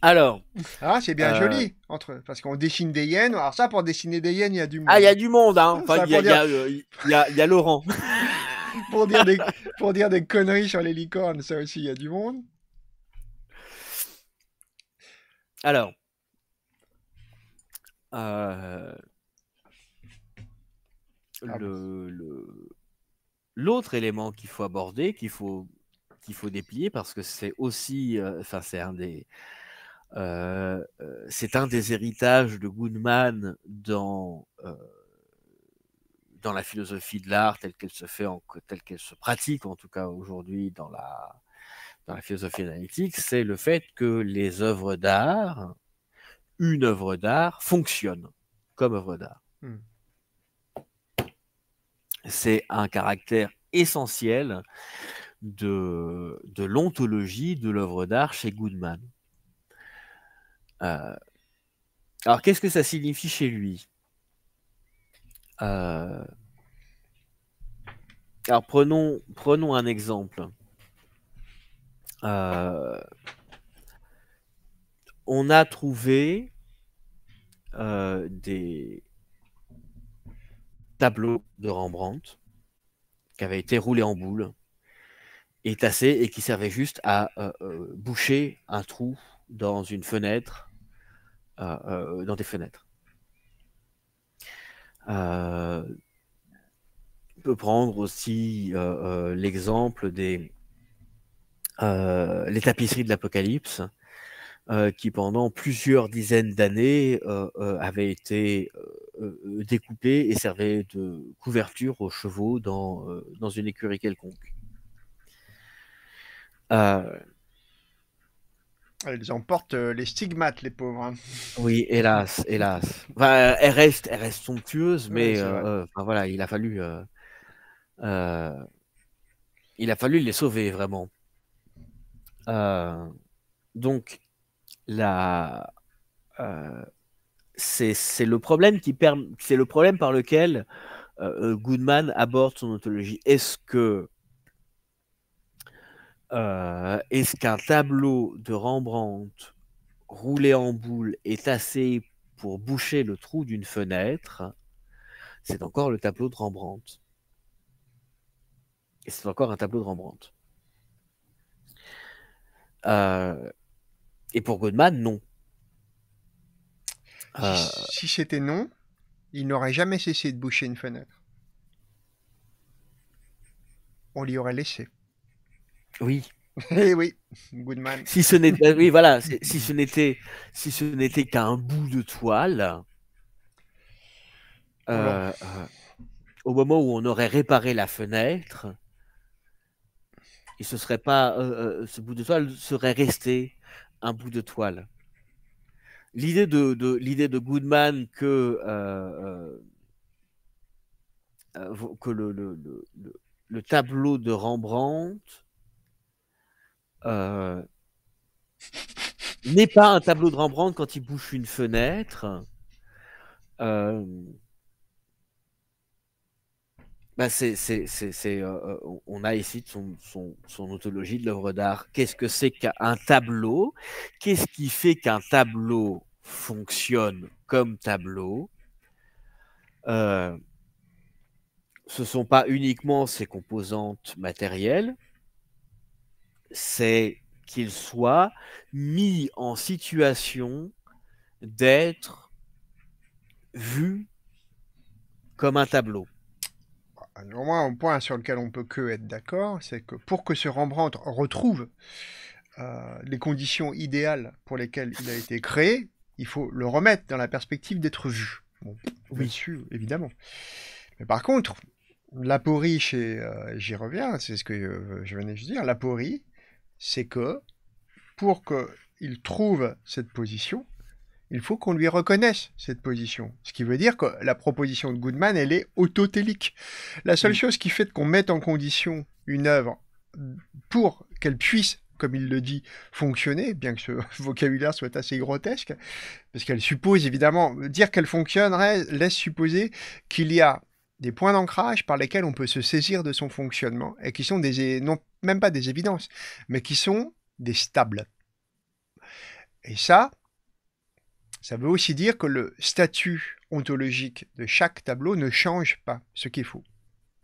alors. Ah, c'est bien euh, joli. Entre, parce qu'on dessine des yens. Alors, ça, pour dessiner des yens, il y a du monde. Ah, il y a du monde, hein. il y, a, Laurent. [LAUGHS] pour, dire des, pour dire des conneries sur les licornes, ça aussi, il y a du monde. Alors. Euh, ah le. L'autre élément qu'il faut aborder, qu'il faut qu'il faut déplier parce que c'est aussi, euh, enfin, c'est un des. Euh, euh, c'est un des héritages de Goodman dans, dans la philosophie de l'art telle qu'elle se fait, en, telle qu'elle se pratique en tout cas aujourd'hui dans la, dans la philosophie analytique, c'est le fait que les œuvres d'art, une œuvre d'art, fonctionne comme œuvre d'art. Hmm. C'est un caractère essentiel de, l'ontologie de l'œuvre d'art chez Goodman. Euh, alors, qu'est-ce que ça signifie chez lui euh, Alors, prenons, prenons un exemple. Euh, on a trouvé des tableaux de Rembrandt qui avaient été roulés en boule et et qui servait juste à euh, euh, boucher un trou dans une fenêtre, euh, dans des fenêtres. on peut prendre aussi l'exemple des les tapisseries de l'Apocalypse, qui pendant plusieurs dizaines d'années avaient été découpées et servaient de couverture aux chevaux dans, dans une écurie quelconque. Euh, elles emportent euh, les stigmates, les pauvres. Hein. Oui, hélas, hélas. Enfin, elles, restent, somptueuses, mais euh, voilà, il a fallu, il a fallu les sauver vraiment. donc, là, c'est le problème qui c'est le problème par lequel Goodman aborde son ontologie. Est-ce que euh, est-ce qu'un tableau de Rembrandt roulé en boule est assez pour boucher le trou d'une fenêtre C'est encore le tableau de Rembrandt. Et c'est encore un tableau de Rembrandt. Euh, et pour Goodman non. Euh, si c'était non, il n'aurait jamais cessé de boucher une fenêtre. On l'y aurait laissé. Oui. [LAUGHS] Eh oui, Goodman. Si ce n'était, euh, oui, voilà, si ce n'était, si ce n'était qu'un bout de toile, euh, euh, au moment où on aurait réparé la fenêtre, il serait pas, ce bout de toile serait resté un bout de toile. L'idée de, Goodman que le tableau de Rembrandt euh, n'est pas un tableau de Rembrandt quand il bouche une fenêtre. Euh, bah, euh, on a ici son, son, ontologie de l'œuvre d'art. Qu'est-ce que c'est qu'un tableau Qu'est-ce qui fait qu'un tableau fonctionne comme tableau Ce ne sont pas uniquement ses composantes matérielles, c'est qu'il soit mis en situation d'être vu comme un tableau. Au ah, moins un point sur lequel on peut que être d'accord, c'est que pour que ce Rembrandt retrouve euh, les conditions idéales pour lesquelles il a été créé, il faut le remettre dans la perspective d'être vu. oui. évidemment. Mais par contre, l'aporie chez, euh, j'y reviens, c'est ce que euh, je venais de dire, l'aporie c'est que pour qu'il trouve cette position, il faut qu'on lui reconnaisse cette position. Ce qui veut dire que la proposition de Goodman, elle est autotélique. La seule mm. chose qui fait qu'on mette en condition une œuvre pour qu'elle puisse, comme il le dit, fonctionner, bien que ce [LAUGHS] vocabulaire soit assez grotesque, parce qu'elle suppose évidemment, dire qu'elle fonctionnerait laisse supposer qu'il y a des points d'ancrage par lesquels on peut se saisir de son fonctionnement et qui sont des, non même pas des évidences, mais qui sont des stables. Et ça, ça veut aussi dire que le statut ontologique de chaque tableau ne change pas, ce qu'il faut.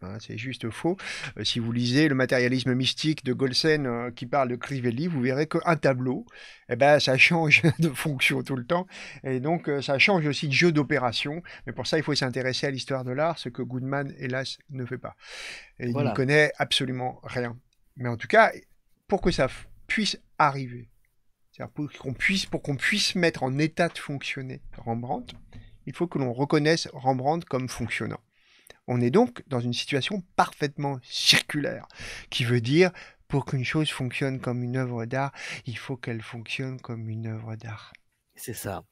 Hein, c'est juste faux. Euh, si vous lisez le matérialisme mystique de Golsen euh, qui parle de Crivelli, vous verrez qu'un tableau, eh ben, ça change [LAUGHS] de fonction tout le temps. Et donc, euh, ça change aussi de jeu d'opération. Mais pour ça, il faut s'intéresser à l'histoire de l'art, ce que Goodman, hélas, ne fait pas. Et Il ne connaît absolument rien. Mais en tout cas, pour que ça puisse arriver, pour qu'on puisse, pour qu'on puisse mettre en état de fonctionner Rembrandt, il faut que l'on reconnaisse Rembrandt comme fonctionnant. On est donc dans une situation parfaitement circulaire, qui veut dire pour qu'une chose fonctionne comme une œuvre d'art, il faut qu'elle fonctionne comme une œuvre d'art. C'est ça.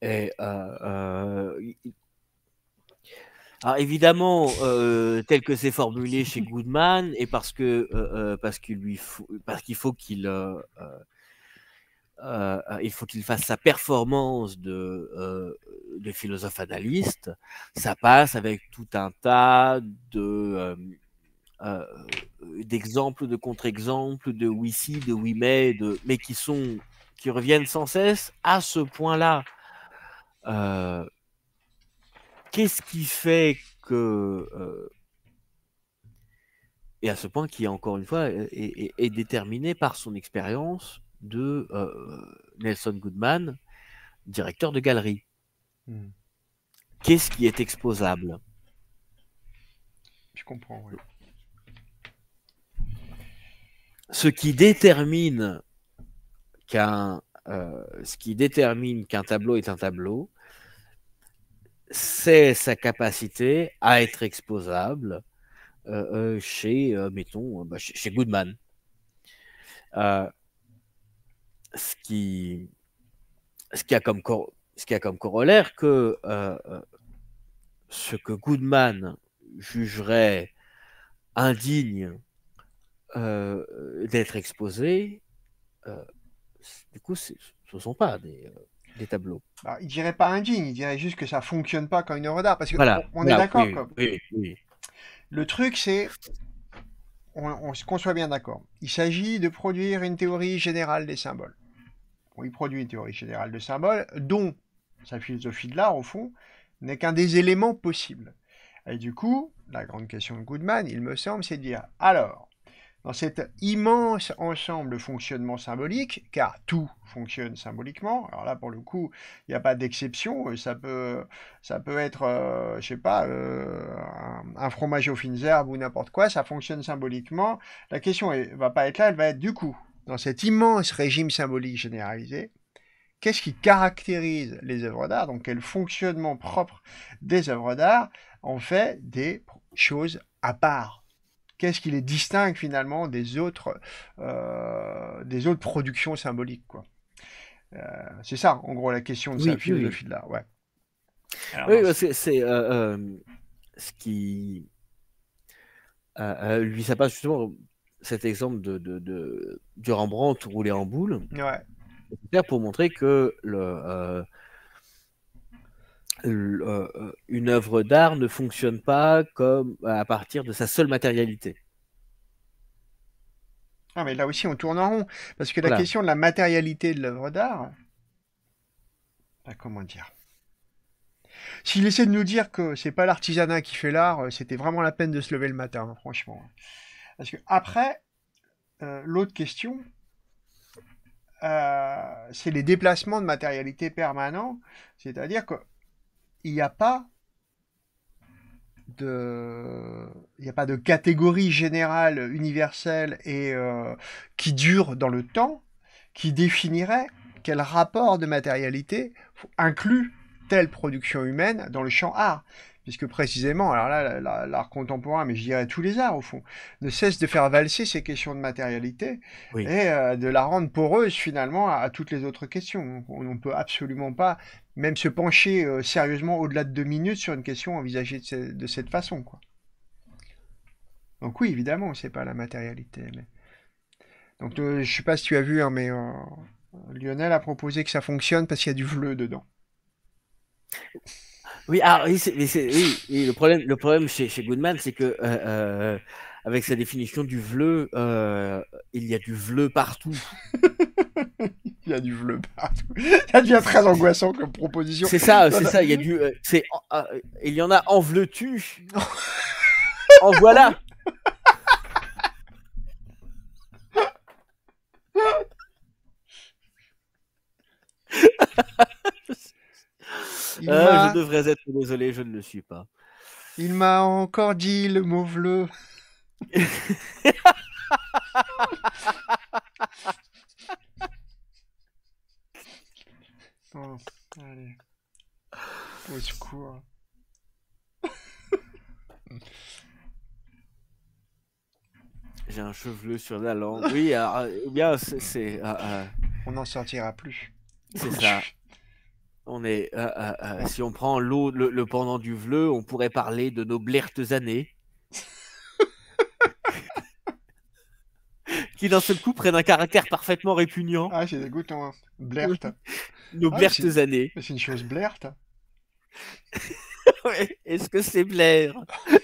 Et euh, euh, Alors évidemment, euh, tel que c'est formulé chez Goodman, et parce que parce qu'il lui faut, parce qu'il faut qu'il euh, euh, il faut qu'il fasse sa performance euh, de, philosophe analyste, ça passe avec tout un tas d'exemples, de contre-exemples, de oui si, de oui mais, de mais qui qui reviennent sans cesse à ce point-là. Qu'est-ce qui fait que et à ce point qui encore une fois est déterminé par son expérience de euh, Nelson Goodman, directeur de galerie. Hmm. Qu'est-ce qui est exposable Je comprends, Ce qui détermine qu'un euh, ce qui détermine qu'un tableau est un tableau, c'est sa capacité à être exposable euh, chez, mettons, bah, chez, Goodman ce qui, ce a comme a comme corollaire que euh, euh, ce que Goodman jugerait indigne euh, d'être exposé, du coup, ce ne sont pas des, tableaux. Il bah, il dirait pas indigne, il dirait juste que ça ne fonctionne pas comme une œuvre d'art, parce que on est d'accord. Le truc, c'est, qu'on soit bien d'accord, il s'agit de produire une théorie générale des symboles il produit une théorie générale de symboles, dont sa philosophie de l'art, au fond, n'est qu'un des éléments possibles. Et du coup, la grande question de Goodman, il me semble, c'est de dire, alors, dans cet immense ensemble de fonctionnement symbolique, car tout fonctionne symboliquement. Alors là, pour le coup, il n'y a pas d'exception. Ça peut, ça peut être, je euh, je sais pas, euh, un, fromage aux fines herbes ou n'importe quoi. Ça fonctionne symboliquement. La question ne va pas être là, elle va être du coup dans cet immense régime symbolique généralisé, qu'est-ce qui caractérise les œuvres d'art, donc quel fonctionnement propre des œuvres d'art en fait des choses à part. Qu'est-ce qui les distingue finalement des autres, euh, des autres productions symboliques quoi. Euh, c'est ça, en gros, la question de oui, sa philosophie de l'art. oui, parce que c'est euh, ce qui lui ça passe justement cet exemple de, du Rembrandt roulé en boule. pour montrer que euh, euh, une œuvre d'art ne fonctionne pas comme euh, à partir de sa seule matérialité. Ah, mais là aussi, on tourne en rond. Parce que la question de la matérialité de l'œuvre d'art. Bah, comment dire S'il essaie de nous dire que c'est pas l'artisanat qui fait l'art, c'était vraiment la peine de se lever le matin, hein, franchement. Parce que après, euh, l'autre question, euh, c'est les déplacements de matérialité permanents, c'est-à-dire qu'il n'y a pas de il n'y a pas de catégorie générale universelle et euh, qui dure dans le temps qui définirait quel rapport de matérialité inclut telle production humaine dans le champ art puisque précisément, alors là, l'art contemporain, mais je dirais tous les arts au fond, ne cesse de faire valser ces questions de matérialité et euh, de la rendre poreuse finalement à, toutes les autres questions. On ne peut absolument pas même se pencher euh, sérieusement au-delà de deux minutes sur une question envisagée de, cette façon. Quoi. Donc oui, évidemment, c'est pas la matérialité. Mais... Donc euh, je sais pas si tu as vu, hein, mais Lionel a proposé que ça fonctionne parce qu'il y a du bleu dedans. Ah, oui, oui, le problème, le problème chez, Goodman, c'est que euh, euh, avec sa définition du vleu, euh, [LAUGHS] il y a du vleu partout. il y a du vleu partout. Ça devient très angoissant comme proposition. C'est ça, c'est ça. Il y a du, c'est, ah, il y en a en vleu-tu. [LAUGHS] en voilà. [LAUGHS] Euh, je devrais être désolé, je ne le suis pas. Il m'a encore dit le mot bleu. [LAUGHS] oh, allez. Au secours. [LAUGHS] J'ai un cheveu sur la langue. Oui, euh, bien c'est. Euh, On n'en sortira plus. C'est ça. [LAUGHS] On est, euh, euh, euh, si on prend l'eau, le, pendant du vleu, on pourrait parler de nos blertes années. [LAUGHS] qui d'un seul coup prennent un caractère parfaitement répugnant. Ah, j'ai des goûts, Blerte. Ah, nos blertes années. C'est une chose blerte. [LAUGHS] Est-ce que c'est Blair [LAUGHS]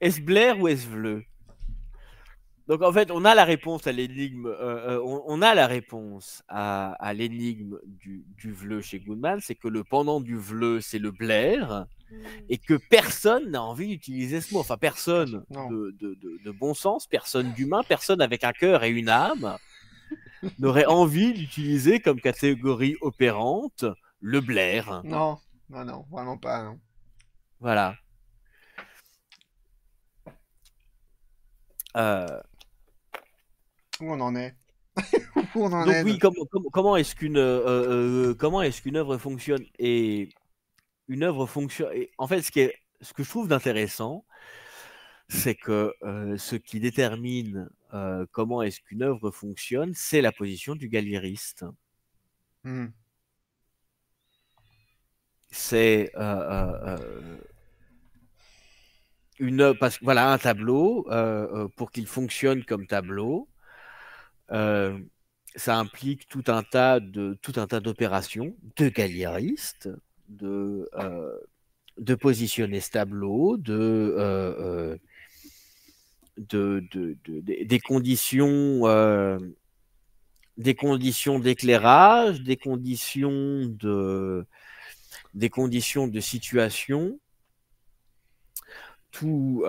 Est-ce Blair ou est-ce Vleu donc en fait, on a la réponse à l'énigme, euh, euh, on, a la réponse à, l'énigme du, du vleu chez Goodman, c'est que le pendant du vleu, c'est le blair, mmh. et que personne n'a envie d'utiliser ce mot. Enfin, personne de, bon sens, personne d'humain, personne avec un cœur et une âme n'aurait [LAUGHS] envie d'utiliser comme catégorie opérante le blair. Non, non, non, vraiment pas. Non. Voilà. Euh, on en est. [LAUGHS] Donc oui, comment est-ce qu'une euh, euh, euh, comment est-ce qu'une œuvre fonctionne et une œuvre fonctionne. En fait, ce qui est ce que je trouve d'intéressant, c'est que ce qui détermine comment est-ce qu'une œuvre fonctionne, c'est la position du galériste. Hmm. C'est une parce que voilà un tableau pour qu'il fonctionne comme tableau. Euh, ça implique tout un tas de tout un tas d'opérations de galliéristes, de euh, de positionner ce tableau, de, euh, de, des conditions des conditions d'éclairage, des conditions de des conditions de situation, tout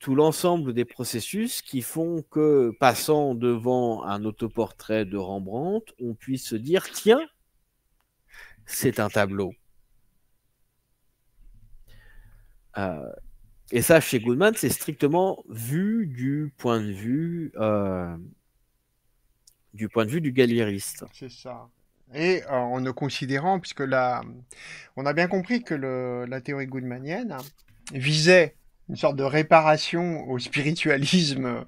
tout l'ensemble des processus qui font que, passant devant un autoportrait de Rembrandt, on puisse se dire, tiens, c'est un tableau. Euh, et ça, chez Goodman, c'est strictement vu du point de vue euh, du point de vue du galériste. C'est ça. Et euh, en ne considérant, puisque là, on a bien compris que la théorie goodmanienne visait une sorte de réparation au spiritualisme euh,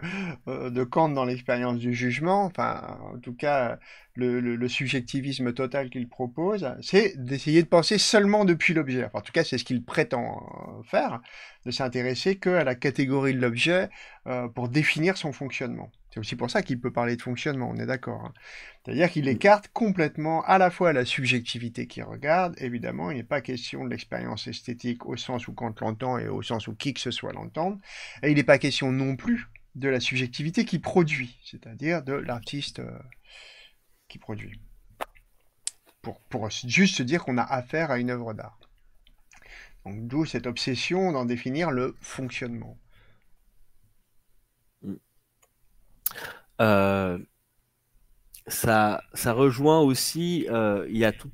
euh, de Kant dans l'expérience du jugement, enfin en tout cas le, subjectivisme total qu'il propose, c'est d'essayer de penser seulement depuis l'objet. en tout cas c'est ce qu'il prétend euh, faire, de s'intéresser qu'à la catégorie de l'objet pour définir son fonctionnement. C'est aussi pour ça qu'il peut parler de fonctionnement, on est d'accord. Hein. C'est-à-dire qu'il écarte complètement à la fois la subjectivité qu'il regarde, évidemment, il n'est pas question de l'expérience esthétique au sens où Kant l'entend et au sens où qui que ce soit l'entende, et il n'est pas question non plus de la subjectivité qui produit, c'est-à-dire de l'artiste euh, qui produit. Pour, pour juste se dire qu'on a affaire à une œuvre d'art. Donc d'où cette obsession d'en définir le fonctionnement. Euh, ça, ça rejoint aussi, euh, il y a tout,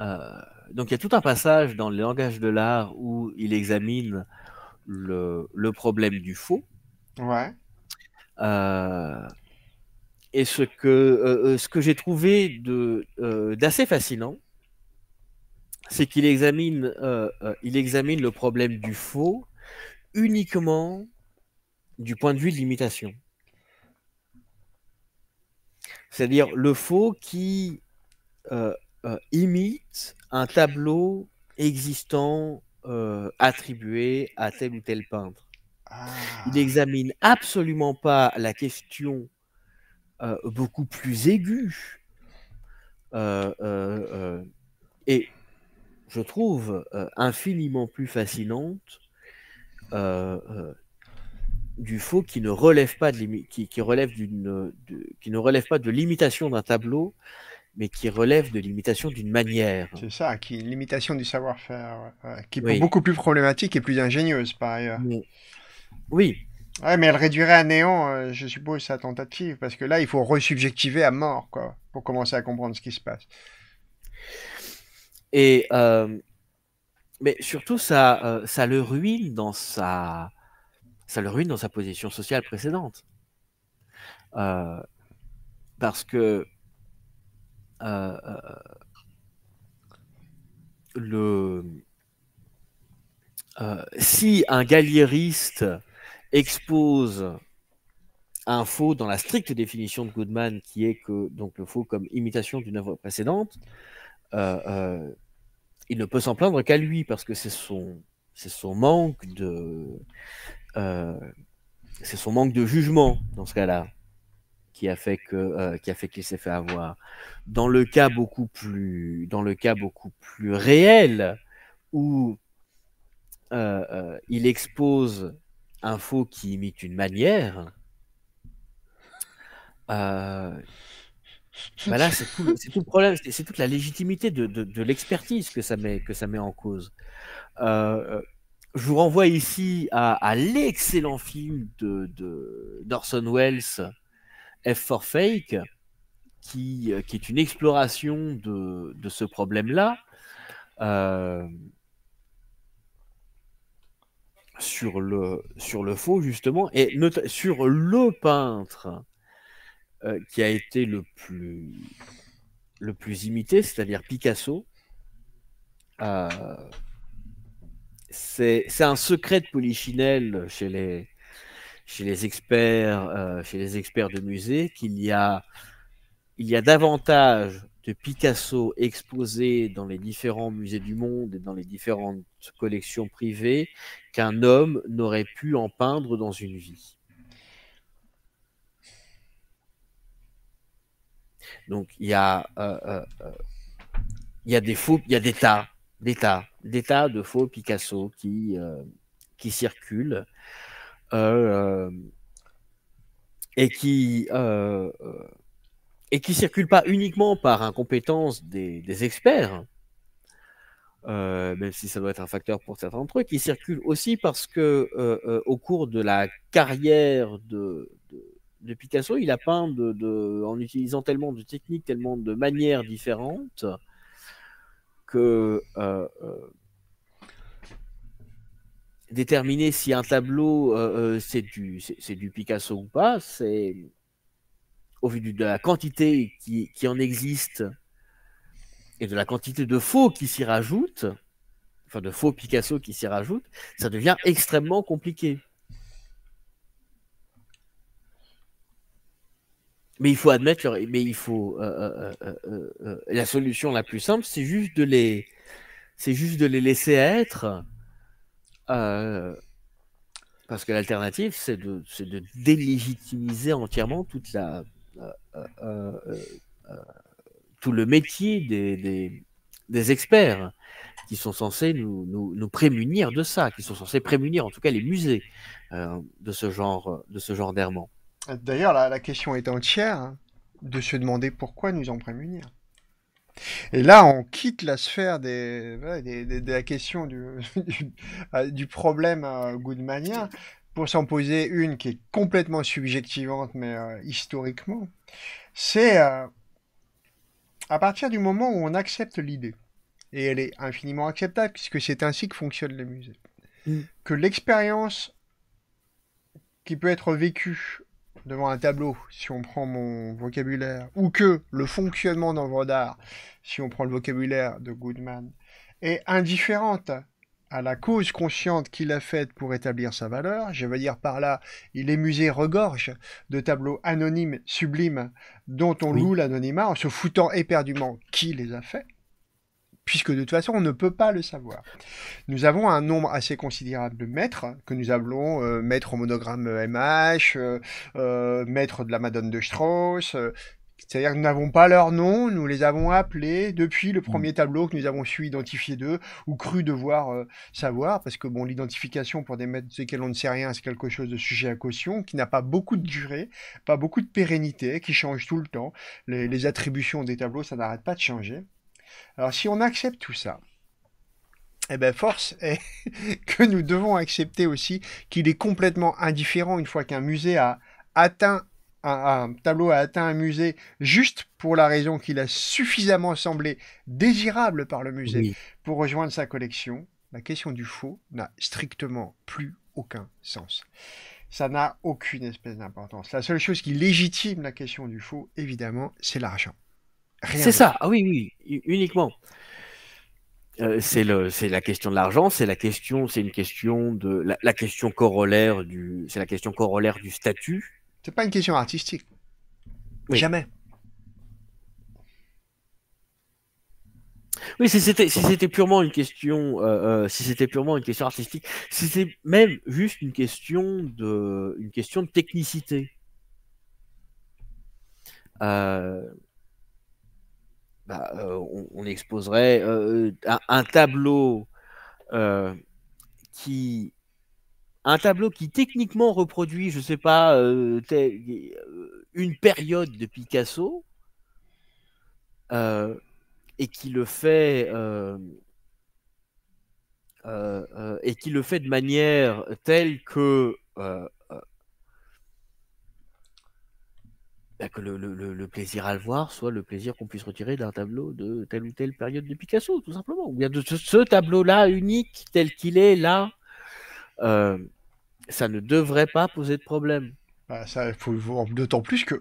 euh, donc il y a tout un passage dans le langage de l'art où il examine le, problème du faux. Ouais. et ce que, ce que j'ai trouvé d'assez fascinant, c'est qu'il examine, il examine le problème du faux uniquement du point de vue de l'imitation. C'est-à-dire le faux qui euh, euh, imite un tableau existant euh, attribué à tel ou tel peintre. Ah. Il n'examine absolument pas la question beaucoup plus aiguë. et je trouve infiniment plus fascinante du faux qui ne relève pas de qui, qui relève d'une qui ne relève pas de l'imitation d'un tableau mais qui relève de l'imitation d'une manière. C'est ça, qui est l'imitation du savoir-faire, qui est beaucoup plus problématique et plus ingénieuse par ailleurs. Oui. mais elle réduirait à néant, euh, je suppose, sa tentative, parce que là, il faut resubjectiver à mort, quoi, pour commencer à comprendre ce qui se passe. Et euh, mais surtout, ça, euh, ça le ruine dans sa ça le ruine dans sa position sociale précédente. Euh, parce que euh, euh, le, si un galliériste expose un faux dans la stricte définition de Goodman, qui est que donc le faux comme imitation d'une œuvre précédente, il ne peut s'en plaindre qu'à lui parce que c'est son c'est son manque de euh, c'est son manque de jugement dans ce cas-là qui a fait que euh, qui a fait qu'il s'est fait avoir. Dans le cas beaucoup plus dans le cas beaucoup plus réel où euh, il expose un faux qui imite une manière, bah là c'est tout, le problème, c'est toute la légitimité de, de, de l'expertise que ça met que ça met en cause je vous renvoie ici à, l'excellent film de, de d'Orson Welles, F for Fake, qui, euh, est une exploration de, ce problème-là. Euh, sur le, sur le faux, justement, et sur le peintre euh, qui a été le plus, le plus imité, c'est-à-dire Picasso c'est un secret de polichinelle chez les, chez les experts, euh, chez les experts de musée qu'il y a, il y a davantage de Picasso exposés dans les différents musées du monde et dans les différentes collections privées qu'un homme n'aurait pu en peindre dans une vie. Donc il y a, euh, euh, il y a des faux, il y a des tas d'état, de faux Picasso qui, euh, circulent euh, euh, et qui et qui circulent pas uniquement par incompétence des, experts, même si ça doit être un facteur pour certains d'entre eux, qui circulent aussi parce que au cours de la carrière de, Picasso, il a peint de, en utilisant tellement de techniques, tellement de manières différentes, que euh, euh, déterminer si un tableau euh, c'est du, du, Picasso ou pas, c'est au vu de la quantité qui, qui, en existe et de la quantité de faux qui s'y rajoutent, enfin de faux Picasso qui s'y rajoutent, ça devient extrêmement compliqué. Mais il faut admettre, mais il faut euh, euh, euh, la solution la plus simple, c'est juste de les, c'est juste de les laisser être, parce que l'alternative, c'est de, c'est de, délégitimiser entièrement toute la, tout le métier des, experts qui sont censés nous, nous, prémunir de ça, qui sont censés prémunir en tout cas les musées de ce genre, de ce genre d'errement. D'ailleurs, la, question est entière hein, de se demander pourquoi nous en prémunir. Et là, on quitte la sphère de la question du, [LAUGHS] euh, du, problème euh, Goodmanien pour s'en poser une qui est complètement subjectivante, mais euh, historiquement. C'est à partir du moment où on accepte l'idée, et elle est infiniment acceptable puisque c'est ainsi que fonctionne le musée, mm. que l'expérience qui peut être vécue devant un tableau, si on prend mon vocabulaire, ou que le fonctionnement d'un d'art, si on prend le vocabulaire de Goodman, est indifférente à la cause consciente qu'il a faite pour établir sa valeur, je veux dire par là, il est musées regorge de tableaux anonymes, sublimes, dont on loue l'anonymat en se foutant éperdument qui les a faits, puisque de toute façon, on ne peut pas le savoir. Nous avons un nombre assez considérable de maîtres, que nous appelons euh, maître au monogramme MH, euh, euh, maître de la Madone de Strauss. c'est-à-dire que nous n'avons pas leur nom, nous les avons appelés depuis le premier mm. tableau que nous avons su identifier d'eux ou cru devoir savoir, parce que bon, l'identification pour des maîtres desquels on ne sait rien, c'est quelque chose de sujet à caution, qui n'a pas beaucoup de durée, pas beaucoup de pérennité, qui change tout le temps. les attributions des tableaux, ça n'arrête pas de changer. Alors si on accepte tout ça, eh ben, force [LAUGHS] est que nous devons accepter aussi qu'il est complètement indifférent une fois qu'un musée a atteint un, tableau a atteint un musée juste pour la raison qu'il a suffisamment semblé désirable par le musée pour rejoindre sa collection, la question du faux n'a strictement plus aucun sens. Ça n'a aucune espèce d'importance. La seule chose qui légitime la question du faux, évidemment, c'est l'argent. C'est ça, ah oui, oui, uniquement. Euh, c'est la question de l'argent, c'est la question, c'est une question de la, question corollaire du, c'est la question corollaire du statut. C'est pas une question artistique. Jamais. Oui, si c'était purement une question, euh, euh, si c'était purement une question artistique, si c'était même juste une question de une question de technicité. Euh, bah, euh, on, exposerait euh, euh, un, tableau qui un tableau qui techniquement reproduit, je ne sais pas, une période de Picasso et qui le fait et qui le fait de manière telle que Bah, que le, plaisir à le voir soit le plaisir qu'on puisse retirer d'un tableau de telle ou telle période de Picasso, tout simplement. Ou bien de ce, tableau-là unique tel qu'il est là, euh, ça ne devrait pas poser de problème. Bah, ça, faut, d'autant plus que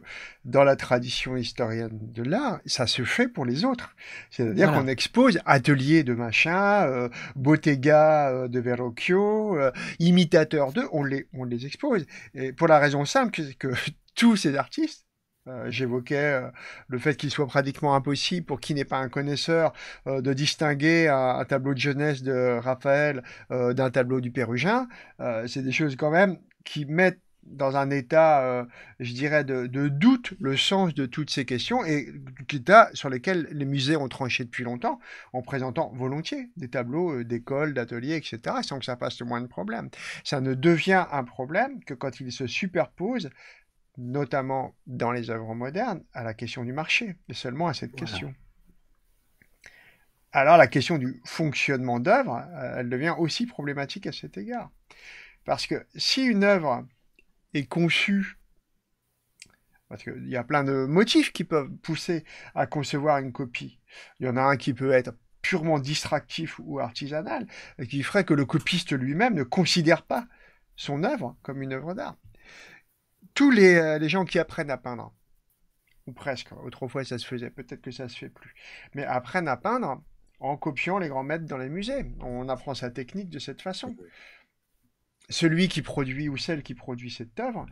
dans la tradition historienne de l'art, ça se fait pour les autres. C'est-à-dire qu'on expose ateliers de machin, euh, Bottega euh, de Verrocchio, imitateurs imitateur d'eux, on les, on les expose. Et pour la raison simple que, que [LAUGHS] tous ces artistes euh, j'évoquais euh, le fait qu'il soit pratiquement impossible pour qui n'est pas un connaisseur euh, de distinguer un, tableau de jeunesse de Raphaël d'un tableau du Pérugin. C'est des choses quand même qui mettent dans un état, je dirais, de, doute le sens de toutes ces questions et état sur lesquels les musées ont tranché depuis longtemps en présentant volontiers des tableaux d'écoles, d'ateliers, etc., sans que ça passe le moins de problème. Ça ne devient un problème que quand il se superposent notamment dans les œuvres modernes, à la question du marché, mais seulement à cette question. Alors la question du fonctionnement d'œuvre, euh, elle devient aussi problématique à cet égard. Parce que si une œuvre est conçue, parce qu'il y a plein de motifs qui peuvent pousser à concevoir une copie, il y en a un qui peut être purement distractif ou artisanal, et qui ferait que le copiste lui-même ne considère pas son œuvre comme une œuvre d'art tous euh, les, gens qui apprennent à peindre, ou presque, hein. autrefois ça se faisait, peut-être que ça se fait plus, mais apprennent à peindre en copiant les grands maîtres dans les musées. On apprend sa technique de cette façon. Celui qui produit ou celle qui produit cette œuvre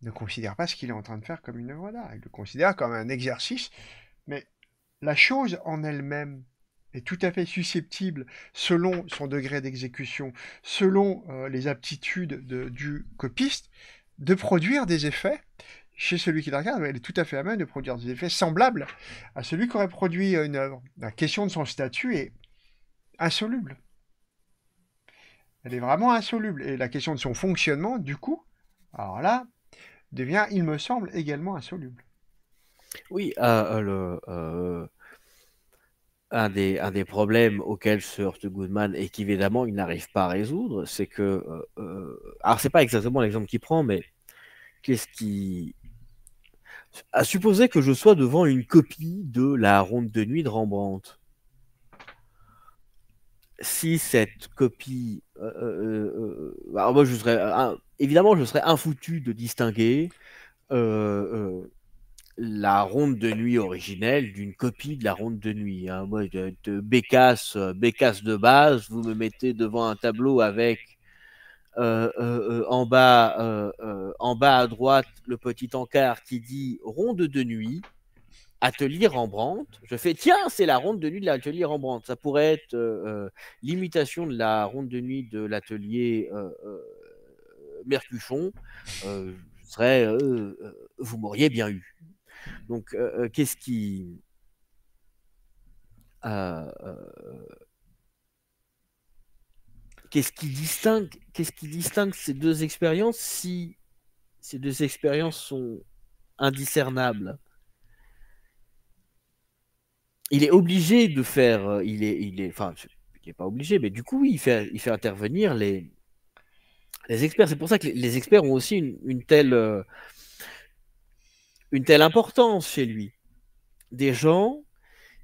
ne considère pas ce qu'il est en train de faire comme une œuvre d'art. Il le considère comme un exercice, mais la chose en elle-même est tout à fait susceptible, selon son degré d'exécution, selon euh, les aptitudes du copiste, de produire des effets chez celui qui la regarde, elle est tout à fait à même de produire des effets semblables à celui qui aurait produit une œuvre. La question de son statut est insoluble. Elle est vraiment insoluble. Et la question de son fonctionnement, du coup, alors là, devient, il me semble, également insoluble. Oui, euh, euh, euh, un mmh, des, problèmes auxquels se heurte Goodman et qu'évidemment il n'arrive pas à résoudre, c'est que. Euh, euh, alors, c'est pas exactement l'exemple qu'il prend, mais qu'est-ce qui. À supposer que je sois devant une copie de La Ronde de Nuit de Rembrandt. Si cette copie. Euh, euh, moi, je serais. évidemment, je serais infoutu de distinguer la ronde de nuit originelle d'une copie de la ronde de nuit. Hein. Moi, de, Bécasse, euh, Bécasse, de base, vous me mettez devant un tableau avec euh, euh, en, bas, en bas à droite le petit encart qui dit ronde de nuit, atelier Rembrandt. Je fais tiens, c'est la ronde de nuit de l'atelier Rembrandt. Ça pourrait être l'imitation de la ronde de nuit de l'atelier Mercuchon. vous m'auriez bien eu. Donc, euh, euh, qu'est-ce qui. Euh, qu'est-ce qui distingue, qu'est-ce qui distingue ces deux expériences si ces deux expériences sont indiscernables Il est obligé de faire, il est, il est, enfin, il n'est pas obligé, mais du coup, il fait, il fait intervenir les, les experts. C'est pour ça que les, experts ont aussi une telle, une telle importance chez lui. Des gens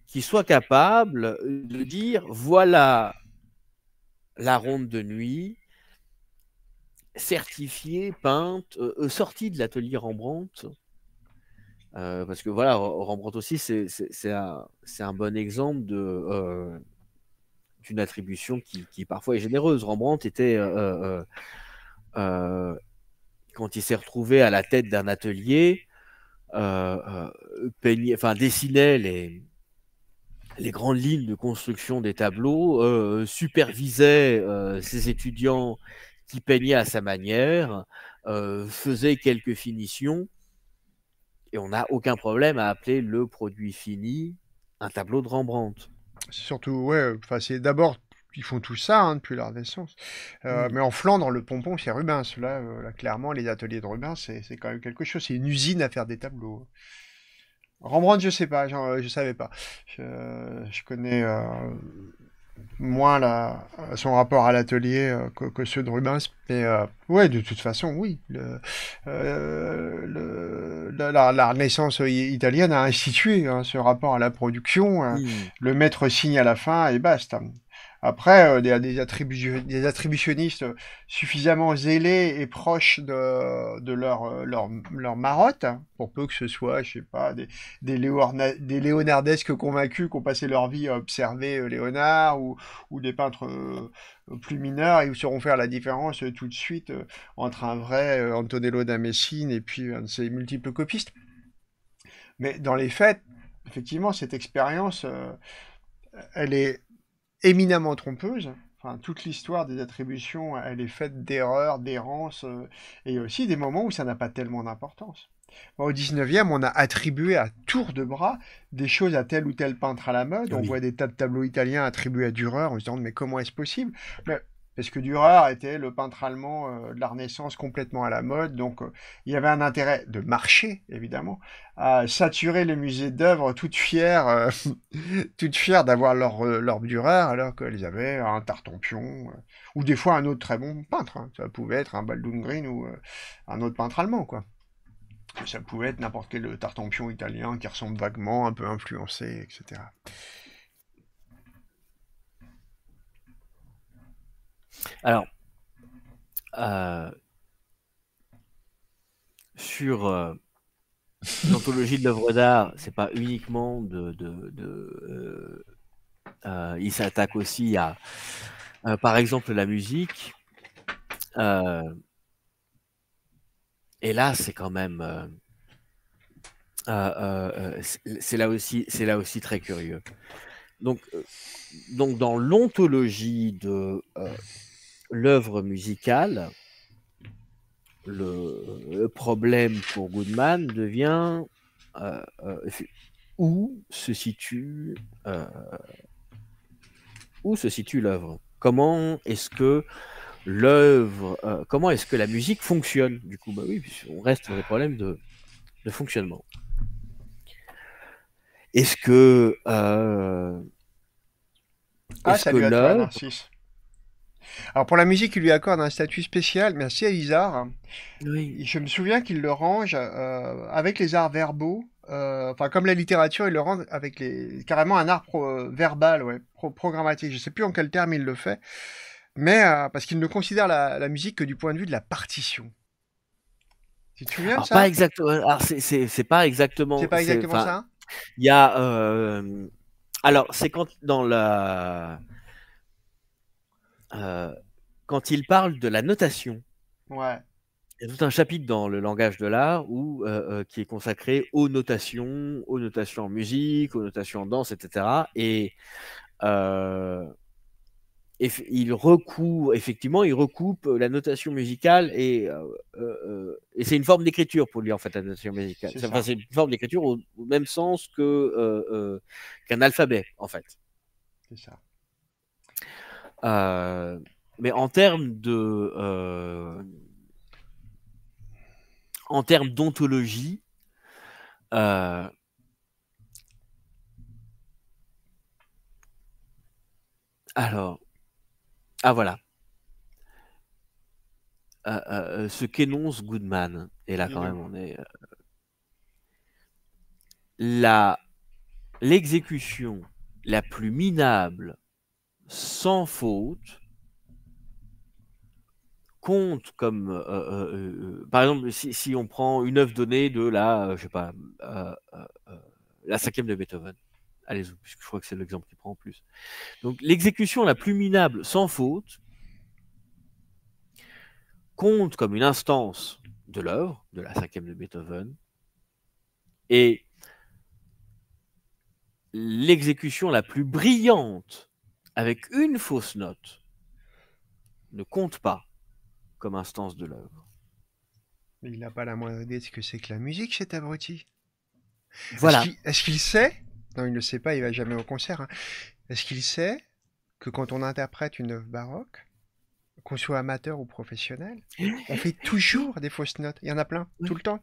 qui soient capables de dire voilà la ronde de nuit certifiée, peinte, euh, euh, sortie de l'atelier Rembrandt. Euh, parce que voilà, Rembrandt aussi, c'est un, un, bon exemple d'une attribution qui, qui, parfois est généreuse. Rembrandt était, quand il s'est retrouvé à la tête d'un atelier, euh, euh, peignait, enfin, dessinait les, les grandes lignes de construction des tableaux, euh, supervisait ses étudiants qui peignaient à sa manière, faisait quelques finitions, et on n'a aucun problème à appeler le produit fini un tableau de Rembrandt. Surtout, ouais, c'est d'abord ils font tout ça hein, depuis la Renaissance. Euh, mm. Mais en Flandre, le pompon, c'est Rubens. Là, euh, clairement, les ateliers de Rubens, c'est, quand même quelque chose. C'est une usine à faire des tableaux. Rembrandt, je sais pas, genre, euh, je savais pas. Je, connais moins son rapport à l'atelier que, ceux de Rubens. Mais ouais, de toute façon, oui. la, Renaissance italienne a institué hein, ce rapport à la production. Hein. Mm. Le maître signe à la fin et basta. Après, euh, des, attributionnistes suffisamment zélés et proches de, euh, leur, leur, marotte, hein, pour peu que ce soit, je sais pas, des, des, léonardesques convaincus qui ont passé leur vie à observer euh, Léonard ou, des peintres plus mineurs et qui sauront faire la différence tout de suite entre un vrai Antonello da Messine et puis un de ses multiples copistes. Mais dans les faits, effectivement, cette expérience, elle est éminemment trompeuse. Enfin, toute l'histoire des attributions, elle est faite d'erreurs, d'errances, euh, et aussi des moments où ça n'a pas tellement d'importance. au 19e, on a attribué à tour de bras des choses à tel ou tel peintre à la mode. On voit des tas de tableaux italiens attribués à Dürer en se disant mais comment est-ce possible parce que Dürer était le peintre allemand euh, de la Renaissance complètement à la mode, donc euh, il y avait un intérêt de marché, évidemment, à saturer les musées d'œuvres toutes fières, euh, [LAUGHS] toutes fières d'avoir leur, Dürer, alors qu'elles avaient un Tartampion, ou des fois un autre très bon peintre, hein. ça pouvait être un Baldungrin Green ou un autre peintre allemand, quoi. Ça pouvait être n'importe quel Tartampion italien qui ressemble vaguement, un peu influencé, etc. Alors, euh, sur euh, l'ontologie [LAUGHS] l'anthologie de l'œuvre d'art, c'est pas uniquement de. Euh, il s'attaque aussi à, par exemple, la musique. et là, c'est quand même. c'est là aussi, c'est là aussi très curieux. Donc, donc dans l'ontologie de l'œuvre musicale, le, problème pour Goodman devient euh, euh, où se situe euh, où se situe l'œuvre Comment est-ce que l'œuvre, comment est-ce que la musique fonctionne Du coup, bah oui, on reste sur les problèmes de, de fonctionnement. Est-ce que ah, est-ce que l'œuvre alors pour la musique, il lui accorde un statut spécial, mais assez bizarre. Oui. Je me souviens qu'il le range euh, avec les arts verbaux. Euh, enfin, comme la littérature, il le range avec les carrément un art euh, verbal, ouais, programmatique. Je ne sais plus en quel terme il le fait, mais parce qu'il ne considère la... musique que du point de vue de la partition. Tu te souviens alors, ça Pas exactement. c'est pas exactement. C'est pas exactement ça. Il y a. alors c'est quand dans la euh, quand il parle de la notation. Il y a tout un chapitre dans le langage de l'art où, euh, euh, qui est consacré aux notations, aux notations en musique, aux notations en danse, etc. Et, il recoupe effectivement, il recoupe la notation musicale et, c'est une forme d'écriture pour lui, en fait, la notation musicale. C'est une forme d'écriture au, même sens qu'un alphabet, en fait. C'est ça. Euh, mais en termes de. Euh, en termes d'ontologie, euh, alors. Ah voilà. ce qu'énonce Goodman, et là quand mhm. même on est. la l'exécution la plus minable sans faute, compte comme, euh, euh, euh, par exemple, si, on prend une œuvre donnée de la, je sais pas, la cinquième de Beethoven. Allez, puisque je crois que c'est l'exemple qui prend en plus. Donc l'exécution la plus minable sans faute compte comme une instance de l'œuvre, de la cinquième de Beethoven, et l'exécution la plus brillante avec une fausse note, ne compte pas comme instance de l'œuvre. Il n'a pas la moindre idée de ce que c'est que la musique, cet abruti. Voilà. Est-ce qu'il sait Non, il ne sait pas, il va jamais au concert. Hein. Est-ce qu'il sait que quand on interprète une œuvre baroque, qu'on soit amateur ou professionnel, on fait toujours des fausses notes. Il y en a plein, tout le temps.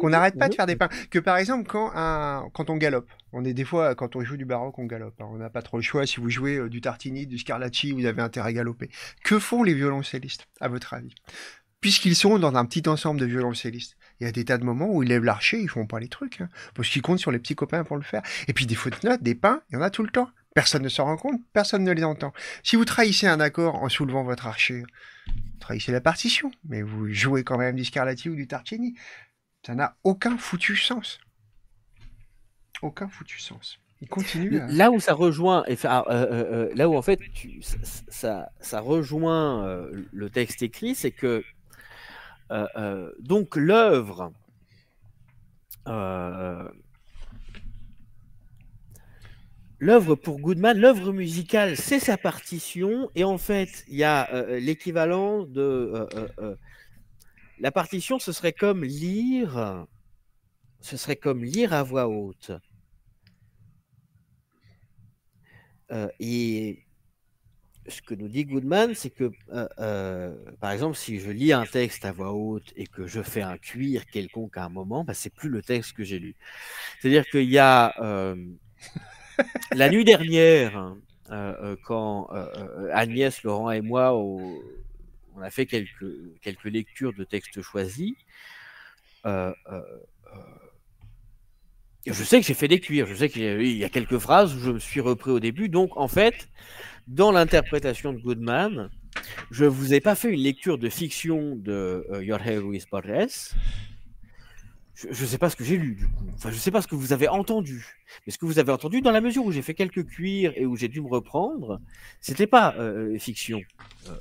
Qu'on n'arrête pas de faire des pains. Que par exemple, quand, un... quand on galope, on est des fois, quand on joue du baroque, on galope. Hein. On n'a pas trop le choix. Si vous jouez euh, du Tartini, du Scarlatti, vous avez intérêt à galoper. Que font les violoncellistes, à votre avis Puisqu'ils sont dans un petit ensemble de violoncellistes, il y a des tas de moments où ils lèvent l'archer, ils font pas les trucs, hein, parce qu'ils comptent sur les petits copains pour le faire. Et puis des fausses notes, des pains, il y en a tout le temps. Personne ne se rend compte, personne ne les entend. Si vous trahissez un accord en soulevant votre archer, trahissez la partition, mais vous jouez quand même du Scarlatti ou du Tartini. Ça n'a aucun foutu sens. Aucun foutu sens. Il continue. Là où ça rejoint, et euh, euh, euh, là où en fait ça, ça, rejoint le texte écrit, c'est que donc l'œuvre l'œuvre pour Goodman, l'œuvre musicale, c'est sa partition, et en fait, il y a euh, euh, l'équivalent de... Euh, la partition, ce serait comme lire... Ce serait comme lire à voix haute. et ce que nous dit Goodman, c'est que, par exemple, si je lis un texte à voix haute et que je fais un cuir quelconque à un moment, bah, c'est plus le texte que j'ai lu. C'est-à-dire qu'il y a la nuit dernière, euh, euh, quand euh, Agnès, Laurent et moi, on, a fait quelques, lectures de textes choisis, je sais que j'ai fait des cuirs, je sais qu'il y, a quelques phrases où je me suis repris au début. Donc, en fait, dans l'interprétation de Goodman, je ne vous ai pas fait une lecture de fiction de Jorge Luis Borges, je ne sais pas ce que j'ai lu, du coup. Enfin, je ne sais pas ce que vous avez entendu. Mais ce que vous avez entendu, dans la mesure où j'ai fait quelques cuirs et où j'ai dû me reprendre, c'était pas euh, euh, fiction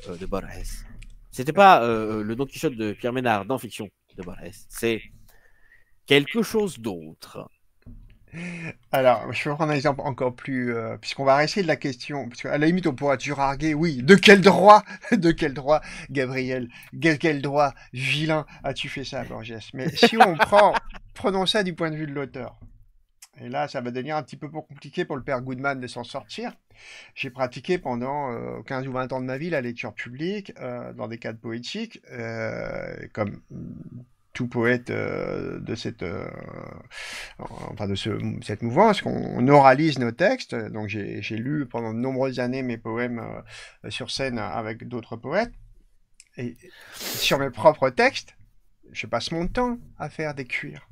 euh, de Borges. C'était pas euh, le Don Quichotte de Pierre Ménard dans fiction de Borges. C'est quelque chose d'autre. Alors, je vais prendre un exemple encore plus, euh, puisqu'on va rester de la question, parce la limite, on pourra arguer oui, de quel droit, [LAUGHS] de quel droit, Gabriel, de quel droit, vilain, as-tu fait ça, Borges Mais si on [LAUGHS] prend, prenons ça du point de vue de l'auteur. Et là, ça va devenir un petit peu plus compliqué pour le père Goodman de s'en sortir. J'ai pratiqué pendant 15 euh, ou 20 ans de ma vie la lecture publique euh, dans des cadres poétiques, comme tout poète euh, de cette, euh, enfin de ce, cette mouvance, qu'on oralise nos textes. Donc j'ai lu pendant de nombreuses années mes poèmes euh, sur scène avec d'autres poètes. Et sur mes propres textes, je passe mon temps à faire des cuirs,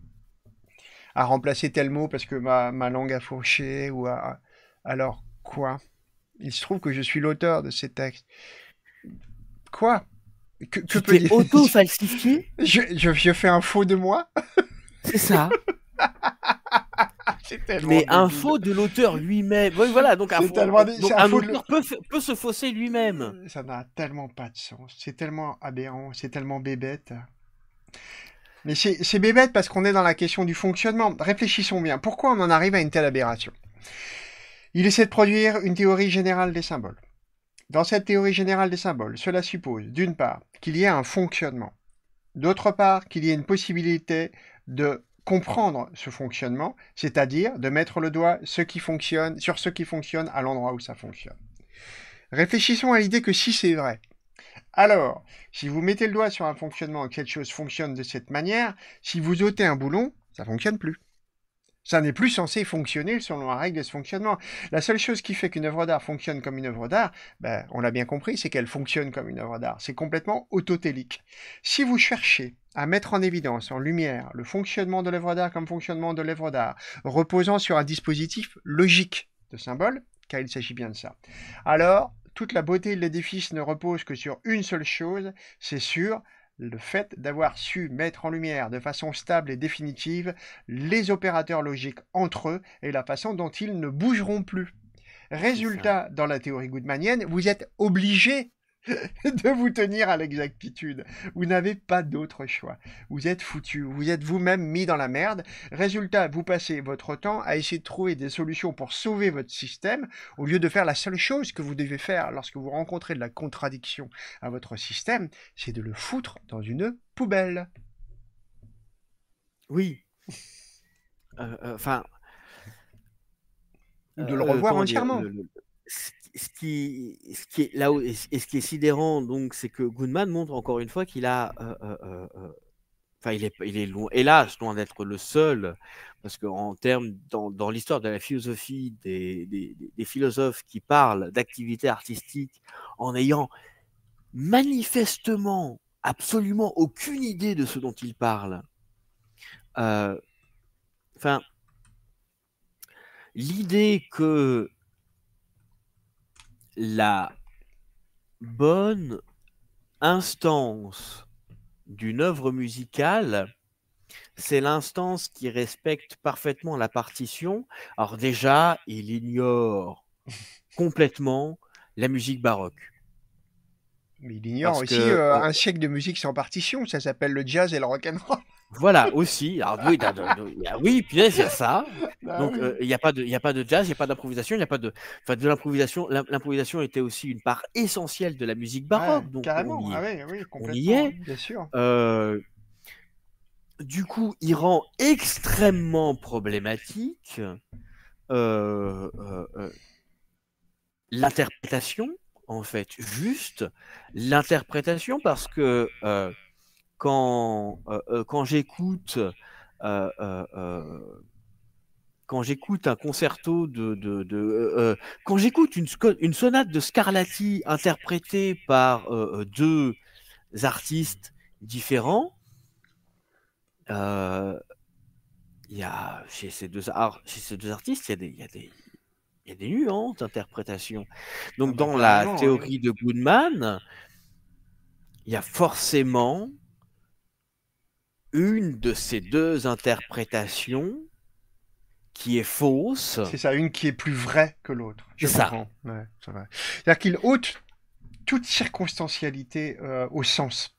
à remplacer tel mot parce que ma, ma langue a fourché ou à... Alors quoi Il se trouve que je suis l'auteur de ces textes. Quoi que, que auto-falsifié [LAUGHS] je, fais un faux de moi C'est ça. [LAUGHS] Mais un faux de l'auteur lui-même. voilà, donc un, faux, de... peut, peut, se fausser lui-même. Ça n'a tellement pas de sens. C'est tellement aberrant, c'est tellement bébête. Mais c'est bébête parce qu'on est dans la question du fonctionnement. Réfléchissons bien. Pourquoi on en arrive à une telle aberration Il essaie de produire une théorie générale des symboles. Dans cette théorie générale des symboles, cela suppose, d'une part, qu'il y ait un fonctionnement, d'autre part, qu'il y ait une possibilité de comprendre ce fonctionnement, c'est-à-dire de mettre le doigt ce qui fonctionne, sur ce qui fonctionne à l'endroit où ça fonctionne. Réfléchissons à l'idée que si c'est vrai, alors, si vous mettez le doigt sur un fonctionnement et que quelque chose fonctionne de cette manière, si vous ôtez un boulon, ça ne fonctionne plus. Ça n'est plus censé fonctionner selon la règle de ce fonctionnement. La seule chose qui fait qu'une œuvre d'art fonctionne comme une œuvre d'art, ben, on l'a bien compris, c'est qu'elle fonctionne comme une œuvre d'art. C'est complètement autotélique. Si vous cherchez à mettre en évidence, en lumière, le fonctionnement de l'œuvre d'art comme fonctionnement de l'œuvre d'art, reposant sur un dispositif logique de symbole, car il s'agit bien de ça, alors toute la beauté de l'édifice ne repose que sur une seule chose, c'est sur le fait d'avoir su mettre en lumière de façon stable et définitive les opérateurs logiques entre eux et la façon dont ils ne bougeront plus. Résultat, dans la théorie goodmanienne, vous êtes obligé [LAUGHS] de vous tenir à l'exactitude. Vous n'avez pas d'autre choix. Vous êtes foutu, vous êtes vous-même mis dans la merde. Résultat, vous passez votre temps à essayer de trouver des solutions pour sauver votre système au lieu de faire la seule chose que vous devez faire lorsque vous rencontrez de la contradiction à votre système, c'est de le foutre dans une poubelle. Oui. Euh, euh, enfin. Euh, de le revoir entièrement ce qui, ce qui est là et ce qui est sidérant donc, c'est que Goodman montre encore une fois qu'il a, euh, euh, euh, enfin il est, il est loin, hélas loin d'être le seul, parce que en termes dans, l'histoire de la philosophie des, philosophes qui parlent d'activité artistique en ayant manifestement absolument aucune idée de ce dont il parle. Enfin, l'idée que la bonne instance d'une œuvre musicale, c'est l'instance qui respecte parfaitement la partition. Alors déjà, il ignore complètement la musique baroque. Mais il ignore aussi euh, un siècle de musique sans partition, ça s'appelle le jazz et le rock'n'roll. Voilà, aussi. oui, puis il y a ça. Bah donc, euh, il n'y a, pas de, jazz, il n'y a pas d'improvisation, il n'y a pas de. de l'improvisation, l'improvisation était aussi une part essentielle de la musique baroque. donc, carrément, ah on oui, est. Bien sûr. Euh, du coup, il rend extrêmement problématique euh, l'interprétation, en fait, juste l'interprétation, parce que quand, quand j'écoute quand j'écoute un concerto de, quand j'écoute une, sonate de Scarlatti interprétée par deux artistes différents, il y a chez ces deux, artistes, il y, a des nuances d'interprétation. Donc, ah bah, dans la théorie de Goodman, il y a forcément une de ces deux interprétations qui est fausse. C'est ça, une qui est plus vraie que l'autre. C'est ça. c'est vrai. C'est-à-dire qu'il ôte toute circonstancialité euh, au sens.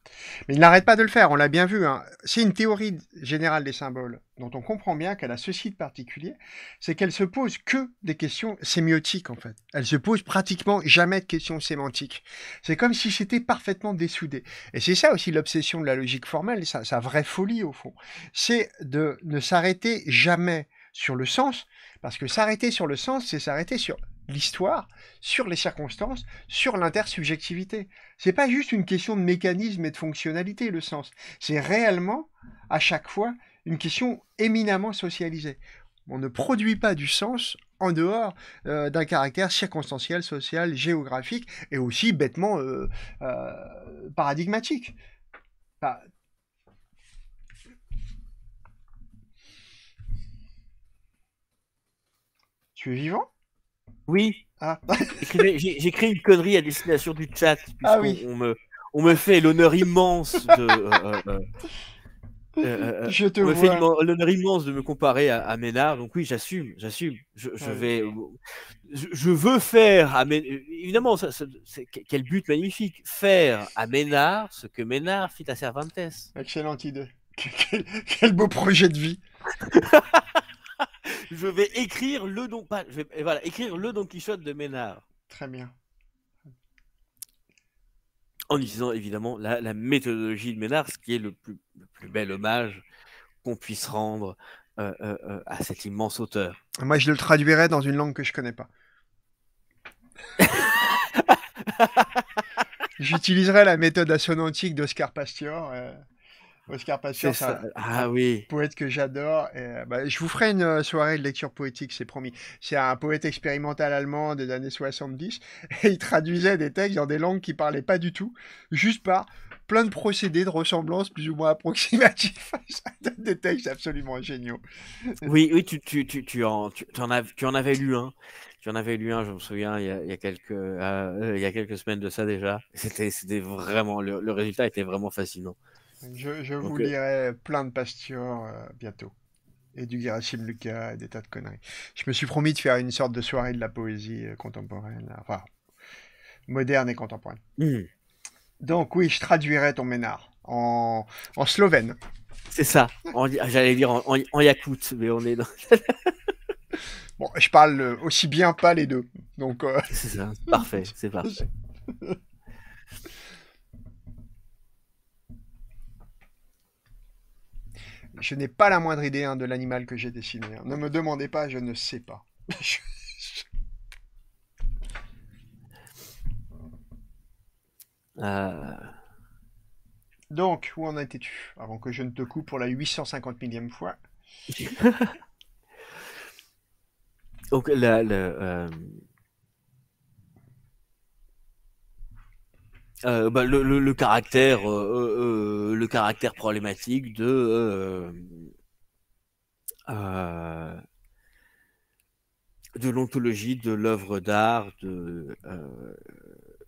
Mais il n'arrête pas de le faire, on l'a bien vu. Hein. C'est une théorie générale des symboles dont on comprend bien qu'elle a ceci de particulier, c'est qu'elle se pose que des questions sémiotiques en fait. Elle se pose pratiquement jamais de questions sémantiques. C'est comme si c'était parfaitement dessoudé. Et c'est ça aussi l'obsession de la logique formelle, sa vraie folie au fond. C'est de ne s'arrêter jamais sur le sens, parce que s'arrêter sur le sens, c'est s'arrêter sur l'histoire, sur les circonstances, sur l'intersubjectivité. n'est pas juste une question de mécanisme et de fonctionnalité, le sens. C'est réellement, à chaque fois, une question éminemment socialisée. On ne produit pas du sens en dehors euh, d'un caractère circonstanciel, social, géographique et aussi bêtement euh, euh, paradigmatique. tu es vivant oui. Ah. [LAUGHS] J'écris une connerie à destination du chat. Ah On me, on me fait l'honneur immense de. Euh, euh, euh, [LAUGHS] me l'honneur immense de me comparer à, Ménard. Donc oui, j'assume, j'assume. Je, ah vais, je, veux faire à évidemment, quel but magnifique, faire à Ménard ce que Ménard fit à Cervantes. Excellente idée. [LAUGHS] quel beau projet de vie. [LAUGHS] je vais écrire le Don Quichotte de Ménard. Très bien. En utilisant évidemment la, méthodologie de Ménard, ce qui est le plus, bel hommage qu'on puisse rendre euh, euh, euh, à cet immense auteur. Moi, je le traduirais dans une langue que je connais pas. [LAUGHS] J'utiliserai la méthode assonantique d'Oscar Pastior. Oscar Patience, ah, oui. poète que j'adore. Euh, bah, je vous ferai une euh, soirée de lecture poétique, c'est promis. C'est un poète expérimental allemand des années 70 [LAUGHS] et il traduisait des textes dans des langues qu'il parlait pas du tout, juste par plein de procédés de ressemblance plus ou moins approximatifs. [LAUGHS] Ça des textes absolument géniaux. Oui, oui, tu, tu, tu, tu en, tu, en tu en avais lu un. Tu en avais lu un, je me souviens, il y a, quelques, euh, il y a quelques semaines de ça déjà. C'était vraiment, le résultat était vraiment fascinant. Je, vous lirai plein de pastures euh, bientôt. Et du Gerasim Lucas et des tas de conneries. Je me suis promis de faire une sorte de soirée de la poésie euh, contemporaine, euh, enfin, moderne et contemporaine. Hmm. Donc oui, je traduirai ton ménard en, slovène. C'est ça, ah, j'allais dire en, yakout, mais on est dans... bon, je parle aussi bien pas les deux, donc... C'est ça, parfait, c'est parfait. [LAUGHS] Je n'ai pas la moindre idée hein, de l'animal que j'ai dessiné. Hein. Ne me demandez pas, je ne sais pas. [LAUGHS] Euh. Donc, où en étais-tu Avant que je ne te coupe pour la 850 millième fois. Donc, [LAUGHS] Euh, bah, le, le, le, caractère, euh, euh, euh le caractère problématique de de l'ontologie de l'œuvre d'art de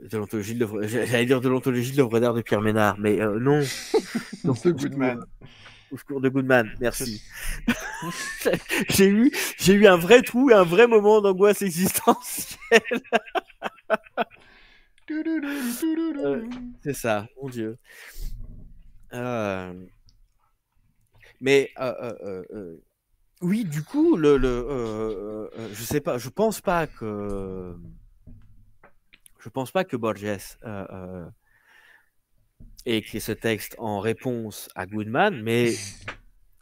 de l'ontologie de l'œuvre, j'allais dire de l'ontologie de l'œuvre d'art de Pierre Ménard, mais non. Donc, [LAUGHS] de Goodman. Cours, au secours de Goodman, merci. [LAUGHS] j'ai eu, j'ai eu un vrai trou et un vrai moment d'angoisse existentielle. [LAUGHS] Euh, c'est ça, mon Dieu. Euh, mais euh, oui, du coup, le, le je sais pas, je pense pas que je pense pas que Borges ait écrit ce texte en réponse à Goodman, mais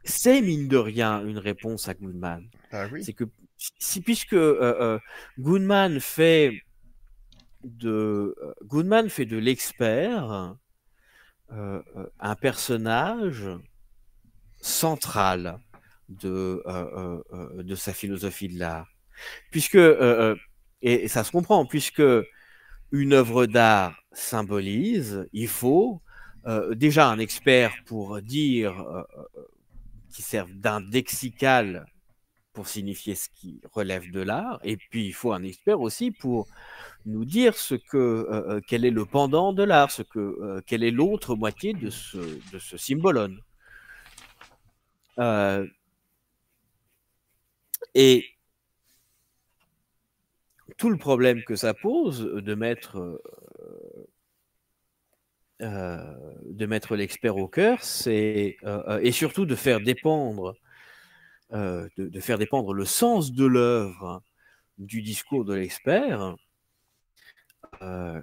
c'est mine de rien une réponse à Goodman. Bah c'est que si puisque Goodman fait de euh, Goodman fait de l'expert euh, euh, un personnage central de, sa philosophie de l'art. Puisque, et, et, ça se comprend, puisque une œuvre d'art symbolise, il faut déjà un expert pour dire, qui serve d'indexical pour signifier ce qui relève de l'art, et puis il faut un expert aussi pour nous dire ce que, euh, euh, quel est le pendant de l'art, ce que, euh, quelle est l'autre moitié de ce, de ce symbolone. et tout le problème que ça pose de mettre, de mettre l'expert au cœur, c'est et surtout de faire dépendre euh, de, faire dépendre le sens de l'œuvre du discours de l'expert, euh,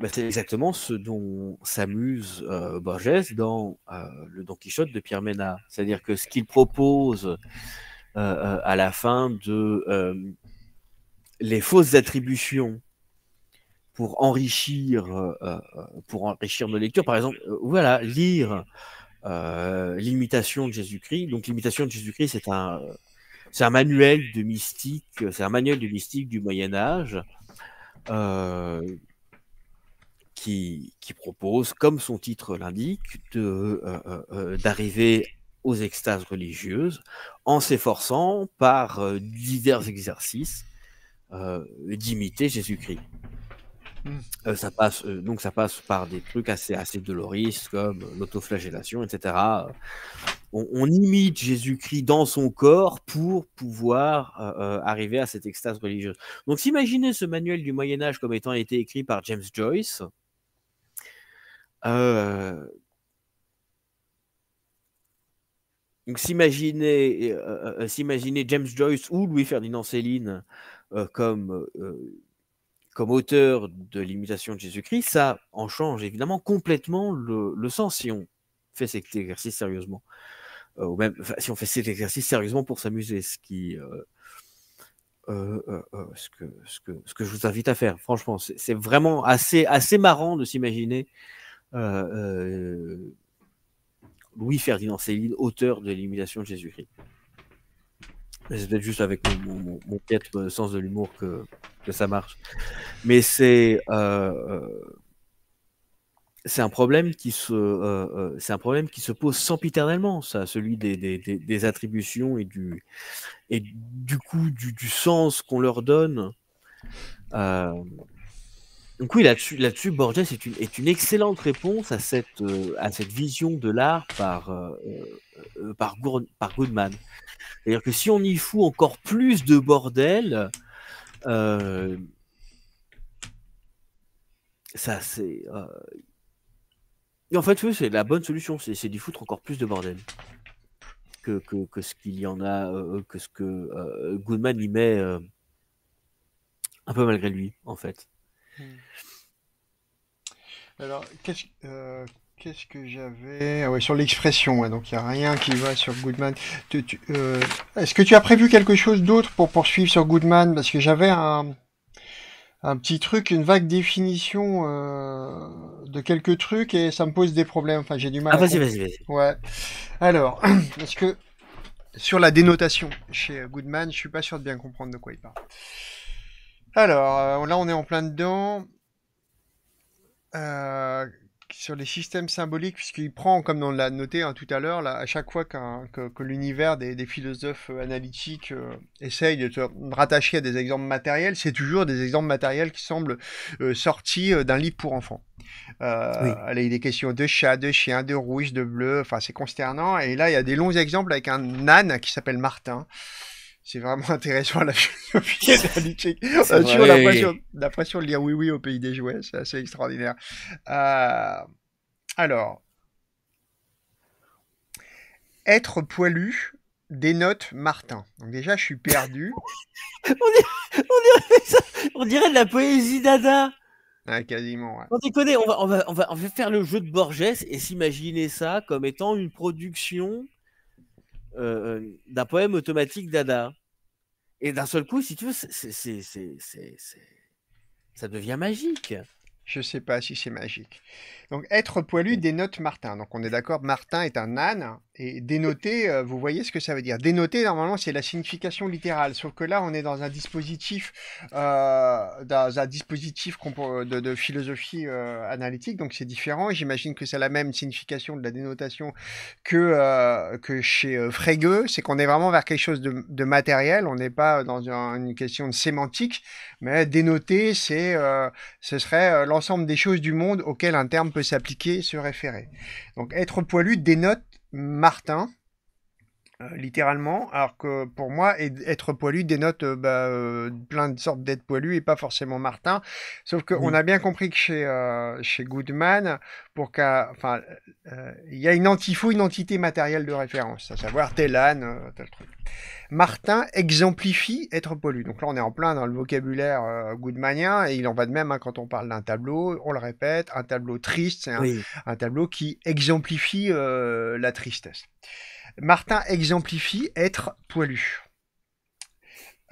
bah, c'est exactement ce dont s'amuse euh, Borges dans le Don Quichotte de Pierre Ménard. C'est-à-dire que ce qu'il propose à la fin de les fausses attributions pour enrichir, pour enrichir nos lectures, par exemple, voilà, lire euh, l'imitation de Jésus-Christ. Donc l'imitation de Jésus-Christ, c'est un, manuel de mystique, c'est un manuel de mystique du Moyen Âge euh, qui, propose, comme son titre l'indique, euh, d'arriver aux extases religieuses en s'efforçant par divers exercices d'imiter Jésus-Christ. Mmh. Euh, ça passe, euh, donc ça passe par des trucs assez, assez doloristes comme euh, l'autoflagellation, etc. On, imite Jésus-Christ dans son corps pour pouvoir arriver à cette extase religieuse. Donc s'imaginer ce manuel du Moyen Âge comme étant été écrit par James Joyce, donc s'imaginer James Joyce ou Louis Ferdinand Céline comme comme auteur de l'imitation de Jésus-Christ, ça en change évidemment complètement le, sens si on fait cet exercice sérieusement. Euh, ou même si on fait cet exercice sérieusement pour s'amuser, euh, euh, ce que, ce que je vous invite à faire, franchement, c'est vraiment assez, assez marrant de s'imaginer Louis-Ferdinand Céline, auteur de l'imitation de Jésus-Christ. C'est peut-être juste avec mon, mon, sens de l'humour que, ça marche. Mais c'est euh, euh, un problème qui se euh, un problème qui se pose sempiternellement, ça, celui des, attributions et du et du coup du, sens qu'on leur donne. donc oui, là-dessus, Borges est une, excellente réponse à cette, à cette vision de l'art par, par, Goodman. C'est-à-dire que si on y fout encore plus de bordel, euh, ça c'est. Euh, en fait, c'est la bonne solution, c'est d'y foutre encore plus de bordel. Que, ce qu'il y en a, euh, que ce que Goodman y met un peu malgré lui, en fait. Hmm. Alors, qu'est-ce qu'est-ce que j'avais ah ouais, Sur l'expression, donc il n'y a rien qui va sur Goodman. Euh, est-ce que tu as prévu quelque chose d'autre pour poursuivre sur Goodman Parce que j'avais un, petit truc, une vague définition euh, de quelques trucs et ça me pose des problèmes. Enfin, j'ai du mal. Ah, vas-y, vas-y, vas-y. Ouais. Alors, parce [CLEARS THROAT] que sur la dénotation chez Goodman, je suis pas sûr de bien comprendre de quoi il parle. Alors, euh, là, on est en plein dedans. Euh, sur les systèmes symboliques, puisqu'il prend, comme on l'a noté hein, tout à l'heure, à chaque fois que, l'univers des, philosophes euh, analytiques euh, essaye de se rattacher à des exemples matériels, c'est toujours des exemples matériels qui semblent euh, sortis d'un livre pour enfants. Euh, Il est question de chats, de chiens, de rouge, de bleu enfin c'est consternant. Et là, il y a des longs exemples avec un âne qui s'appelle Martin. [LAUGHS] c'est vraiment intéressant la philosophie la On a toujours l'impression de lire oui oui au pays des jouets, c'est assez extraordinaire. Euh, alors, être poilu dénote Martin. Donc déjà, je suis perdu. [LAUGHS] on, dirait, de la poésie dada. quasiment, ouais. On on va, on, on va faire le jeu de Borges et s'imaginer ça comme étant une production euh, euh, d'un poème automatique d'Ada. Et d'un seul coup, si tu veux, ça devient magique. Je sais pas si c'est magique. Donc, être poilu dénote Martin. Donc, on est d'accord, Martin est un âne. Et dénoter, euh, vous voyez ce que ça veut dire. Dénoter, normalement, c'est la signification littérale. Sauf que là, on est dans un dispositif, euh, dans un dispositif de, de philosophie euh, analytique. Donc, c'est différent. J'imagine que c'est la même signification de la dénotation que, que chez Frege. C'est qu'on est vraiment vers quelque chose de, matériel. On n'est pas dans une, question de sémantique. Mais dénoter, c'est, ce serait l'ensemble des choses du monde auxquelles un terme peut s'appliquer, se référer. Donc être poilu dénote Martin euh, littéralement, alors que pour moi, être poilu dénote euh, bah, euh, plein de sortes d'être poilu et pas forcément Martin. Sauf qu'on a bien compris que chez, chez Goodman, pour qu'à, enfin, il y a une une entité matérielle de référence, à savoir tel âne, tel truc. Martin exemplifie être poilu. Donc là, on est en plein dans le vocabulaire goodmanien et il en va de même hein, quand on parle d'un tableau. On le répète, un tableau triste, c'est un, un tableau qui exemplifie la tristesse. Martin exemplifie être poilu.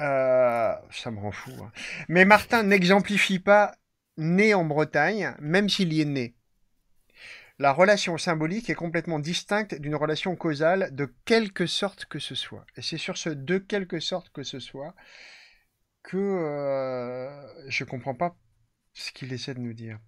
Euh, ça me rend fou. Hein. Mais Martin n'exemplifie pas né en Bretagne, même s'il y est né. La relation symbolique est complètement distincte d'une relation causale de quelque sorte que ce soit. Et c'est sur ce de quelque sorte que ce soit que je euh, je comprends pas ce qu'il essaie de nous dire.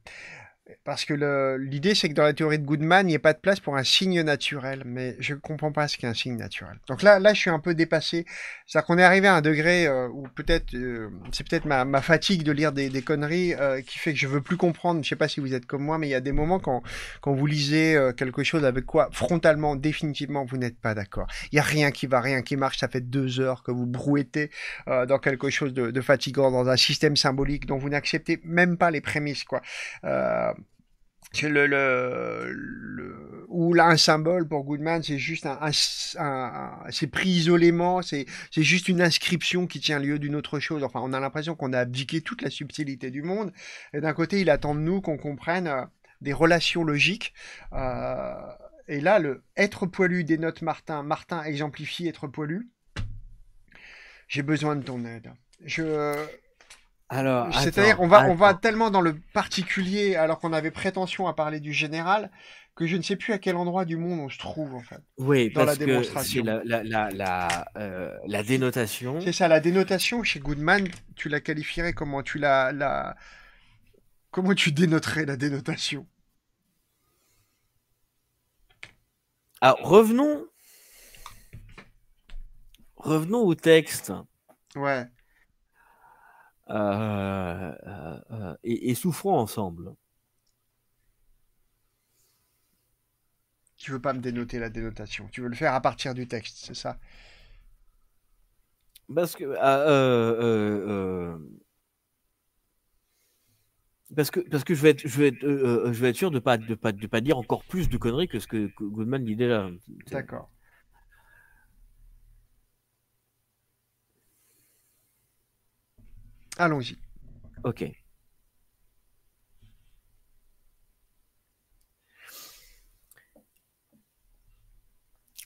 Parce que l'idée, c'est que dans la théorie de Goodman, il n'y a pas de place pour un signe naturel. Mais je ne comprends pas ce qu'est un signe naturel. Donc là, là, je suis un peu dépassé. C'est-à-dire qu'on est arrivé à un degré euh, où peut-être, euh, c'est peut-être ma, fatigue de lire des, conneries euh, qui fait que je veux plus comprendre. Je ne sais pas si vous êtes comme moi, mais il y a des moments quand, quand vous lisez quelque chose avec quoi, frontalement, définitivement, vous n'êtes pas d'accord. Il n'y a rien qui va, rien qui marche. Ça fait deux heures que vous brouettez dans quelque chose de, de, fatigant, dans un système symbolique dont vous n'acceptez même pas les prémices, quoi le, ou là un symbole pour Goodman, c'est juste un, c'est pris isolément, c'est juste une inscription qui tient lieu d'une autre chose. Enfin, on a l'impression qu'on a abdiqué toute la subtilité du monde. Et d'un côté, il attend de nous qu'on comprenne euh, des relations logiques. Euh, et là, le être poilu dénote Martin, Martin exemplifie être poilu. J'ai besoin de ton aide. Je c'est-à-dire on va on va tellement dans le particulier alors qu'on avait prétention à parler du général que je ne sais plus à quel endroit du monde on se trouve en fait. Oui, dans parce la démonstration. Que la, la, la, euh, la, dénotation. C'est ça, la dénotation chez Goodman, tu la qualifierais comment Tu la, la comment tu dénoterais la dénotation Alors revenons revenons au texte. Ouais. Euh, euh, euh, et, et souffrons ensemble. Tu veux pas me dénoter la dénotation. Tu veux le faire à partir du texte, c'est ça Parce que. Ah, parce que, parce que je vais être, je vais être, je vais être sûr de ne pas, de pas, de pas dire encore plus de conneries que ce que Goodman dit déjà. D'accord. Allons-y. Ok.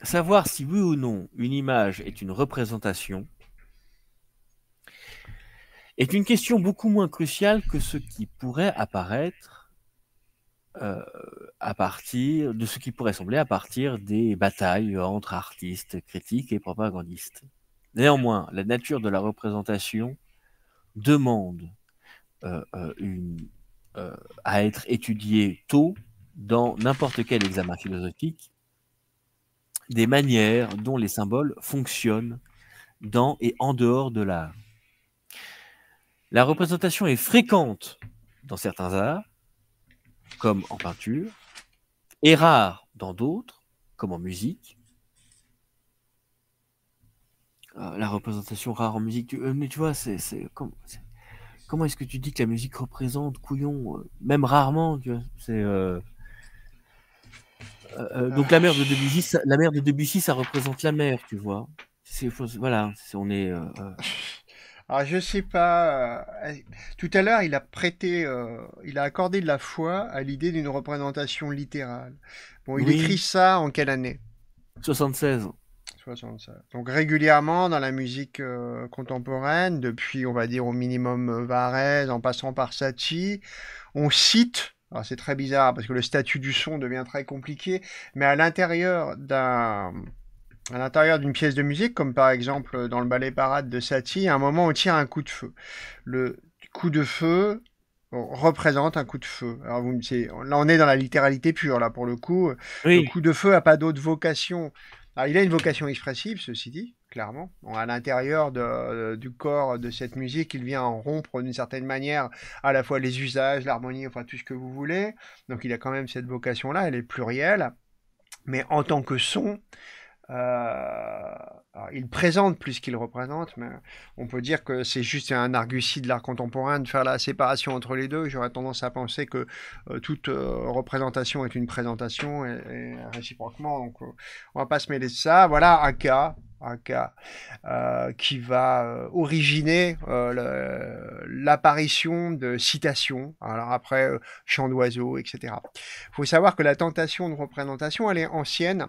Savoir si oui ou non une image est une représentation est une question beaucoup moins cruciale que ce qui pourrait apparaître euh, à partir de ce qui pourrait sembler à partir des batailles entre artistes, critiques et propagandistes. Néanmoins, la nature de la représentation demande euh, euh, euh, à être étudiée tôt dans n'importe quel examen philosophique, des manières dont les symboles fonctionnent dans et en dehors de l'art. La représentation est fréquente dans certains arts, comme en peinture, et rare dans d'autres, comme en musique, euh, la représentation rare en musique. Euh, mais tu vois, c'est, comment est-ce que tu dis que la musique représente couillon euh, Même rarement, donc la mer de Debussy, ça, la Debussy, ça représente la mer, tu vois. C'est, voilà, on est. Alors [LAUGHS] ah, je sais pas. tout à l'heure, il a prêté, il a accordé de la foi à l'idée d'une représentation littérale. Bon, il écrit ça en quelle année 76. Donc régulièrement dans la musique euh, contemporaine, depuis on va dire au minimum euh, Varese, en passant par Satie, on cite, c'est très bizarre parce que le statut du son devient très compliqué, mais à l'intérieur d'un à l'intérieur d'une pièce de musique, comme par exemple euh, dans le ballet parade de Satie, à un moment on tire un coup de feu. Le coup de feu, représente un coup de feu. Alors vous me là on est dans la littéralité pure là pour le coup. Le coup de feu a pas d'autre vocation ah, il a une vocation expressive, ceci dit, clairement. à l'intérieur euh, du corps de cette musique, il vient en rompre d'une certaine manière à la fois les usages, l'harmonie, enfin tout ce que vous voulez. Donc il a quand même cette vocation-là, elle est plurielle. Mais en tant que son, euh, il présente plus qu'il représente, mais on peut dire que c'est juste un argutie de l'art contemporain de faire la séparation entre les deux. J'aurais tendance à penser que euh, toute euh, représentation est une présentation et, réciproquement. Donc, on va pas se mêler de ça. Voilà un cas, cas qui va originer l'apparition de citations. Alors après, chant d'oiseau etc. Il faut savoir que la tentation de représentation, elle est ancienne.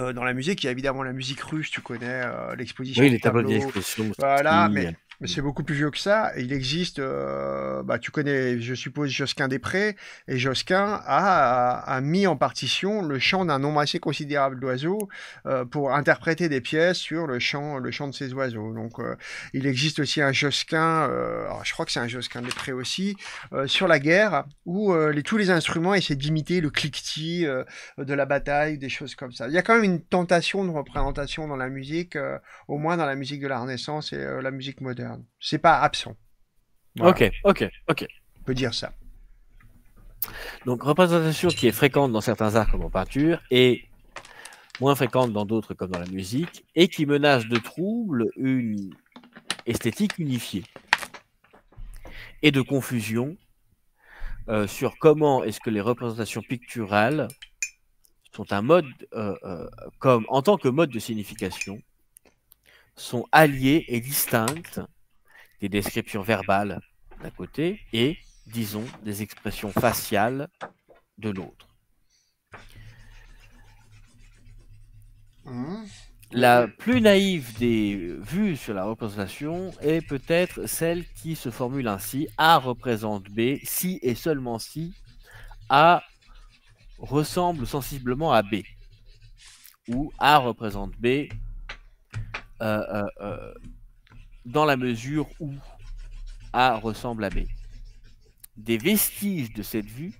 Euh, dans la musique, il y a évidemment la musique russe, tu connais euh, l'exposition. Oui, les tableaux d'exposition. Voilà, mais c'est mm. beaucoup plus vieux que ça. Il existe, euh, bah, tu connais, je suppose, Josquin des Prés, et Josquin a, a, mis en partition le chant d'un nombre assez considérable d'oiseaux euh, pour interpréter des pièces sur le chant, le chant de ces oiseaux. Donc, euh, il existe aussi un Josquin, je crois que c'est un Josquin des Prés aussi, sur la guerre, où les, tous les instruments essaient d'imiter le cliquetis de la bataille, des choses comme ça. Il y a quand même une tentation de représentation dans la musique, au moins dans la musique de la Renaissance et la musique moderne. C'est pas absent. Ok, ok, ok. On peut dire ça. Donc représentation qui est fréquente dans certains arts comme en peinture et moins fréquente dans d'autres comme dans la musique et qui menace de troubles une esthétique unifiée et de confusion euh, sur comment est-ce que les représentations picturales sont un mode euh, euh, comme en tant que mode de signification sont alliées et distinctes des descriptions verbales d'un côté et, disons, des expressions faciales de l'autre. Mmh. La plus naïve des vues sur la représentation est peut-être celle qui se formule ainsi A représente B si et seulement si A ressemble sensiblement à B. Ou A représente B euh, euh, euh, dans la mesure où A ressemble à B. Des vestiges de cette vue,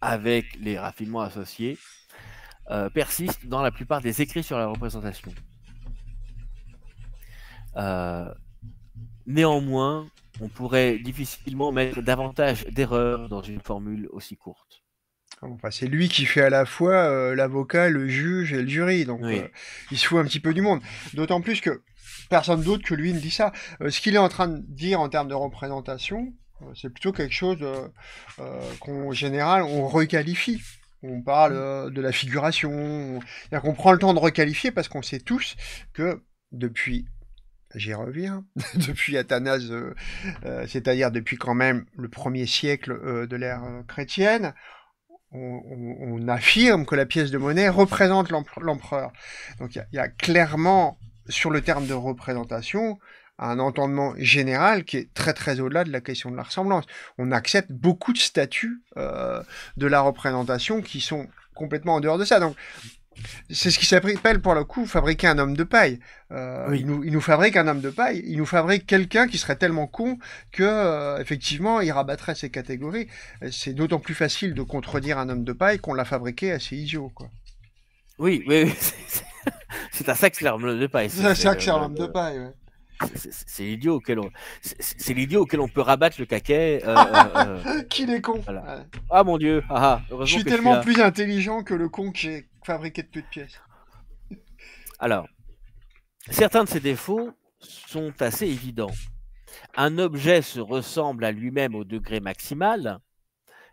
avec les raffinements associés, euh, persistent dans la plupart des écrits sur la représentation. Euh, néanmoins, on pourrait difficilement mettre davantage d'erreurs dans une formule aussi courte. c'est lui qui fait à la fois euh, l'avocat, le juge et le jury, donc il se fout un petit peu du monde. D'autant plus que personne d'autre que lui ne dit ça. Euh, ce qu'il est en train de dire en termes de représentation, euh, c'est plutôt quelque chose euh, qu'en général, on requalifie. On parle de la figuration. On prend le temps de requalifier parce qu'on sait tous que depuis j'y reviens, [LAUGHS] depuis Athanase, c'est-à-dire depuis quand même le premier siècle de l'ère chrétienne, on, affirme que la pièce de monnaie représente l'empereur. Donc il y, a clairement sur le terme de représentation un entendement général qui est très très au-delà de la question de la ressemblance. On accepte beaucoup de statuts euh, de la représentation qui sont complètement en dehors de ça. Donc c'est ce qui s'appelle pour le coup fabriquer un homme de paille. Euh, il, nous, fabrique un homme de paille, il nous fabrique quelqu'un qui serait tellement con que euh, effectivement il rabattrait ses catégories. C'est d'autant plus facile de contredire un homme de paille qu'on l'a fabriqué assez idiot. Quoi. Oui, oui, oui. [LAUGHS] c'est un sacré de paille. C'est un sacré l'homme euh, de paille, oui. C'est l'idiot auquel on, peut rabattre le caquet. Qu'il est con. Ah mon dieu. Ah, ah, je suis tellement plus intelligent que le con qui est fabriqué de peu de pièces. Alors, certains de ses défauts sont assez évidents. Un objet se ressemble à lui-même au degré maximal,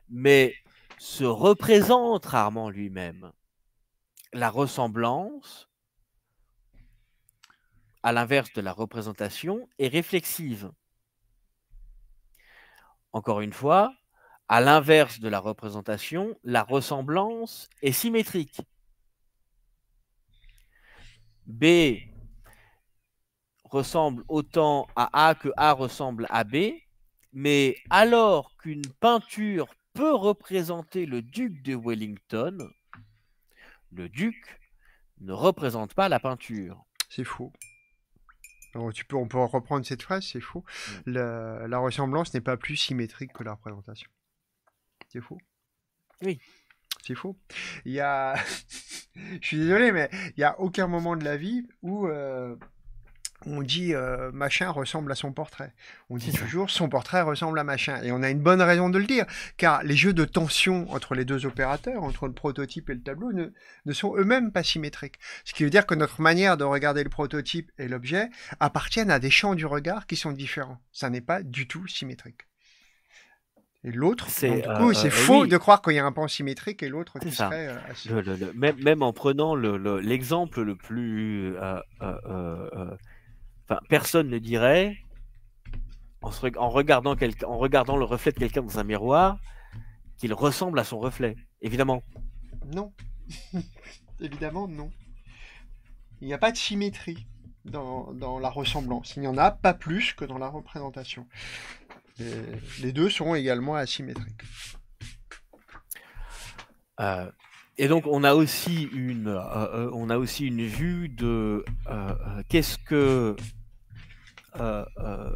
mais se représente rarement lui-même la ressemblance, à l'inverse de la représentation, est réflexive. Encore une fois, à l'inverse de la représentation, la ressemblance est symétrique. B ressemble autant à A que A ressemble à B, mais alors qu'une peinture peut représenter le duc de Wellington, le duc ne représente pas la peinture. C'est faux. Oh, tu peux, on peut reprendre cette phrase, c'est faux. Mm. La, ressemblance n'est pas plus symétrique que la représentation. C'est faux. Oui. C'est faux. Il y a... [LAUGHS] Je suis désolé, mais il n'y a aucun moment de la vie où... Euh, on dit euh, machin ressemble à son portrait. On dit toujours son portrait ressemble à machin. Et on a une bonne raison de le dire, car les jeux de tension entre les deux opérateurs, entre le prototype et le tableau, ne, sont eux-mêmes pas symétriques. Ce qui veut dire que notre manière de regarder le prototype et l'objet appartiennent à des champs du regard qui sont différents. Ça n'est pas du tout symétrique. Et l'autre, c'est euh, euh, faux de croire qu'il y a un pan symétrique et l'autre qui serait. même, même, en prenant l'exemple le, plus personne ne dirait, en, regardant, le reflet de quelqu'un dans un miroir, qu'il ressemble à son reflet. Évidemment. Non. [LAUGHS] Évidemment, non. Il n'y a pas de symétrie dans, la ressemblance. Il n'y en a pas plus que dans la représentation. Euh, les deux sont également asymétriques. Euh, et donc on a aussi une, euh, vue de qu'est-ce que euh, euh,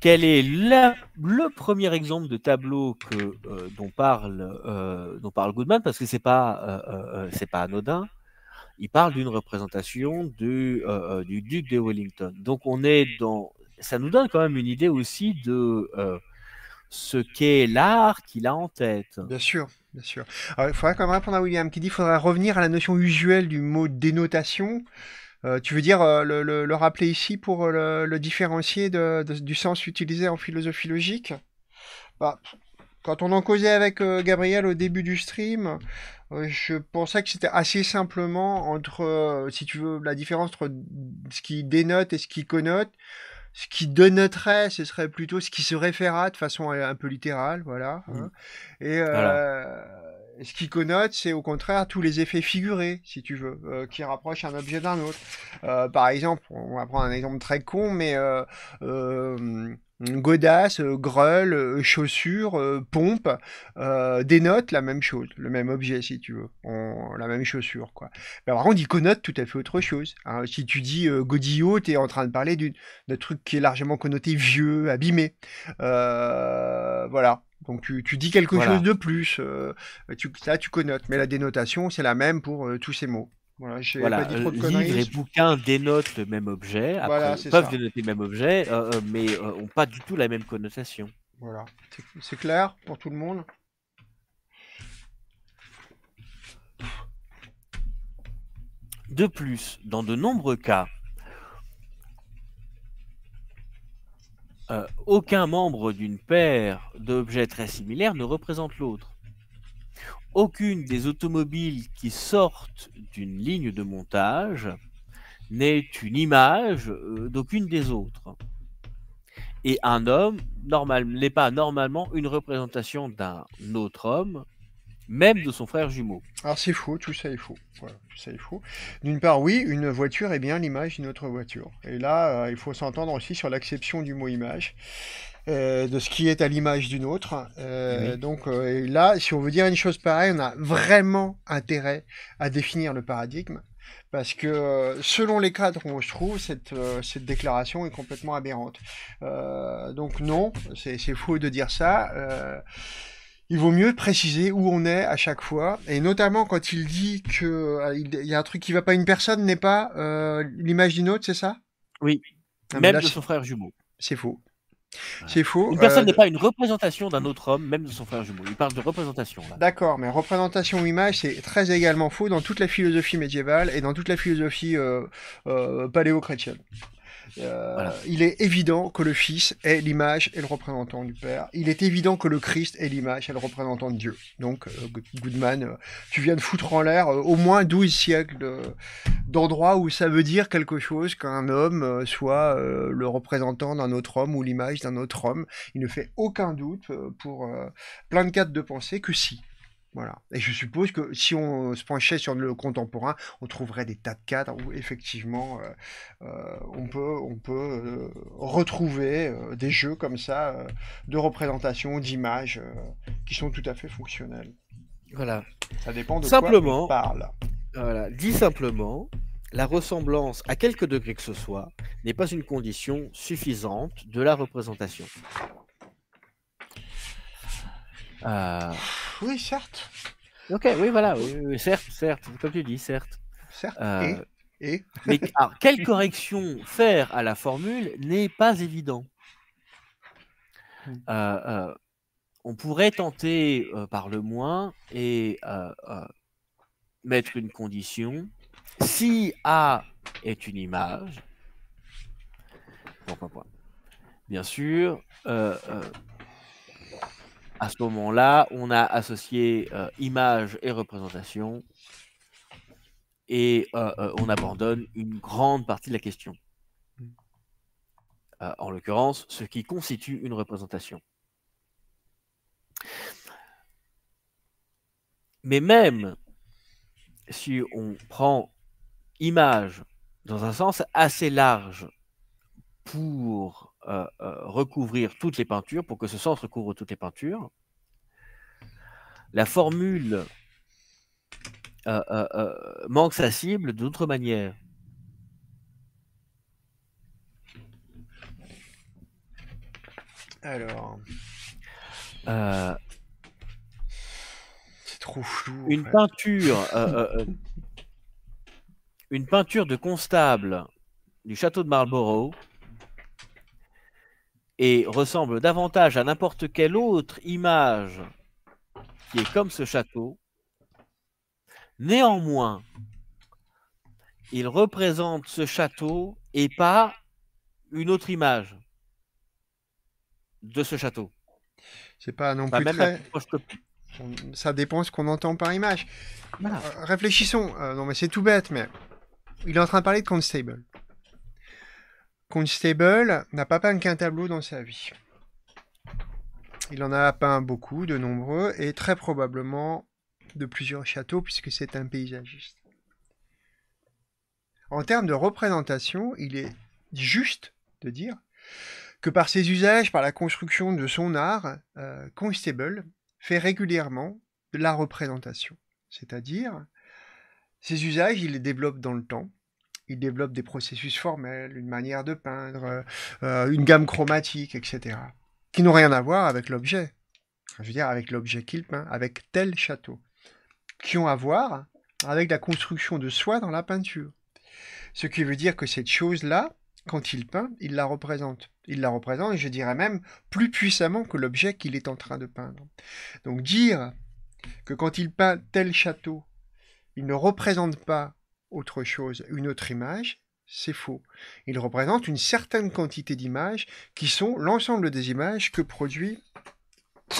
quel est le premier exemple de tableau que, euh, dont, parle, parle Goodman Parce que ce n'est pas, pas anodin. Il parle d'une représentation du, du, duc de Wellington. Donc on est dans... Ça nous donne quand même une idée aussi de ce qu'est l'art qu'il a en tête. Bien sûr. Bien sûr. il faudrait quand même répondre à William qui dit qu'il faudrait revenir à la notion usuelle du mot dénotation. Euh, tu veux dire euh, le, le, rappeler ici pour euh, le, différencier de, du sens utilisé en philosophie logique bah, Quand on en causait avec Gabriel au début du stream, je pensais que c'était assez simplement entre, si tu veux, la différence entre ce qui dénote et ce qui connote. Ce qui dénoterait, ce serait plutôt ce qui se référa de façon un peu littérale, voilà. Hein. Et voilà ce qui connote, c'est au contraire tous les effets figurés, si tu veux, euh, qui rapprochent un objet d'un autre. Euh, par exemple, on va prendre un exemple très con, mais euh, euh godasse, chaussure, pompe, dénote la même chose, le même objet, si tu veux, la même chaussure. Quoi. Mais par contre, ils connotent tout à fait autre chose. Hein. Si tu dis godillot, tu es en train de parler d'un truc qui est largement connoté vieux, abîmé. voilà. Donc tu, dis quelque chose de plus. Euh, ça tu, connotes. Mais la dénotation, c'est la même pour euh, tous ces mots. Voilà, j'ai pas dit trop de livre et bouquin dénotent le même objet, peuvent dénoter le même objet, euh, mais n'ont pas du tout la même connotation. Voilà, c'est clair pour tout le monde De plus, dans de nombreux cas, Euh, aucun membre d'une paire d'objets très similaires ne représente l'autre. Aucune des automobiles qui sortent d'une ligne de montage n'est une image euh, d'aucune des autres. Et un homme n'est pas normalement une représentation d'un autre homme même de son frère jumeau. Alors c'est faux, tout ça est faux. faux. D'une part, oui, une voiture est bien l'image d'une autre voiture. Et là, euh, il faut s'entendre aussi sur l'acception du mot image. Euh, de ce qui est à l'image d'une autre. Euh, eh donc là, si on veut dire une chose pareille, on a vraiment intérêt à définir le paradigme. Parce que selon les cadres où on se trouve, cette, cette déclaration est complètement aberrante. donc non, c'est faux de dire ça il vaut mieux préciser où on est à chaque fois, et notamment quand il dit que euh, il y a un truc qui va pas, une personne n'est pas euh, l'image d'une autre, c'est ça Oui. Ah, même de son frère jumeau. C'est faux. C'est faux. Une personne euh, n'est pas une représentation d'un autre homme, même de son frère jumeau. Il parle de représentation. D'accord, mais représentation ou image, c'est très également faux dans toute la philosophie médiévale et dans toute la philosophie euh, paléo-chrétienne. Euh, il est évident que le Fils est l'image et le représentant du Père. Il est évident que le Christ est l'image et le représentant de Dieu. Donc, euh, Goodman, euh, tu viens de foutre en l'air au moins 12 siècles d'endroits où ça veut dire quelque chose qu'un homme soit le représentant d'un autre homme ou l'image d'un autre homme. Il ne fait aucun doute pour plein de cadres de pensée que si, et je suppose que si on euh, se penchait sur le contemporain, on trouverait des tas de cadres où effectivement euh, euh, on peut, on peut retrouver des jeux comme ça de représentation, d'images qui sont tout à fait fonctionnels. Voilà. Ça dépend de simplement, quoi on parle. Voilà. Dis simplement, la ressemblance à quelque degré que ce soit n'est pas une condition suffisante de la représentation. Euh, oui, certes. Ok, oui, voilà, certes, certes, comme tu dis, certes. Certes. Euh, et, mais quelle correction faire à la formule n'est pas évident. Hmm. Euh, on pourrait tenter par le moins et mettre une condition. Si A est une image, Pourquoi pas bien sûr, à ce moment-là, on a associé euh, image et représentation et euh, euh, on abandonne une grande partie de la question. Hmm. en l'occurrence, ce qui constitue une représentation. Mais même si on prend image dans un sens assez large pour euh, euh, recouvrir toutes les peintures, pour que ce centre recouvre toutes les peintures. La formule euh, manque sa cible d'autre manière. Alors. c'est trop flou. Une peinture. [LAUGHS] une peinture de constable du château de Marlborough et ressemble davantage à n'importe quelle autre image qui est comme ce château. Néanmoins, il représente ce château et pas une autre image de ce château. C'est pas non plus Ça dépend ce qu'on entend par image. Euh, réfléchissons. Euh, non mais c'est tout bête, mais il est en train de parler de Constable. Constable n'a pas peint qu'un tableau dans sa vie. Il en a peint beaucoup, de nombreux, et très probablement de plusieurs châteaux, puisque c'est un paysagiste. En termes de représentation, il est juste de dire que par ses usages, par la construction de son art, euh, Constable fait régulièrement de la représentation. C'est-à-dire, ses usages, il les développe dans le temps il développe des processus formels, une manière de peindre, euh, euh, une gamme chromatique, etc. Qui n'ont rien à voir avec l'objet. je veux dire, avec l'objet qu'il peint, avec tel château. Qui ont à voir avec la construction de soi dans la peinture. Ce qui veut dire que cette chose-là, quand il peint, il la représente. Il la représente, je dirais même, plus puissamment que l'objet qu'il est en train de peindre. Donc dire que quand il peint tel château, il ne représente pas autre chose, une autre image, c'est faux. Il représente une certaine quantité d'images qui sont l'ensemble des images que produit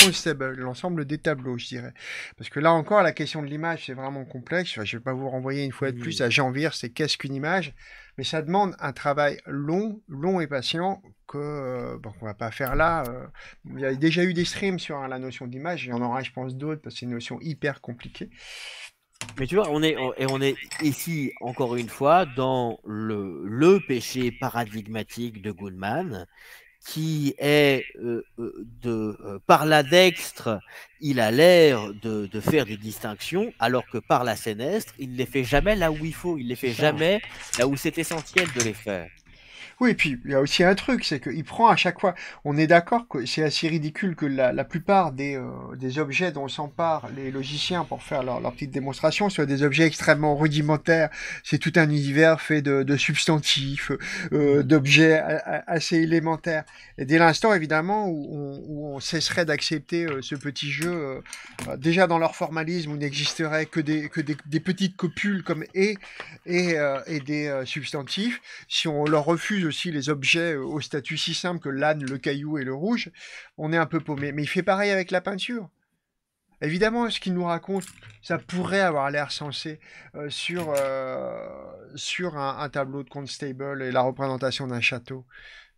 Constable, l'ensemble des tableaux, je dirais. Parce que là encore, la question de l'image, c'est vraiment complexe. je ne vais pas vous renvoyer une fois de plus à Jean c'est qu'est-ce qu'une image Mais ça demande un travail long, long et patient que euh, bon, va pas faire là. Euh. Il y a déjà eu des streams sur hein, la notion d'image, il y en aura, je pense, d'autres, parce que c'est une notion hyper compliquée. Mais tu vois, on est, et on est ici, encore une fois, dans le, le péché paradigmatique de Goodman, qui est euh, euh, de euh, par la dextre, il a l'air de, de, faire des distinctions, alors que par la sénestre, il ne les fait jamais là où il faut, il ne les fait jamais là où c'est essentiel de les faire. Oui, et puis il y a aussi un truc, c'est qu'il prend à chaque fois. On est d'accord que c'est assez ridicule que la, la plupart des, euh, des, objets dont s'emparent les logiciens pour faire leur, petite démonstration soient des objets extrêmement rudimentaires. C'est tout un univers fait de, de substantifs, euh, mmh. d'objets assez élémentaires. Et dès l'instant, évidemment, où on, où on cesserait d'accepter euh, ce petit jeu, déjà dans leur formalisme, où n'existerait que des, que des, petites copules comme et et, et des substantifs, si on leur refuse aussi les objets euh, au statut si simple que l'âne, le caillou et le rouge, on est un peu paumé. Mais il fait pareil avec la peinture. Évidemment, ce qu'il nous raconte, ça pourrait avoir l'air sensé euh, sur, euh, sur un, un, tableau de Constable et la représentation d'un château.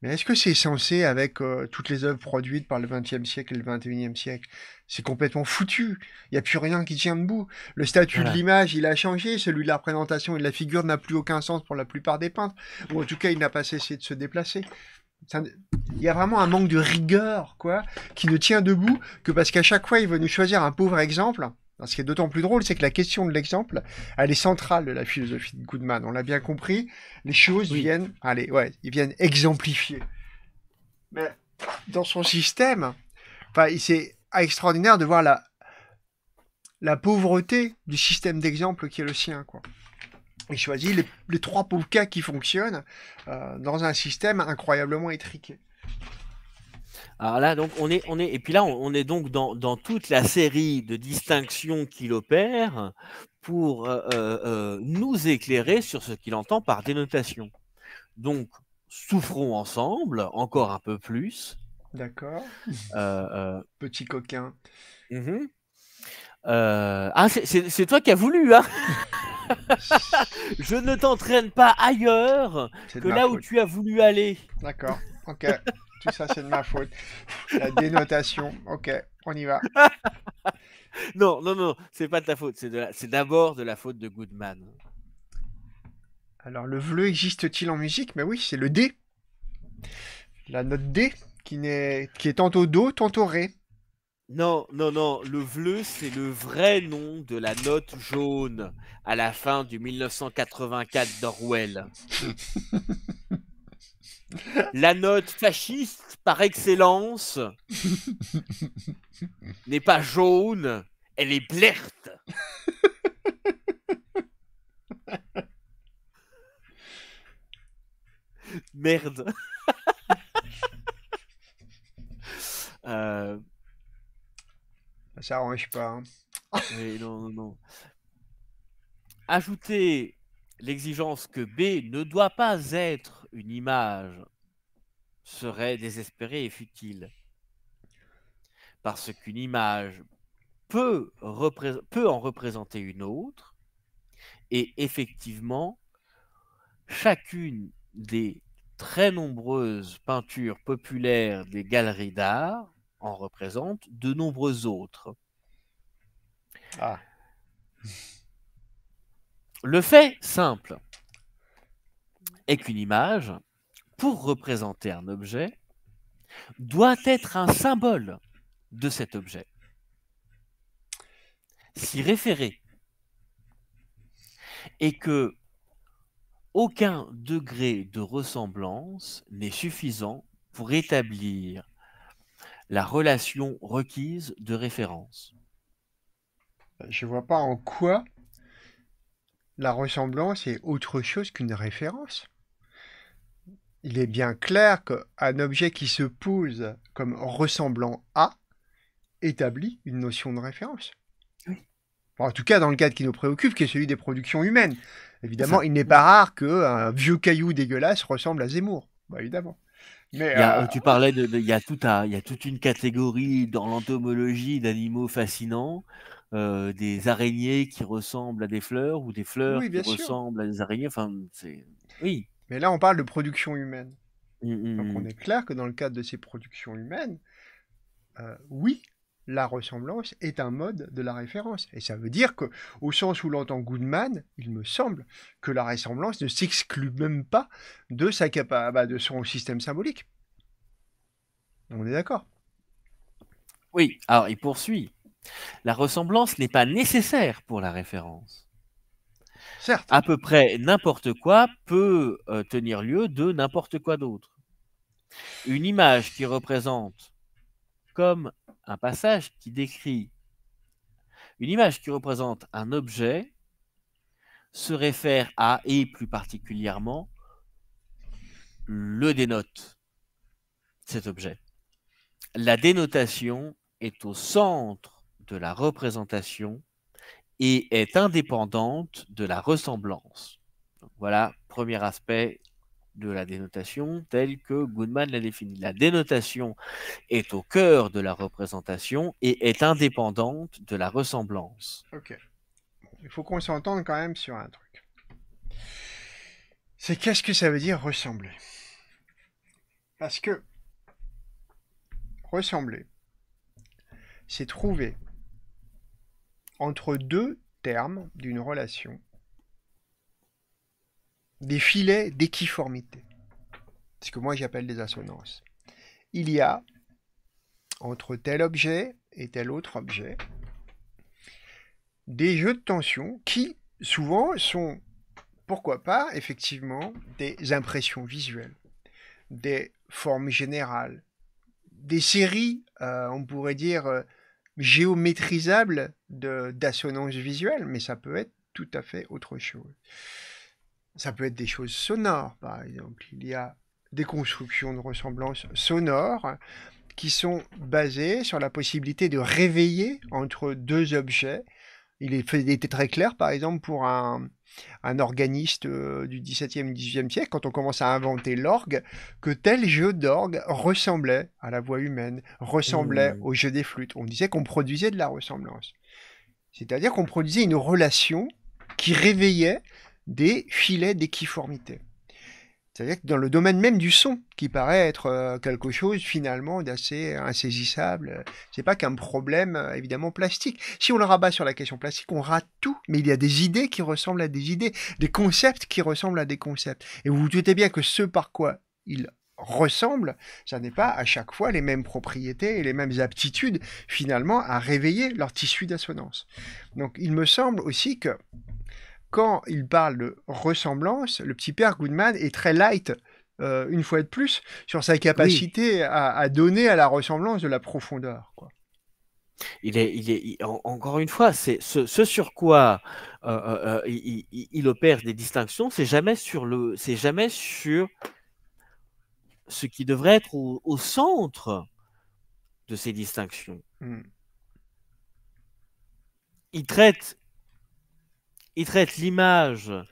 Mais est-ce que c'est censé avec euh, toutes les œuvres produites par le XXe siècle et le XXIe siècle C'est complètement foutu. Il n'y a plus rien qui tient debout. Le statut de l'image, il a changé. Celui de la représentation et de la figure n'a plus aucun sens pour la plupart des peintres. Ou en tout cas, il n'a pas cessé de se déplacer. Il y a vraiment un manque de rigueur, quoi, qui ne tient debout que parce qu'à chaque fois, il veut nous choisir un pauvre exemple Hein, ce qui est d'autant plus drôle, c'est que la question de l'exemple, elle est centrale de la philosophie de Goodman. On l'a bien compris. Les choses viennent, allez, ouais, ils viennent exemplifier. Mais dans son système, c'est extraordinaire de voir la, la pauvreté du système d'exemple qui est le sien, quoi. Il choisit les, trois pauvres cas qui fonctionnent euh, dans un système incroyablement étriqué. Alors donc, on est, on est, et puis là, on, est donc dans, toute la série de distinctions qu'il opère pour euh, euh, euh, nous éclairer sur ce qu'il entend par dénotation. Donc, souffrons ensemble, encore un peu plus. D'accord. Petit coquin. Mm-hmm. ah, c'est toi qui as voulu, hein [LAUGHS] Je ne t'entraîne pas ailleurs que là où tu as voulu aller. D'accord, ok. [LAUGHS] Tout ça, c'est de ma faute. La dénotation. Ok, on y va. [LAUGHS] non, non, non, c'est pas de ta faute. C'est d'abord de, la faute de Goodman. Alors, le bleu existe-t-il en musique Mais oui, c'est le D. La note D qui, est, qui est tantôt Do, tantôt Ré. Non, non, non, le bleu c'est le vrai nom de la note jaune à la fin du 1984 d'Orwell. [LAUGHS] la note fasciste par excellence n'est pas jaune, elle est blerte. Merde. [LAUGHS] Euh, Ça arrange pas. Hein. non, non, non. Ajouter l'exigence que B ne doit pas être une image serait désespérée et futile. Parce qu'une image peut, en représenter une autre, et effectivement, chacune des très nombreuses peintures populaires des galeries d'art en représente de nombreuses autres. Ah. Le fait simple, et qu'une image, pour représenter un objet, doit être un symbole de cet objet. S'y référer. Et que aucun degré de ressemblance n'est suffisant pour établir la relation requise de référence. Je ne vois pas en quoi la ressemblance est autre chose qu'une référence il est bien clair qu'un objet qui se pose comme ressemblant à établit une notion de référence. Oui. en tout cas, dans le cadre qui nous préoccupe, qui est celui des productions humaines. Évidemment, il n'est pas rare qu'un vieux caillou dégueulasse ressemble à Zemmour, bah, évidemment. Mais, euh, euh, Tu parlais de, il y a y toute une catégorie dans l'entomologie d'animaux fascinants, euh, des araignées qui ressemblent à des fleurs ou des fleurs qui ressemblent à des araignées. Enfin, c'est oui. Mais là, on parle de production humaine. Mm, mm, Donc on mm. est clair que dans le cadre de ces productions humaines, euh, oui, la ressemblance est un mode de la référence. Et ça veut dire que, sens où l'entend Goodman, il me semble que la ressemblance ne s'exclut même pas de ah bah, son système symbolique. On est d'accord Oui, alors il poursuit. La ressemblance n'est pas nécessaire pour la référence à peu près n'importe quoi peut euh, tenir lieu de n'importe quoi d'autre. Une image qui représente comme un passage qui décrit une image qui représente un objet se réfère à et plus particulièrement le dénote cet objet. La dénotation est au centre de la représentation et est indépendante de la ressemblance. voilà, premier aspect de la dénotation telle que Goodman l'a définie. La dénotation est au cœur de la représentation et est indépendante de la ressemblance. Ok. Il faut qu'on s'entende quand même sur un truc. C'est qu'est-ce que ça veut dire ressembler Parce que ressembler, c'est trouver entre deux termes d'une relation des filets d'équiformité, ce que moi j'appelle des assonances. Il y a entre tel objet et tel autre objet des jeux de tension qui souvent sont, pourquoi pas, effectivement, des impressions visuelles, des formes générales, des séries, euh, on pourrait dire, euh, géométrisable d'assonance visuelle, mais ça peut être tout à fait autre chose. Ça peut être des choses sonores, par exemple. Il y a des constructions de ressemblances sonores qui sont basées sur la possibilité de réveiller entre deux objets il, était très clair, par exemple, pour un, organiste euh, du XVIIe, XVIIIe siècle, quand on commence à inventer l'orgue, que tel jeu d'orgue ressemblait à la voix humaine, ressemblait mmh. au jeu des flûtes. On disait qu'on produisait de la ressemblance. C'est-à-dire qu'on produisait une relation qui réveillait des filets d'équiformité. C'est-à-dire que dans le domaine même du son, qui paraît être euh, quelque chose finalement d'assez insaisissable, euh, c'est pas qu'un problème euh, évidemment plastique. Si on le rabat sur la question plastique, on rate tout. Mais il y a des idées qui ressemblent à des idées, des concepts qui ressemblent à des concepts. Et vous vous doutez bien que ce par quoi ils ressemblent, ça n'est pas à chaque fois les mêmes propriétés et les mêmes aptitudes finalement à réveiller leur tissu d'assonance. Donc il me semble aussi que quand il parle de ressemblance, le petit père Goodman est très light. Euh, une fois de plus, sur sa capacité à, donner à la ressemblance de la profondeur. Il est, il est encore une fois, c'est ce, sur quoi euh, euh, il, opère des distinctions, c'est jamais sur le, c'est jamais sur ce qui devrait être au, centre de ces distinctions. Hmm. Il traite il traite l'image euh,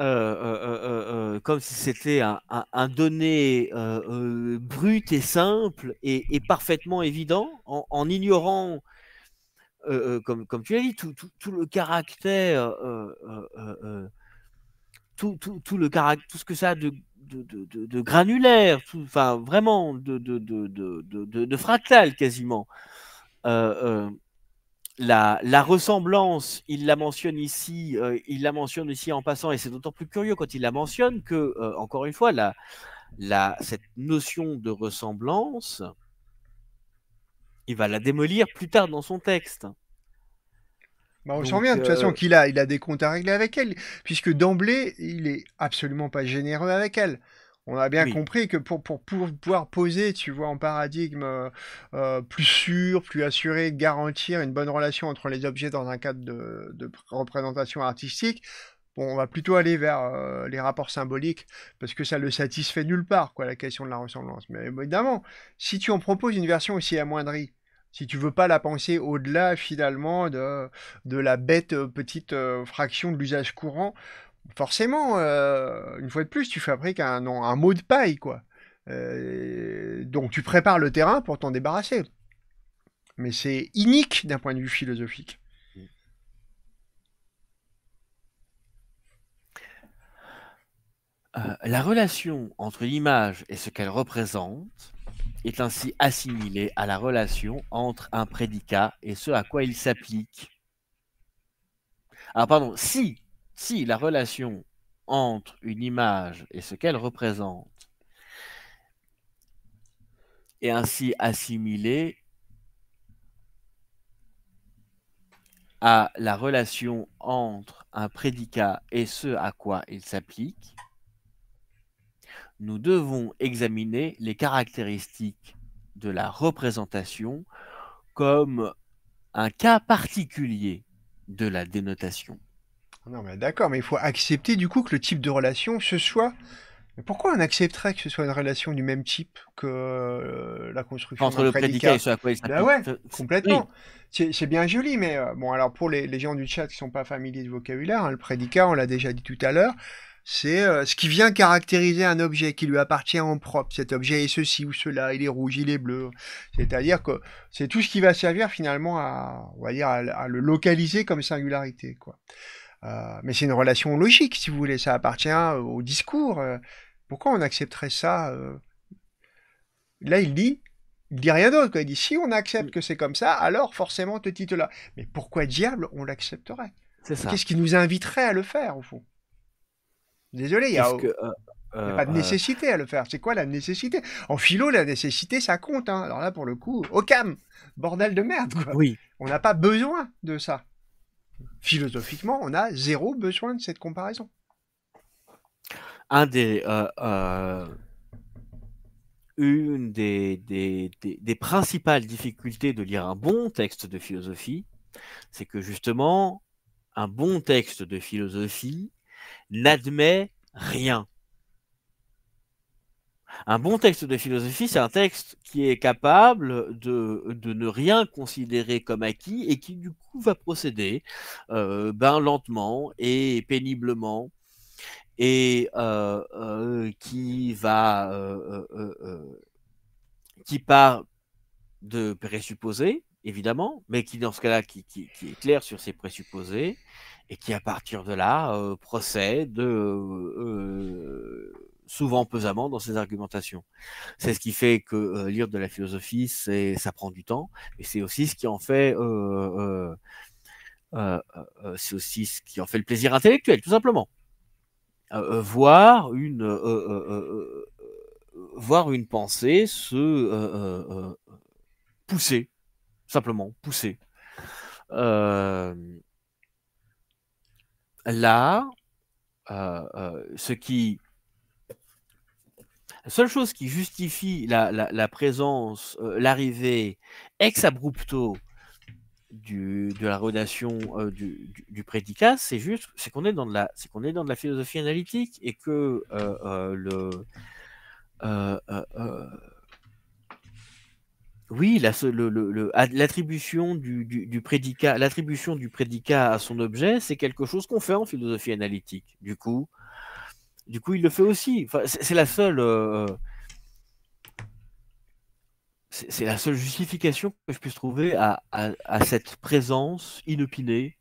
euh, euh, comme si c'était un, donné brut et simple et, parfaitement évident, en, ignorant comme, tu l'as dit, tout, le caractère, tout, le tout ce que ça a de, de, de granulaire, enfin vraiment de, fractal quasiment la, ressemblance, il la mentionne ici, euh, il la mentionne ici en passant, et c'est d'autant plus curieux quand il la mentionne que, euh, encore une fois, cette notion de ressemblance, il va la démolir plus tard dans son texte. Bah, on sent bien de toute façon, euh, qu'il a, a des comptes à régler avec elle, puisque d'emblée, il est absolument pas généreux avec elle. On a bien compris que pour, pouvoir poser, tu vois, en paradigme euh, euh, plus sûr, plus assuré, garantir une bonne relation entre les objets dans un cadre de, représentation artistique, on va plutôt aller vers euh, les rapports symboliques parce que ça le satisfait nulle part, quoi, la question de la ressemblance. Mais évidemment, si tu en proposes une version aussi amoindrie, si tu veux pas la penser au-delà finalement de, la bête petite fraction de l'usage courant, forcément, euh, une fois de plus, tu fabriques un, un mot de paille, quoi. Euh, donc tu prépares le terrain pour t'en débarrasser. Mais c'est inique d'un point de vue philosophique. Euh, la relation entre l'image et ce qu'elle représente est ainsi assimilée à la relation entre un prédicat et ce à quoi il s'applique. Ah pardon, si si la relation entre une image et ce qu'elle représente est ainsi assimilée à la relation entre un prédicat et ce à quoi il s'applique, nous devons examiner les caractéristiques de la représentation comme un cas particulier de la dénotation. Non, mais d'accord, mais il faut accepter du coup que le type de relation, ce soit. Mais pourquoi on accepterait que ce soit une relation du même type que euh, la construction entre le prédicat, et ce ben complètement. C'est bien joli, mais euh, bon, alors pour les, gens du chat qui sont pas familiers du vocabulaire, hein, le prédicat, on l'a déjà dit tout à l'heure, c'est euh, ce qui vient caractériser un objet qui lui appartient en propre. Cet objet est ceci ou cela, il est rouge, il est bleu. C'est-à-dire que c'est tout ce qui va servir finalement à, on va dire, à le localiser comme singularité, quoi. Euh, mais c'est une relation logique, si vous voulez, ça appartient au discours. Euh. Pourquoi on accepterait ça euh? Là, il dit, il dit rien d'autre. Il dit, si on accepte que c'est comme ça, alors forcément, te titre-là. Mais pourquoi diable on l'accepterait Qu'est-ce qui nous inviterait à le faire, au fond Désolé, il a pas de nécessité à le faire. C'est quoi la nécessité En philo, la nécessité, ça compte. Hein. Alors là, pour le coup, au bordel de merde. Oui. On n'a pas besoin de ça philosophiquement, on a zéro besoin de cette comparaison. Un des, euh, euh, une des, des, principales difficultés de lire un bon texte de philosophie, c'est que justement, un bon texte de philosophie n'admet rien. Un bon texte de philosophie, c'est un texte qui est capable de, ne rien considérer comme acquis et qui du coup va procéder euh, ben, lentement et péniblement et euh, euh, qui va qui part de présupposés évidemment, mais qui dans ce cas-là qui, qui, est clair sur ses présupposés et qui à partir de là procède souvent pesamment dans ses argumentations. C'est ce qui fait que euh, lire de la philosophie, c'est ça prend du temps, et c'est aussi ce qui en fait euh, euh, c'est aussi ce qui en fait le plaisir intellectuel, tout simplement. voir une voir une pensée se pousser, simplement pousser. là, ce qui la seule chose qui justifie la, présence, euh, l'arrivée ex abrupto de la relation euh, du, prédicat, c'est juste, c'est qu'on est dans la, est dans la philosophie analytique et que le, oui, l'attribution du, du, prédicat, l'attribution du prédicat à son objet, c'est quelque chose qu'on fait en philosophie analytique. Du coup, du coup, il le fait aussi. c'est la seule. Euh, c'est la seule justification que je puisse trouver à, cette présence inopinée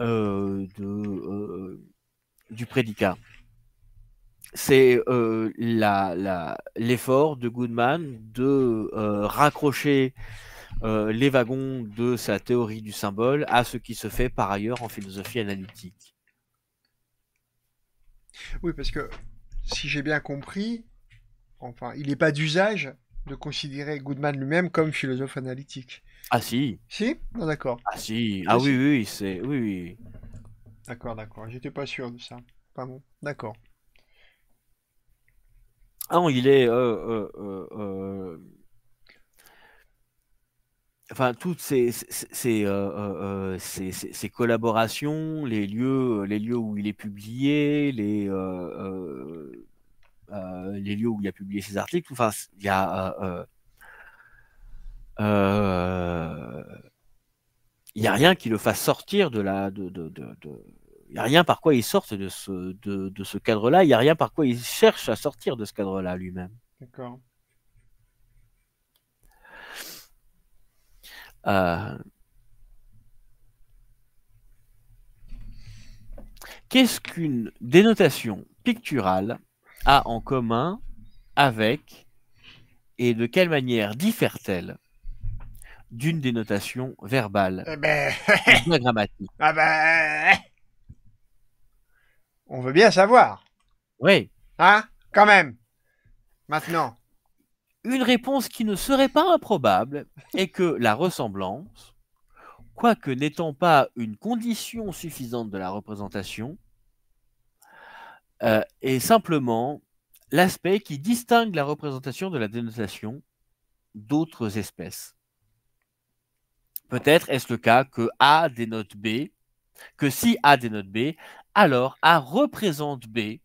euh, euh, du prédicat. C'est l'effort de Goodman de raccrocher les wagons de sa théorie du symbole à ce qui se fait par ailleurs en philosophie analytique. Oui, parce que si j'ai bien compris, enfin, il n'est pas d'usage de considérer Goodman lui-même comme philosophe analytique. Ah si. Si D'accord. Ah si. Ah, ah oui, oui, c'est... Oui, oui. D'accord, d'accord. J'étais pas sûr de ça. bon. D'accord. Ah non, il est... Euh, euh, euh, enfin toutes euh, euh, euh, ces, collaborations, les lieux, les lieux où il est publié, les, lieux où il a publié ses articles, enfin il y il n'y a rien qui le fasse sortir de la il n'y a rien par quoi il sorte de ce, de, ce cadre-là, il n'y a rien par quoi il cherche à sortir de ce cadre-là lui-même. D'accord. Euh, qu'est-ce qu'une dénotation picturale a en commun avec et de quelle manière diffère-t-elle d'une dénotation verbale eh ben, [LAUGHS] ah ben, On veut bien savoir. Oui. Hein Quand même. Maintenant une réponse qui ne serait pas improbable est que la ressemblance, quoique n'étant pas une condition suffisante de la représentation, euh, est simplement l'aspect qui distingue la représentation de la dénotation d'autres espèces. Peut-être est-ce le cas que A dénote B, que si A dénote B, alors A représente B,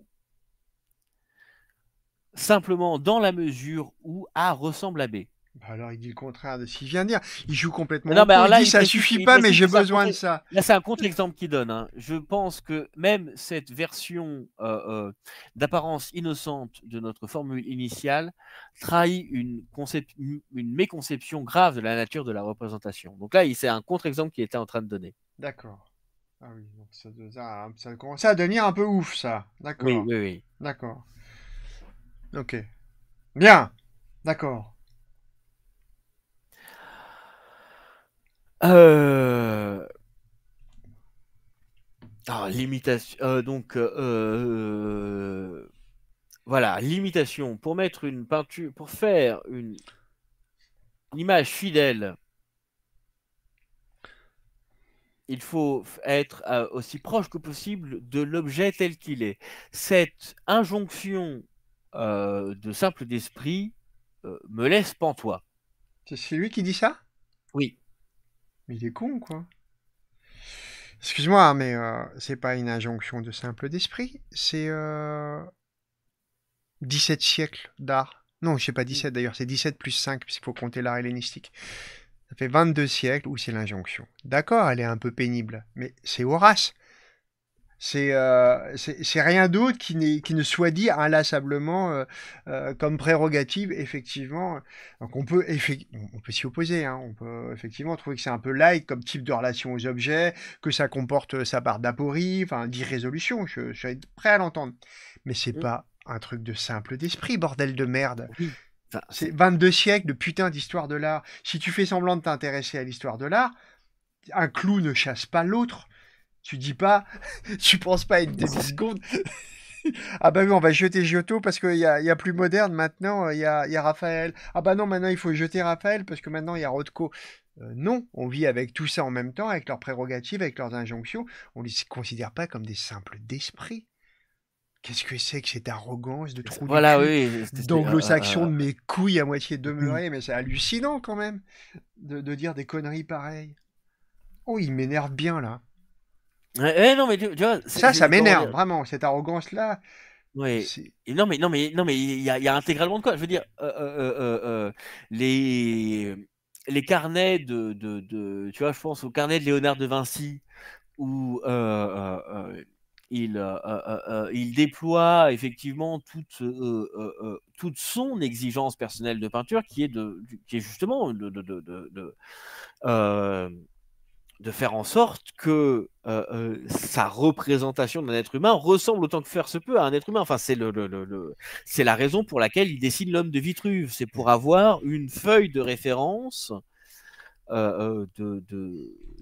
simplement dans la mesure où A ressemble à B. Bah alors il dit le contraire de ce qu'il vient de dire. Il joue complètement. Non, mais là, il dit, ça suffit pas, mais j'ai besoin de ça. Là, c'est un contre-exemple qu'il donne. Hein. Je pense que même cette version euh, euh, d'apparence innocente de notre formule initiale trahit une, méconception grave de la nature de la représentation. Donc là, c'est un contre-exemple qu'il était en train de donner. D'accord. Ah oui, ça, ça, commence à devenir un peu ouf, ça. D'accord. Oui, oui, oui. D'accord. Ok. Bien. D'accord. Euh. Ah, l'imitation. Euh, donc, euh, voilà, l'imitation. Pour mettre une peinture, pour faire une image fidèle, il faut être aussi proche que possible de l'objet tel qu'il est. Cette injonction euh, de simple d'esprit euh, me laisse » C'est lui qui dit ça Oui. Mais il est con, quoi. Excuse-moi, mais ce euh, c'est pas une injonction de simple d'esprit, c'est 17 siècles d'art. Non, je sais pas 17 d'ailleurs, c'est 17 plus 5, puisqu'il faut compter l'art hellénistique. Ça fait 22 siècles où c'est l'injonction. D'accord, elle est un peu pénible, mais c'est Horace. Euh, c'est rien d'autre qui, qui, ne soit dit inlassablement euh, euh, comme prérogative, effectivement. Donc on peut, peut s'y opposer, hein. on peut effectivement trouver que c'est un peu light comme type de relation aux objets, que ça comporte sa part d'aporie, enfin d'irrésolution, je, suis prêt à l'entendre. Mais c'est mmh. pas un truc de simple d'esprit, bordel de merde. c'est 22 siècles de putain d'histoire de l'art. Si tu fais semblant de t'intéresser à l'histoire de l'art, un clou ne chasse pas l'autre. Tu dis pas, [LAUGHS] tu penses pas à une demi-seconde. [LAUGHS] ah bah oui, on va jeter Giotto parce qu'il y a, plus moderne maintenant, il y a, Raphaël. Ah bah non, maintenant il faut jeter Raphaël parce que maintenant il y a Rodko. Euh, non, on vit avec tout ça en même temps, avec leurs prérogatives, avec leurs injonctions. On ne les considère pas comme des simples d'esprit. Qu'est-ce que c'est que cette arrogance de trou voilà, oui, d'anglo-saxon de mes couilles à moitié demeurées mm. Mais c'est hallucinant quand même de, de dire des conneries pareilles. Oh, il m'énerve bien là non, mais tu, ça, ça m'énerve vraiment cette arrogance là. Oui. Non mais non mais non mais il y, a intégralement de quoi. Je veux dire les les carnets de, de, tu vois je pense au carnet de Léonard de Vinci où il, il déploie effectivement toute, toute son exigence personnelle de peinture qui est, de, qui est justement de de faire en sorte que euh, euh, sa représentation d'un être humain ressemble autant que faire se peut à un être humain. Enfin, c'est le, c'est la raison pour laquelle il dessine l'homme de Vitruve. C'est pour avoir une feuille de référence euh, de,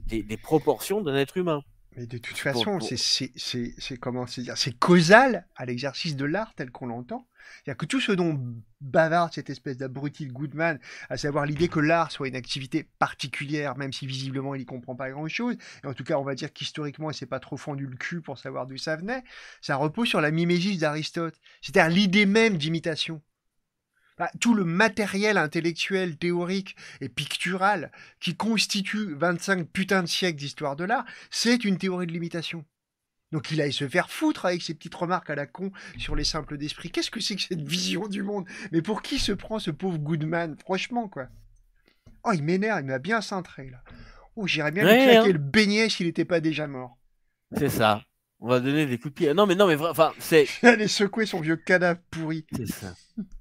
des, proportions d'un être humain. Mais de toute façon, c'est comment dire, c'est causal à l'exercice de l'art tel qu'on l'entend. C'est-à-dire que tout ce dont bavarde cette espèce d'abruti Goodman, à savoir l'idée que l'art soit une activité particulière, même si visiblement il n'y comprend pas grand-chose, et en tout cas on va dire qu'historiquement il s'est pas trop fendu le cul pour savoir d'où ça venait, ça repose sur la mimésis d'Aristote, c'est-à-dire l'idée même d'imitation. Bah, tout le matériel intellectuel, théorique et pictural qui constitue 25 putains de siècles d'histoire de l'art, c'est une théorie de limitation. Donc il aille se faire foutre avec ses petites remarques à la con sur les simples d'esprit. Qu'est-ce que c'est que cette vision du monde Mais pour qui se prend ce pauvre Goodman Franchement, quoi. Oh, il m'énerve, il m'a bien cintré, là. Oh, j'irais bien lui claquer hein. le beignet s'il n'était pas déjà mort. C'est ça. On va donner des coups de pied. Non, mais non, mais enfin, c'est. [LAUGHS] aller secouer son vieux cadavre pourri. C'est ça. [LAUGHS]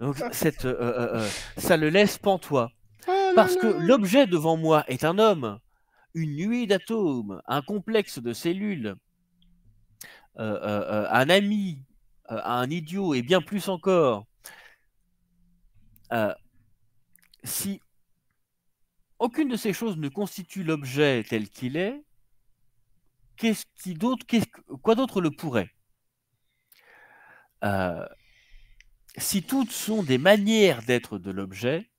Donc, euh, euh, euh, ça le laisse pantois. Ah Parce que l'objet devant moi est un homme, une nuit d'atomes, un complexe de cellules, un ami, un idiot et bien plus encore. si aucune de ces choses ne constitue l'objet tel qu'il est, qu'est-ce qui d'autre, quoi d'autre le pourrait si toutes sont des manières d'être de l'objet,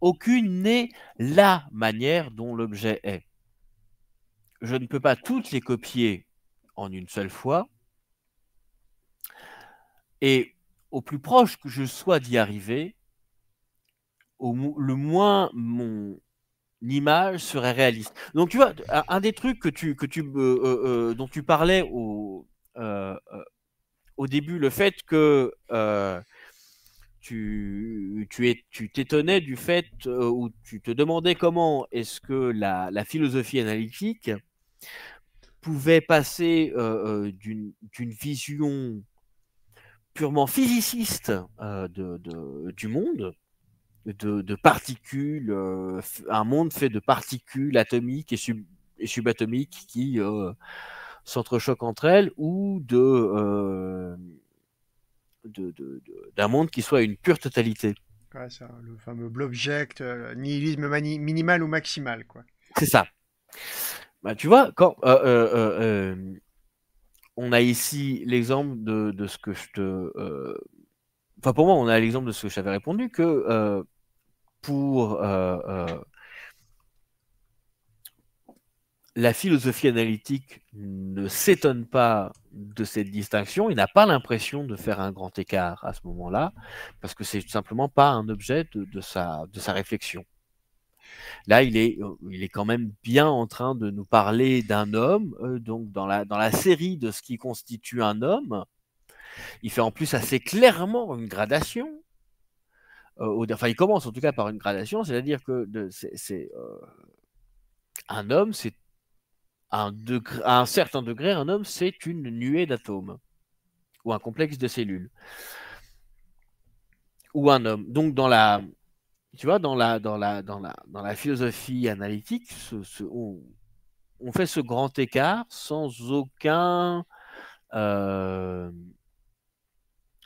aucune n'est la manière dont l'objet est. Je ne peux pas toutes les copier en une seule fois. Et au plus proche que je sois d'y arriver, le moins mon image serait réaliste. Donc tu vois, un, des trucs que tu, que tu, euh, euh, euh, dont tu parlais au, au début le fait que euh, tu t'étonnais tu du fait euh, ou tu te demandais comment est-ce que la, philosophie analytique pouvait passer euh, d'une vision purement physiciste de, du monde, de, particules, un monde fait de particules atomiques et, et subatomiques qui s'entrechoquent entre elles ou euh, de, d'un monde qui soit une pure totalité. Ouais, ça, le fameux blobject, euh, nihilisme minimal ou maximal. quoi. C'est ça. Bah, tu vois, quand euh, on a ici l'exemple de, de ce que je te. Enfin, pour moi, on a l'exemple de ce que j'avais répondu que pour la philosophie analytique ne s'étonne pas de cette distinction, il n'a pas l'impression de faire un grand écart à ce moment-là, parce que c'est tout simplement pas un objet de, sa, réflexion. Là, euh, il est, quand même bien en train de nous parler d'un homme, euh, donc dans la, série de ce qui constitue un homme, il fait en plus assez clairement une gradation. Euh, enfin, il commence en tout cas par une gradation, c'est-à-dire que c'est, un homme, c'est à un, certain degré, un homme, c'est une nuée d'atomes ou un complexe de cellules ou un homme. Donc dans la, tu vois, dans la, dans la, dans la, dans la philosophie analytique, ce, on, fait ce grand écart sans aucun, euh,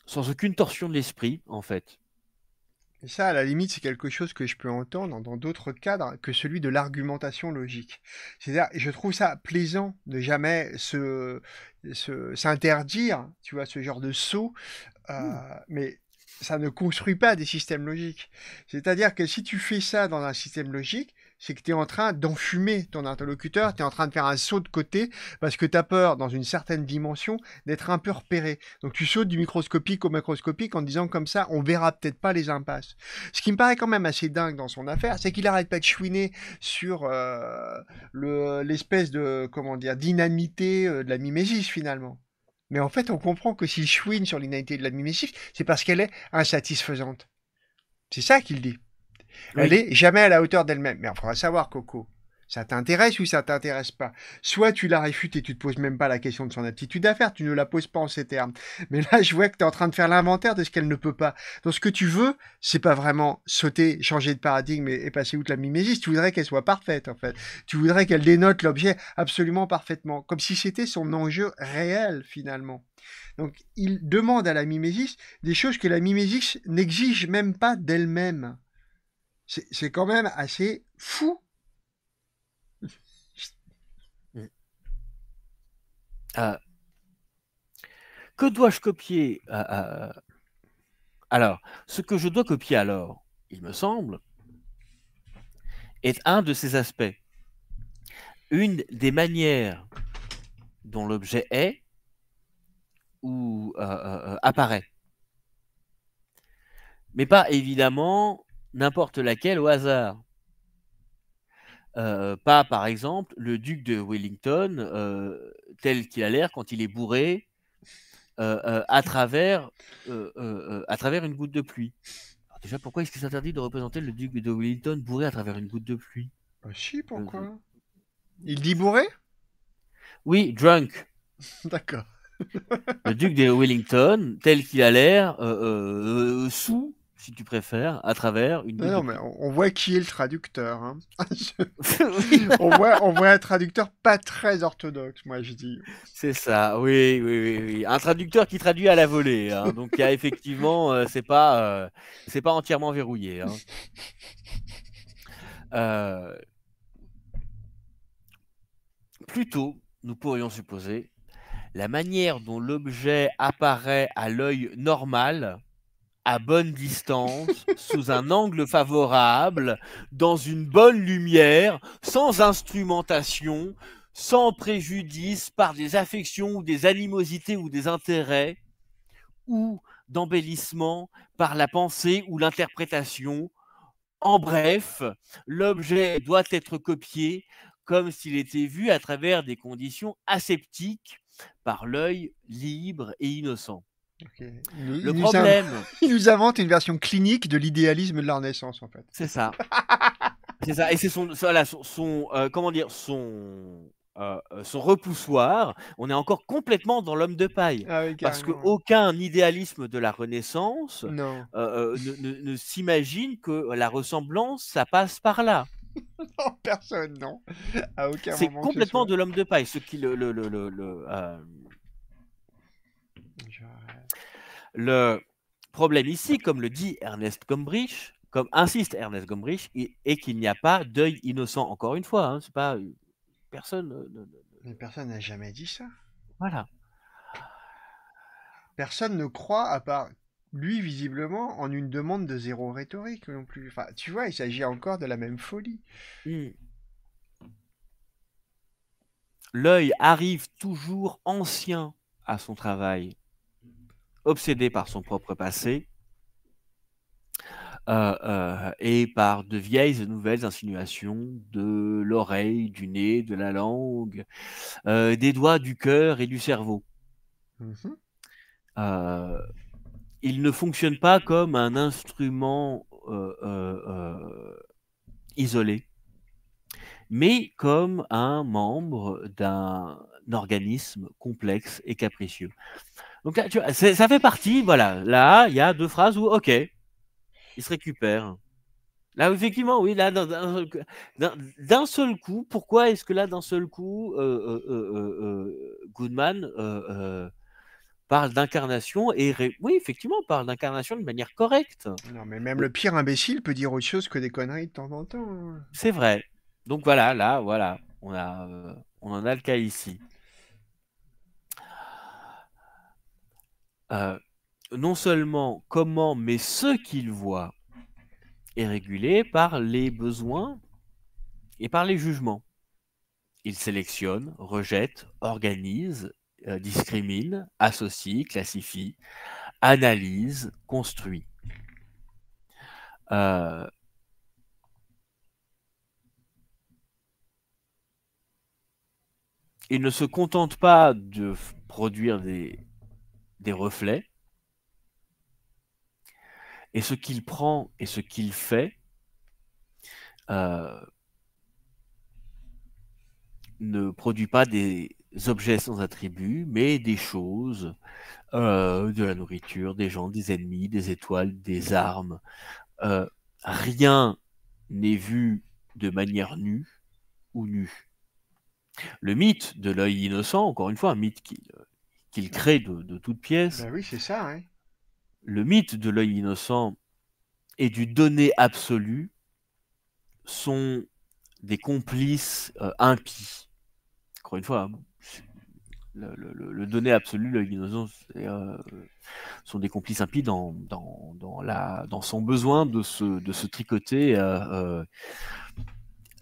sans aucune torsion de l'esprit en fait. Et ça, à la limite, c'est quelque chose que je peux entendre dans d'autres cadres que celui de l'argumentation logique. C'est-à-dire, je trouve ça plaisant de jamais s'interdire, tu vois, ce genre de saut. Euh, mmh. Mais ça ne construit pas des systèmes logiques. C'est-à-dire que si tu fais ça dans un système logique, c'est que tu es en train d'enfumer ton interlocuteur, tu es en train de faire un saut de côté parce que tu as peur, dans une certaine dimension, d'être un peu repéré. Donc tu sautes du microscopique au macroscopique en disant comme ça, on verra peut-être pas les impasses. Ce qui me paraît quand même assez dingue dans son affaire, c'est qu'il arrête pas de chouiner sur euh, l'espèce de, comment dire, dynamité euh, de la mimésis finalement. Mais en fait, on comprend que s'il chouine sur l'inanité de la mimésis, c'est parce qu'elle est insatisfaisante. C'est ça qu'il dit. Elle est jamais à la hauteur d'elle-même. Mais il faudra savoir, Coco, ça t'intéresse ou ça t'intéresse pas Soit tu la réfutes et tu te poses même pas la question de son aptitude à tu ne la poses pas en ces termes. Mais là, je vois que tu es en train de faire l'inventaire de ce qu'elle ne peut pas. Donc ce que tu veux, c'est pas vraiment sauter, changer de paradigme et, et passer outre la mimésis. Tu voudrais qu'elle soit parfaite, en fait. Tu voudrais qu'elle dénote l'objet absolument parfaitement, comme si c'était son enjeu réel, finalement. Donc il demande à la mimésis des choses que la mimésis n'exige même pas d'elle-même. C'est quand même assez fou. [LAUGHS] Euh, que dois-je copier euh, euh, Alors, ce que je dois copier alors, il me semble, est un de ces aspects. Une des manières dont l'objet est ou apparaît. Mais pas évidemment n'importe laquelle au hasard. Euh, pas par exemple le duc de Wellington euh, tel qu'il a l'air quand il est bourré euh, à, travers, à travers une goutte de pluie. déjà, pourquoi est-ce qu'il s'interdit de représenter le duc de Wellington bourré à travers une goutte de pluie Bah si, pourquoi Il dit bourré Oui, drunk. [LAUGHS] D'accord. le duc de Wellington tel qu'il a l'air sous si tu préfères, à travers une. Non, mais on voit qui est le traducteur. Hein. [LAUGHS] [LAUGHS] on, voit, un traducteur pas très orthodoxe, moi je dis. C'est ça, oui, oui, oui, Un traducteur qui traduit à la volée. Hein. Donc, effectivement, euh, ce n'est pas, euh, pas entièrement verrouillé. Hein. Euh, plutôt, nous pourrions supposer, la manière dont l'objet apparaît à l'œil normal à bonne distance, sous un angle favorable, dans une bonne lumière, sans instrumentation, sans préjudice par des affections ou des animosités ou des intérêts, ou d'embellissement par la pensée ou l'interprétation. En bref, l'objet doit être copié comme s'il était vu à travers des conditions aseptiques par l'œil libre et innocent le problème. [LAUGHS] il nous invente une version clinique de l'idéalisme de la Renaissance, en fait. C'est ça. [LAUGHS] c'est ça. Et c'est son, son, euh, comment dire, son, euh, son repoussoir, on est encore complètement dans l'homme de paille. Ah parce parce qu'aucun idéalisme de la Renaissance euh, ne, s'imagine que la ressemblance, ça passe par là. [LAUGHS] non, personne, non. À aucun C'est complètement de l'homme de paille. Ce qui le. le, le problème ici, comme le dit Ernest Gombrich, comme insiste Ernest Gombrich, est qu'il n'y a pas d'œil innocent. Encore une fois, hein, c'est euh, personne. personne n'a jamais dit ça. Voilà. Personne ne croit à part lui visiblement en une demande de zéro rhétorique non plus. tu vois, il s'agit encore de la même folie. Hmm. L'œil arrive toujours ancien à son travail obsédé par son propre passé euh, euh, et par de vieilles et nouvelles insinuations de l'oreille, du nez, de la langue, euh, des doigts, du cœur et du cerveau. Mm-hmm. il ne fonctionne pas comme un instrument isolé, mais comme un membre d'un organisme complexe et capricieux. Donc là, tu vois, ça fait partie, voilà. Là, il y a deux phrases où, ok, il se récupère. Là, effectivement, oui, là, d'un seul coup, pourquoi est-ce que là, d'un seul coup, euh, euh, euh, Goodman parle d'incarnation et oui, effectivement, parle d'incarnation de manière correcte. Non, mais même le pire imbécile peut dire autre chose que des conneries de temps en temps. Hein. C'est vrai. Donc voilà, là, voilà, on a, on en a le cas ici. Euh, non seulement comment, mais ce qu'il voit est régulé par les besoins et par les jugements. Il sélectionne, rejette, organise, euh, discrimine, associe, classifie, analyse, construit. Euh, il ne se contente pas de produire des des reflets. Et ce qu'il prend et ce qu'il fait euh, ne produit pas des objets sans attributs, mais des choses, euh, de la nourriture, des gens, des ennemis, des étoiles, des armes. Euh, rien n'est vu de manière nue ou nue. Le mythe de l'œil innocent, encore une fois, un mythe qui, qu'il crée de, toutes pièces. Ben oui, c'est ça. Hein. Le mythe de l'œil innocent et du donné absolu sont des complices euh, impies. Encore une fois, hein, le, donné absolu, l'œil innocent, euh, sont des complices impies dans, la, dans son besoin de se, de se tricoter euh,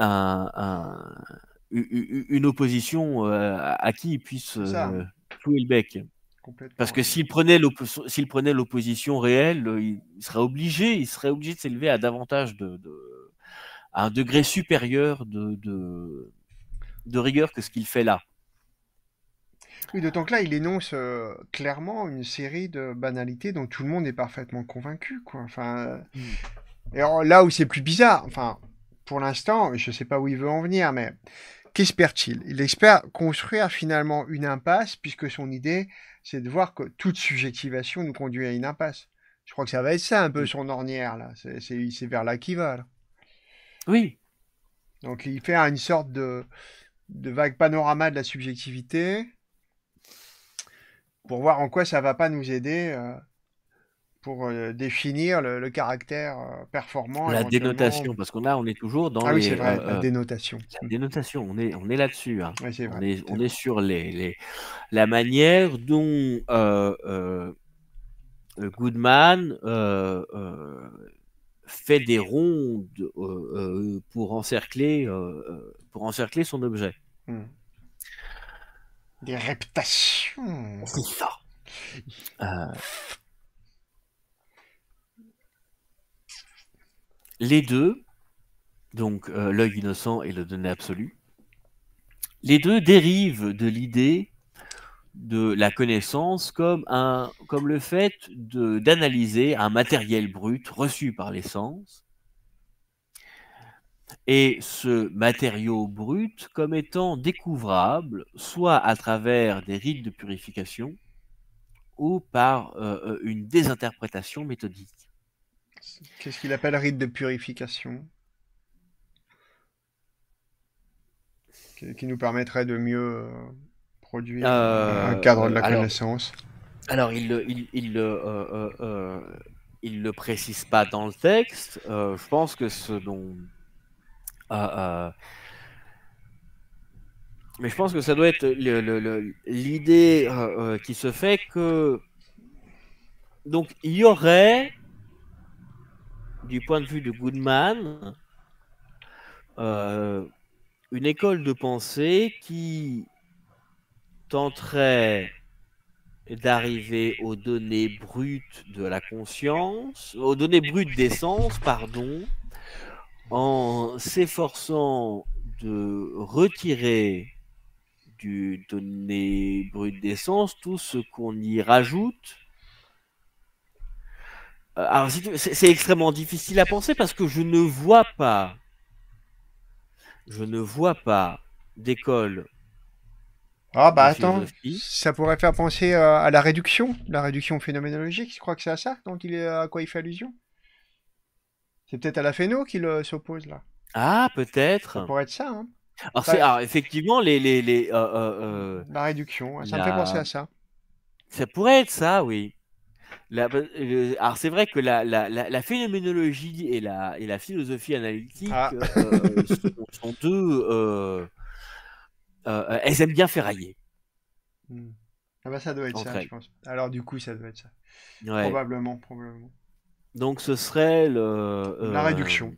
une opposition à qui il puisse clouer le bec. Parce que s'il prenait l'opposition réelle, euh, il serait obligé, il serait obligé de s'élever à davantage de, à un degré supérieur de, de, rigueur que ce qu'il fait là. Oui, d'autant que là, il énonce euh, clairement une série de banalités dont tout le monde est parfaitement convaincu, quoi. Enfin, mm. et alors, là où c'est plus bizarre, enfin, pour l'instant, je sais pas où il veut en venir, mais Qu'espère-t-il Il espère construire finalement une impasse, puisque son idée, c'est de voir que toute subjectivation nous conduit à une impasse. Je crois que ça va être ça un peu son ornière, là. C'est vers là qu'il va. Oui. Donc il fait une sorte de, de vague panorama de la subjectivité pour voir en quoi ça ne va pas nous aider. Euh, pour euh, définir le, caractère euh, performant. La dénotation, parce qu'on a, on est toujours dans ah oui, les, vrai, euh, la dénotation. La dénotation, on est, on est là-dessus. Hein. on, est, on est, sur les, les, la manière dont Goodman fait des rondes pour encercler, pour encercler son objet. Hmm. Des reptations. C'est ça. Les deux, donc euh, l'œil innocent et le donné absolu, les deux dérivent de l'idée de la connaissance comme, un, comme le fait d'analyser un matériel brut reçu par les sens, et ce matériau brut comme étant découvrable soit à travers des rites de purification ou par euh, euh, une désinterprétation méthodique. Qu'est-ce qu'il appelle rite de purification qui nous permettrait de mieux euh, produire euh, un cadre de la connaissance Alors, il le, il, il, le, euh, il le précise pas dans le texte. je pense que ce dont. Mais je pense que ça doit être l'idée qui se fait que. Donc, il y aurait du point de vue de Goodman, euh, une école de pensée qui tenterait d'arriver aux données brutes de la conscience, aux données brutes des sens, pardon, en s'efforçant de retirer du donné brut d'essence tout ce qu'on y rajoute euh, alors, c'est extrêmement difficile à penser parce que je ne vois pas, je ne vois pas d'école. Ah bah attends, ça pourrait faire penser euh, à la réduction, la réduction phénoménologique. Je crois que c'est à ça dont il à quoi il fait allusion. C'est peut-être à la phéno qu'il euh, s'oppose là. Ah peut-être. Ça pourrait être ça. Hein. Bah, alors, effectivement les les, la réduction, ça me fait penser à ça. Ça pourrait être ça, oui alors c'est vrai que la, la, la, phénoménologie et la, et la philosophie analytique ah. euh, sont, sont, deux... Euh, euh, elles aiment bien ferrailler. Hmm. Ah bah ça doit être ça, je pense. Alors du coup, ça doit être ça. Probablement, probablement. Donc ce serait le... la réduction.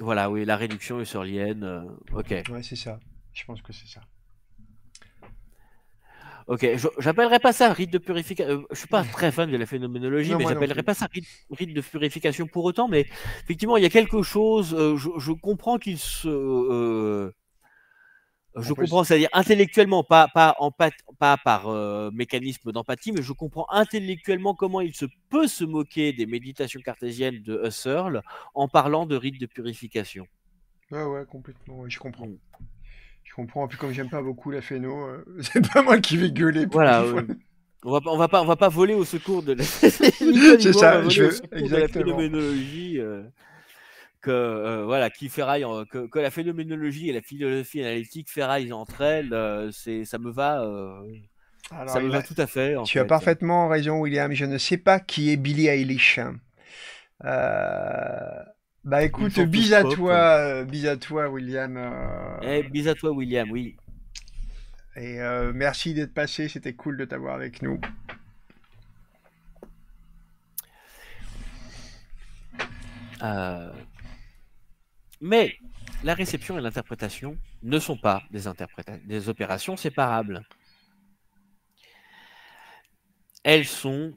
Voilà, oui, la réduction est sur lien ok. Ouais, c'est ça. Je pense que c'est ça. Ok, j'appellerais pas ça rite de purification. Euh, je suis pas très fan de la phénoménologie, mais j'appellerais pas ça rite, de purification pour autant. Mais effectivement, il y a quelque chose. Euh, je, comprends qu'il se. Euh, je comprends, c'est-à-dire intellectuellement, pas, pas, en pas par mécanisme d'empathie, mais je comprends intellectuellement comment il se peut se moquer des méditations cartésiennes de Husserl en parlant de rite de purification. Ouais, ouais, complètement, je comprends. Mm. Je comprends, puis comme j'aime pas beaucoup la phéno, euh, [LAUGHS] c'est pas moi qui vais gueuler. voilà. On va, va pas, on va pas voler au secours de. La... [LAUGHS] phénoménologie euh, que euh, voilà, qui ferraille que, la phénoménologie et la philosophie analytique ferraillent entre elles, ça me va. ça me va tout à fait. tu as parfaitement raison, William. Je ne sais pas qui est Billy Eilish. Euh... Bah écoute, bis à toi, euh, bis à toi, William. Euh. Eh, à toi, William, oui. Et euh, merci d'être passé, c'était cool de t'avoir avec nous. Mais la réception et l'interprétation ne sont pas des, des opérations séparables. Elles sont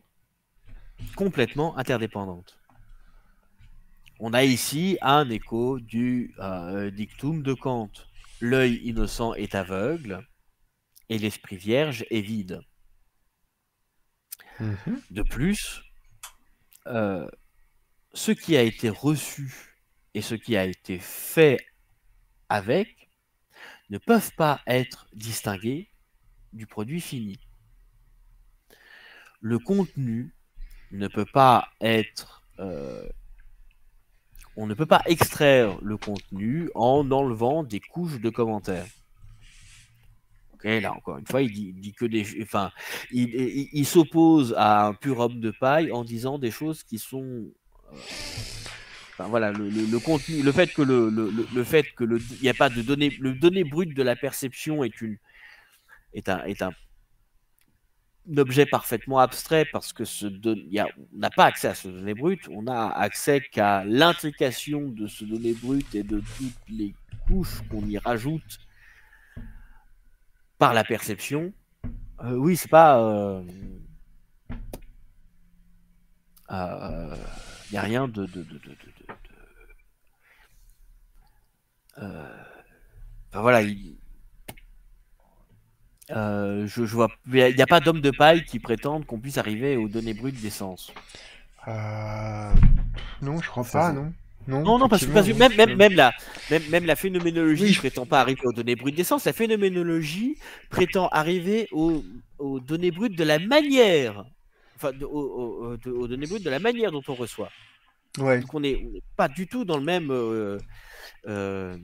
complètement interdépendantes on a ici un écho du euh, dictum de Kant. L'œil innocent est aveugle et l'esprit vierge est vide. Mhm. De plus, euh, ce qui a été reçu et ce qui a été fait avec ne peuvent pas être distingués du produit fini. Le contenu ne peut pas être euh, on ne peut pas extraire le contenu en enlevant des couches de commentaires. Ok, là encore une fois, il dit, que des, enfin, il, s'oppose à un pur homme de paille en disant des choses qui sont, euh, enfin, voilà, le, contenu, le fait que le, le fait que le, n'y a pas de données, le données brut de la perception est une, est un, est un, objet parfaitement abstrait parce que ce don... y a... on n'a pas accès à ce donné brut, on a accès qu'à l'intrication de ce donné brut et de toutes les couches qu'on y rajoute par la perception. Euh, oui, c'est pas. Il euh, n'y euh, a rien de. de, de, euh, enfin, voilà, il euh, je, vois, il n'y a pas d'homme de paille qui prétende qu'on puisse arriver aux données brutes d'essence. Euh, non, je crois pas, non. Non, non, non parce, que, même, même, même, la, même, même la phénoménologie ne prétend pas arriver aux données brutes d'essence, la phénoménologie prétend arriver aux, données brutes de la manière, enfin, aux, données brutes de la manière dont on reçoit. Donc on n'est pas du tout dans le même. Euh, on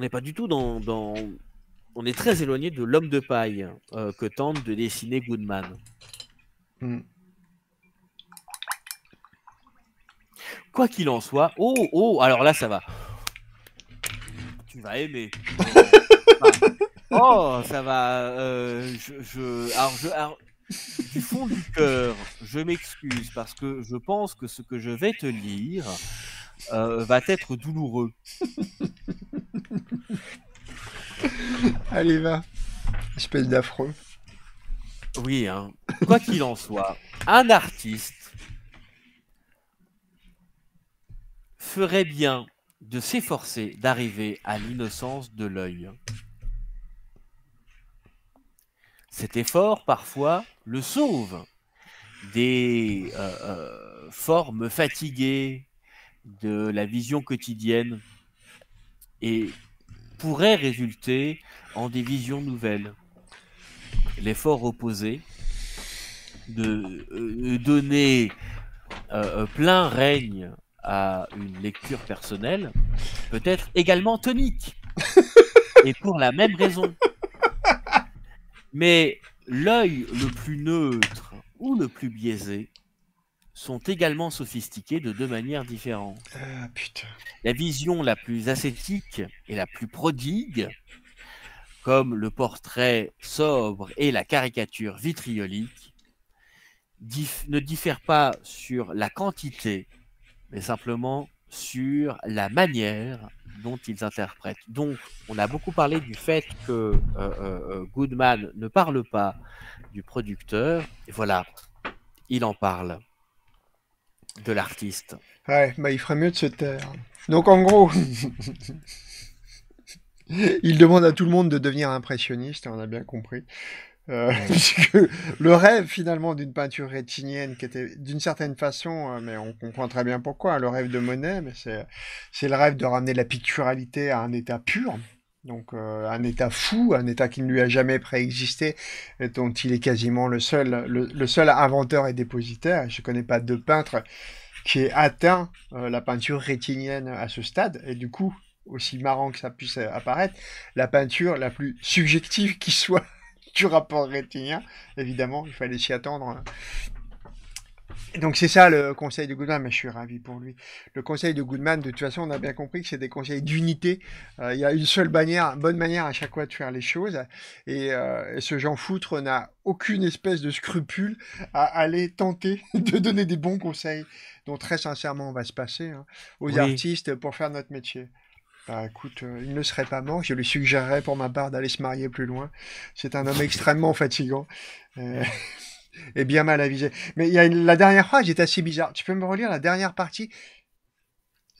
n'est pas du tout dans, dans on est très éloigné de l'homme de paille euh, que tente de dessiner Goodman. Hmm. Quoi qu'il en soit, oh, oh, alors là, ça va. Tu vas aimer. [LAUGHS] oh, ça va. Euh, je, je, du fond du cœur, je m'excuse parce que je pense que ce que je vais te lire euh, va être douloureux. [LAUGHS] [LAUGHS] Allez, va. Espèce d'affreux. Oui, hein. quoi qu'il en soit, un artiste ferait bien de s'efforcer d'arriver à l'innocence de l'œil. Cet effort, parfois, le sauve des euh, euh, formes fatiguées de la vision quotidienne et pourrait résulter en des visions nouvelles. L'effort opposé de euh, donner euh, euh, plein règne à une lecture personnelle peut être également tonique. [LAUGHS] Et pour la même raison. Mais l'œil le plus neutre ou le plus biaisé sont également sophistiqués de deux manières différentes. Ah, la vision la plus ascétique et la plus prodigue, comme le portrait sobre et la caricature vitriolique, ne diffère pas sur la quantité, mais simplement sur la manière dont ils interprètent. Donc, on a beaucoup parlé du fait que euh, euh, euh, Goodman ne parle pas du producteur. Et voilà, il en parle de l'artiste. Ouais, bah, il ferait mieux de se taire. Donc en gros, [LAUGHS] il demande à tout le monde de devenir impressionniste, on a bien compris. Euh, [LAUGHS] le rêve finalement d'une peinture rétinienne qui était d'une certaine façon, euh, mais on comprend très bien pourquoi, le rêve de Monet, c'est le rêve de ramener la picturalité à un état pur. Donc euh, un état fou, un état qui ne lui a jamais préexisté, dont il est quasiment le seul, le, seul inventeur et dépositaire. Je ne connais pas de peintre qui ait atteint euh, la peinture rétinienne à ce stade. Et du coup, aussi marrant que ça puisse euh, apparaître, la peinture la plus subjective qui soit [LAUGHS] du rapport rétinien, évidemment, il fallait s'y attendre. Hein. Donc c'est ça le conseil de Goodman, mais je suis ravi pour lui. Le conseil de Goodman, de toute façon, on a bien compris que c'est des conseils d'unité. Euh, il y a une seule bannière bonne manière à chaque fois de faire les choses. Euh, et, ce Jean Foutre n'a aucune espèce de scrupule à aller tenter [LAUGHS] de donner des bons conseils, dont très sincèrement on va se passer, hein, aux artistes pour faire notre métier. Bah écoute, euh, il ne serait pas mort. Je lui suggérerais pour ma part d'aller se marier plus loin. C'est un homme extrêmement fatigant. [LAUGHS] est bien mal avisé. Mais il y a la dernière phrase est assez bizarre. Tu peux me relire la dernière partie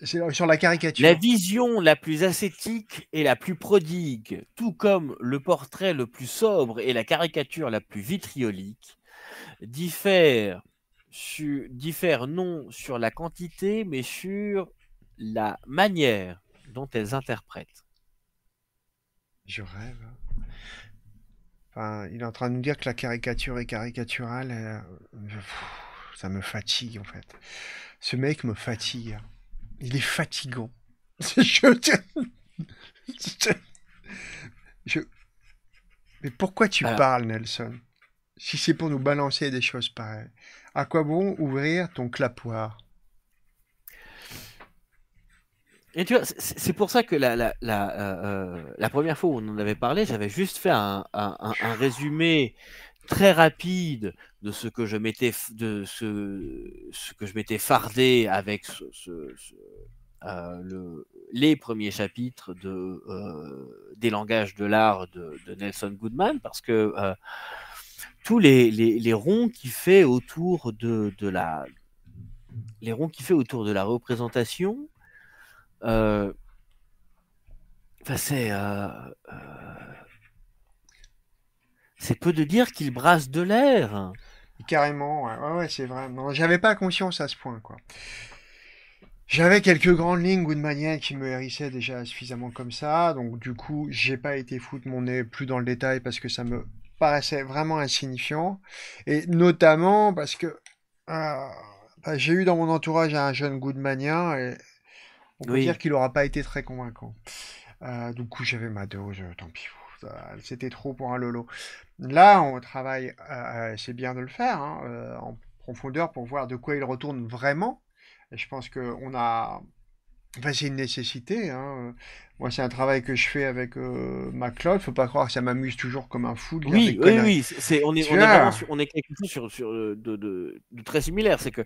sur la caricature. La vision la plus ascétique et la plus prodigue, tout comme le portrait le plus sobre et la caricature la plus vitriolique, diffère su, diffèrent non sur la quantité, mais sur la manière dont elles interprètent. Je rêve. Hein il est en train de nous dire que la caricature est caricaturale. Euh, ça me fatigue en fait. Ce mec me fatigue. Il est fatigant. [LAUGHS] Mais pourquoi tu parles, Nelson Si c'est pour nous balancer des choses pareilles. À quoi bon ouvrir ton clapoir et tu c'est pour ça que la, la, euh, euh, la, première fois où on en avait parlé, j'avais juste fait un, un, résumé très rapide de ce que je m'étais de ce, que je m'étais fardé avec euh, le, les premiers chapitres de, des langages de l'art de, Nelson Goodman, parce que tous les, les, ronds qui fait autour de, de, la les ronds qu'il fait autour de la représentation, euh, c'est. Euh, euh, c'est peu de dire qu'il brasse de l'air. Carrément, ouais, c'est vrai. j'avais pas conscience à ce point, quoi. J'avais quelques grandes lignes manière qui me hérissaient déjà suffisamment comme ça, donc du coup, j'ai pas été foutre mon nez plus dans le détail parce que ça me paraissait vraiment insignifiant, et notamment parce que bah, j'ai eu dans mon entourage un jeune Goodmanien, et on peut dire qu'il n'aura pas été très convaincant. Euh, du coup, j'avais ma dose, euh, tant pis. C'était trop pour un Lolo. Là, on travaille, euh, c'est bien de le faire, hein, en profondeur pour voir de quoi il retourne vraiment. je pense que on a. Enfin, c'est une nécessité. Hein. Moi, c'est un travail que je fais avec euh, ma Claude. Faut pas croire que ça m'amuse toujours comme un fou. oui, oui, oui. C'est, on, est, on, est sur, on est quelque chose de, très similaire. C'est que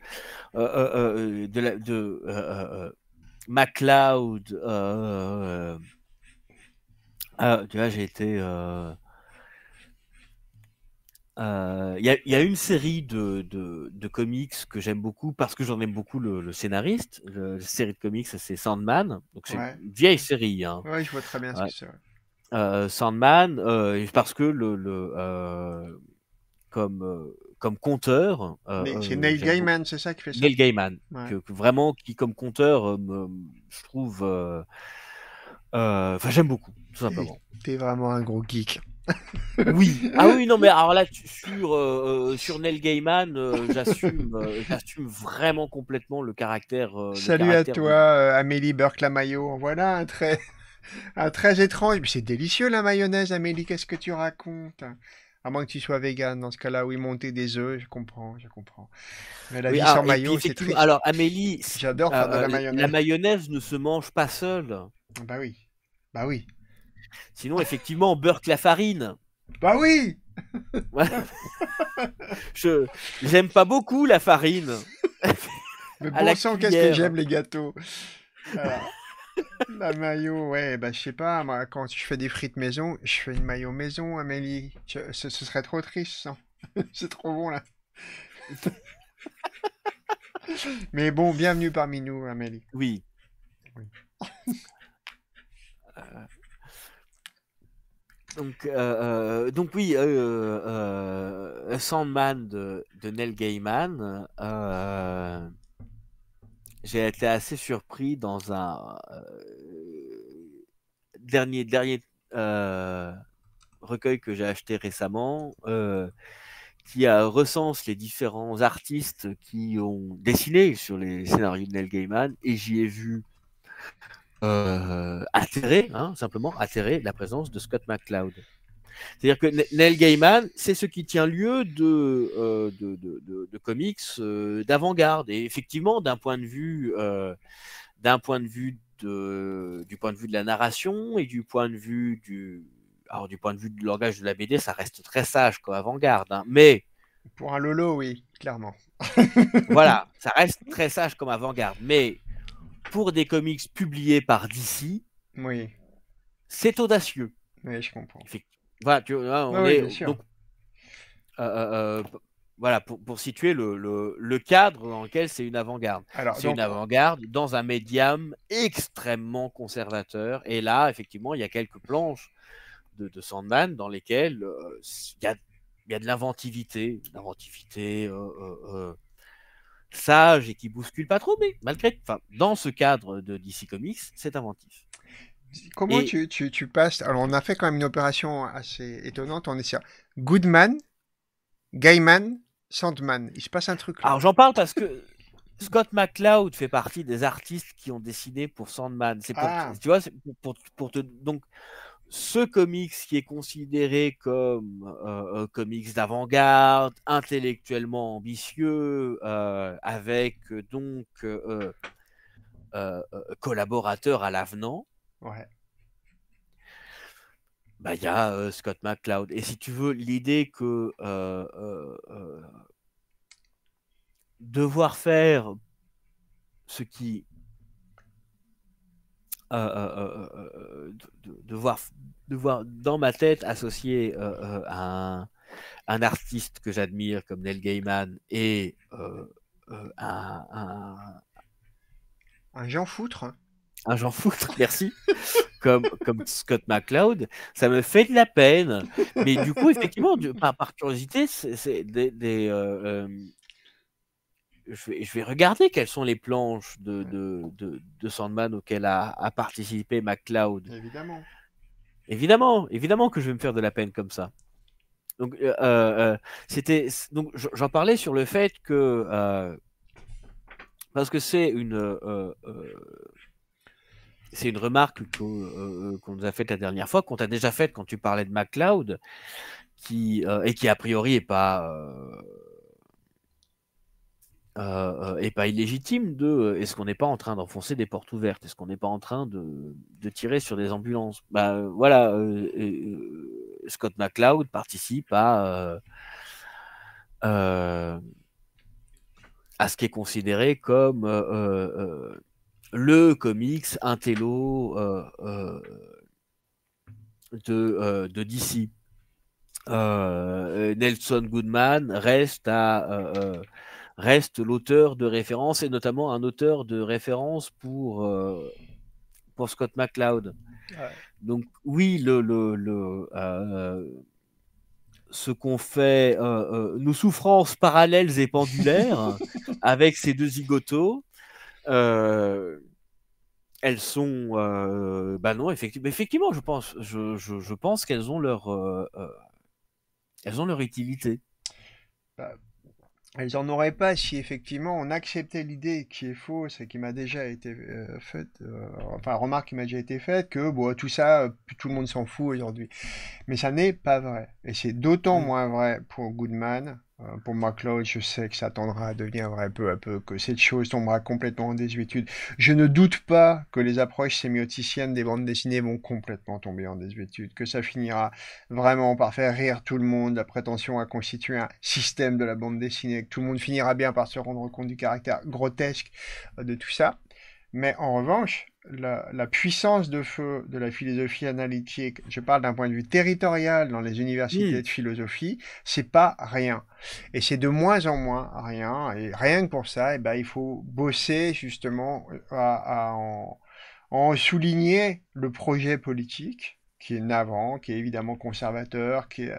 de MacLeod. Euh, euh, euh, tu vois, j'ai été. Il y, a une série de, comics que j'aime beaucoup parce que j'en aime beaucoup le, scénariste. la série de comics, c'est Sandman. Donc c'est une vieille série. Hein. Oui, je vois très bien ce que c'est. Sandman, parce que le, le comme comme euh, c'est euh, Neil Gaiman, c'est ça qui fait ça. Neil Gaiman, vraiment qui comme conteur, euh, je trouve, enfin j'aime beaucoup, tout simplement. T'es vraiment un gros geek. [LAUGHS] oui. Ah oui, non, mais alors là, sur, sur Neil Gaiman, [LAUGHS] j'assume, vraiment complètement le caractère. Salut à toi, Amélie burke Mayo. Voilà un très, [LAUGHS] un très étrange. C'est délicieux la mayonnaise, Amélie, qu'est-ce que tu racontes à moins que tu sois vegan, dans ce cas-là, oui, monter des œufs, je comprends, je comprends. Mais la vie ah, sans maillot, c'est tout. Alors, Amélie, j'adore euh, la euh, mayonnaise. ne se mange pas seule. Bah oui, bah oui. Sinon, effectivement, on beurre la farine. Bah oui. [LAUGHS] je j'aime pas beaucoup la farine. Mais [LAUGHS] bon sang, qu'est-ce que j'aime les gâteaux. La bah, maillot, ouais, bah je sais pas, moi quand je fais des frites maison, je fais une maillot maison, Amélie. ce, serait trop triste, [LAUGHS] C'est trop bon là. [LAUGHS] Mais bon, bienvenue parmi nous, Amélie. Oui. Euh, donc, euh, euh, donc oui, euh, euh, Sandman de, de Neil Gaiman j'ai été assez surpris dans un euh, dernier, dernier euh, recueil que j'ai acheté récemment euh, qui recense les différents artistes qui ont dessiné sur les scénarios de Neil Gaiman et j'y ai vu atterrer, hein, simplement atterrer la présence de Scott McCloud. C'est-à-dire que Neil Gaiman, c'est ce qui tient lieu de, euh, de, comics euh, d'avant-garde. Et effectivement, d'un point de vue, euh, d'un point de vue de, du point de vue de la narration et du point de vue du, alors du point de vue du langage de la BD, ça reste très sage comme avant-garde. Hein. mais pour un lolo, oui, clairement. [LAUGHS] voilà, ça reste très sage comme avant-garde. Mais pour des comics publiés par DC, oui. c'est audacieux. Oui, je comprends. Voilà, pour, situer le, cadre dans lequel c'est une avant-garde. C'est une avant-garde dans un médium extrêmement conservateur. Et là, effectivement, il y a quelques planches de, Sandman dans lesquelles euh, il y a de l'inventivité, l'inventivité euh, euh, sage et qui bouscule pas trop, mais malgré, tout, dans ce cadre de DC Comics, c'est inventif. Comment tu, tu, passes Alors, on a fait quand même une opération assez étonnante. On est sur Goodman, Gaiman, Sandman. Il se passe un truc. Là. Alors, j'en parle parce que [LAUGHS] Scott McCloud fait partie des artistes qui ont décidé pour Sandman. C'est ah. tu vois, pour, pour, te. Donc, ce comics qui est considéré comme un euh, euh, comics d'avant-garde, intellectuellement ambitieux, euh, avec donc collaborateurs à l'avenant, Ouais. Bah, il y a euh, Scott McCloud. Et si tu veux, l'idée que euh, euh, devoir faire ce qui devoir euh, dans ma tête associer un, un, artiste que j'admire comme Neil Gaiman et un, un... Jean Foutre un ah, j'en foutre, [LAUGHS] merci, comme, comme Scott McCloud, ça me fait de la peine. Mais du coup, effectivement, par, curiosité, euh, euh, je, vais, regarder quelles sont les planches de, de, Sandman auxquelles a, participé McCloud. Évidemment. Évidemment, évidemment que je vais me faire de la peine comme ça. Donc, euh, c'était, donc j'en parlais sur le fait que parce que c'est une c'est une remarque euh, qu'on nous a faite la dernière fois, qu'on t'a déjà faite quand tu parlais de MacLeod, qui, euh, et qui a priori n'est pas, euh, pas illégitime de est-ce qu'on n'est pas en train d'enfoncer des portes ouvertes Est-ce qu'on n'est pas en train de, tirer sur des ambulances bah, Voilà, Scott MacLeod participe à à ce qui est considéré comme le comics intello euh, euh, de, euh, de, DC. Nelson Goodman reste reste l'auteur de référence et notamment un auteur de référence pour, pour Scott McCloud. Donc oui, le, ce qu'on fait, nos souffrances parallèles et pendulaires [LAUGHS] avec ces deux zigotos, euh, elles sont, euh, bah non, effectivement, effectivement, je pense, je, pense qu'elles ont leur, euh, euh, elles ont leur utilité. Bah, elles en auraient pas si effectivement on acceptait l'idée qui est fausse et qui m'a déjà été faite, enfin remarque qui m'a déjà été faite que bon tout ça, tout le monde s'en fout aujourd'hui, mais ça n'est pas vrai et c'est d'autant mm. moins vrai pour Goodman euh, pour moi, Claude, je sais que ça tendra à devenir vrai peu à peu, que cette chose tombera complètement en désuétude. Je ne doute pas que les approches sémioticiennes des bandes dessinées vont complètement tomber en désuétude, que ça finira vraiment par faire rire tout le monde, la prétention à constituer un système de la bande dessinée, que tout le monde finira bien par se rendre compte du caractère grotesque euh, de tout ça. Mais en revanche, la, puissance de feu de la philosophie analytique, je parle d'un point de vue territorial dans les universités hmm. de philosophie, c'est pas rien. Et c'est de moins en moins rien. Et rien que pour ça, eh ben, il faut bosser justement euh, à, en souligner le projet politique qui est navrant, qui est évidemment conservateur, qui est...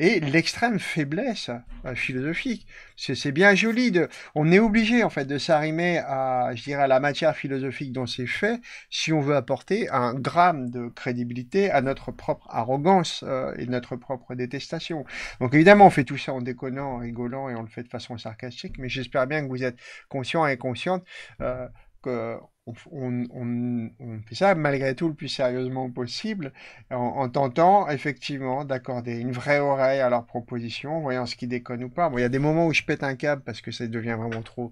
et l'extrême faiblesse euh, philosophique. C'est bien joli de, on est obligé en fait de s'arrimer à, je dirais, à la matière philosophique dont c'est fait, si on veut apporter un gramme de crédibilité à notre propre arrogance euh, et notre propre détestation. Donc évidemment, on fait tout ça en déconnant, en rigolant et on le fait de façon sarcastique, mais j'espère bien que vous êtes conscient et consciente. Euh, on, fait ça malgré tout le plus sérieusement possible, en, tentant effectivement d'accorder une vraie oreille à leurs propositions, voyant ce qui déconne ou pas. Bon, il y a des moments où je pète un câble parce que ça devient vraiment trop,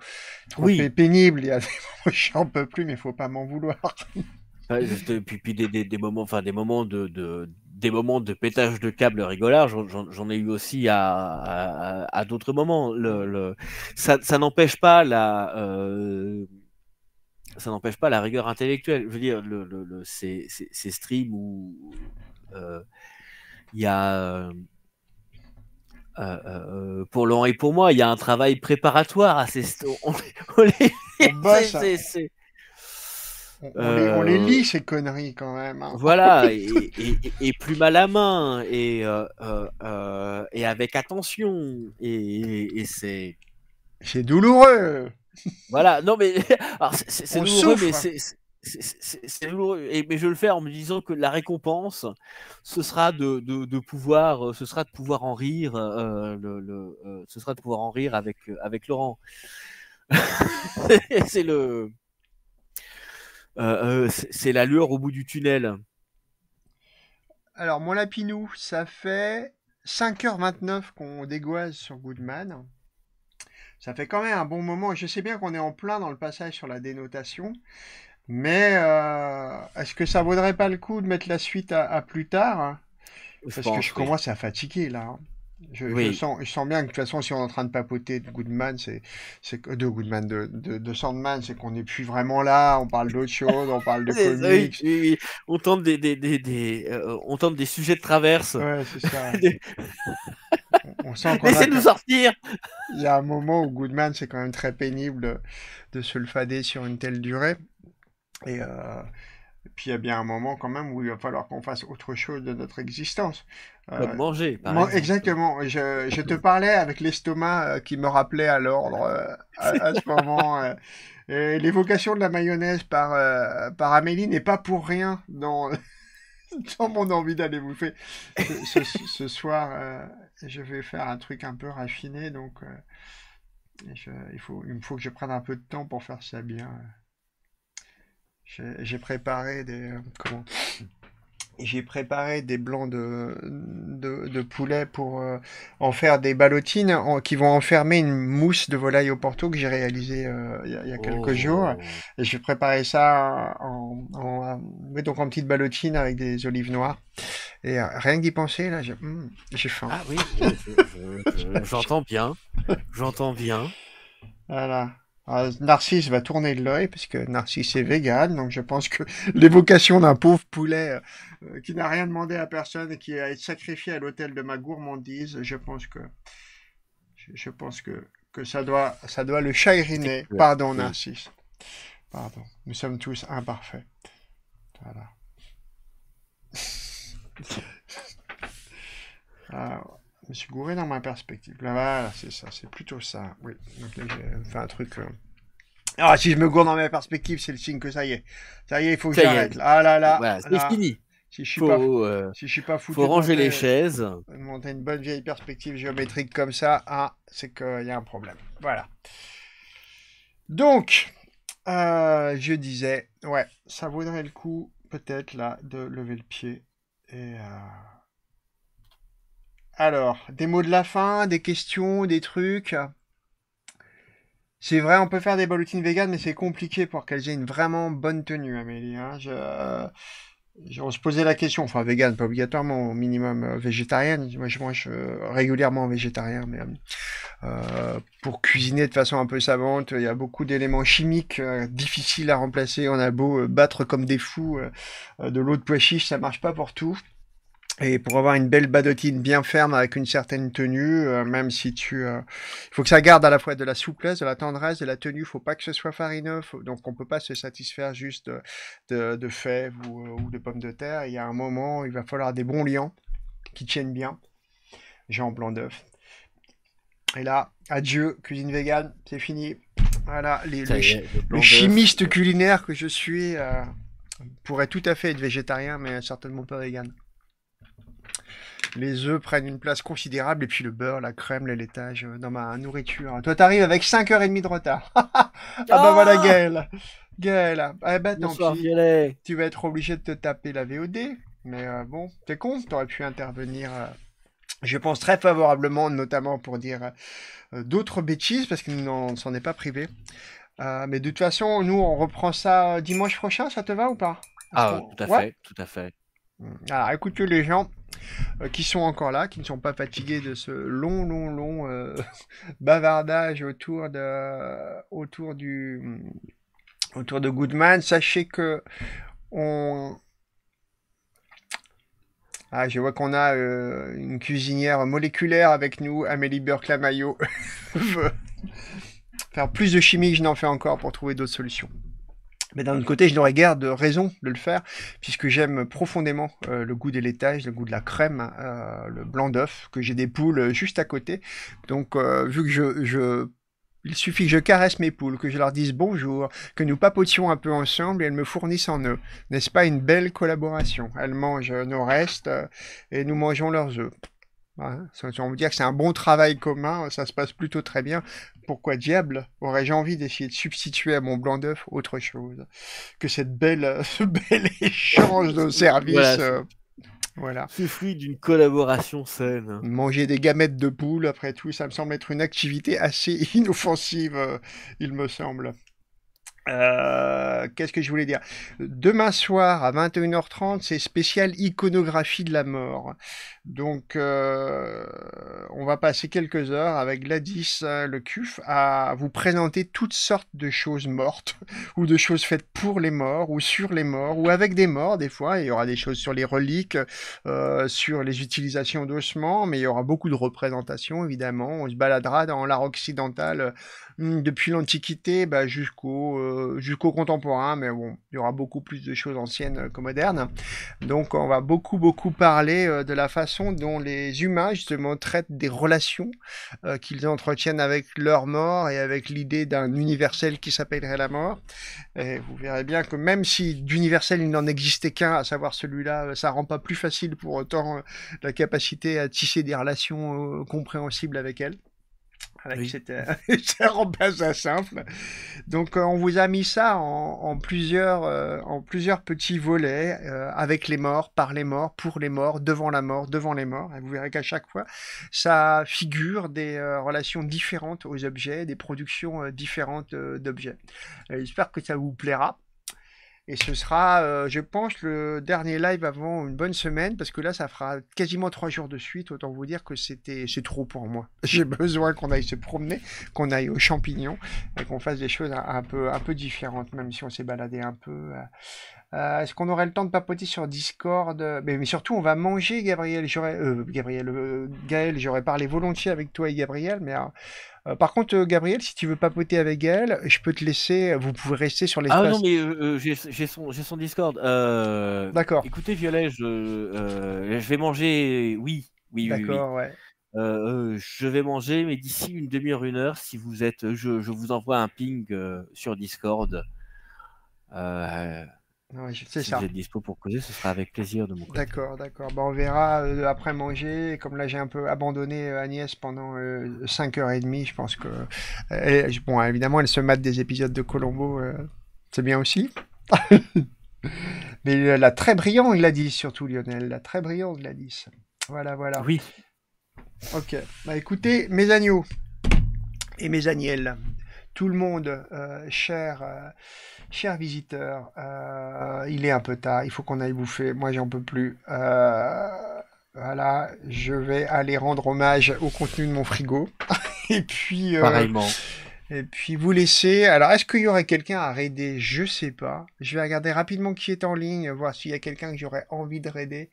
pénible. Il y a des [LAUGHS] moments où n'en peux plus, mais il faut pas m'en vouloir. Ah, et puis, puis des, moments, enfin des moments de, des moments de pétage de câble rigolard, j'en ai eu aussi à, d'autres moments. ça, n'empêche pas la, euh, ça n'empêche pas la rigueur intellectuelle. Je veux dire, le, ces, streams où euh, il y a. Euh, euh, pour Laurent et pour moi, il y a un travail préparatoire à [LAUGHS] ces. Hein. On, on, les... lit ces conneries quand même. Hein. Voilà, [LAUGHS] et, plus et, à la main, et, et avec attention. Et, et c'est. C'est douloureux! voilà, non mais c'est douloureux, mais mais je le fais en me disant que la récompense, ce sera de, pouvoir, euh, ce sera de pouvoir en rire, euh, euh, ce sera de pouvoir en rire avec avec Laurent. [LAUGHS] c'est le, c'est la lueur au bout du tunnel. Alors mon lapinou, ça fait 5h29 qu'on dégoise sur Goodman ça fait quand même un bon moment. Je sais bien qu'on est en plein dans le passage sur la dénotation, mais euh, est-ce que ça vaudrait pas le coup de mettre la suite à, plus tard Parce que je commence à fatiguer là. Hein. Je, sens, je, sens, bien que de toute façon, si on est en train de papoter de Goodman, c'est de Goodman, de, de, de Sandman, c'est qu'on n'est plus vraiment là. On parle d'autre chose, on parle de [LAUGHS] comics. Oui, on tente des, des, des, euh, on tente des sujets de traverse. Ouais, c'est ça. [LAUGHS] on, on sent Laissez-nous sortir. Il y a un moment où Goodman, c'est quand même très pénible de se le fader sur une telle durée. Et euh, et puis il y a bien un moment quand même où il va falloir qu'on fasse autre chose de notre existence. Comme euh, manger, par exemple. Exactement. Je, te parlais avec l'estomac euh, qui me rappelait à l'ordre euh, à, ce [LAUGHS] moment. L'évocation de la mayonnaise par, par Amélie n'est pas pour rien dans, [LAUGHS] dans mon envie d'aller bouffer. Ce, ce, ce soir, je vais faire un truc un peu raffiné, donc il, faut, il me faut que je prenne un peu de temps pour faire ça bien. J'ai préparé des. Euh, j'ai préparé des blancs de, de, poulet pour euh, en faire des ballottines qui vont enfermer une mousse de volaille au porto que j'ai réalisée euh, il y, a quelques oh. jours. Et j'ai préparé ça en, en, donc en petite ballotine avec des olives noires. Et rien d'y penser, là, hmm, j'ai faim. Ah oui, [LAUGHS] j'entends bien. J'entends bien. Voilà. Ah, Narcisse va tourner de l'œil parce que Narcisse est vegan, donc je pense que [LAUGHS] l'évocation d'un pauvre poulet euh, qui n'a rien demandé à personne et qui a été sacrifié à l'hôtel de ma gourmandise, je pense que je, pense que, que ça doit ça doit le chagriner. Pardon Narcisse. Pardon. Nous sommes tous imparfaits. Voilà. [LAUGHS] Ah, je me suis gouré dans ma perspective. Là, voilà, c'est ça, c'est plutôt ça. Oui, donc là, j'ai fait un truc. Alors, euh. Ah, si je me gourre dans ma perspective, c'est le signe que ça y est. Ça y est, il faut que j'arrête. Ah là là. c'est fini. Si je suis euh, je suis pas foutu. Faut ranger les chaises. Monter une bonne vieille perspective géométrique comme ça, Ah, c'est qu'il euh, y a un problème. Voilà. Donc, je disais, ouais, ça vaudrait le coup, peut-être, là, de lever le pied et. Alors, des mots de la fin, des questions, des trucs. C'est vrai, on peut faire des balloutines vegan, mais c'est compliqué pour qu'elles aient une vraiment bonne tenue, Amélie. Hein. Je, on se posait la question, enfin vegan, pas obligatoirement, au minimum euh, végétarienne. Moi, je mange régulièrement végétarien, mais euh, euh, pour cuisiner de façon un peu savante, il y a beaucoup d'éléments chimiques difficiles à remplacer. On a beau battre comme des fous de l'eau de pois chiche, ça marche pas pour tout et pour avoir une belle badotine bien ferme avec une certaine tenue, euh, même si tu, euh, il faut que ça garde à la fois de la souplesse, de la tendresse, de la tenue. Il ne Faut pas que ce soit farineux. donc on ne peut pas se satisfaire juste de, fèves euh, ou, de pommes de terre. Il y a un moment, il va falloir des bons liants qui tiennent bien. J'ai en blanc d'œuf. Et là, adieu cuisine végane, c'est fini. Voilà, les, le, culinaires chimiste culinaire que je suis pourraient pourrait tout à fait être végétarien, mais certainement pas végane. Les œufs prennent une place considérable et puis le beurre, la crème, les laitages euh, dans ma nourriture. Toi, t'arrives avec 5h30 de retard. [LAUGHS] ah bah voilà ah Gaël. Gaël, eh ben tant pis. Tu vas être obligé de te taper la VOD. Mais euh, bon, t'es con, t'aurais pu intervenir. Euh, je pense très favorablement, notamment pour dire d'autres bêtises, parce qu'on ne s'en est pas privé. mais de toute façon, nous, on reprend ça dimanche prochain, ça te va ou pas Ah, tout à fait, tout à fait. Mmh. Alors, écoute les gens, euh, qui sont encore là, qui ne sont pas fatigués de ce long, long, long euh, [LAUGHS] bavardage autour, de, autour, du, autour de Goodman. Sachez que on, ah, je vois qu'on a euh, une cuisinière moléculaire avec nous, Amélie Burke-Lamaillot. [LAUGHS] Faire plus de chimie que je n'en fais encore pour trouver d'autres solutions. Mais d'un autre côté, je n'aurais guère de raison de le faire, puisque j'aime profondément euh, le goût des laitages, le goût de la crème, euh, le blanc d'œuf, que j'ai des poules euh, juste à côté. Donc, vu que je, il suffit que je caresse mes poules, que je leur dise bonjour, que nous papotions un peu ensemble et elles me fournissent en œufs. N'est-ce pas une belle collaboration Elles mangent nos restes et nous mangeons leurs œufs. Voilà. On veut dire que c'est un bon travail commun, ça se passe plutôt très bien pourquoi diable aurais-je envie d'essayer de substituer à mon blanc d'œuf autre chose que cette belle, euh, [LAUGHS] ce bel échange de services euh, voilà. euh, fruit d'une collaboration saine. Manger des gamètes de poule, après tout, ça me semble être une activité assez [LAUGHS] inoffensive, euh, il me semble. Qu'est-ce que je voulais dire Demain soir à 21h30, c'est spécial iconographie de la mort. Donc, euh, on va passer quelques heures avec Gladys euh, Le Cuf à vous présenter toutes sortes de choses mortes, [LAUGHS] ou de choses faites pour les morts, ou sur les morts, ou avec des morts des fois. Il y aura des choses sur les reliques, euh, sur les utilisations d'ossements, mais il y aura beaucoup de représentations, évidemment. On se baladera dans l'art occidental depuis l'Antiquité bah, jusqu'au jusqu'au contemporain, mais bon, il y aura beaucoup plus de choses anciennes que modernes. Donc, on va beaucoup, beaucoup parler de la façon dont les humains, justement, traitent des relations euh, qu'ils entretiennent avec leur mort et avec l'idée d'un universel qui s'appellerait la mort. Et vous verrez bien que même si d'universel il n'en existait qu'un, à savoir celui-là, euh, ça rend pas plus facile pour autant euh, la capacité à tisser des relations compréhensibles avec elle. C'était euh, [LAUGHS] un simple. Donc euh, on vous a mis ça en, plusieurs, euh, en plusieurs petits volets, avec les morts, par les morts, pour les morts, devant la mort, devant les morts. Et vous verrez qu'à chaque fois, ça figure des relations différentes aux objets, des productions différentes d'objets. J'espère que ça vous plaira. Et ce sera, euh, je pense, le dernier live avant une bonne semaine, parce que là, ça fera quasiment trois jours de suite. Autant vous dire que c'était, c'est trop pour moi. [LAUGHS] J'ai besoin qu'on aille se promener, qu'on aille aux champignons, et qu'on fasse des choses un, peu, un peu différentes, même si on s'est baladé un peu. Euh, euh, est-ce qu'on aurait le temps de papoter sur Discord mais, surtout, on va manger, Gabriel. J'aurais euh, Gabriel, euh, Gaël, j'aurais parlé volontiers avec toi et Gabriel, mais par contre, Gabriel, si tu veux papoter avec Gaël, je peux te laisser. Vous pouvez rester sur ah l'espace. Ah non, mais j'ai son, son, Discord. D'accord. Écoutez, Violet, je, vais manger. Oui, oui, D'accord, ouais. je vais manger, mais d'ici une demi-heure, une heure, si vous êtes, je, vous envoie un ping sur Discord. Euh, ah si vous êtes dispo pour causer, ce sera avec plaisir de mon côté. D'accord, d'accord. Bon, bah, on verra euh, après manger. Comme là, j'ai un peu abandonné euh, Agnès pendant 5h30, euh, je pense que. bon, évidemment, elle se mate des épisodes de Colombo. c'est bien aussi. [LAUGHS] Mais la très brillante Gladys, surtout Lionel. La très brillante Gladys. Voilà, voilà. Oui. Ok. Bah écoutez, mes agneaux et mes agnelles tout le monde, chers euh, cher, euh, euh, il est un peu tard, il faut qu'on aille bouffer, moi j'en peux plus. voilà, je vais aller rendre hommage au contenu de mon frigo. [LAUGHS] et puis. Et puis vous laissez. Alors, est-ce qu'il y aurait quelqu'un à raider Je sais pas. Je vais regarder rapidement qui est en ligne, voir s'il y a quelqu'un que j'aurais envie de raider.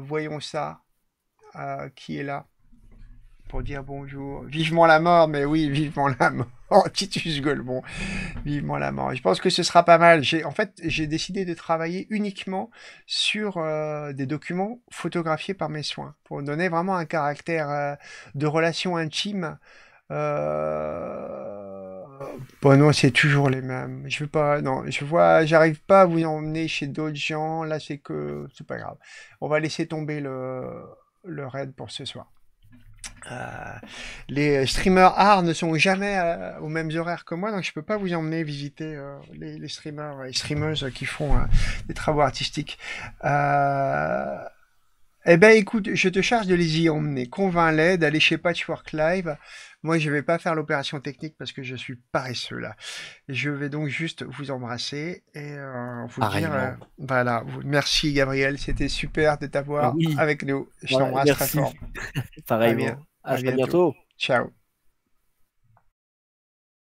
voyons ça. qui est là pour dire bonjour. Vivement la mort, mais oui, vivement la mort mort, [LAUGHS] oh, Titus Golemont. Vivement la mort. Je pense que ce sera pas mal. en fait, j'ai décidé de travailler uniquement sur euh, des documents photographiés par mes soins pour donner vraiment un caractère euh, de relation intime. Euh, bon, non, c'est toujours les mêmes. Je veux pas, non, je vois, j'arrive pas à vous emmener chez d'autres gens. Là, c'est que c'est pas grave. On va laisser tomber le raid pour ce soir. Euh, les streamers art ne sont jamais euh, aux mêmes horaires que moi, donc je peux pas vous emmener visiter euh, les, streamers et streameuses qui font des travaux artistiques. Eh ben écoute, je te charge de les y emmener. Convainc-les d'aller chez Patchwork Live. Moi, je vais pas faire l'opération technique parce que je suis paresseux là. Je vais donc juste vous embrasser et vous dire voilà. Merci Gabriel, c'était super de t'avoir ah avec nous. Je t'embrasse fort. [LAUGHS] Pareil. À, bientôt. Ciao.